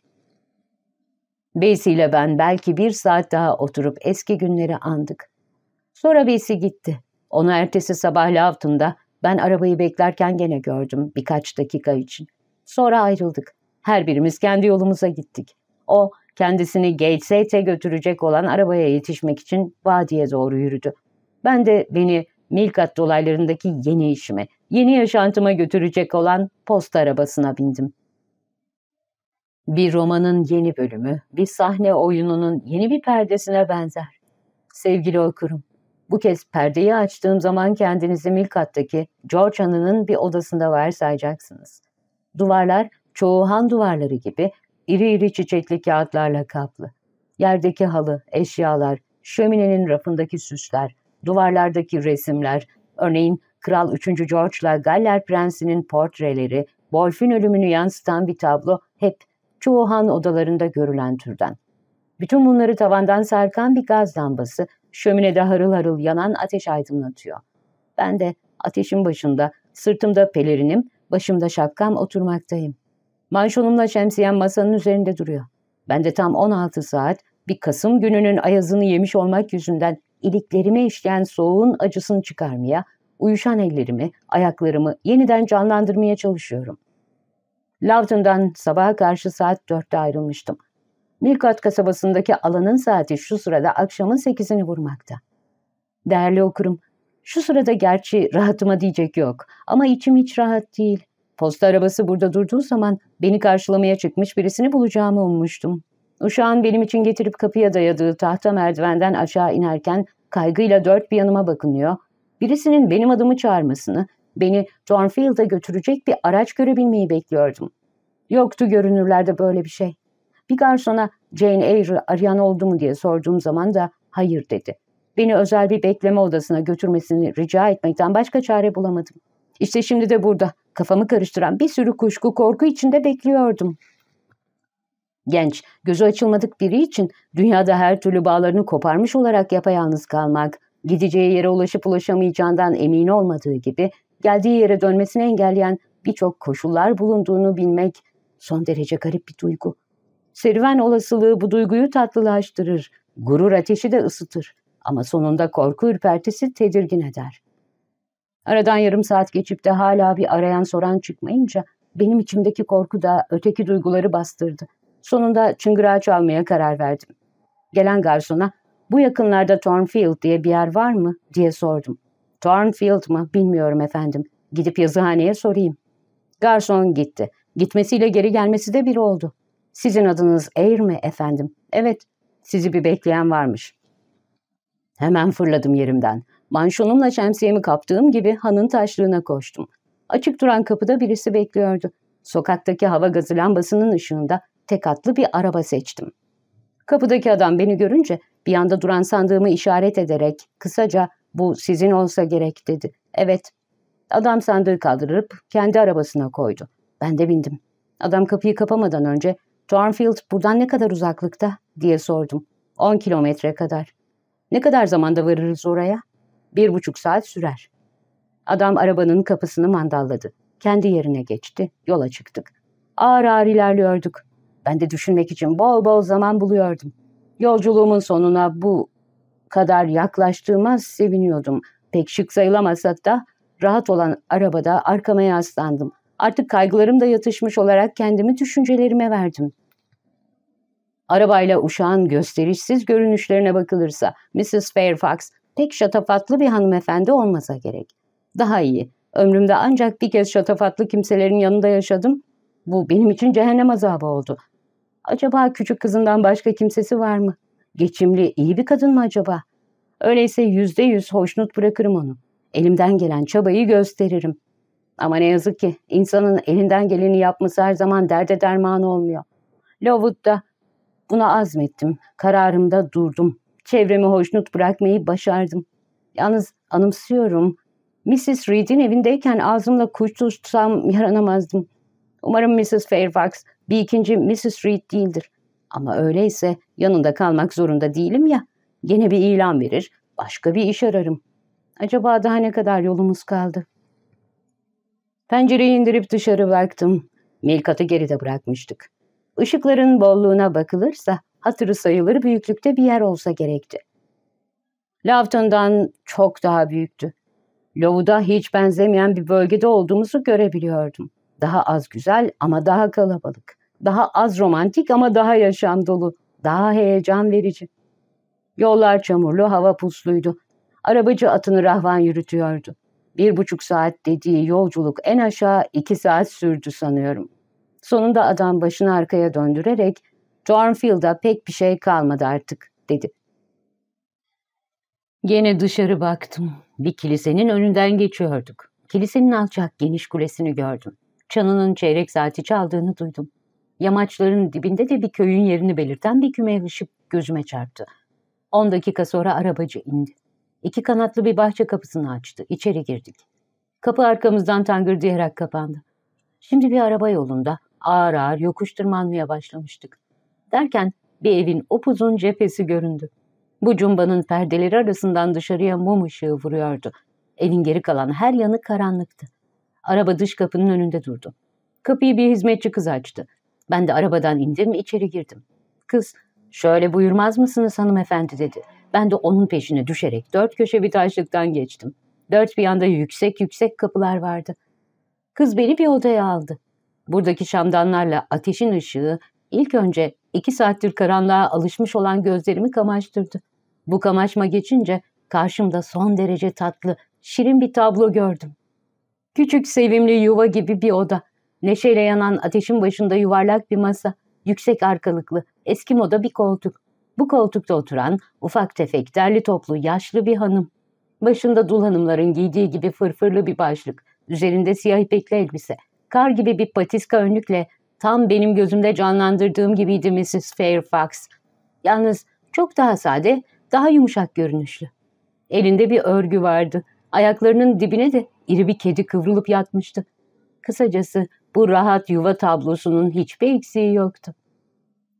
Beysi ile ben belki bir saat daha oturup eski günleri andık. Sonra Beysi gitti. Onu ertesi sabah Lavton'da ben arabayı beklerken gene gördüm birkaç dakika için. Sonra ayrıldık. Her birimiz kendi yolumuza gittik. O kendisini Gates'e götürecek olan arabaya yetişmek için vadiye doğru yürüdü. Ben de beni Milkat dolaylarındaki yeni işime, yeni yaşantıma götürecek olan posta arabasına bindim. Bir romanın yeni bölümü, bir sahne oyununun yeni bir perdesine benzer. Sevgili okurum, bu kez perdeyi açtığım zaman kendinizi Milkat'taki George Hanı'nın bir odasında varsayacaksınız. Duvarlar çoğu han duvarları gibi iri iri çiçekli kağıtlarla kaplı. Yerdeki halı, eşyalar, şöminenin rafındaki süsler, duvarlardaki resimler, örneğin Kral 3. George'la Galler Prensi'nin portreleri, Bolfin ölümünü yansıtan bir tablo hep çoğu han odalarında görülen türden. Bütün bunları tavandan sarkan bir gaz lambası şöminede harıl harıl yanan ateş aydınlatıyor. Ben de ateşin başında, sırtımda pelerinim, başımda şapkam oturmaktayım. Manşonumla şemsiyem masanın üzerinde duruyor. Ben de tam 16 saat bir Kasım gününün ayazını yemiş olmak yüzünden iliklerime işleyen soğuğun acısını çıkarmaya, uyuşan ellerimi, ayaklarımı yeniden canlandırmaya çalışıyorum. Lavton'dan sabaha karşı saat 4'te ayrılmıştım. Milkat kasabasındaki alanın saati şu sırada akşamın sekizini vurmakta. Değerli okurum, şu sırada gerçi rahatıma diyecek yok ama içim hiç rahat değil. Posta arabası burada durduğu zaman beni karşılamaya çıkmış birisini bulacağımı ummuştum. Uşağın benim için getirip kapıya dayadığı tahta merdivenden aşağı inerken kaygıyla dört bir yanıma bakınıyor. Birisinin benim adımı çağırmasını, beni Thornfield'a götürecek bir araç görebilmeyi bekliyordum. Yoktu görünürlerde böyle bir şey. Bir garsona Jane Eyre arayan oldu mu diye sorduğum zaman da hayır dedi. Beni özel bir bekleme odasına götürmesini rica etmekten başka çare bulamadım. İşte şimdi de burada kafamı karıştıran bir sürü kuşku korku içinde bekliyordum. Genç, gözü açılmadık biri için dünyada her türlü bağlarını koparmış olarak yapayalnız kalmak, gideceği yere ulaşıp ulaşamayacağından emin olmadığı gibi geldiği yere dönmesini engelleyen birçok koşullar bulunduğunu bilmek son derece garip bir duygu. Serüven olasılığı bu duyguyu tatlılaştırır, gurur ateşi de ısıtır ama sonunda korku ürpertisi tedirgin eder. Aradan yarım saat geçip de hala bir arayan soran çıkmayınca benim içimdeki korku da öteki duyguları bastırdı. Sonunda çıngırağı çalmaya karar verdim. Gelen garsona bu yakınlarda Thornfield diye bir yer var mı diye sordum. Thornfield mı bilmiyorum efendim. Gidip yazıhaneye sorayım. Garson gitti. Gitmesiyle geri gelmesi de bir oldu. Sizin adınız Air mi efendim? Evet, sizi bir bekleyen varmış. Hemen fırladım yerimden. Manşonumla şemsiyemi kaptığım gibi hanın taşlığına koştum. Açık duran kapıda birisi bekliyordu. Sokaktaki hava gazı lambasının ışığında tek atlı bir araba seçtim. Kapıdaki adam beni görünce bir yanda duran sandığımı işaret ederek kısaca bu sizin olsa gerek dedi. Evet. Adam sandığı kaldırıp kendi arabasına koydu. Ben de bindim. Adam kapıyı kapamadan önce Thornfield buradan ne kadar uzaklıkta diye sordum. On kilometre kadar. Ne kadar zamanda varırız oraya? Bir buçuk saat sürer. Adam arabanın kapısını mandalladı. Kendi yerine geçti. Yola çıktık. Ağır ağır ilerliyorduk. Ben de düşünmek için bol bol zaman buluyordum. Yolculuğumun sonuna bu kadar yaklaştığıma seviniyordum. Pek şık sayılamasa da rahat olan arabada arkama yaslandım. Artık kaygılarım da yatışmış olarak kendimi düşüncelerime verdim. Arabayla uşağın gösterişsiz görünüşlerine bakılırsa Mrs. Fairfax pek şatafatlı bir hanımefendi olmasa gerek. Daha iyi. Ömrümde ancak bir kez şatafatlı kimselerin yanında yaşadım. Bu benim için cehennem azabı oldu. Acaba küçük kızından başka kimsesi var mı? Geçimli, iyi bir kadın mı acaba? Öyleyse yüzde yüz hoşnut bırakırım onu. Elimden gelen çabayı gösteririm. Ama ne yazık ki insanın elinden geleni yapması her zaman derde derman olmuyor. Lovewood'da buna azmettim. Kararımda durdum. Çevremi hoşnut bırakmayı başardım. Yalnız anımsıyorum. Mrs. Reed'in evindeyken ağzımla kuş tutsam yaranamazdım. Umarım Mrs. Fairfax bir ikinci Mrs. Reed değildir. Ama öyleyse yanında kalmak zorunda değilim ya. Yine bir ilan verir, başka bir iş ararım. Acaba daha ne kadar yolumuz kaldı? Pencereyi indirip dışarı baktım. Milkat'ı geride bırakmıştık. Işıkların bolluğuna bakılırsa hatırı sayılır büyüklükte bir yer olsa gerekti. Lafton'dan çok daha büyüktü. Lovu'da hiç benzemeyen bir bölgede olduğumuzu görebiliyordum. Daha az güzel ama daha kalabalık. Daha az romantik ama daha yaşam dolu. Daha heyecan verici. Yollar çamurlu, hava pusluydu. Arabacı atını rahvan yürütüyordu. Bir buçuk saat dediği yolculuk en aşağı iki saat sürdü sanıyorum. Sonunda adam başını arkaya döndürerek Thornfield'a pek bir şey kalmadı artık dedi. Yine dışarı baktım. Bir kilisenin önünden geçiyorduk. Kilisenin alçak geniş kulesini gördüm. Çanının çeyrek saati çaldığını duydum. Yamaçların dibinde de bir köyün yerini belirten bir küme ışık gözüme çarptı. On dakika sonra arabacı indi. İki kanatlı bir bahçe kapısını açtı. İçeri girdik. Kapı arkamızdan tangır diyerek kapandı. Şimdi bir araba yolunda ağır ağır yokuş tırmanmaya başlamıştık. Derken bir evin opuzun cephesi göründü. Bu cumbanın perdeleri arasından dışarıya mum ışığı vuruyordu. Evin geri kalan her yanı karanlıktı. Araba dış kapının önünde durdu. Kapıyı bir hizmetçi kız açtı. Ben de arabadan indim içeri girdim. Kız şöyle buyurmaz mısınız hanımefendi dedi. Ben de onun peşine düşerek dört köşe bir taşlıktan geçtim. Dört bir yanda yüksek yüksek kapılar vardı. Kız beni bir odaya aldı. Buradaki şamdanlarla ateşin ışığı ilk önce iki saattir karanlığa alışmış olan gözlerimi kamaştırdı. Bu kamaşma geçince karşımda son derece tatlı, şirin bir tablo gördüm. Küçük sevimli yuva gibi bir oda. Neşeyle yanan ateşin başında yuvarlak bir masa. Yüksek arkalıklı, eski moda bir koltuk. Bu koltukta oturan ufak tefek derli toplu yaşlı bir hanım. Başında dul hanımların giydiği gibi fırfırlı bir başlık, üzerinde siyah ipekli elbise, kar gibi bir patiska önlükle tam benim gözümde canlandırdığım gibiydi Mrs. Fairfax. Yalnız çok daha sade, daha yumuşak görünüşlü. Elinde bir örgü vardı. Ayaklarının dibine de iri bir kedi kıvrılıp yatmıştı. Kısacası bu rahat yuva tablosunun hiçbir eksiği yoktu.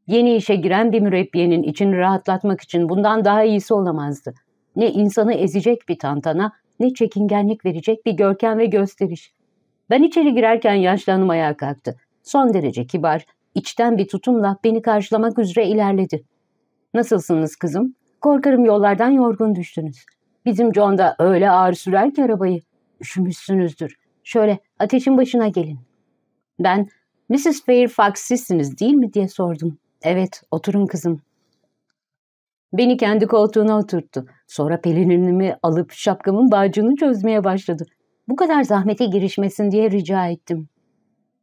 Yeni işe giren bir mürebbiyenin içini rahatlatmak için bundan daha iyisi olamazdı. Ne insanı ezecek bir tantana, ne çekingenlik verecek bir görken ve gösteriş. Ben içeri girerken yaşlanım ayağa kalktı. Son derece kibar, içten bir tutumla beni karşılamak üzere ilerledi. ''Nasılsınız kızım? Korkarım yollardan yorgun düştünüz. Bizim John da öyle ağır sürer ki arabayı. Üşümüşsünüzdür. Şöyle ateşin başına gelin.'' Ben ''Mrs. Fairfax sizsiniz değil mi?'' diye sordum. Evet, oturun kızım. Beni kendi koltuğuna oturttu. Sonra pelinirimi alıp şapkamın bağcığını çözmeye başladı. Bu kadar zahmete girişmesin diye rica ettim.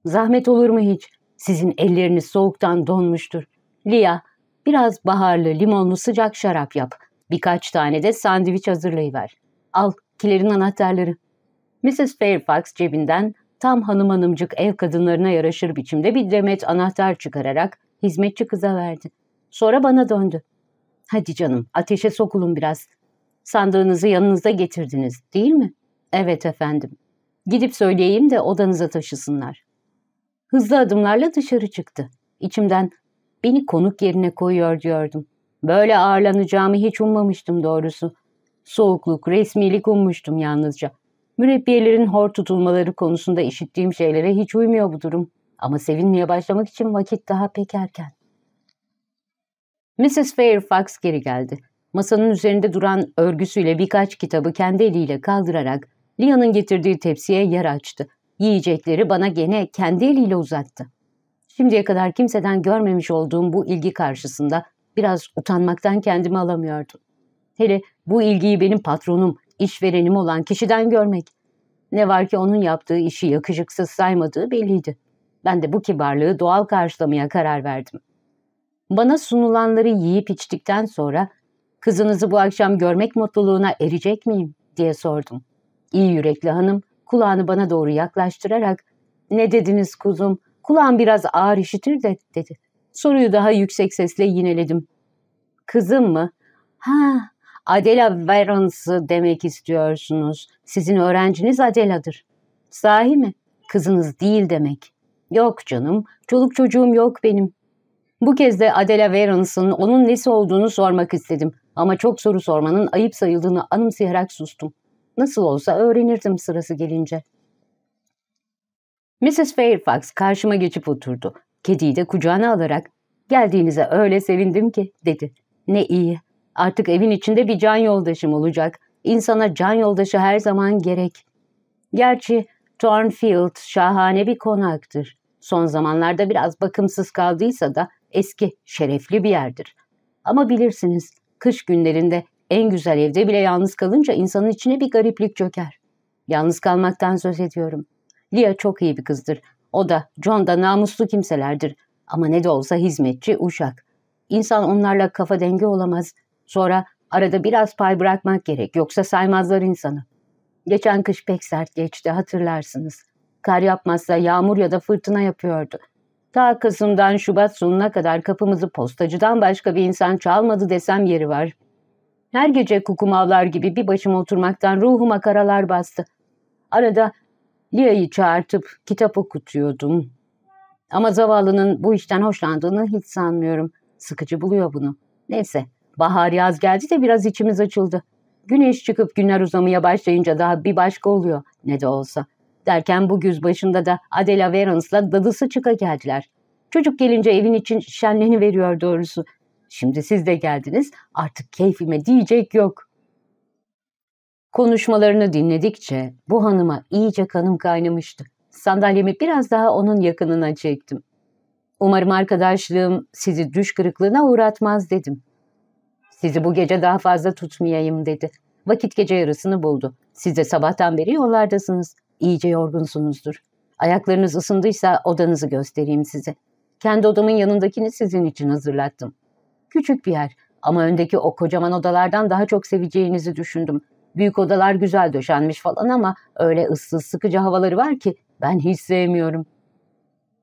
Zahmet olur mu hiç? Sizin elleriniz soğuktan donmuştur. Lia, biraz baharlı, limonlu sıcak şarap yap. Birkaç tane de sandviç hazırlayıver. Al, kilerin anahtarları. Mrs. Fairfax cebinden tam hanım hanımcık ev kadınlarına yaraşır biçimde bir demet anahtar çıkararak Hizmetçi kıza verdi. Sonra bana döndü. Hadi canım ateşe sokulun biraz. Sandığınızı yanınızda getirdiniz değil mi? Evet efendim. Gidip söyleyeyim de odanıza taşısınlar. Hızlı adımlarla dışarı çıktı. İçimden beni konuk yerine koyuyor diyordum. Böyle ağırlanacağımı hiç ummamıştım doğrusu. Soğukluk, resmilik ummuştum yalnızca. Mürebbiyelerin hor tutulmaları konusunda işittiğim şeylere hiç uymuyor bu durum. Ama sevinmeye başlamak için vakit daha pek erken. Mrs. Fairfax geri geldi. Masanın üzerinde duran örgüsüyle birkaç kitabı kendi eliyle kaldırarak Lia'nın getirdiği tepsiye yer açtı. Yiyecekleri bana gene kendi eliyle uzattı. Şimdiye kadar kimseden görmemiş olduğum bu ilgi karşısında biraz utanmaktan kendimi alamıyordum. Hele bu ilgiyi benim patronum, işverenim olan kişiden görmek. Ne var ki onun yaptığı işi yakışıksız saymadığı belliydi. Ben de bu kibarlığı doğal karşılamaya karar verdim. Bana sunulanları yiyip içtikten sonra kızınızı bu akşam görmek mutluluğuna erecek miyim diye sordum. İyi yürekli hanım kulağını bana doğru yaklaştırarak ne dediniz kuzum kulağım biraz ağır işitir de dedi. Soruyu daha yüksek sesle yineledim. Kızım mı? Ha Adela Verons'ı demek istiyorsunuz. Sizin öğrenciniz Adela'dır. Sahi mi? Kızınız değil demek. Yok canım, çoluk çocuğum yok benim. Bu kez de Adela Veran'sın, onun nesi olduğunu sormak istedim. Ama çok soru sormanın ayıp sayıldığını anımsayarak sustum. Nasıl olsa öğrenirdim sırası gelince. Mrs. Fairfax karşıma geçip oturdu. Kediyi de kucağına alarak geldiğinize öyle sevindim ki dedi. Ne iyi. Artık evin içinde bir can yoldaşım olacak. İnsana can yoldaşı her zaman gerek. Gerçi Thornfield şahane bir konaktır son zamanlarda biraz bakımsız kaldıysa da eski, şerefli bir yerdir. Ama bilirsiniz, kış günlerinde en güzel evde bile yalnız kalınca insanın içine bir gariplik çöker. Yalnız kalmaktan söz ediyorum. Lia çok iyi bir kızdır. O da, John da namuslu kimselerdir. Ama ne de olsa hizmetçi, uşak. İnsan onlarla kafa denge olamaz. Sonra arada biraz pay bırakmak gerek. Yoksa saymazlar insanı. Geçen kış pek sert geçti hatırlarsınız. Kar yapmazsa yağmur ya da fırtına yapıyordu. Ta Kasım'dan Şubat sonuna kadar kapımızı postacıdan başka bir insan çalmadı desem yeri var. Her gece kukumavlar gibi bir başım oturmaktan ruhuma karalar bastı. Arada Lia'yı çağırtıp kitap okutuyordum. Ama zavallının bu işten hoşlandığını hiç sanmıyorum. Sıkıcı buluyor bunu. Neyse, bahar yaz geldi de biraz içimiz açıldı. Güneş çıkıp günler uzamaya başlayınca daha bir başka oluyor ne de olsa.'' Derken bu güz başında da Adela Verance'la dadısı çıka geldiler. Çocuk gelince evin için şenliğini veriyor doğrusu. Şimdi siz de geldiniz artık keyfime diyecek yok. Konuşmalarını dinledikçe bu hanıma iyice kanım kaynamıştı. Sandalyemi biraz daha onun yakınına çektim. Umarım arkadaşlığım sizi düş kırıklığına uğratmaz dedim. Sizi bu gece daha fazla tutmayayım dedi. Vakit gece yarısını buldu. Siz de sabahtan beri yollardasınız. İyice yorgunsunuzdur. Ayaklarınız ısındıysa odanızı göstereyim size. Kendi odamın yanındakini sizin için hazırlattım. Küçük bir yer ama öndeki o kocaman odalardan daha çok seveceğinizi düşündüm. Büyük odalar güzel döşenmiş falan ama öyle ıssız sıkıcı havaları var ki ben hiç sevmiyorum.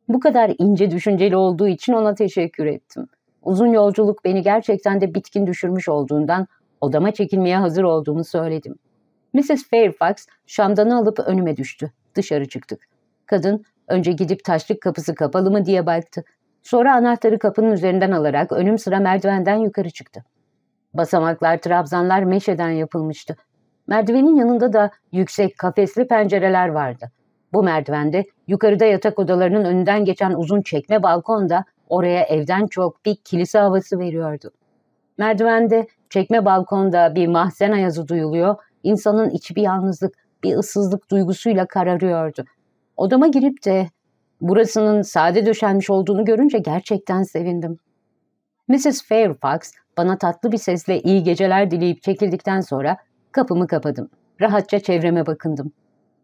Bu kadar ince düşünceli olduğu için ona teşekkür ettim. Uzun yolculuk beni gerçekten de bitkin düşürmüş olduğundan odama çekilmeye hazır olduğumu söyledim. Mrs. Fairfax şamdanı alıp önüme düştü. Dışarı çıktık. Kadın önce gidip taşlık kapısı kapalı mı diye baktı. Sonra anahtarı kapının üzerinden alarak önüm sıra merdivenden yukarı çıktı. Basamaklar, trabzanlar meşeden yapılmıştı. Merdivenin yanında da yüksek kafesli pencereler vardı. Bu merdivende yukarıda yatak odalarının önünden geçen uzun çekme balkonda oraya evden çok bir kilise havası veriyordu. Merdivende çekme balkonda bir mahzen ayazı duyuluyor insanın içi bir yalnızlık, bir ıssızlık duygusuyla kararıyordu. Odama girip de burasının sade döşenmiş olduğunu görünce gerçekten sevindim. Mrs. Fairfax bana tatlı bir sesle iyi geceler dileyip çekildikten sonra kapımı kapadım. Rahatça çevreme bakındım.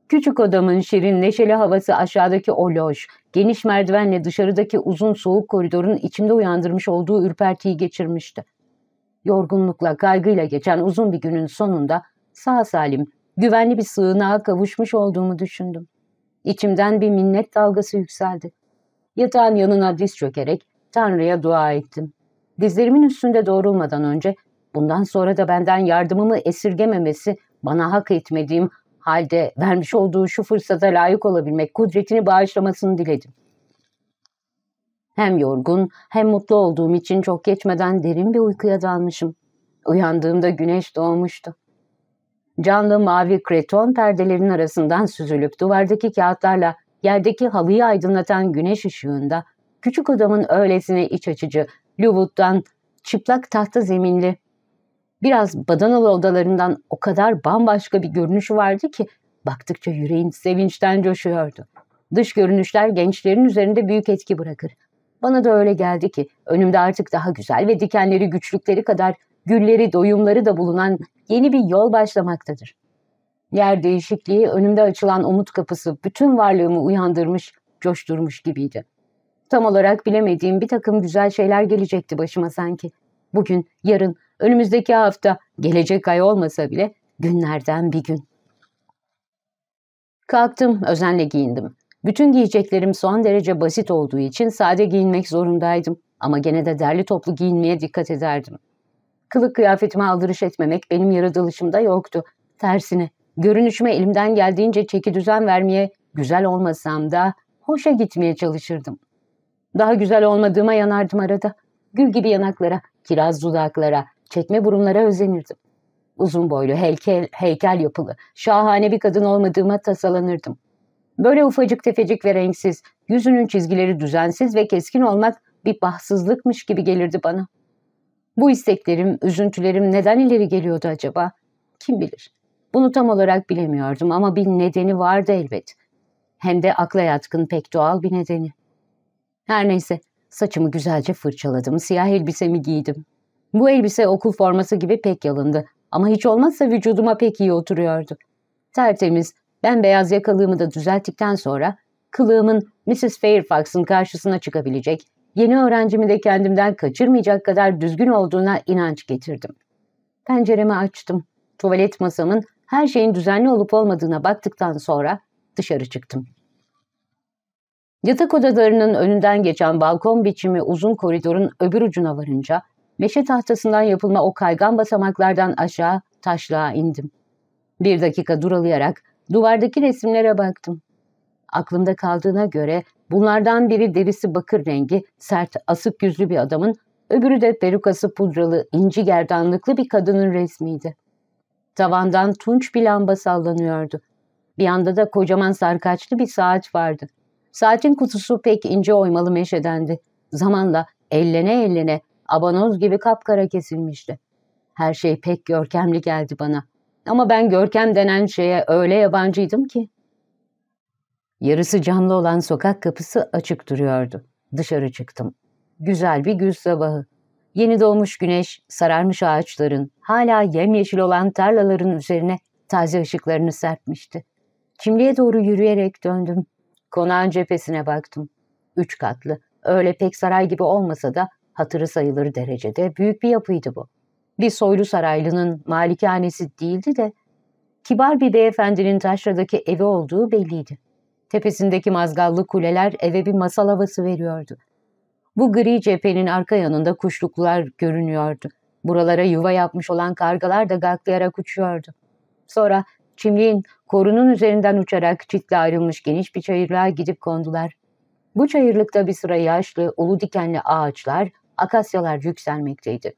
Küçük odamın şirin neşeli havası aşağıdaki o loş, geniş merdivenle dışarıdaki uzun soğuk koridorun içimde uyandırmış olduğu ürpertiyi geçirmişti. Yorgunlukla, kaygıyla geçen uzun bir günün sonunda sağ salim, güvenli bir sığınağa kavuşmuş olduğumu düşündüm. İçimden bir minnet dalgası yükseldi. Yatağın yanına diz çökerek Tanrı'ya dua ettim. Dizlerimin üstünde doğrulmadan önce bundan sonra da benden yardımımı esirgememesi bana hak etmediğim halde vermiş olduğu şu fırsata layık olabilmek kudretini bağışlamasını diledim. Hem yorgun hem mutlu olduğum için çok geçmeden derin bir uykuya dalmışım. Uyandığımda güneş doğmuştu. Canlı mavi kreton perdelerin arasından süzülüp duvardaki kağıtlarla yerdeki halıyı aydınlatan güneş ışığında küçük adamın öylesine iç açıcı, Lüvut'tan çıplak tahta zeminli, biraz badanalı odalarından o kadar bambaşka bir görünüşü vardı ki baktıkça yüreğin sevinçten coşuyordu. Dış görünüşler gençlerin üzerinde büyük etki bırakır. Bana da öyle geldi ki önümde artık daha güzel ve dikenleri güçlükleri kadar gülleri, doyumları da bulunan yeni bir yol başlamaktadır. Yer değişikliği önümde açılan umut kapısı bütün varlığımı uyandırmış, coşturmuş gibiydi. Tam olarak bilemediğim bir takım güzel şeyler gelecekti başıma sanki. Bugün, yarın, önümüzdeki hafta, gelecek ay olmasa bile günlerden bir gün. Kalktım, özenle giyindim. Bütün giyeceklerim son derece basit olduğu için sade giyinmek zorundaydım ama gene de derli toplu giyinmeye dikkat ederdim. Kılık kıyafetime aldırış etmemek benim yaratılışımda yoktu. Tersine görünüşüme elimden geldiğince çeki düzen vermeye güzel olmasam da hoşa gitmeye çalışırdım. Daha güzel olmadığıma yanardım arada. Gül gibi yanaklara, kiraz dudaklara, çekme burunlara özenirdim. Uzun boylu, heykel, heykel yapılı, şahane bir kadın olmadığıma tasalanırdım. Böyle ufacık tefecik ve renksiz, yüzünün çizgileri düzensiz ve keskin olmak bir bahtsızlıkmış gibi gelirdi bana.'' Bu isteklerim, üzüntülerim neden ileri geliyordu acaba? Kim bilir. Bunu tam olarak bilemiyordum ama bir nedeni vardı elbet. Hem de akla yatkın pek doğal bir nedeni. Her neyse, saçımı güzelce fırçaladım, siyah elbisemi giydim. Bu elbise okul forması gibi pek yalındı ama hiç olmazsa vücuduma pek iyi oturuyordu. Tertemiz, beyaz yakalığımı da düzelttikten sonra kılığımın Mrs. Fairfax'ın karşısına çıkabilecek Yeni öğrencimi de kendimden kaçırmayacak kadar düzgün olduğuna inanç getirdim. Penceremi açtım. Tuvalet masamın her şeyin düzenli olup olmadığına baktıktan sonra dışarı çıktım. Yatak odalarının önünden geçen balkon biçimi uzun koridorun öbür ucuna varınca meşe tahtasından yapılma o kaygan basamaklardan aşağı taşlığa indim. Bir dakika duralayarak duvardaki resimlere baktım. Aklımda kaldığına göre bunlardan biri derisi bakır rengi, sert, asık yüzlü bir adamın, öbürü de perukası pudralı, inci gerdanlıklı bir kadının resmiydi. Tavandan tunç bir lamba sallanıyordu. Bir yanda da kocaman sarkaçlı bir saat vardı. Saatin kutusu pek ince oymalı meşedendi. Zamanla ellene ellene abanoz gibi kapkara kesilmişti. Her şey pek görkemli geldi bana. Ama ben görkem denen şeye öyle yabancıydım ki. Yarısı camlı olan sokak kapısı açık duruyordu. Dışarı çıktım. Güzel bir güz sabahı. Yeni doğmuş güneş, sararmış ağaçların, hala yemyeşil olan tarlaların üzerine taze ışıklarını serpmişti. Çimliğe doğru yürüyerek döndüm. Konağın cephesine baktım. Üç katlı, öyle pek saray gibi olmasa da hatırı sayılır derecede büyük bir yapıydı bu. Bir soylu saraylının malikanesi değildi de kibar bir beyefendinin taşradaki evi olduğu belliydi. Tepesindeki mazgallı kuleler eve bir masal havası veriyordu. Bu gri cephenin arka yanında kuşluklar görünüyordu. Buralara yuva yapmış olan kargalar da gaklayarak uçuyordu. Sonra çimliğin korunun üzerinden uçarak çitle ayrılmış geniş bir çayırlığa gidip kondular. Bu çayırlıkta bir sıra yaşlı, ulu dikenli ağaçlar, akasyalar yükselmekteydi.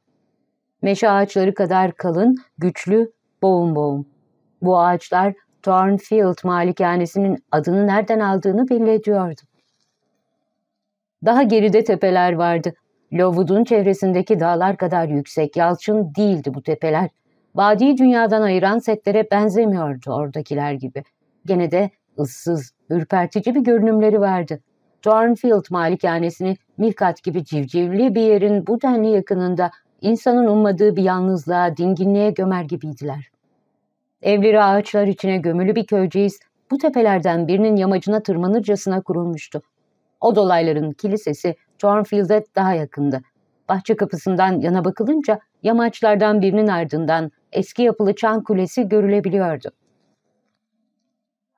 Meşe ağaçları kadar kalın, güçlü, boğum boğum. Bu ağaçlar Thornfield malikanesinin adını nereden aldığını belli ediyordu. Daha geride tepeler vardı. Lovudun çevresindeki dağlar kadar yüksek, yalçın değildi bu tepeler. Vadi dünyadan ayıran setlere benzemiyordu oradakiler gibi. Gene de ıssız, ürpertici bir görünümleri vardı. Thornfield malikanesini Milkat gibi civcivli bir yerin bu denli yakınında insanın ummadığı bir yalnızlığa, dinginliğe gömer gibiydiler. Evleri ağaçlar içine gömülü bir köyceğiz bu tepelerden birinin yamacına tırmanırcasına kurulmuştu. O dolayların kilisesi Thornfield'e daha yakındı. Bahçe kapısından yana bakılınca yamaçlardan birinin ardından eski yapılı çan kulesi görülebiliyordu.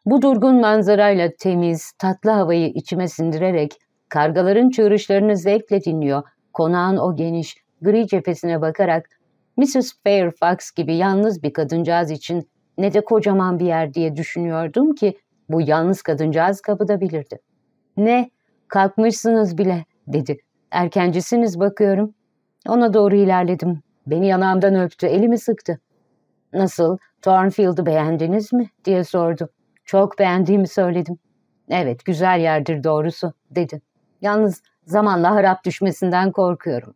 Bu durgun manzarayla temiz, tatlı havayı içime sindirerek kargaların çığırışlarını zevkle dinliyor, konağın o geniş, gri cephesine bakarak Mrs. Fairfax gibi yalnız bir kadıncağız için ne de kocaman bir yer diye düşünüyordum ki bu yalnız kadıncağız kapıda bilirdi. Ne, kalkmışsınız bile dedi. Erkencisiniz bakıyorum. Ona doğru ilerledim. Beni yanağımdan öptü, elimi sıktı. Nasıl, Thornfield'ı beğendiniz mi diye sordu. Çok beğendiğimi söyledim. Evet, güzel yerdir doğrusu dedi. Yalnız zamanla harap düşmesinden korkuyorum.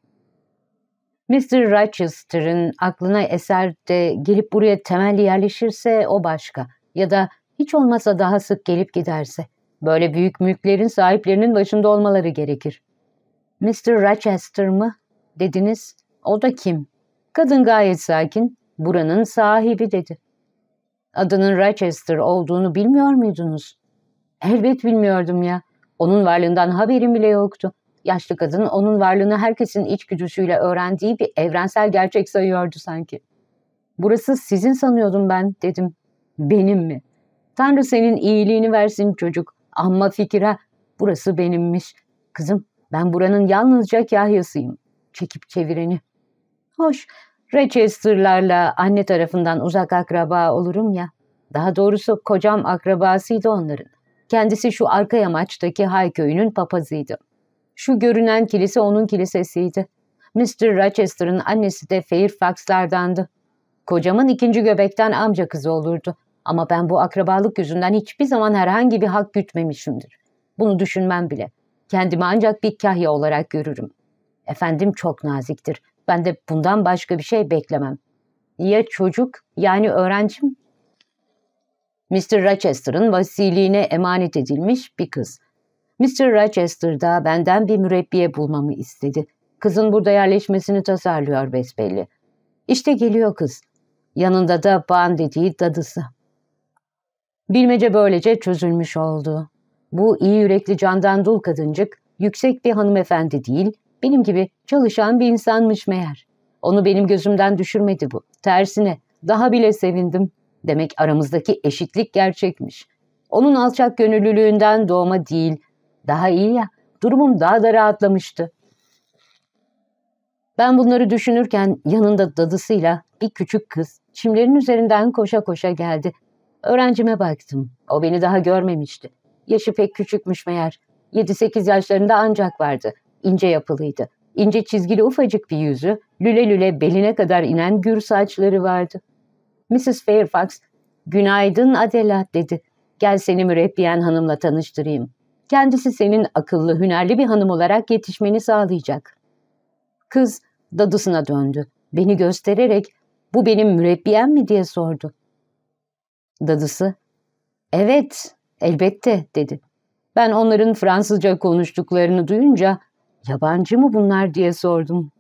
Mr. Rochester'ın aklına eser de gelip buraya temelli yerleşirse o başka. Ya da hiç olmasa daha sık gelip giderse. Böyle büyük mülklerin sahiplerinin başında olmaları gerekir. Mr. Rochester mı? Dediniz. O da kim? Kadın gayet sakin. Buranın sahibi dedi. Adının Rochester olduğunu bilmiyor muydunuz? Elbet bilmiyordum ya. Onun varlığından haberim bile yoktu yaşlı kadın onun varlığını herkesin içgüdüsüyle öğrendiği bir evrensel gerçek sayıyordu sanki. Burası sizin sanıyordum ben dedim. Benim mi? Tanrı senin iyiliğini versin çocuk. Amma fikire burası benimmiş. Kızım ben buranın yalnızca kahyasıyım. Çekip çevireni. Hoş Rochester'larla anne tarafından uzak akraba olurum ya. Daha doğrusu kocam akrabasıydı onların. Kendisi şu arka yamaçtaki Hay köyünün papazıydı. Şu görünen kilise onun kilisesiydi. Mr. Rochester'ın annesi de Fairfax'lardandı. Kocamın ikinci göbekten amca kızı olurdu. Ama ben bu akrabalık yüzünden hiçbir zaman herhangi bir hak gütmemişimdir. Bunu düşünmem bile. Kendimi ancak bir kahya olarak görürüm. Efendim çok naziktir. Ben de bundan başka bir şey beklemem. Ya çocuk yani öğrencim? Mr. Rochester'ın vasiliğine emanet edilmiş bir kız. Mr. da benden bir mürebbiye bulmamı istedi. Kızın burada yerleşmesini tasarlıyor besbelli. İşte geliyor kız. Yanında da Ban dediği dadısı. Bilmece böylece çözülmüş oldu. Bu iyi yürekli candan dul kadıncık yüksek bir hanımefendi değil, benim gibi çalışan bir insanmış meğer. Onu benim gözümden düşürmedi bu. Tersine daha bile sevindim. Demek aramızdaki eşitlik gerçekmiş. Onun alçak gönüllülüğünden doğma değil, daha iyi ya. Durumum daha da rahatlamıştı. Ben bunları düşünürken yanında dadısıyla bir küçük kız çimlerin üzerinden koşa koşa geldi. Öğrencime baktım. O beni daha görmemişti. Yaşı pek küçükmüş meğer. 7-8 yaşlarında ancak vardı. Ince yapılıydı. İnce çizgili ufacık bir yüzü, lüle lüle beline kadar inen gür saçları vardı. Mrs. Fairfax, günaydın Adela dedi. Gel seni mürebbiyen hanımla tanıştırayım. Kendisi senin akıllı, hünerli bir hanım olarak yetişmeni sağlayacak. Kız dadısına döndü. Beni göstererek bu benim mürebbiyem mi diye sordu. Dadısı, evet elbette dedi. Ben onların Fransızca konuştuklarını duyunca yabancı mı bunlar diye sordum.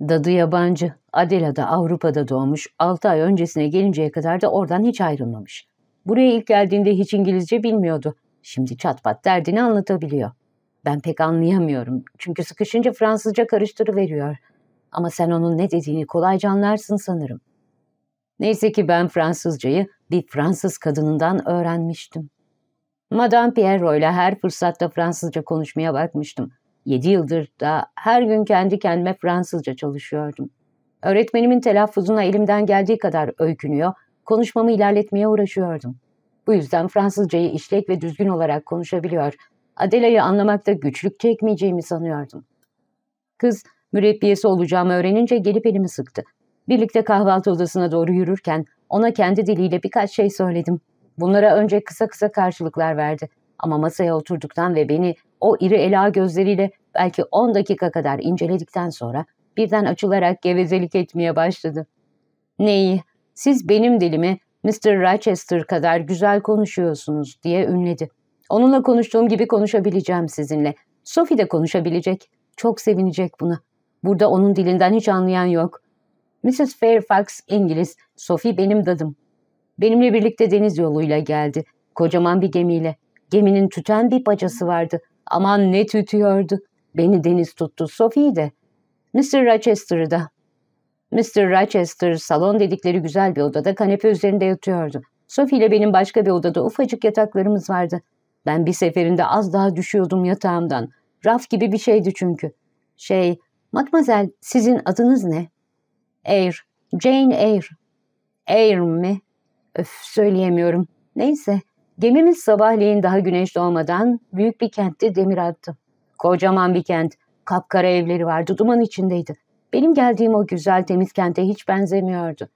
Dadı yabancı. Adela'da Avrupa'da doğmuş. 6 ay öncesine gelinceye kadar da oradan hiç ayrılmamış. Buraya ilk geldiğinde hiç İngilizce bilmiyordu. Şimdi çatpat derdini anlatabiliyor. Ben pek anlayamıyorum. Çünkü sıkışınca Fransızca karıştırıveriyor. Ama sen onun ne dediğini kolayca anlarsın sanırım. Neyse ki ben Fransızcayı bir Fransız kadınından öğrenmiştim. Madame Pierre ile her fırsatta Fransızca konuşmaya bakmıştım. Yedi yıldır da her gün kendi kendime Fransızca çalışıyordum. Öğretmenimin telaffuzuna elimden geldiği kadar öykünüyor, konuşmamı ilerletmeye uğraşıyordum. Bu yüzden Fransızcayı işlek ve düzgün olarak konuşabiliyor. Adela'yı anlamakta güçlük çekmeyeceğimi sanıyordum. Kız mürebbiyesi olacağımı öğrenince gelip elimi sıktı. Birlikte kahvaltı odasına doğru yürürken ona kendi diliyle birkaç şey söyledim. Bunlara önce kısa kısa karşılıklar verdi. Ama masaya oturduktan ve beni o iri ela gözleriyle belki 10 dakika kadar inceledikten sonra birden açılarak gevezelik etmeye başladı. Neyi? Siz benim dilimi Mr. Rochester kadar güzel konuşuyorsunuz diye ünledi. Onunla konuştuğum gibi konuşabileceğim sizinle. Sophie de konuşabilecek. Çok sevinecek buna. Burada onun dilinden hiç anlayan yok. Mrs. Fairfax İngiliz, Sophie benim dadım. Benimle birlikte deniz yoluyla geldi. Kocaman bir gemiyle. Geminin tüten bir bacası vardı. Aman ne tütüyordu. Beni deniz tuttu, Sophie de. Mr. Rochester'ı da. Mr. Rochester salon dedikleri güzel bir odada kanepe üzerinde yatıyordu. Sophie ile benim başka bir odada ufacık yataklarımız vardı. Ben bir seferinde az daha düşüyordum yatağımdan. Raf gibi bir şeydi çünkü. Şey, matmazel sizin adınız ne? Air, Jane Air. Air mi? Öf söyleyemiyorum. Neyse, gemimiz sabahleyin daha güneş doğmadan büyük bir kentte demir attı. Kocaman bir kent, kapkara evleri vardı, duman içindeydi. Benim geldiğim o güzel temiz kente hiç benzemiyordu.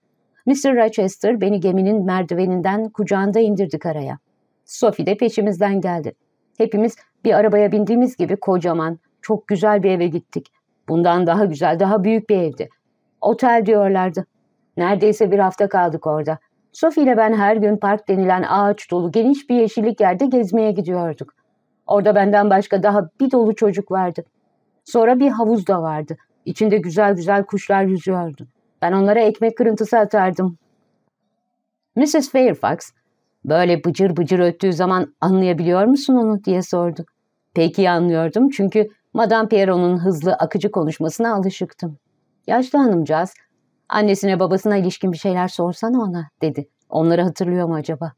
Mr. Rochester beni geminin merdiveninden kucağında indirdi karaya. Sophie de peşimizden geldi. Hepimiz bir arabaya bindiğimiz gibi kocaman, çok güzel bir eve gittik. Bundan daha güzel, daha büyük bir evdi. Otel diyorlardı. Neredeyse bir hafta kaldık orada. Sophie ile ben her gün park denilen ağaç dolu geniş bir yeşillik yerde gezmeye gidiyorduk. Orada benden başka daha bir dolu çocuk vardı. Sonra bir havuz da vardı. İçinde güzel güzel kuşlar yüzüyordu. Ben onlara ekmek kırıntısı atardım. Mrs. Fairfax, böyle bıcır bıcır öttüğü zaman anlayabiliyor musun onu diye sordu. Peki anlıyordum çünkü Madame Pierrot'un hızlı akıcı konuşmasına alışıktım. Yaşlı hanımcağız, annesine babasına ilişkin bir şeyler sorsana ona dedi. Onları hatırlıyor mu acaba?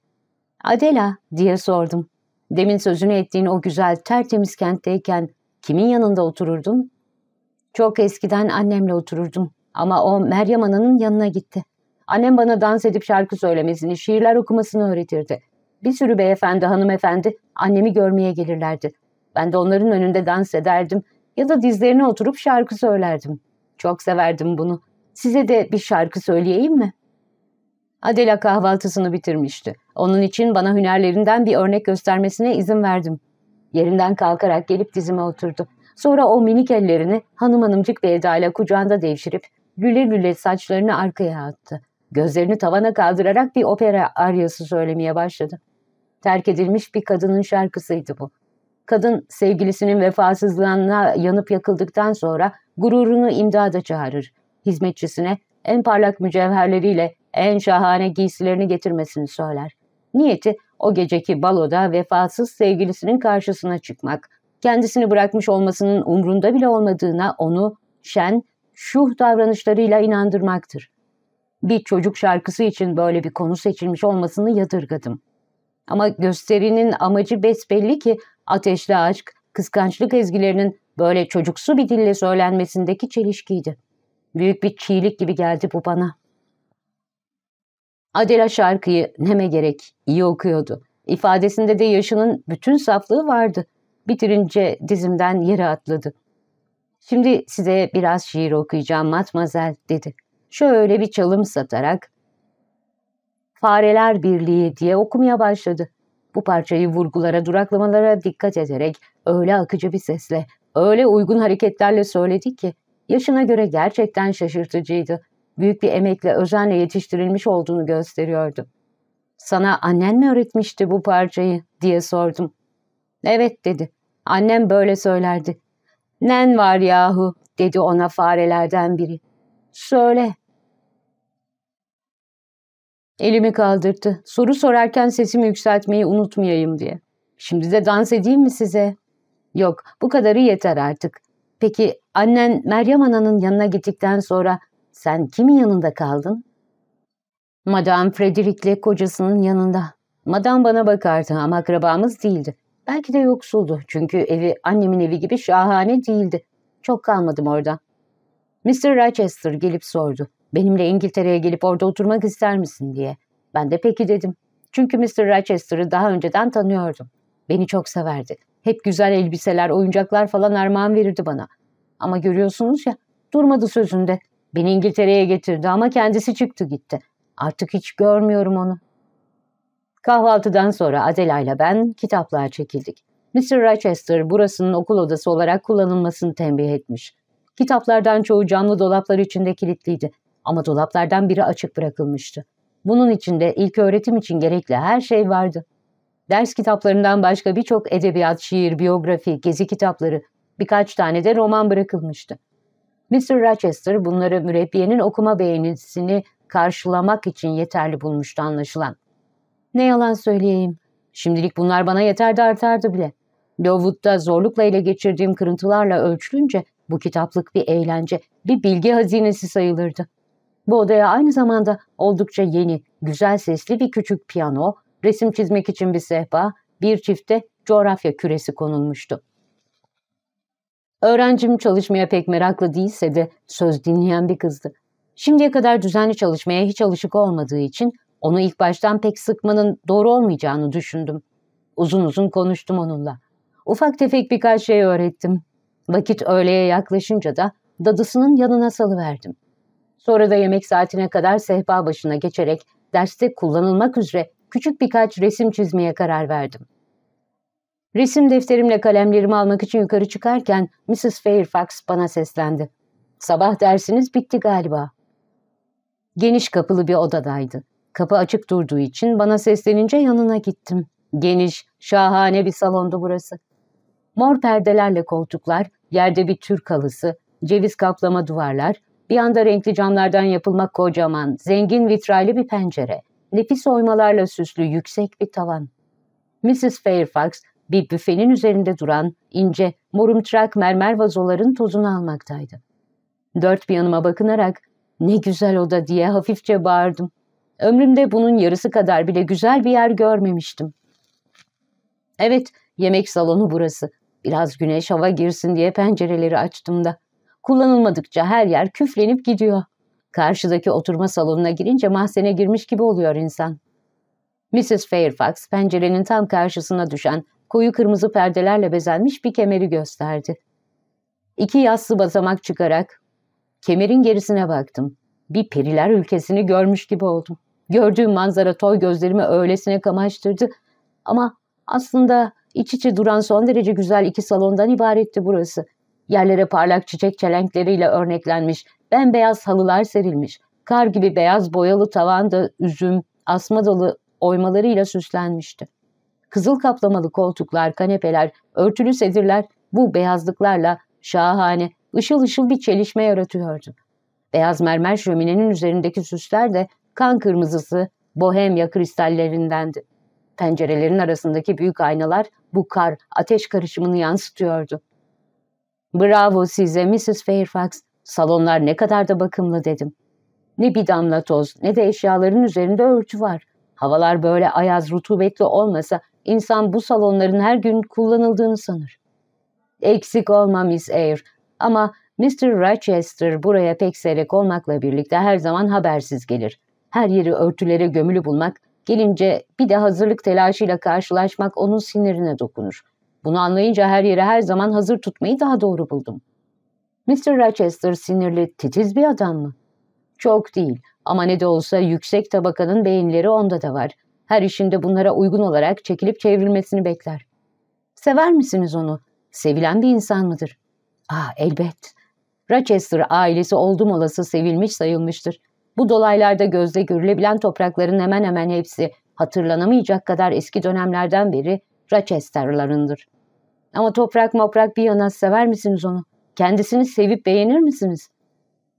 Adela diye sordum. Demin sözünü ettiğin o güzel tertemiz kentteyken kimin yanında otururdun? Çok eskiden annemle otururdum ama o Meryem Ana'nın yanına gitti. Annem bana dans edip şarkı söylemesini, şiirler okumasını öğretirdi. Bir sürü beyefendi, hanımefendi annemi görmeye gelirlerdi. Ben de onların önünde dans ederdim ya da dizlerine oturup şarkı söylerdim. Çok severdim bunu. Size de bir şarkı söyleyeyim mi? Adela kahvaltısını bitirmişti. Onun için bana hünerlerinden bir örnek göstermesine izin verdim. Yerinden kalkarak gelip dizime oturdu. Sonra o minik ellerini hanım hanımcık bir edayla kucağında devşirip lüle lüle saçlarını arkaya attı. Gözlerini tavana kaldırarak bir opera aryası söylemeye başladı. Terk edilmiş bir kadının şarkısıydı bu. Kadın sevgilisinin vefasızlığına yanıp yakıldıktan sonra gururunu imdada çağırır. Hizmetçisine en parlak mücevherleriyle en şahane giysilerini getirmesini söyler. Niyeti o geceki baloda vefasız sevgilisinin karşısına çıkmak, kendisini bırakmış olmasının umrunda bile olmadığına onu şen, şuh davranışlarıyla inandırmaktır. Bir çocuk şarkısı için böyle bir konu seçilmiş olmasını yadırgadım. Ama gösterinin amacı besbelli ki ateşli aşk, kıskançlık ezgilerinin böyle çocuksu bir dille söylenmesindeki çelişkiydi. Büyük bir çiğlik gibi geldi bu bana. Adela şarkıyı neme gerek iyi okuyordu. İfadesinde de yaşının bütün saflığı vardı. Bitirince dizimden yere atladı. Şimdi size biraz şiir okuyacağım matmazel dedi. Şöyle bir çalım satarak Fareler Birliği diye okumaya başladı. Bu parçayı vurgulara, duraklamalara dikkat ederek öyle akıcı bir sesle, öyle uygun hareketlerle söyledi ki yaşına göre gerçekten şaşırtıcıydı. Büyük bir emekle özenle yetiştirilmiş olduğunu gösteriyordu. ''Sana annen mi öğretmişti bu parçayı?'' diye sordum. ''Evet'' dedi. Annem böyle söylerdi. Nen var yahu dedi ona farelerden biri. Söyle. Elimi kaldırdı. Soru sorarken sesimi yükseltmeyi unutmayayım diye. Şimdi de dans edeyim mi size? Yok bu kadarı yeter artık. Peki annen Meryem Ana'nın yanına gittikten sonra sen kimin yanında kaldın? Madame Frederick'le kocasının yanında. Madame bana bakardı ama akrabamız değildi. Belki de yoksuldu çünkü evi annemin evi gibi şahane değildi. Çok kalmadım orada. Mr. Rochester gelip sordu. Benimle İngiltere'ye gelip orada oturmak ister misin diye. Ben de peki dedim. Çünkü Mr. Rochester'ı daha önceden tanıyordum. Beni çok severdi. Hep güzel elbiseler, oyuncaklar falan armağan verirdi bana. Ama görüyorsunuz ya, durmadı sözünde. Beni İngiltere'ye getirdi ama kendisi çıktı gitti. Artık hiç görmüyorum onu. Kahvaltıdan sonra Adela ile ben kitaplığa çekildik. Mr. Rochester burasının okul odası olarak kullanılmasını tembih etmiş. Kitaplardan çoğu camlı dolaplar içinde kilitliydi ama dolaplardan biri açık bırakılmıştı. Bunun içinde ilk öğretim için gerekli her şey vardı. Ders kitaplarından başka birçok edebiyat, şiir, biyografi, gezi kitapları, birkaç tane de roman bırakılmıştı. Mr. Rochester bunları mürebbiyenin okuma beğenisini karşılamak için yeterli bulmuştu anlaşılan. Ne yalan söyleyeyim. Şimdilik bunlar bana yeterdi, artardı bile. Lowood'da zorlukla ile geçirdiğim kırıntılarla ölçülünce bu kitaplık bir eğlence, bir bilgi hazinesi sayılırdı. Bu odaya aynı zamanda oldukça yeni, güzel sesli bir küçük piyano, resim çizmek için bir sehpa, bir çifte coğrafya küresi konulmuştu. Öğrencim çalışmaya pek meraklı değilse de söz dinleyen bir kızdı. Şimdiye kadar düzenli çalışmaya hiç alışık olmadığı için onu ilk baştan pek sıkmanın doğru olmayacağını düşündüm. Uzun uzun konuştum onunla. Ufak tefek birkaç şey öğrettim. Vakit öğleye yaklaşınca da dadısının yanına salıverdim. Sonra da yemek saatine kadar sehpa başına geçerek derste kullanılmak üzere küçük birkaç resim çizmeye karar verdim. Resim defterimle kalemlerimi almak için yukarı çıkarken Mrs. Fairfax bana seslendi. Sabah dersiniz bitti galiba. Geniş kapılı bir odadaydı. Kapı açık durduğu için bana seslenince yanına gittim. Geniş, şahane bir salondu burası. Mor perdelerle koltuklar, yerde bir Türk halısı, ceviz kaplama duvarlar, bir anda renkli camlardan yapılmak kocaman, zengin vitraylı bir pencere, nefis oymalarla süslü yüksek bir tavan. Mrs. Fairfax bir büfenin üzerinde duran ince, morumtrak mermer vazoların tozunu almaktaydı. Dört bir yanıma bakınarak ne güzel oda diye hafifçe bağırdım. Ömrümde bunun yarısı kadar bile güzel bir yer görmemiştim. Evet, yemek salonu burası. Biraz güneş hava girsin diye pencereleri açtım da. Kullanılmadıkça her yer küflenip gidiyor. Karşıdaki oturma salonuna girince mahzene girmiş gibi oluyor insan. Mrs. Fairfax pencerenin tam karşısına düşen koyu kırmızı perdelerle bezenmiş bir kemeri gösterdi. İki yassı basamak çıkarak kemerin gerisine baktım. Bir periler ülkesini görmüş gibi oldum. Gördüğüm manzara toy gözlerimi öylesine kamaştırdı. Ama aslında iç içe duran son derece güzel iki salondan ibaretti burası. Yerlere parlak çiçek çelenkleriyle örneklenmiş, bembeyaz halılar serilmiş. Kar gibi beyaz boyalı tavanda üzüm, asma dolu oymalarıyla süslenmişti. Kızıl kaplamalı koltuklar, kanepeler, örtülü sedirler bu beyazlıklarla şahane, ışıl ışıl bir çelişme yaratıyordu. Beyaz mermer şöminenin üzerindeki süsler de kan kırmızısı bohemya kristallerindendi. Pencerelerin arasındaki büyük aynalar bu kar, ateş karışımını yansıtıyordu. ''Bravo size Mrs. Fairfax, salonlar ne kadar da bakımlı.'' dedim. Ne bir damla toz ne de eşyaların üzerinde örtü var. Havalar böyle ayaz rutubetli olmasa insan bu salonların her gün kullanıldığını sanır. Eksik olma Miss Eyre ama Mr. Rochester buraya pek seyrek olmakla birlikte her zaman habersiz gelir her yeri örtülere gömülü bulmak, gelince bir de hazırlık telaşıyla karşılaşmak onun sinirine dokunur. Bunu anlayınca her yeri her zaman hazır tutmayı daha doğru buldum. Mr. Rochester sinirli, titiz bir adam mı? Çok değil ama ne de olsa yüksek tabakanın beyinleri onda da var. Her işinde bunlara uygun olarak çekilip çevrilmesini bekler. Sever misiniz onu? Sevilen bir insan mıdır? Ah elbet. Rochester ailesi oldum olası sevilmiş sayılmıştır. Bu dolaylarda gözde görülebilen toprakların hemen hemen hepsi hatırlanamayacak kadar eski dönemlerden beri Rochester'larındır. Ama toprak moprak bir yana sever misiniz onu? Kendisini sevip beğenir misiniz?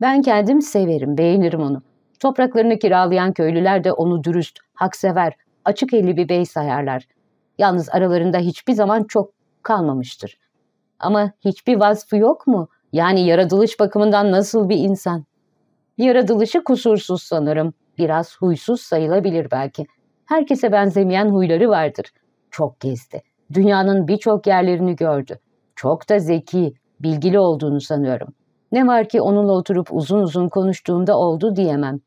Ben kendim severim, beğenirim onu. Topraklarını kiralayan köylüler de onu dürüst, haksever, açık elli bir bey sayarlar. Yalnız aralarında hiçbir zaman çok kalmamıştır. Ama hiçbir vasfı yok mu? Yani yaratılış bakımından nasıl bir insan? Yaratılışı kusursuz sanırım. Biraz huysuz sayılabilir belki. Herkese benzemeyen huyları vardır. Çok gezdi. Dünyanın birçok yerlerini gördü. Çok da zeki, bilgili olduğunu sanıyorum. Ne var ki onunla oturup uzun uzun konuştuğumda oldu diyemem.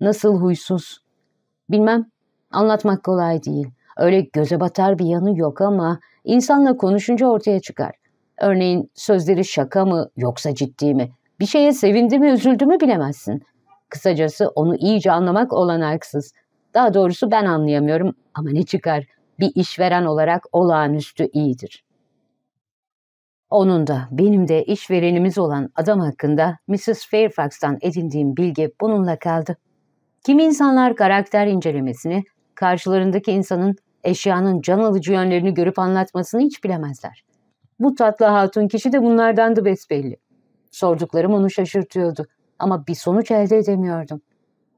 Nasıl huysuz? Bilmem. Anlatmak kolay değil. Öyle göze batar bir yanı yok ama insanla konuşunca ortaya çıkar. Örneğin sözleri şaka mı yoksa ciddi mi? Bir şeye sevindi mi üzüldü mü bilemezsin. Kısacası onu iyice anlamak olanaksız. Daha doğrusu ben anlayamıyorum ama ne çıkar bir işveren olarak olağanüstü iyidir. Onun da benim de işverenimiz olan adam hakkında Mrs. Fairfax'tan edindiğim bilgi bununla kaldı. Kim insanlar karakter incelemesini, karşılarındaki insanın eşyanın can alıcı yönlerini görüp anlatmasını hiç bilemezler. Bu tatlı hatun kişi de bunlardandı besbelli. Sorduklarım onu şaşırtıyordu ama bir sonuç elde edemiyordum.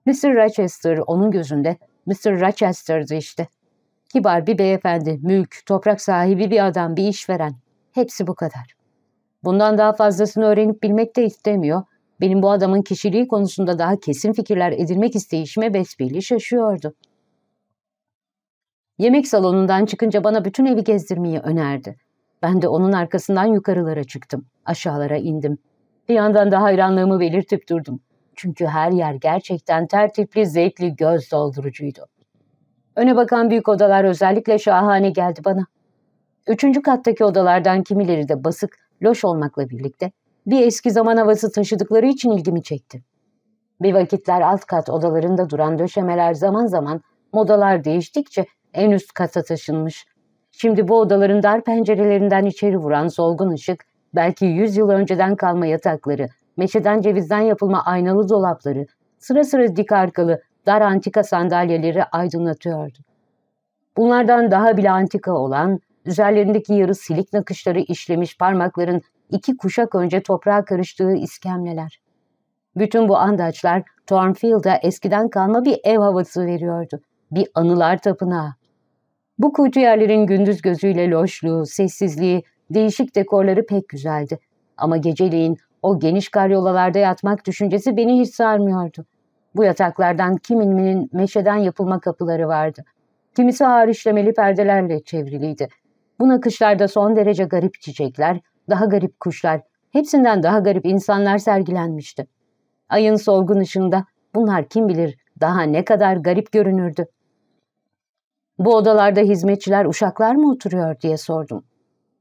Mr. Rochester onun gözünde Mr. Rochester'dı işte. Kibar bir beyefendi, mülk, toprak sahibi bir adam, bir işveren. Hepsi bu kadar. Bundan daha fazlasını öğrenip bilmek de istemiyor. Benim bu adamın kişiliği konusunda daha kesin fikirler edilmek isteyişime besbelli şaşıyordu. Yemek salonundan çıkınca bana bütün evi gezdirmeyi önerdi. Ben de onun arkasından yukarılara çıktım, aşağılara indim. Bir yandan da hayranlığımı belirtip durdum. Çünkü her yer gerçekten tertipli, zevkli, göz doldurucuydu. Öne bakan büyük odalar özellikle şahane geldi bana. Üçüncü kattaki odalardan kimileri de basık, loş olmakla birlikte bir eski zaman havası taşıdıkları için ilgimi çekti. Bir vakitler alt kat odalarında duran döşemeler zaman zaman modalar değiştikçe en üst kata taşınmış. Şimdi bu odaların dar pencerelerinden içeri vuran solgun ışık Belki yüz yıl önceden kalma yatakları, meşeden cevizden yapılma aynalı dolapları, sıra sıra dik arkalı, dar antika sandalyeleri aydınlatıyordu. Bunlardan daha bile antika olan, üzerlerindeki yarı silik nakışları işlemiş parmakların iki kuşak önce toprağa karıştığı iskemleler. Bütün bu andaçlar Thornfield'a eskiden kalma bir ev havası veriyordu. Bir anılar tapınağı. Bu kuytu yerlerin gündüz gözüyle loşluğu, sessizliği Değişik dekorları pek güzeldi. Ama geceliğin o geniş karyolalarda yatmak düşüncesi beni hiç sarmıyordu. Bu yataklardan kiminin meşeden yapılma kapıları vardı. Kimisi ağır işlemeli perdelerle çevriliydi. Bu nakışlarda son derece garip çiçekler, daha garip kuşlar, hepsinden daha garip insanlar sergilenmişti. Ayın solgun ışığında bunlar kim bilir daha ne kadar garip görünürdü. Bu odalarda hizmetçiler uşaklar mı oturuyor diye sordum.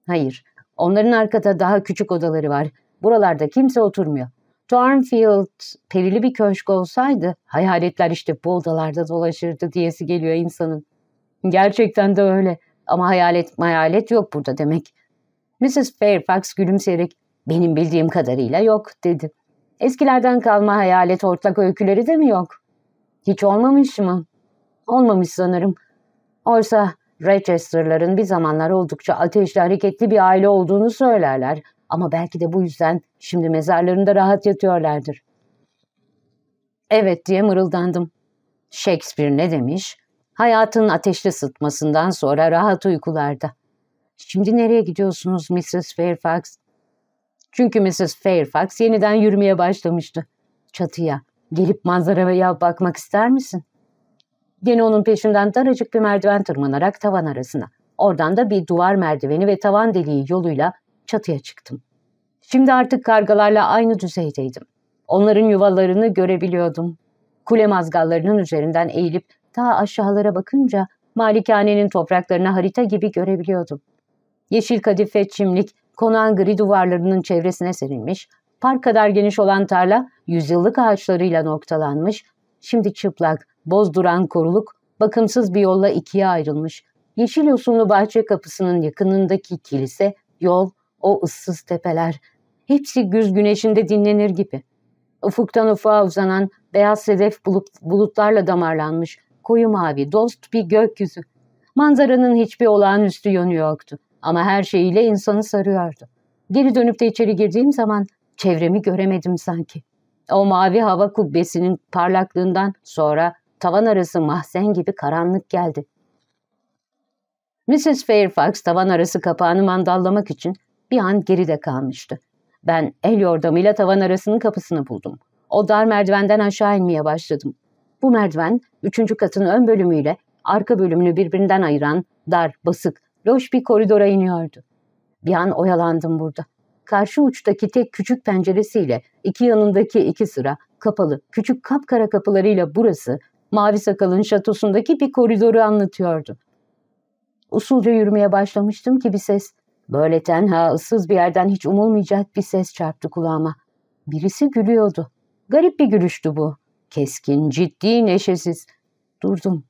Hayır, onların arkada daha küçük odaları var. Buralarda kimse oturmuyor. Thornfield perili bir köşk olsaydı hayaletler işte bu odalarda dolaşırdı diyesi geliyor insanın. Gerçekten de öyle ama hayalet mayalet yok burada demek. Mrs. Fairfax gülümseyerek benim bildiğim kadarıyla yok dedi. Eskilerden kalma hayalet ortak öyküleri de mi yok? Hiç olmamış mı? Olmamış sanırım. Oysa Rochester'ların bir zamanlar oldukça ateşli hareketli bir aile olduğunu söylerler ama belki de bu yüzden şimdi mezarlarında rahat yatıyorlardır. Evet diye mırıldandım. Shakespeare ne demiş? Hayatın ateşli sıtmasından sonra rahat uykularda. Şimdi nereye gidiyorsunuz Mrs. Fairfax? Çünkü Mrs. Fairfax yeniden yürümeye başlamıştı. Çatıya gelip manzaraya bakmak ister misin?'' Gene onun peşinden daracık bir merdiven tırmanarak tavan arasına. Oradan da bir duvar merdiveni ve tavan deliği yoluyla çatıya çıktım. Şimdi artık kargalarla aynı düzeydeydim. Onların yuvalarını görebiliyordum. Kule mazgallarının üzerinden eğilip ta aşağılara bakınca malikanenin topraklarını harita gibi görebiliyordum. Yeşil kadif çimlik konağın gri duvarlarının çevresine serilmiş, park kadar geniş olan tarla yüzyıllık ağaçlarıyla noktalanmış, Şimdi çıplak, bozduran koruluk bakımsız bir yolla ikiye ayrılmış. Yeşil yosunlu bahçe kapısının yakınındaki kilise, yol, o ıssız tepeler. Hepsi güz güneşinde dinlenir gibi. Ufuktan ufağa uzanan beyaz sedef bulup, bulutlarla damarlanmış koyu mavi dost bir gökyüzü. Manzaranın hiçbir olağanüstü yönü yoktu ama her şeyiyle insanı sarıyordu. Geri dönüp de içeri girdiğim zaman çevremi göremedim sanki.'' O mavi hava kubbesinin parlaklığından sonra tavan arası mahzen gibi karanlık geldi. Mrs. Fairfax tavan arası kapağını mandallamak için bir an geride kalmıştı. Ben el yordamıyla tavan arasının kapısını buldum. O dar merdivenden aşağı inmeye başladım. Bu merdiven üçüncü katın ön bölümüyle arka bölümünü birbirinden ayıran dar, basık, loş bir koridora iniyordu. Bir an oyalandım burada karşı uçtaki tek küçük penceresiyle iki yanındaki iki sıra kapalı küçük kapkara kapılarıyla burası Mavi Sakal'ın şatosundaki bir koridoru anlatıyordu. Usulca yürümeye başlamıştım ki bir ses, böyle tenha ıssız bir yerden hiç umulmayacak bir ses çarptı kulağıma. Birisi gülüyordu. Garip bir gülüştü bu. Keskin, ciddi, neşesiz. Durdum.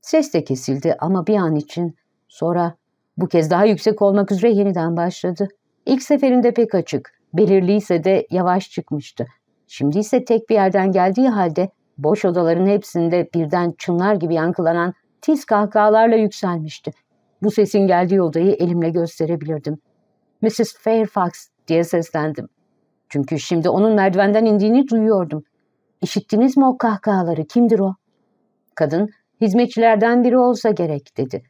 Ses de kesildi ama bir an için. Sonra bu kez daha yüksek olmak üzere yeniden başladı. İlk seferinde pek açık, belirliyse de yavaş çıkmıştı. Şimdi ise tek bir yerden geldiği halde boş odaların hepsinde birden çınlar gibi yankılanan tiz kahkahalarla yükselmişti. Bu sesin geldiği odayı elimle gösterebilirdim. Mrs. Fairfax diye seslendim. Çünkü şimdi onun merdivenden indiğini duyuyordum. İşittiniz mi o kahkahaları? Kimdir o? Kadın, hizmetçilerden biri olsa gerek dedi.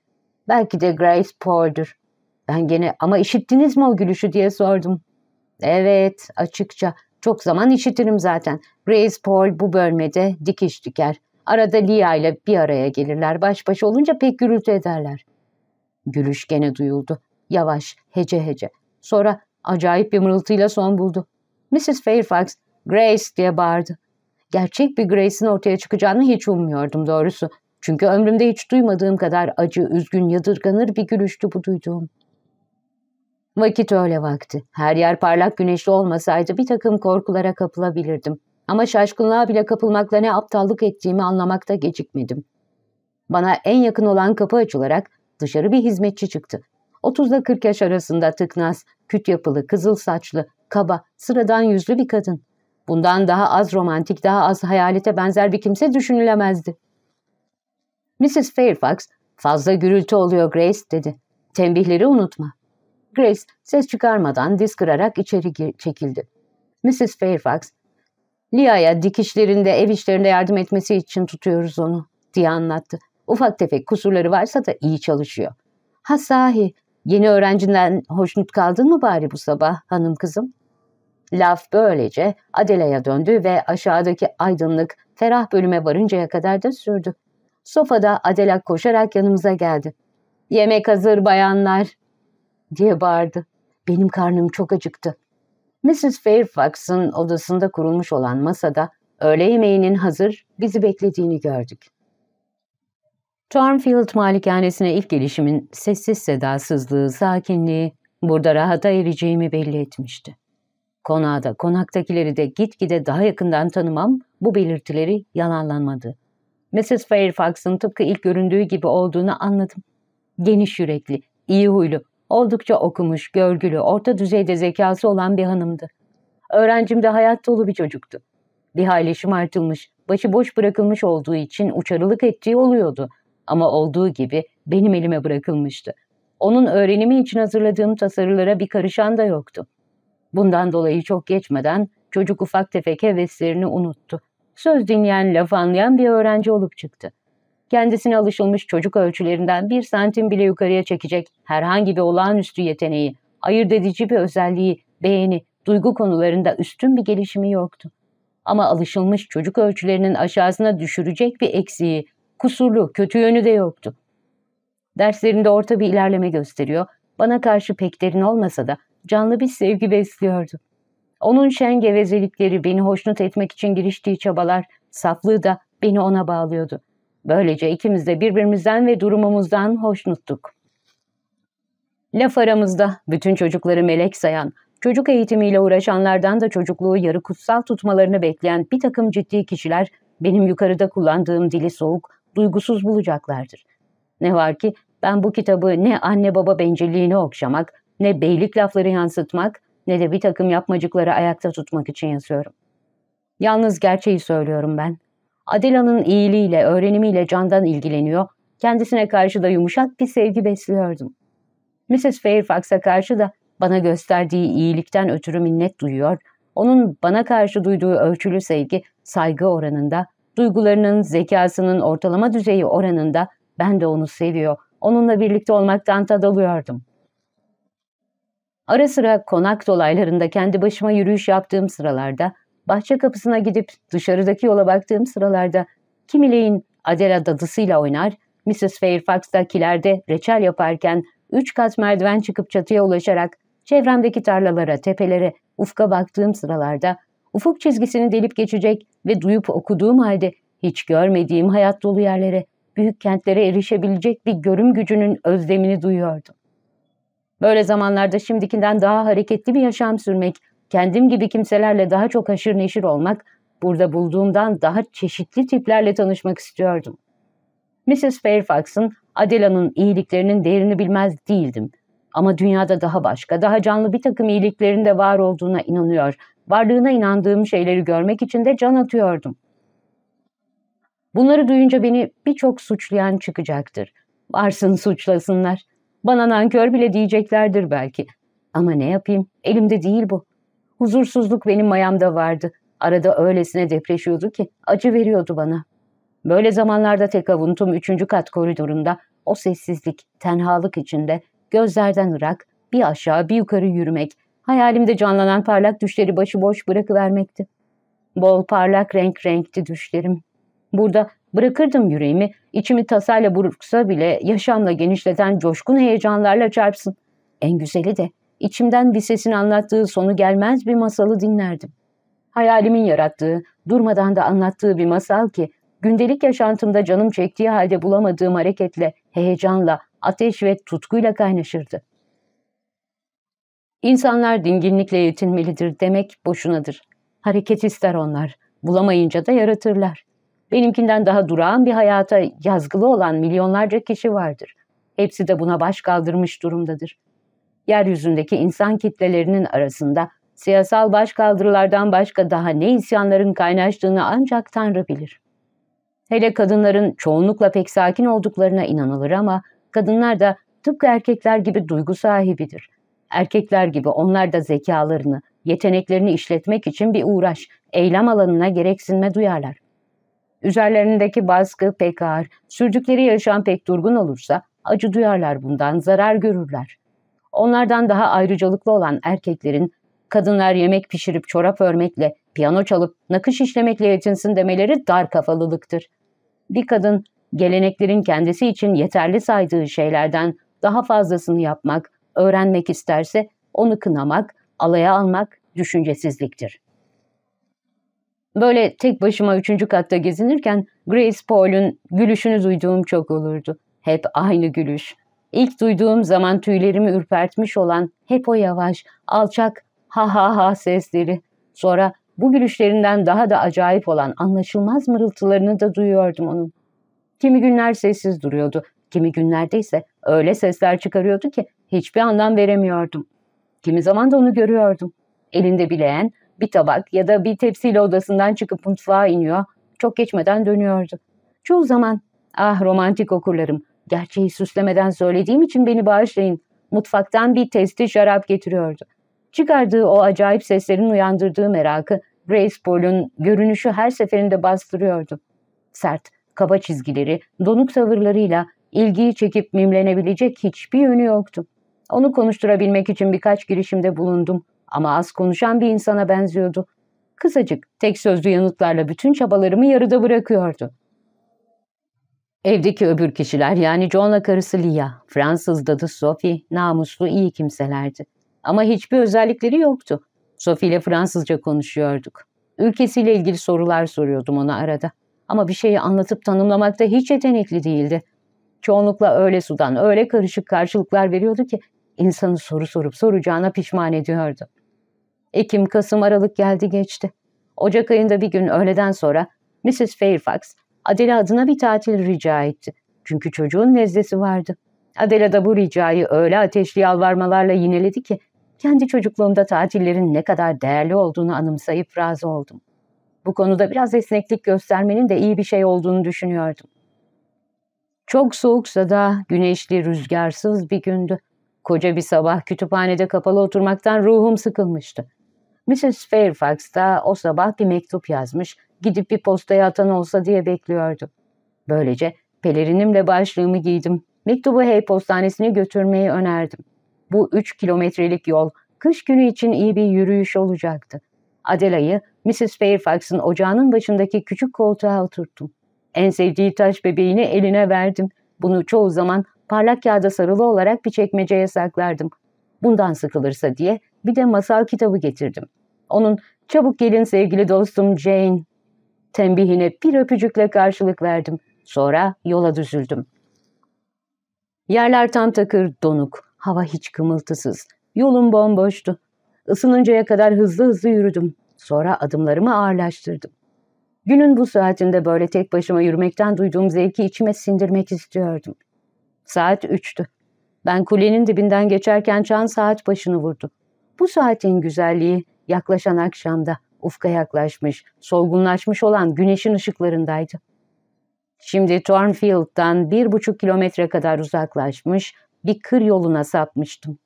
Belki de Grace Paul'dur. Ben gene ama işittiniz mi o gülüşü diye sordum. Evet açıkça. Çok zaman işitirim zaten. Grace Paul bu bölmede dikiş diker. Arada Lia ile bir araya gelirler. Baş başa olunca pek gürültü ederler. Gülüş gene duyuldu. Yavaş, hece hece. Sonra acayip bir mırıltıyla son buldu. Mrs. Fairfax, Grace diye bağırdı. Gerçek bir Grace'in ortaya çıkacağını hiç ummuyordum doğrusu. Çünkü ömrümde hiç duymadığım kadar acı, üzgün, yadırganır bir gülüştü bu duyduğum. Vakit öyle vakti. Her yer parlak güneşli olmasaydı bir takım korkulara kapılabilirdim. Ama şaşkınlığa bile kapılmakla ne aptallık ettiğimi anlamakta gecikmedim. Bana en yakın olan kapı açılarak dışarı bir hizmetçi çıktı. 30 ile 40 yaş arasında tıknaz, küt yapılı, kızıl saçlı, kaba, sıradan yüzlü bir kadın. Bundan daha az romantik, daha az hayalete benzer bir kimse düşünülemezdi. Mrs. Fairfax, fazla gürültü oluyor Grace dedi. Tembihleri unutma. Grace ses çıkarmadan diz kırarak içeri çekildi. Mrs. Fairfax, Lia'ya dikişlerinde, ev işlerinde yardım etmesi için tutuyoruz onu diye anlattı. Ufak tefek kusurları varsa da iyi çalışıyor. Ha sahi, yeni öğrencinden hoşnut kaldın mı bari bu sabah hanım kızım? Laf böylece Adela'ya döndü ve aşağıdaki aydınlık, ferah bölüme varıncaya kadar da sürdü. Sofada Adela koşarak yanımıza geldi. ''Yemek hazır bayanlar.'' diye bağırdı. Benim karnım çok acıktı. Mrs. Fairfax'ın odasında kurulmuş olan masada öğle yemeğinin hazır bizi beklediğini gördük. Thornfield malikanesine ilk gelişimin sessiz sedasızlığı, sakinliği, burada rahata ereceğimi belli etmişti. Konağı konaktakileri de gitgide daha yakından tanımam bu belirtileri yalanlanmadı. Mrs. Fairfax'ın tıpkı ilk göründüğü gibi olduğunu anladım. Geniş yürekli, iyi huylu, Oldukça okumuş, görgülü, orta düzeyde zekası olan bir hanımdı. Öğrencim de hayat dolu bir çocuktu. Bir hayli şımartılmış, boş bırakılmış olduğu için uçarılık ettiği oluyordu. Ama olduğu gibi benim elime bırakılmıştı. Onun öğrenimi için hazırladığım tasarılara bir karışan da yoktu. Bundan dolayı çok geçmeden çocuk ufak tefek heveslerini unuttu. Söz dinleyen, laf anlayan bir öğrenci olup çıktı kendisine alışılmış çocuk ölçülerinden bir santim bile yukarıya çekecek herhangi bir olağanüstü yeteneği, ayırt edici bir özelliği, beğeni, duygu konularında üstün bir gelişimi yoktu. Ama alışılmış çocuk ölçülerinin aşağısına düşürecek bir eksiği, kusurlu, kötü yönü de yoktu. Derslerinde orta bir ilerleme gösteriyor, bana karşı pek derin olmasa da canlı bir sevgi besliyordu. Onun şen gevezelikleri beni hoşnut etmek için giriştiği çabalar, saflığı da beni ona bağlıyordu. Böylece ikimiz de birbirimizden ve durumumuzdan hoşnuttuk. Laf aramızda bütün çocukları melek sayan, çocuk eğitimiyle uğraşanlardan da çocukluğu yarı kutsal tutmalarını bekleyen bir takım ciddi kişiler benim yukarıda kullandığım dili soğuk, duygusuz bulacaklardır. Ne var ki ben bu kitabı ne anne baba bencilliğini okşamak, ne beylik lafları yansıtmak, ne de bir takım yapmacıkları ayakta tutmak için yazıyorum. Yalnız gerçeği söylüyorum ben. Adela'nın iyiliğiyle, öğrenimiyle candan ilgileniyor, kendisine karşı da yumuşak bir sevgi besliyordum. Mrs. Fairfax'a karşı da bana gösterdiği iyilikten ötürü minnet duyuyor, onun bana karşı duyduğu ölçülü sevgi, saygı oranında, duygularının, zekasının ortalama düzeyi oranında ben de onu seviyor, onunla birlikte olmaktan tad alıyordum. Ara sıra konak dolaylarında kendi başıma yürüyüş yaptığım sıralarda Bahçe kapısına gidip dışarıdaki yola baktığım sıralarda kimileyin Adela dadısıyla oynar, Mrs. Fairfax'da kilerde reçel yaparken üç kat merdiven çıkıp çatıya ulaşarak çevremdeki tarlalara, tepelere, ufka baktığım sıralarda ufuk çizgisini delip geçecek ve duyup okuduğum halde hiç görmediğim hayat dolu yerlere, büyük kentlere erişebilecek bir görüm gücünün özlemini duyuyordum. Böyle zamanlarda şimdikinden daha hareketli bir yaşam sürmek, kendim gibi kimselerle daha çok haşır neşir olmak, burada bulduğumdan daha çeşitli tiplerle tanışmak istiyordum. Mrs. Fairfax'ın Adela'nın iyiliklerinin değerini bilmez değildim. Ama dünyada daha başka, daha canlı bir takım iyiliklerin de var olduğuna inanıyor. Varlığına inandığım şeyleri görmek için de can atıyordum. Bunları duyunca beni birçok suçlayan çıkacaktır. Varsın suçlasınlar. Bana nankör bile diyeceklerdir belki. Ama ne yapayım? Elimde değil bu. Huzursuzluk benim mayamda vardı. Arada öylesine depreşiyordu ki acı veriyordu bana. Böyle zamanlarda tek avuntum üçüncü kat koridorunda o sessizlik, tenhalık içinde gözlerden ırak, bir aşağı bir yukarı yürümek, hayalimde canlanan parlak düşleri başıboş bırakıvermekti. Bol parlak renk renkti düşlerim. Burada bırakırdım yüreğimi, içimi tasayla buruksa bile yaşamla genişleten coşkun heyecanlarla çarpsın. En güzeli de içimden bir sesin anlattığı sonu gelmez bir masalı dinlerdim. Hayalimin yarattığı, durmadan da anlattığı bir masal ki gündelik yaşantımda canım çektiği halde bulamadığım hareketle, heyecanla, ateş ve tutkuyla kaynaşırdı. İnsanlar dinginlikle yetinmelidir demek boşunadır. Hareket ister onlar. Bulamayınca da yaratırlar. Benimkinden daha durağan bir hayata yazgılı olan milyonlarca kişi vardır. Hepsi de buna baş kaldırmış durumdadır yeryüzündeki insan kitlelerinin arasında siyasal başkaldırılardan başka daha ne isyanların kaynaştığını ancak Tanrı bilir. Hele kadınların çoğunlukla pek sakin olduklarına inanılır ama kadınlar da tıpkı erkekler gibi duygu sahibidir. Erkekler gibi onlar da zekalarını, yeteneklerini işletmek için bir uğraş, eylem alanına gereksinme duyarlar. Üzerlerindeki baskı pek ağır, sürdükleri yaşam pek durgun olursa acı duyarlar bundan, zarar görürler. Onlardan daha ayrıcalıklı olan erkeklerin kadınlar yemek pişirip çorap örmekle, piyano çalıp nakış işlemekle yetinsin demeleri dar kafalılıktır. Bir kadın geleneklerin kendisi için yeterli saydığı şeylerden daha fazlasını yapmak, öğrenmek isterse onu kınamak, alaya almak düşüncesizliktir. Böyle tek başıma üçüncü katta gezinirken Grace Paul'un gülüşünü duyduğum çok olurdu. Hep aynı gülüş. İlk duyduğum zaman tüylerimi ürpertmiş olan hep o yavaş, alçak ha ha ha sesleri. Sonra bu gülüşlerinden daha da acayip olan anlaşılmaz mırıltılarını da duyuyordum onun. Kimi günler sessiz duruyordu, kimi günlerde ise öyle sesler çıkarıyordu ki hiçbir anlam veremiyordum. Kimi zaman da onu görüyordum. Elinde bileğen bir tabak ya da bir tepsiyle odasından çıkıp mutfağa iniyor, çok geçmeden dönüyordu. Çoğu zaman, ah romantik okurlarım, Gerçeği süslemeden söylediğim için beni bağışlayın. Mutfaktan bir testi şarap getiriyordu. Çıkardığı o acayip seslerin uyandırdığı merakı Grace Paul'un görünüşü her seferinde bastırıyordu. Sert, kaba çizgileri, donuk tavırlarıyla ilgiyi çekip mimlenebilecek hiçbir yönü yoktu. Onu konuşturabilmek için birkaç girişimde bulundum ama az konuşan bir insana benziyordu. Kısacık, tek sözlü yanıtlarla bütün çabalarımı yarıda bırakıyordu. Evdeki öbür kişiler yani John'la karısı Lia, Fransız dadı Sophie, namuslu iyi kimselerdi. Ama hiçbir özellikleri yoktu. Sophie ile Fransızca konuşuyorduk. Ülkesiyle ilgili sorular soruyordum ona arada. Ama bir şeyi anlatıp tanımlamakta hiç yetenekli değildi. Çoğunlukla öyle sudan öyle karışık karşılıklar veriyordu ki insanı soru sorup soracağına pişman ediyordu. Ekim, Kasım, Aralık geldi geçti. Ocak ayında bir gün öğleden sonra Mrs. Fairfax Adela adına bir tatil rica etti. Çünkü çocuğun nezlesi vardı. Adela da bu ricayı öyle ateşli yalvarmalarla yineledi ki kendi çocukluğumda tatillerin ne kadar değerli olduğunu anımsayıp razı oldum. Bu konuda biraz esneklik göstermenin de iyi bir şey olduğunu düşünüyordum. Çok soğuksa da güneşli, rüzgarsız bir gündü. Koca bir sabah kütüphanede kapalı oturmaktan ruhum sıkılmıştı. Mrs. Fairfax da o sabah bir mektup yazmış gidip bir postaya atan olsa diye bekliyordum. Böylece pelerinimle başlığımı giydim. Mektubu Hey Postanesi'ne götürmeyi önerdim. Bu üç kilometrelik yol kış günü için iyi bir yürüyüş olacaktı. Adela'yı Mrs. Fairfax'ın ocağının başındaki küçük koltuğa oturttum. En sevdiği taş bebeğini eline verdim. Bunu çoğu zaman parlak kağıda sarılı olarak bir çekmeceye saklardım. Bundan sıkılırsa diye bir de masal kitabı getirdim. Onun çabuk gelin sevgili dostum Jane Tembihine bir öpücükle karşılık verdim. Sonra yola düzüldüm. Yerler tam takır, donuk, hava hiç kımıltısız. Yolum bomboştu. Isınıncaya kadar hızlı hızlı yürüdüm. Sonra adımlarımı ağırlaştırdım. Günün bu saatinde böyle tek başıma yürümekten duyduğum zevki içime sindirmek istiyordum. Saat üçtü. Ben kulenin dibinden geçerken çan saat başını vurdu. Bu saatin güzelliği yaklaşan akşamda ufka yaklaşmış, solgunlaşmış olan güneşin ışıklarındaydı. Şimdi Thornfield'dan bir buçuk kilometre kadar uzaklaşmış bir kır yoluna sapmıştım.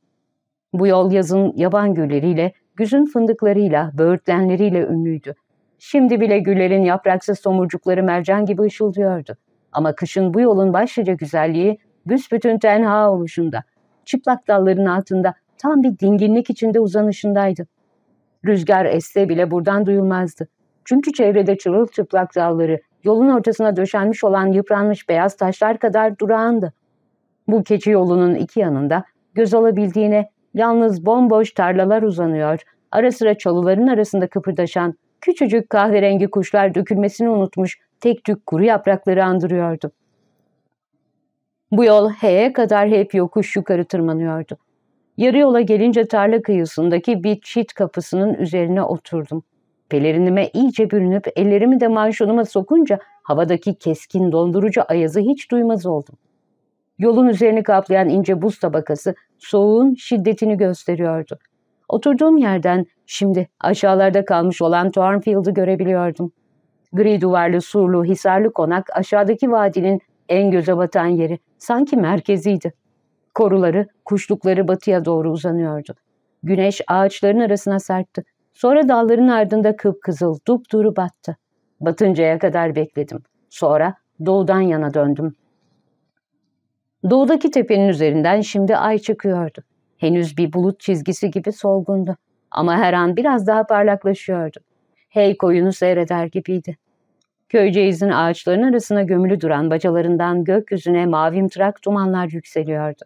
Bu yol yazın yaban gülleriyle, güzün fındıklarıyla, böğürtlenleriyle ünlüydü. Şimdi bile güllerin yapraksız tomurcukları mercan gibi ışıldıyordu. Ama kışın bu yolun başlıca güzelliği büsbütün tenha oluşunda, çıplak dalların altında tam bir dinginlik içinde uzanışındaydı. Rüzgar esse bile buradan duyulmazdı. Çünkü çevrede çırılçıplak dalları, yolun ortasına döşenmiş olan yıpranmış beyaz taşlar kadar durağandı. Bu keçi yolunun iki yanında göz alabildiğine yalnız bomboş tarlalar uzanıyor, ara sıra çalıların arasında kıpırdaşan, küçücük kahverengi kuşlar dökülmesini unutmuş tek tük kuru yaprakları andırıyordu. Bu yol H'ye kadar hep yokuş yukarı tırmanıyordu. Yarı yola gelince tarla kıyısındaki bir çit kapısının üzerine oturdum. Pelerinime iyice bürünüp ellerimi de manşonuma sokunca havadaki keskin dondurucu ayazı hiç duymaz oldum. Yolun üzerini kaplayan ince buz tabakası soğuğun şiddetini gösteriyordu. Oturduğum yerden şimdi aşağılarda kalmış olan Thornfield'ı görebiliyordum. Gri duvarlı surlu hisarlı konak aşağıdaki vadinin en göze batan yeri sanki merkeziydi. Koruları, kuşlukları batıya doğru uzanıyordu. Güneş ağaçların arasına sarktı. Sonra dalların ardında kıpkızıl, dupduru battı. Batıncaya kadar bekledim. Sonra doğudan yana döndüm. Doğudaki tepenin üzerinden şimdi ay çıkıyordu. Henüz bir bulut çizgisi gibi solgundu. Ama her an biraz daha parlaklaşıyordu. Hey koyunu seyreder gibiydi. Köyceğiz'in ağaçların arasına gömülü duran bacalarından gökyüzüne mavimtırak dumanlar yükseliyordu.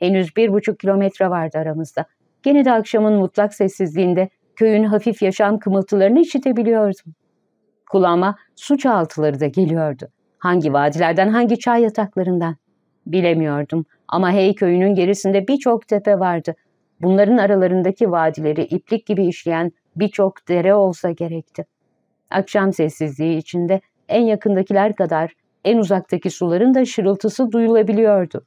Henüz bir buçuk kilometre vardı aramızda. Gene de akşamın mutlak sessizliğinde köyün hafif yaşam kımıltılarını işitebiliyordum. Kulağıma su çağaltıları da geliyordu. Hangi vadilerden, hangi çay yataklarından? Bilemiyordum ama hey köyünün gerisinde birçok tepe vardı. Bunların aralarındaki vadileri iplik gibi işleyen birçok dere olsa gerekti. Akşam sessizliği içinde en yakındakiler kadar en uzaktaki suların da şırıltısı duyulabiliyordu.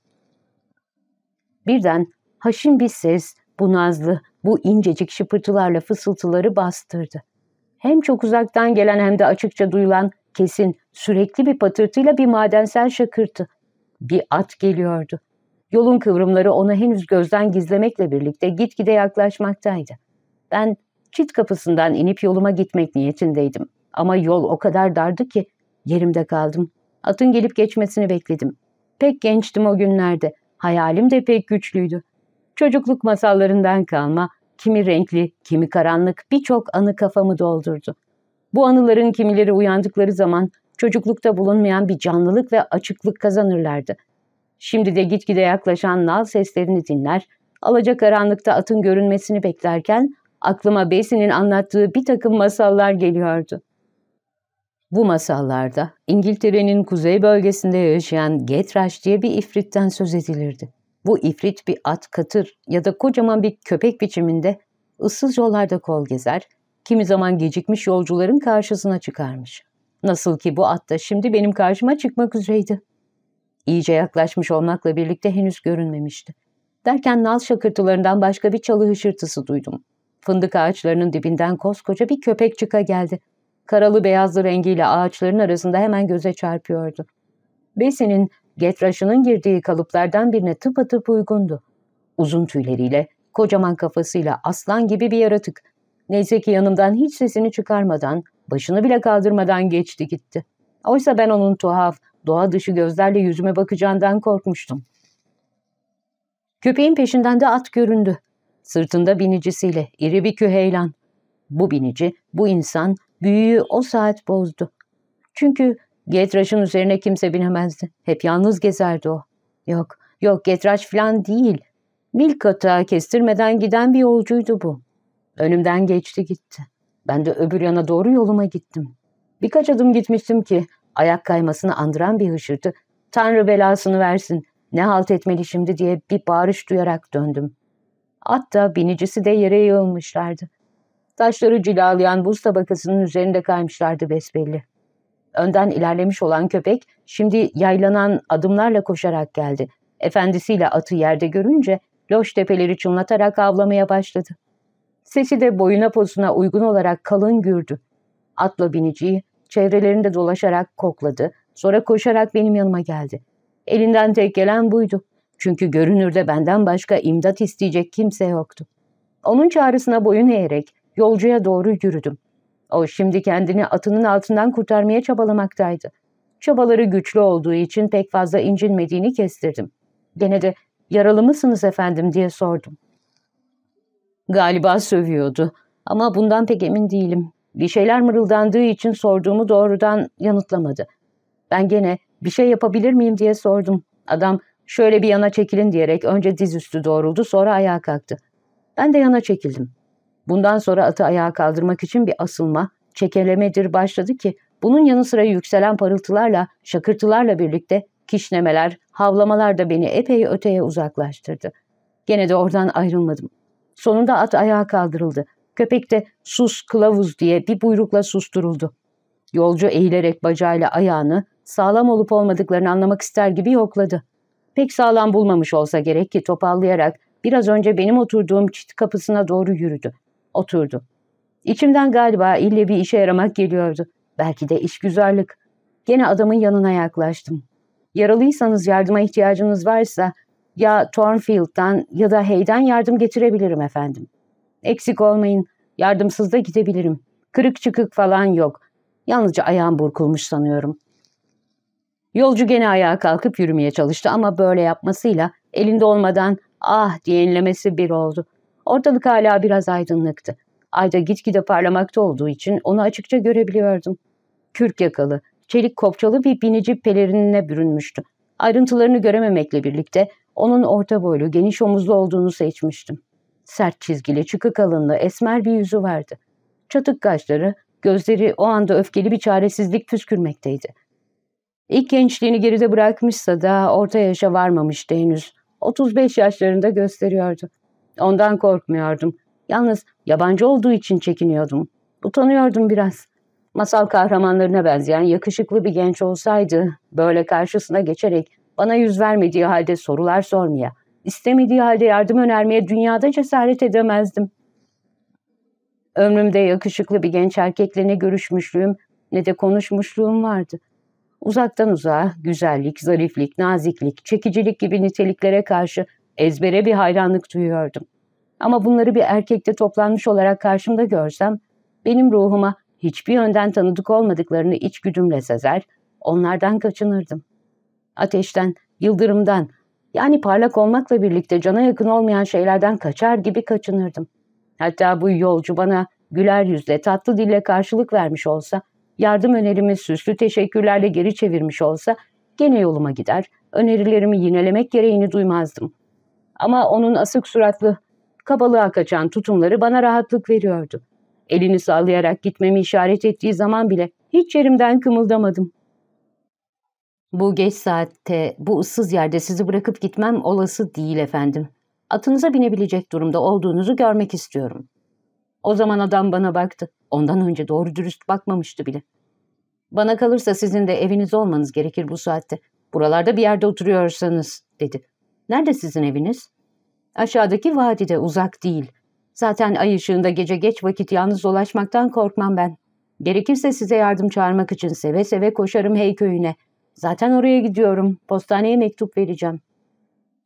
Birden haşin bir ses bu nazlı, bu incecik şıpırtılarla fısıltıları bastırdı. Hem çok uzaktan gelen hem de açıkça duyulan kesin, sürekli bir patırtıyla bir madensel şakırtı. Bir at geliyordu. Yolun kıvrımları onu henüz gözden gizlemekle birlikte gitgide yaklaşmaktaydı. Ben çit kapısından inip yoluma gitmek niyetindeydim. Ama yol o kadar dardı ki yerimde kaldım. Atın gelip geçmesini bekledim. Pek gençtim o günlerde. Hayalim de pek güçlüydü. Çocukluk masallarından kalma, kimi renkli, kimi karanlık birçok anı kafamı doldurdu. Bu anıların kimileri uyandıkları zaman çocuklukta bulunmayan bir canlılık ve açıklık kazanırlardı. Şimdi de gitgide yaklaşan nal seslerini dinler, alaca karanlıkta atın görünmesini beklerken aklıma Besi'nin anlattığı bir takım masallar geliyordu. Bu masallarda İngiltere'nin kuzey bölgesinde yaşayan Getraş diye bir ifritten söz edilirdi. Bu ifrit bir at katır ya da kocaman bir köpek biçiminde ıssız yollarda kol gezer, kimi zaman gecikmiş yolcuların karşısına çıkarmış. Nasıl ki bu at da şimdi benim karşıma çıkmak üzereydi. İyice yaklaşmış olmakla birlikte henüz görünmemişti. Derken nal şakırtılarından başka bir çalı hışırtısı duydum. Fındık ağaçlarının dibinden koskoca bir köpek çıka geldi.'' karalı beyazlı rengiyle ağaçların arasında hemen göze çarpıyordu. Besi'nin getraşının girdiği kalıplardan birine tıpatıp uygundu. Uzun tüyleriyle, kocaman kafasıyla aslan gibi bir yaratık. Neyse ki yanımdan hiç sesini çıkarmadan, başını bile kaldırmadan geçti gitti. Oysa ben onun tuhaf, doğa dışı gözlerle yüzüme bakacağından korkmuştum. Köpeğin peşinden de at göründü. Sırtında binicisiyle, iri bir küheylan. Bu binici, bu insan büyüyü o saat bozdu. Çünkü Getraş'ın üzerine kimse binemezdi. Hep yalnız gezerdi o. Yok, yok Getraş falan değil. Milkat'a kestirmeden giden bir yolcuydu bu. Önümden geçti gitti. Ben de öbür yana doğru yoluma gittim. Birkaç adım gitmiştim ki ayak kaymasını andıran bir hışırtı. Tanrı belasını versin, ne halt etmeli şimdi diye bir bağırış duyarak döndüm. Hatta binicisi de yere yığılmışlardı. Taşları cilalayan buz tabakasının üzerinde kaymışlardı besbelli. Önden ilerlemiş olan köpek şimdi yaylanan adımlarla koşarak geldi. Efendisiyle atı yerde görünce loş tepeleri çınlatarak avlamaya başladı. Sesi de boyuna posuna uygun olarak kalın gürdü. Atla biniciyi çevrelerinde dolaşarak kokladı. Sonra koşarak benim yanıma geldi. Elinden tek gelen buydu. Çünkü görünürde benden başka imdat isteyecek kimse yoktu. Onun çağrısına boyun eğerek yolcuya doğru yürüdüm. O şimdi kendini atının altından kurtarmaya çabalamaktaydı. Çabaları güçlü olduğu için pek fazla incinmediğini kestirdim. Gene de yaralı mısınız efendim diye sordum. Galiba sövüyordu ama bundan pek emin değilim. Bir şeyler mırıldandığı için sorduğumu doğrudan yanıtlamadı. Ben gene bir şey yapabilir miyim diye sordum. Adam şöyle bir yana çekilin diyerek önce dizüstü doğruldu sonra ayağa kalktı. Ben de yana çekildim. Bundan sonra atı ayağa kaldırmak için bir asılma, çekelemedir başladı ki bunun yanı sıra yükselen parıltılarla, şakırtılarla birlikte kişnemeler, havlamalar da beni epey öteye uzaklaştırdı. Gene de oradan ayrılmadım. Sonunda at ayağa kaldırıldı. Köpek de sus kılavuz diye bir buyrukla susturuldu. Yolcu eğilerek bacağıyla ayağını sağlam olup olmadıklarını anlamak ister gibi yokladı. Pek sağlam bulmamış olsa gerek ki topallayarak biraz önce benim oturduğum çit kapısına doğru yürüdü oturdu. İçimden galiba ille bir işe yaramak geliyordu. Belki de iş güzellik Gene adamın yanına yaklaştım. Yaralıysanız yardıma ihtiyacınız varsa ya Thornfield'dan ya da Hay'den yardım getirebilirim efendim. Eksik olmayın. Yardımsız da gidebilirim. Kırık çıkık falan yok. Yalnızca ayağım burkulmuş sanıyorum. Yolcu gene ayağa kalkıp yürümeye çalıştı ama böyle yapmasıyla elinde olmadan ah diye enlemesi bir oldu. Ortalık hala biraz aydınlıktı. Ayda gitgide parlamakta olduğu için onu açıkça görebiliyordum. Kürk yakalı, çelik kopçalı bir binici pelerinine bürünmüştü. Ayrıntılarını görememekle birlikte onun orta boylu, geniş omuzlu olduğunu seçmiştim. Sert çizgili, çıkı kalınlı, esmer bir yüzü vardı. Çatık kaşları, gözleri o anda öfkeli bir çaresizlik püskürmekteydi. İlk gençliğini geride bırakmışsa da orta yaşa varmamıştı henüz. 35 yaşlarında gösteriyordu. Ondan korkmuyordum. Yalnız yabancı olduğu için çekiniyordum. Utanıyordum biraz. Masal kahramanlarına benzeyen yakışıklı bir genç olsaydı böyle karşısına geçerek bana yüz vermediği halde sorular sormaya, istemediği halde yardım önermeye dünyada cesaret edemezdim. Ömrümde yakışıklı bir genç erkekle ne görüşmüşlüğüm ne de konuşmuşluğum vardı. Uzaktan uzağa güzellik, zariflik, naziklik, çekicilik gibi niteliklere karşı Ezbere bir hayranlık duyuyordum. Ama bunları bir erkekte toplanmış olarak karşımda görsem, benim ruhuma hiçbir yönden tanıdık olmadıklarını içgüdümle sezer, onlardan kaçınırdım. Ateşten, yıldırımdan, yani parlak olmakla birlikte cana yakın olmayan şeylerden kaçar gibi kaçınırdım. Hatta bu yolcu bana güler yüzle, tatlı dille karşılık vermiş olsa, yardım önerimi süslü teşekkürlerle geri çevirmiş olsa, gene yoluma gider, önerilerimi yinelemek gereğini duymazdım. Ama onun asık suratlı, kabalığa kaçan tutumları bana rahatlık veriyordu. Elini sallayarak gitmemi işaret ettiği zaman bile hiç yerimden kımıldamadım. Bu geç saatte, bu ıssız yerde sizi bırakıp gitmem olası değil efendim. Atınıza binebilecek durumda olduğunuzu görmek istiyorum. O zaman adam bana baktı. Ondan önce doğru dürüst bakmamıştı bile. Bana kalırsa sizin de eviniz olmanız gerekir bu saatte. Buralarda bir yerde oturuyorsanız, dedi. Nerede sizin eviniz? Aşağıdaki vadide uzak değil. Zaten ay ışığında gece geç vakit yalnız dolaşmaktan korkmam ben. Gerekirse size yardım çağırmak için seve seve koşarım hey köyüne. Zaten oraya gidiyorum. Postaneye mektup vereceğim.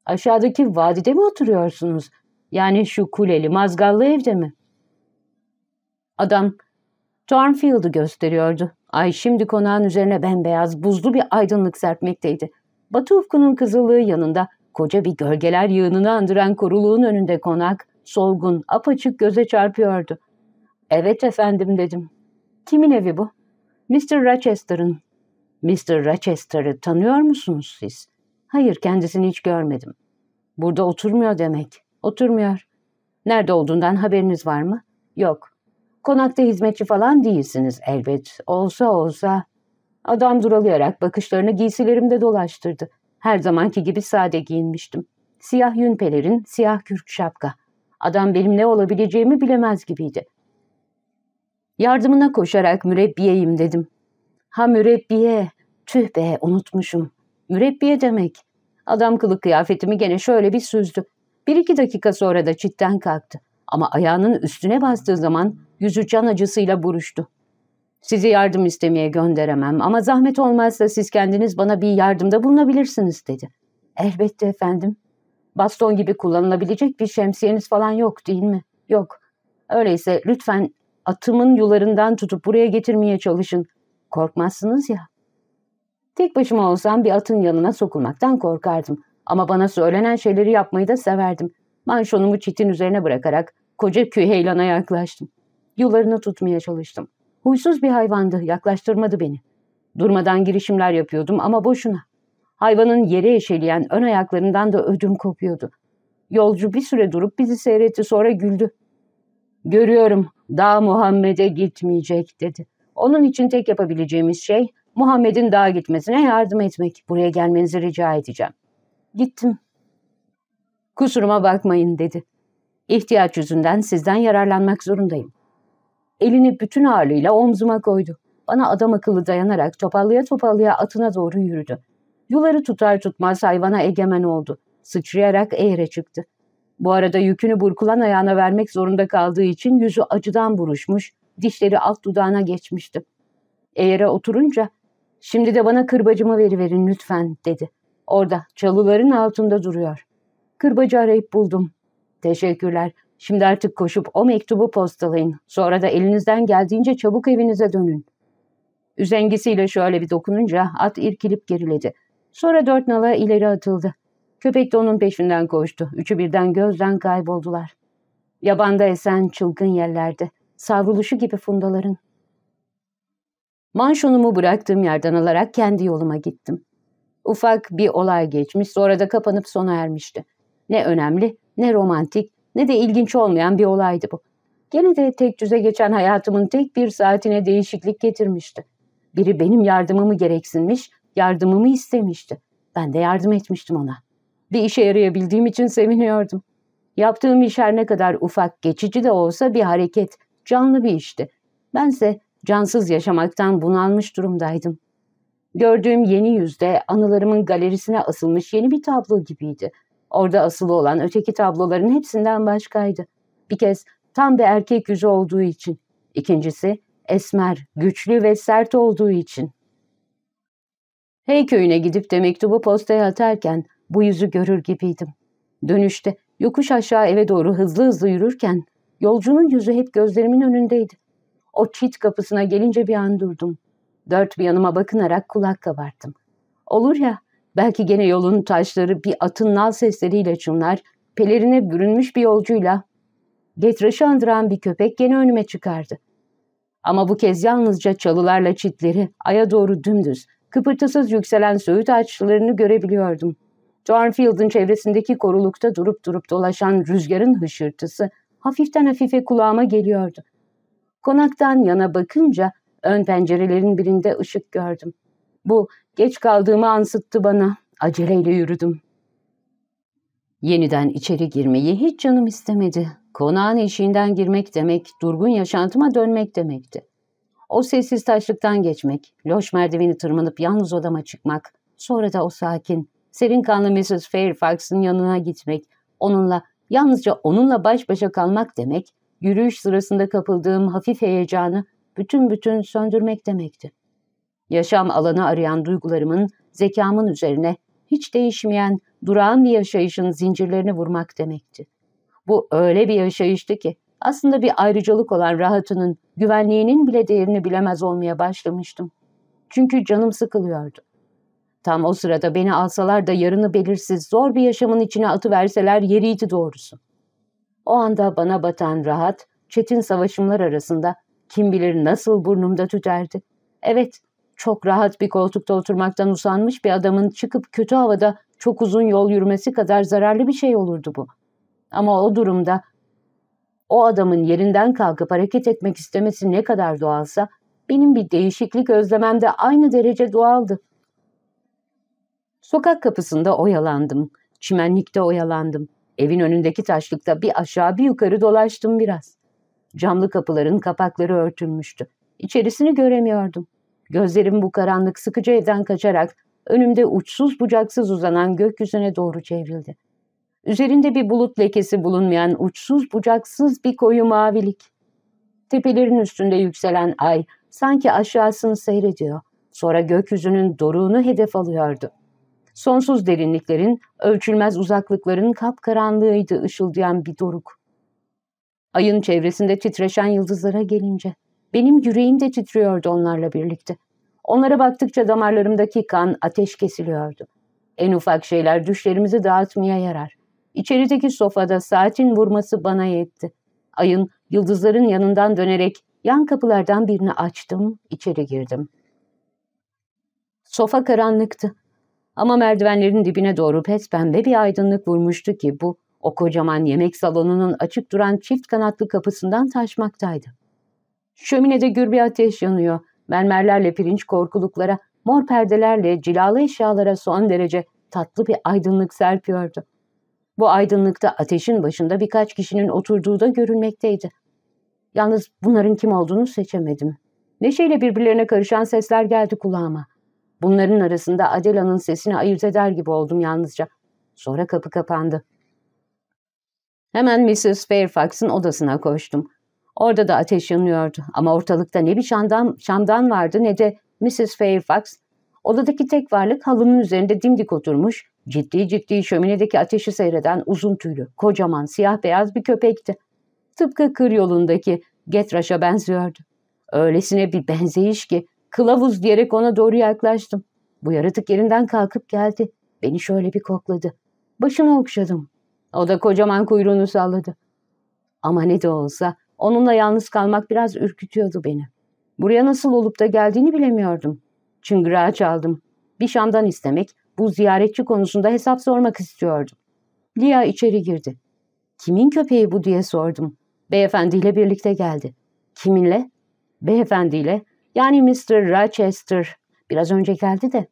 Aşağıdaki vadide mi oturuyorsunuz? Yani şu kuleli mazgallı evde mi? Adam Thornfield'ı gösteriyordu. Ay şimdi konağın üzerine bembeyaz, buzlu bir aydınlık serpmekteydi. Batı ufkunun kızılığı yanında Koca bir gölgeler yığınını andıran koruluğun önünde konak, solgun, apaçık göze çarpıyordu. Evet efendim dedim. Kimin evi bu? Mr. Rochester'ın. Mr. Rochester'ı tanıyor musunuz siz? Hayır kendisini hiç görmedim. Burada oturmuyor demek. Oturmuyor. Nerede olduğundan haberiniz var mı? Yok. Konakta hizmetçi falan değilsiniz elbet. Olsa olsa... Adam duralayarak bakışlarını giysilerimde dolaştırdı. Her zamanki gibi sade giyinmiştim. Siyah yün pelerin, siyah kürk şapka. Adam benim ne olabileceğimi bilemez gibiydi. Yardımına koşarak mürebbiyeyim dedim. Ha mürebbiye, tüh be unutmuşum. Mürebbiye demek. Adam kılık kıyafetimi gene şöyle bir süzdü. Bir iki dakika sonra da çitten kalktı. Ama ayağının üstüne bastığı zaman yüzü can acısıyla buruştu. Sizi yardım istemeye gönderemem ama zahmet olmazsa siz kendiniz bana bir yardımda bulunabilirsiniz dedi. Elbette efendim. Baston gibi kullanılabilecek bir şemsiyeniz falan yok değil mi? Yok. Öyleyse lütfen atımın yularından tutup buraya getirmeye çalışın. Korkmazsınız ya. Tek başıma olsam bir atın yanına sokulmaktan korkardım. Ama bana söylenen şeyleri yapmayı da severdim. Manşonumu çitin üzerine bırakarak koca küheylana yaklaştım. Yularını tutmaya çalıştım. Huysuz bir hayvandı, yaklaştırmadı beni. Durmadan girişimler yapıyordum ama boşuna. Hayvanın yere eşeleyen ön ayaklarından da ödüm kopuyordu. Yolcu bir süre durup bizi seyretti sonra güldü. Görüyorum daha Muhammed'e gitmeyecek dedi. Onun için tek yapabileceğimiz şey Muhammed'in dağa gitmesine yardım etmek. Buraya gelmenizi rica edeceğim. Gittim. Kusuruma bakmayın dedi. İhtiyaç yüzünden sizden yararlanmak zorundayım elini bütün ağırlığıyla omzuma koydu. Bana adam akıllı dayanarak topallaya topallaya atına doğru yürüdü. Yuları tutar tutmaz hayvana egemen oldu. Sıçrayarak eğre çıktı. Bu arada yükünü burkulan ayağına vermek zorunda kaldığı için yüzü acıdan buruşmuş, dişleri alt dudağına geçmişti. Eğere oturunca, ''Şimdi de bana kırbacımı veriverin lütfen.'' dedi. ''Orada, çalıların altında duruyor.'' Kırbacı arayıp buldum. ''Teşekkürler.'' Şimdi artık koşup o mektubu postalayın. Sonra da elinizden geldiğince çabuk evinize dönün. Üzengisiyle şöyle bir dokununca at irkilip geriledi. Sonra dört nala ileri atıldı. Köpek de onun peşinden koştu. Üçü birden gözden kayboldular. Yabanda esen çılgın yerlerde. Savruluşu gibi fundaların. Manşonumu bıraktığım yerden alarak kendi yoluma gittim. Ufak bir olay geçmiş sonra da kapanıp sona ermişti. Ne önemli, ne romantik, ne de ilginç olmayan bir olaydı bu. Gene de tek düze geçen hayatımın tek bir saatine değişiklik getirmişti. Biri benim yardımımı gereksinmiş, yardımımı istemişti. Ben de yardım etmiştim ona. Bir işe yarayabildiğim için seviniyordum. Yaptığım iş her ne kadar ufak, geçici de olsa bir hareket, canlı bir işti. Bense cansız yaşamaktan bunalmış durumdaydım. Gördüğüm yeni yüzde anılarımın galerisine asılmış yeni bir tablo gibiydi. Orada asılı olan öteki tabloların hepsinden başkaydı. Bir kez tam bir erkek yüzü olduğu için. İkincisi esmer, güçlü ve sert olduğu için. hey köyüne gidip de mektubu postaya atarken bu yüzü görür gibiydim. Dönüşte yokuş aşağı eve doğru hızlı hızlı yürürken yolcunun yüzü hep gözlerimin önündeydi. O çit kapısına gelince bir an durdum. Dört bir yanıma bakınarak kulak kabarttım. Olur ya Belki gene yolun taşları bir atın nal sesleriyle çınlar, pelerine bürünmüş bir yolcuyla. Getraşı andıran bir köpek gene önüme çıkardı. Ama bu kez yalnızca çalılarla çitleri, aya doğru dümdüz, kıpırtısız yükselen söğüt ağaçlarını görebiliyordum. Thornfield'ın çevresindeki korulukta durup durup dolaşan rüzgarın hışırtısı hafiften hafife kulağıma geliyordu. Konaktan yana bakınca ön pencerelerin birinde ışık gördüm. Bu geç kaldığımı ansıttı bana. Aceleyle yürüdüm. Yeniden içeri girmeyi hiç canım istemedi. Konağın eşiğinden girmek demek, durgun yaşantıma dönmek demekti. O sessiz taşlıktan geçmek, loş merdiveni tırmanıp yalnız odama çıkmak, sonra da o sakin, serin kanlı Mrs. Fairfax'ın yanına gitmek, onunla, yalnızca onunla baş başa kalmak demek, yürüyüş sırasında kapıldığım hafif heyecanı bütün bütün söndürmek demekti. Yaşam alanı arayan duygularımın, zekamın üzerine hiç değişmeyen, durağan bir yaşayışın zincirlerini vurmak demekti. Bu öyle bir yaşayıştı ki aslında bir ayrıcalık olan rahatının, güvenliğinin bile değerini bilemez olmaya başlamıştım. Çünkü canım sıkılıyordu. Tam o sırada beni alsalar da yarını belirsiz zor bir yaşamın içine atıverseler yeriydi doğrusu. O anda bana batan rahat, çetin savaşımlar arasında kim bilir nasıl burnumda tüterdi. Evet, çok rahat bir koltukta oturmaktan usanmış bir adamın çıkıp kötü havada çok uzun yol yürümesi kadar zararlı bir şey olurdu bu. Ama o durumda o adamın yerinden kalkıp hareket etmek istemesi ne kadar doğalsa benim bir değişiklik özlememde aynı derece doğaldı. Sokak kapısında oyalandım, çimenlikte oyalandım. Evin önündeki taşlıkta bir aşağı bir yukarı dolaştım biraz. Camlı kapıların kapakları örtülmüştü. İçerisini göremiyordum. Gözlerim bu karanlık sıkıcı evden kaçarak önümde uçsuz bucaksız uzanan gökyüzüne doğru çevrildi. Üzerinde bir bulut lekesi bulunmayan uçsuz bucaksız bir koyu mavilik. Tepelerin üstünde yükselen ay sanki aşağısını seyrediyor. Sonra gökyüzünün doruğunu hedef alıyordu. Sonsuz derinliklerin, ölçülmez uzaklıkların kapkaranlığıydı ışıldayan bir doruk. Ayın çevresinde titreşen yıldızlara gelince benim yüreğim de titriyordu onlarla birlikte. Onlara baktıkça damarlarımdaki kan ateş kesiliyordu. En ufak şeyler düşlerimizi dağıtmaya yarar. İçerideki sofada saatin vurması bana yetti. Ayın yıldızların yanından dönerek yan kapılardan birini açtım, içeri girdim. Sofa karanlıktı. Ama merdivenlerin dibine doğru pes pembe bir aydınlık vurmuştu ki bu, o kocaman yemek salonunun açık duran çift kanatlı kapısından taşmaktaydı. Şöminede gür bir ateş yanıyor. Mermerlerle pirinç korkuluklara, mor perdelerle cilalı eşyalara son derece tatlı bir aydınlık serpiyordu. Bu aydınlıkta ateşin başında birkaç kişinin oturduğu da görünmekteydi. Yalnız bunların kim olduğunu seçemedim. Neşeyle birbirlerine karışan sesler geldi kulağıma. Bunların arasında Adela'nın sesini ayırt eder gibi oldum yalnızca. Sonra kapı kapandı. Hemen Mrs. Fairfax'ın odasına koştum. Orada da ateş yanıyordu ama ortalıkta ne bir şamdan, şamdan vardı ne de Mrs. Fairfax. Odadaki tek varlık halının üzerinde dimdik oturmuş, ciddi ciddi şöminedeki ateşi seyreden uzun tüylü, kocaman, siyah beyaz bir köpekti. Tıpkı kır yolundaki Getraş'a benziyordu. Öylesine bir benzeyiş ki kılavuz diyerek ona doğru yaklaştım. Bu yaratık yerinden kalkıp geldi. Beni şöyle bir kokladı. Başını okşadım. O da kocaman kuyruğunu salladı. Ama ne de olsa Onunla yalnız kalmak biraz ürkütüyordu beni. Buraya nasıl olup da geldiğini bilemiyordum. Çıngırağı çaldım. Bir şamdan istemek, bu ziyaretçi konusunda hesap sormak istiyordum. Lia içeri girdi. Kimin köpeği bu diye sordum. Beyefendiyle birlikte geldi. Kiminle? Beyefendiyle. Yani Mr. Rochester. Biraz önce geldi de.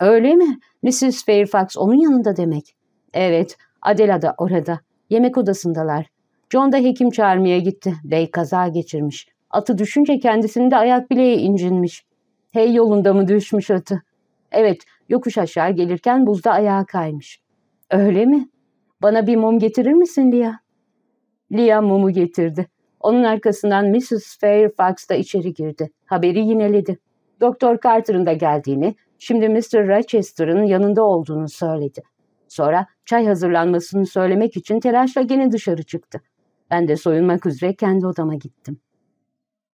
Öyle mi? Mrs. Fairfax onun yanında demek. Evet, Adela da orada. Yemek odasındalar. John da hekim çağırmaya gitti. Day kaza geçirmiş. Atı düşünce de ayak bileği incinmiş. Hey yolunda mı düşmüş atı? Evet, yokuş aşağı gelirken buzda ayağa kaymış. Öyle mi? Bana bir mum getirir misin Lia? Lia mumu getirdi. Onun arkasından Mrs. Fairfax da içeri girdi. Haberi yineledi. Doktor Carter'ın da geldiğini, şimdi Mr. Rochester'ın yanında olduğunu söyledi. Sonra çay hazırlanmasını söylemek için telaşla gene dışarı çıktı. Ben de soyunmak üzere kendi odama gittim.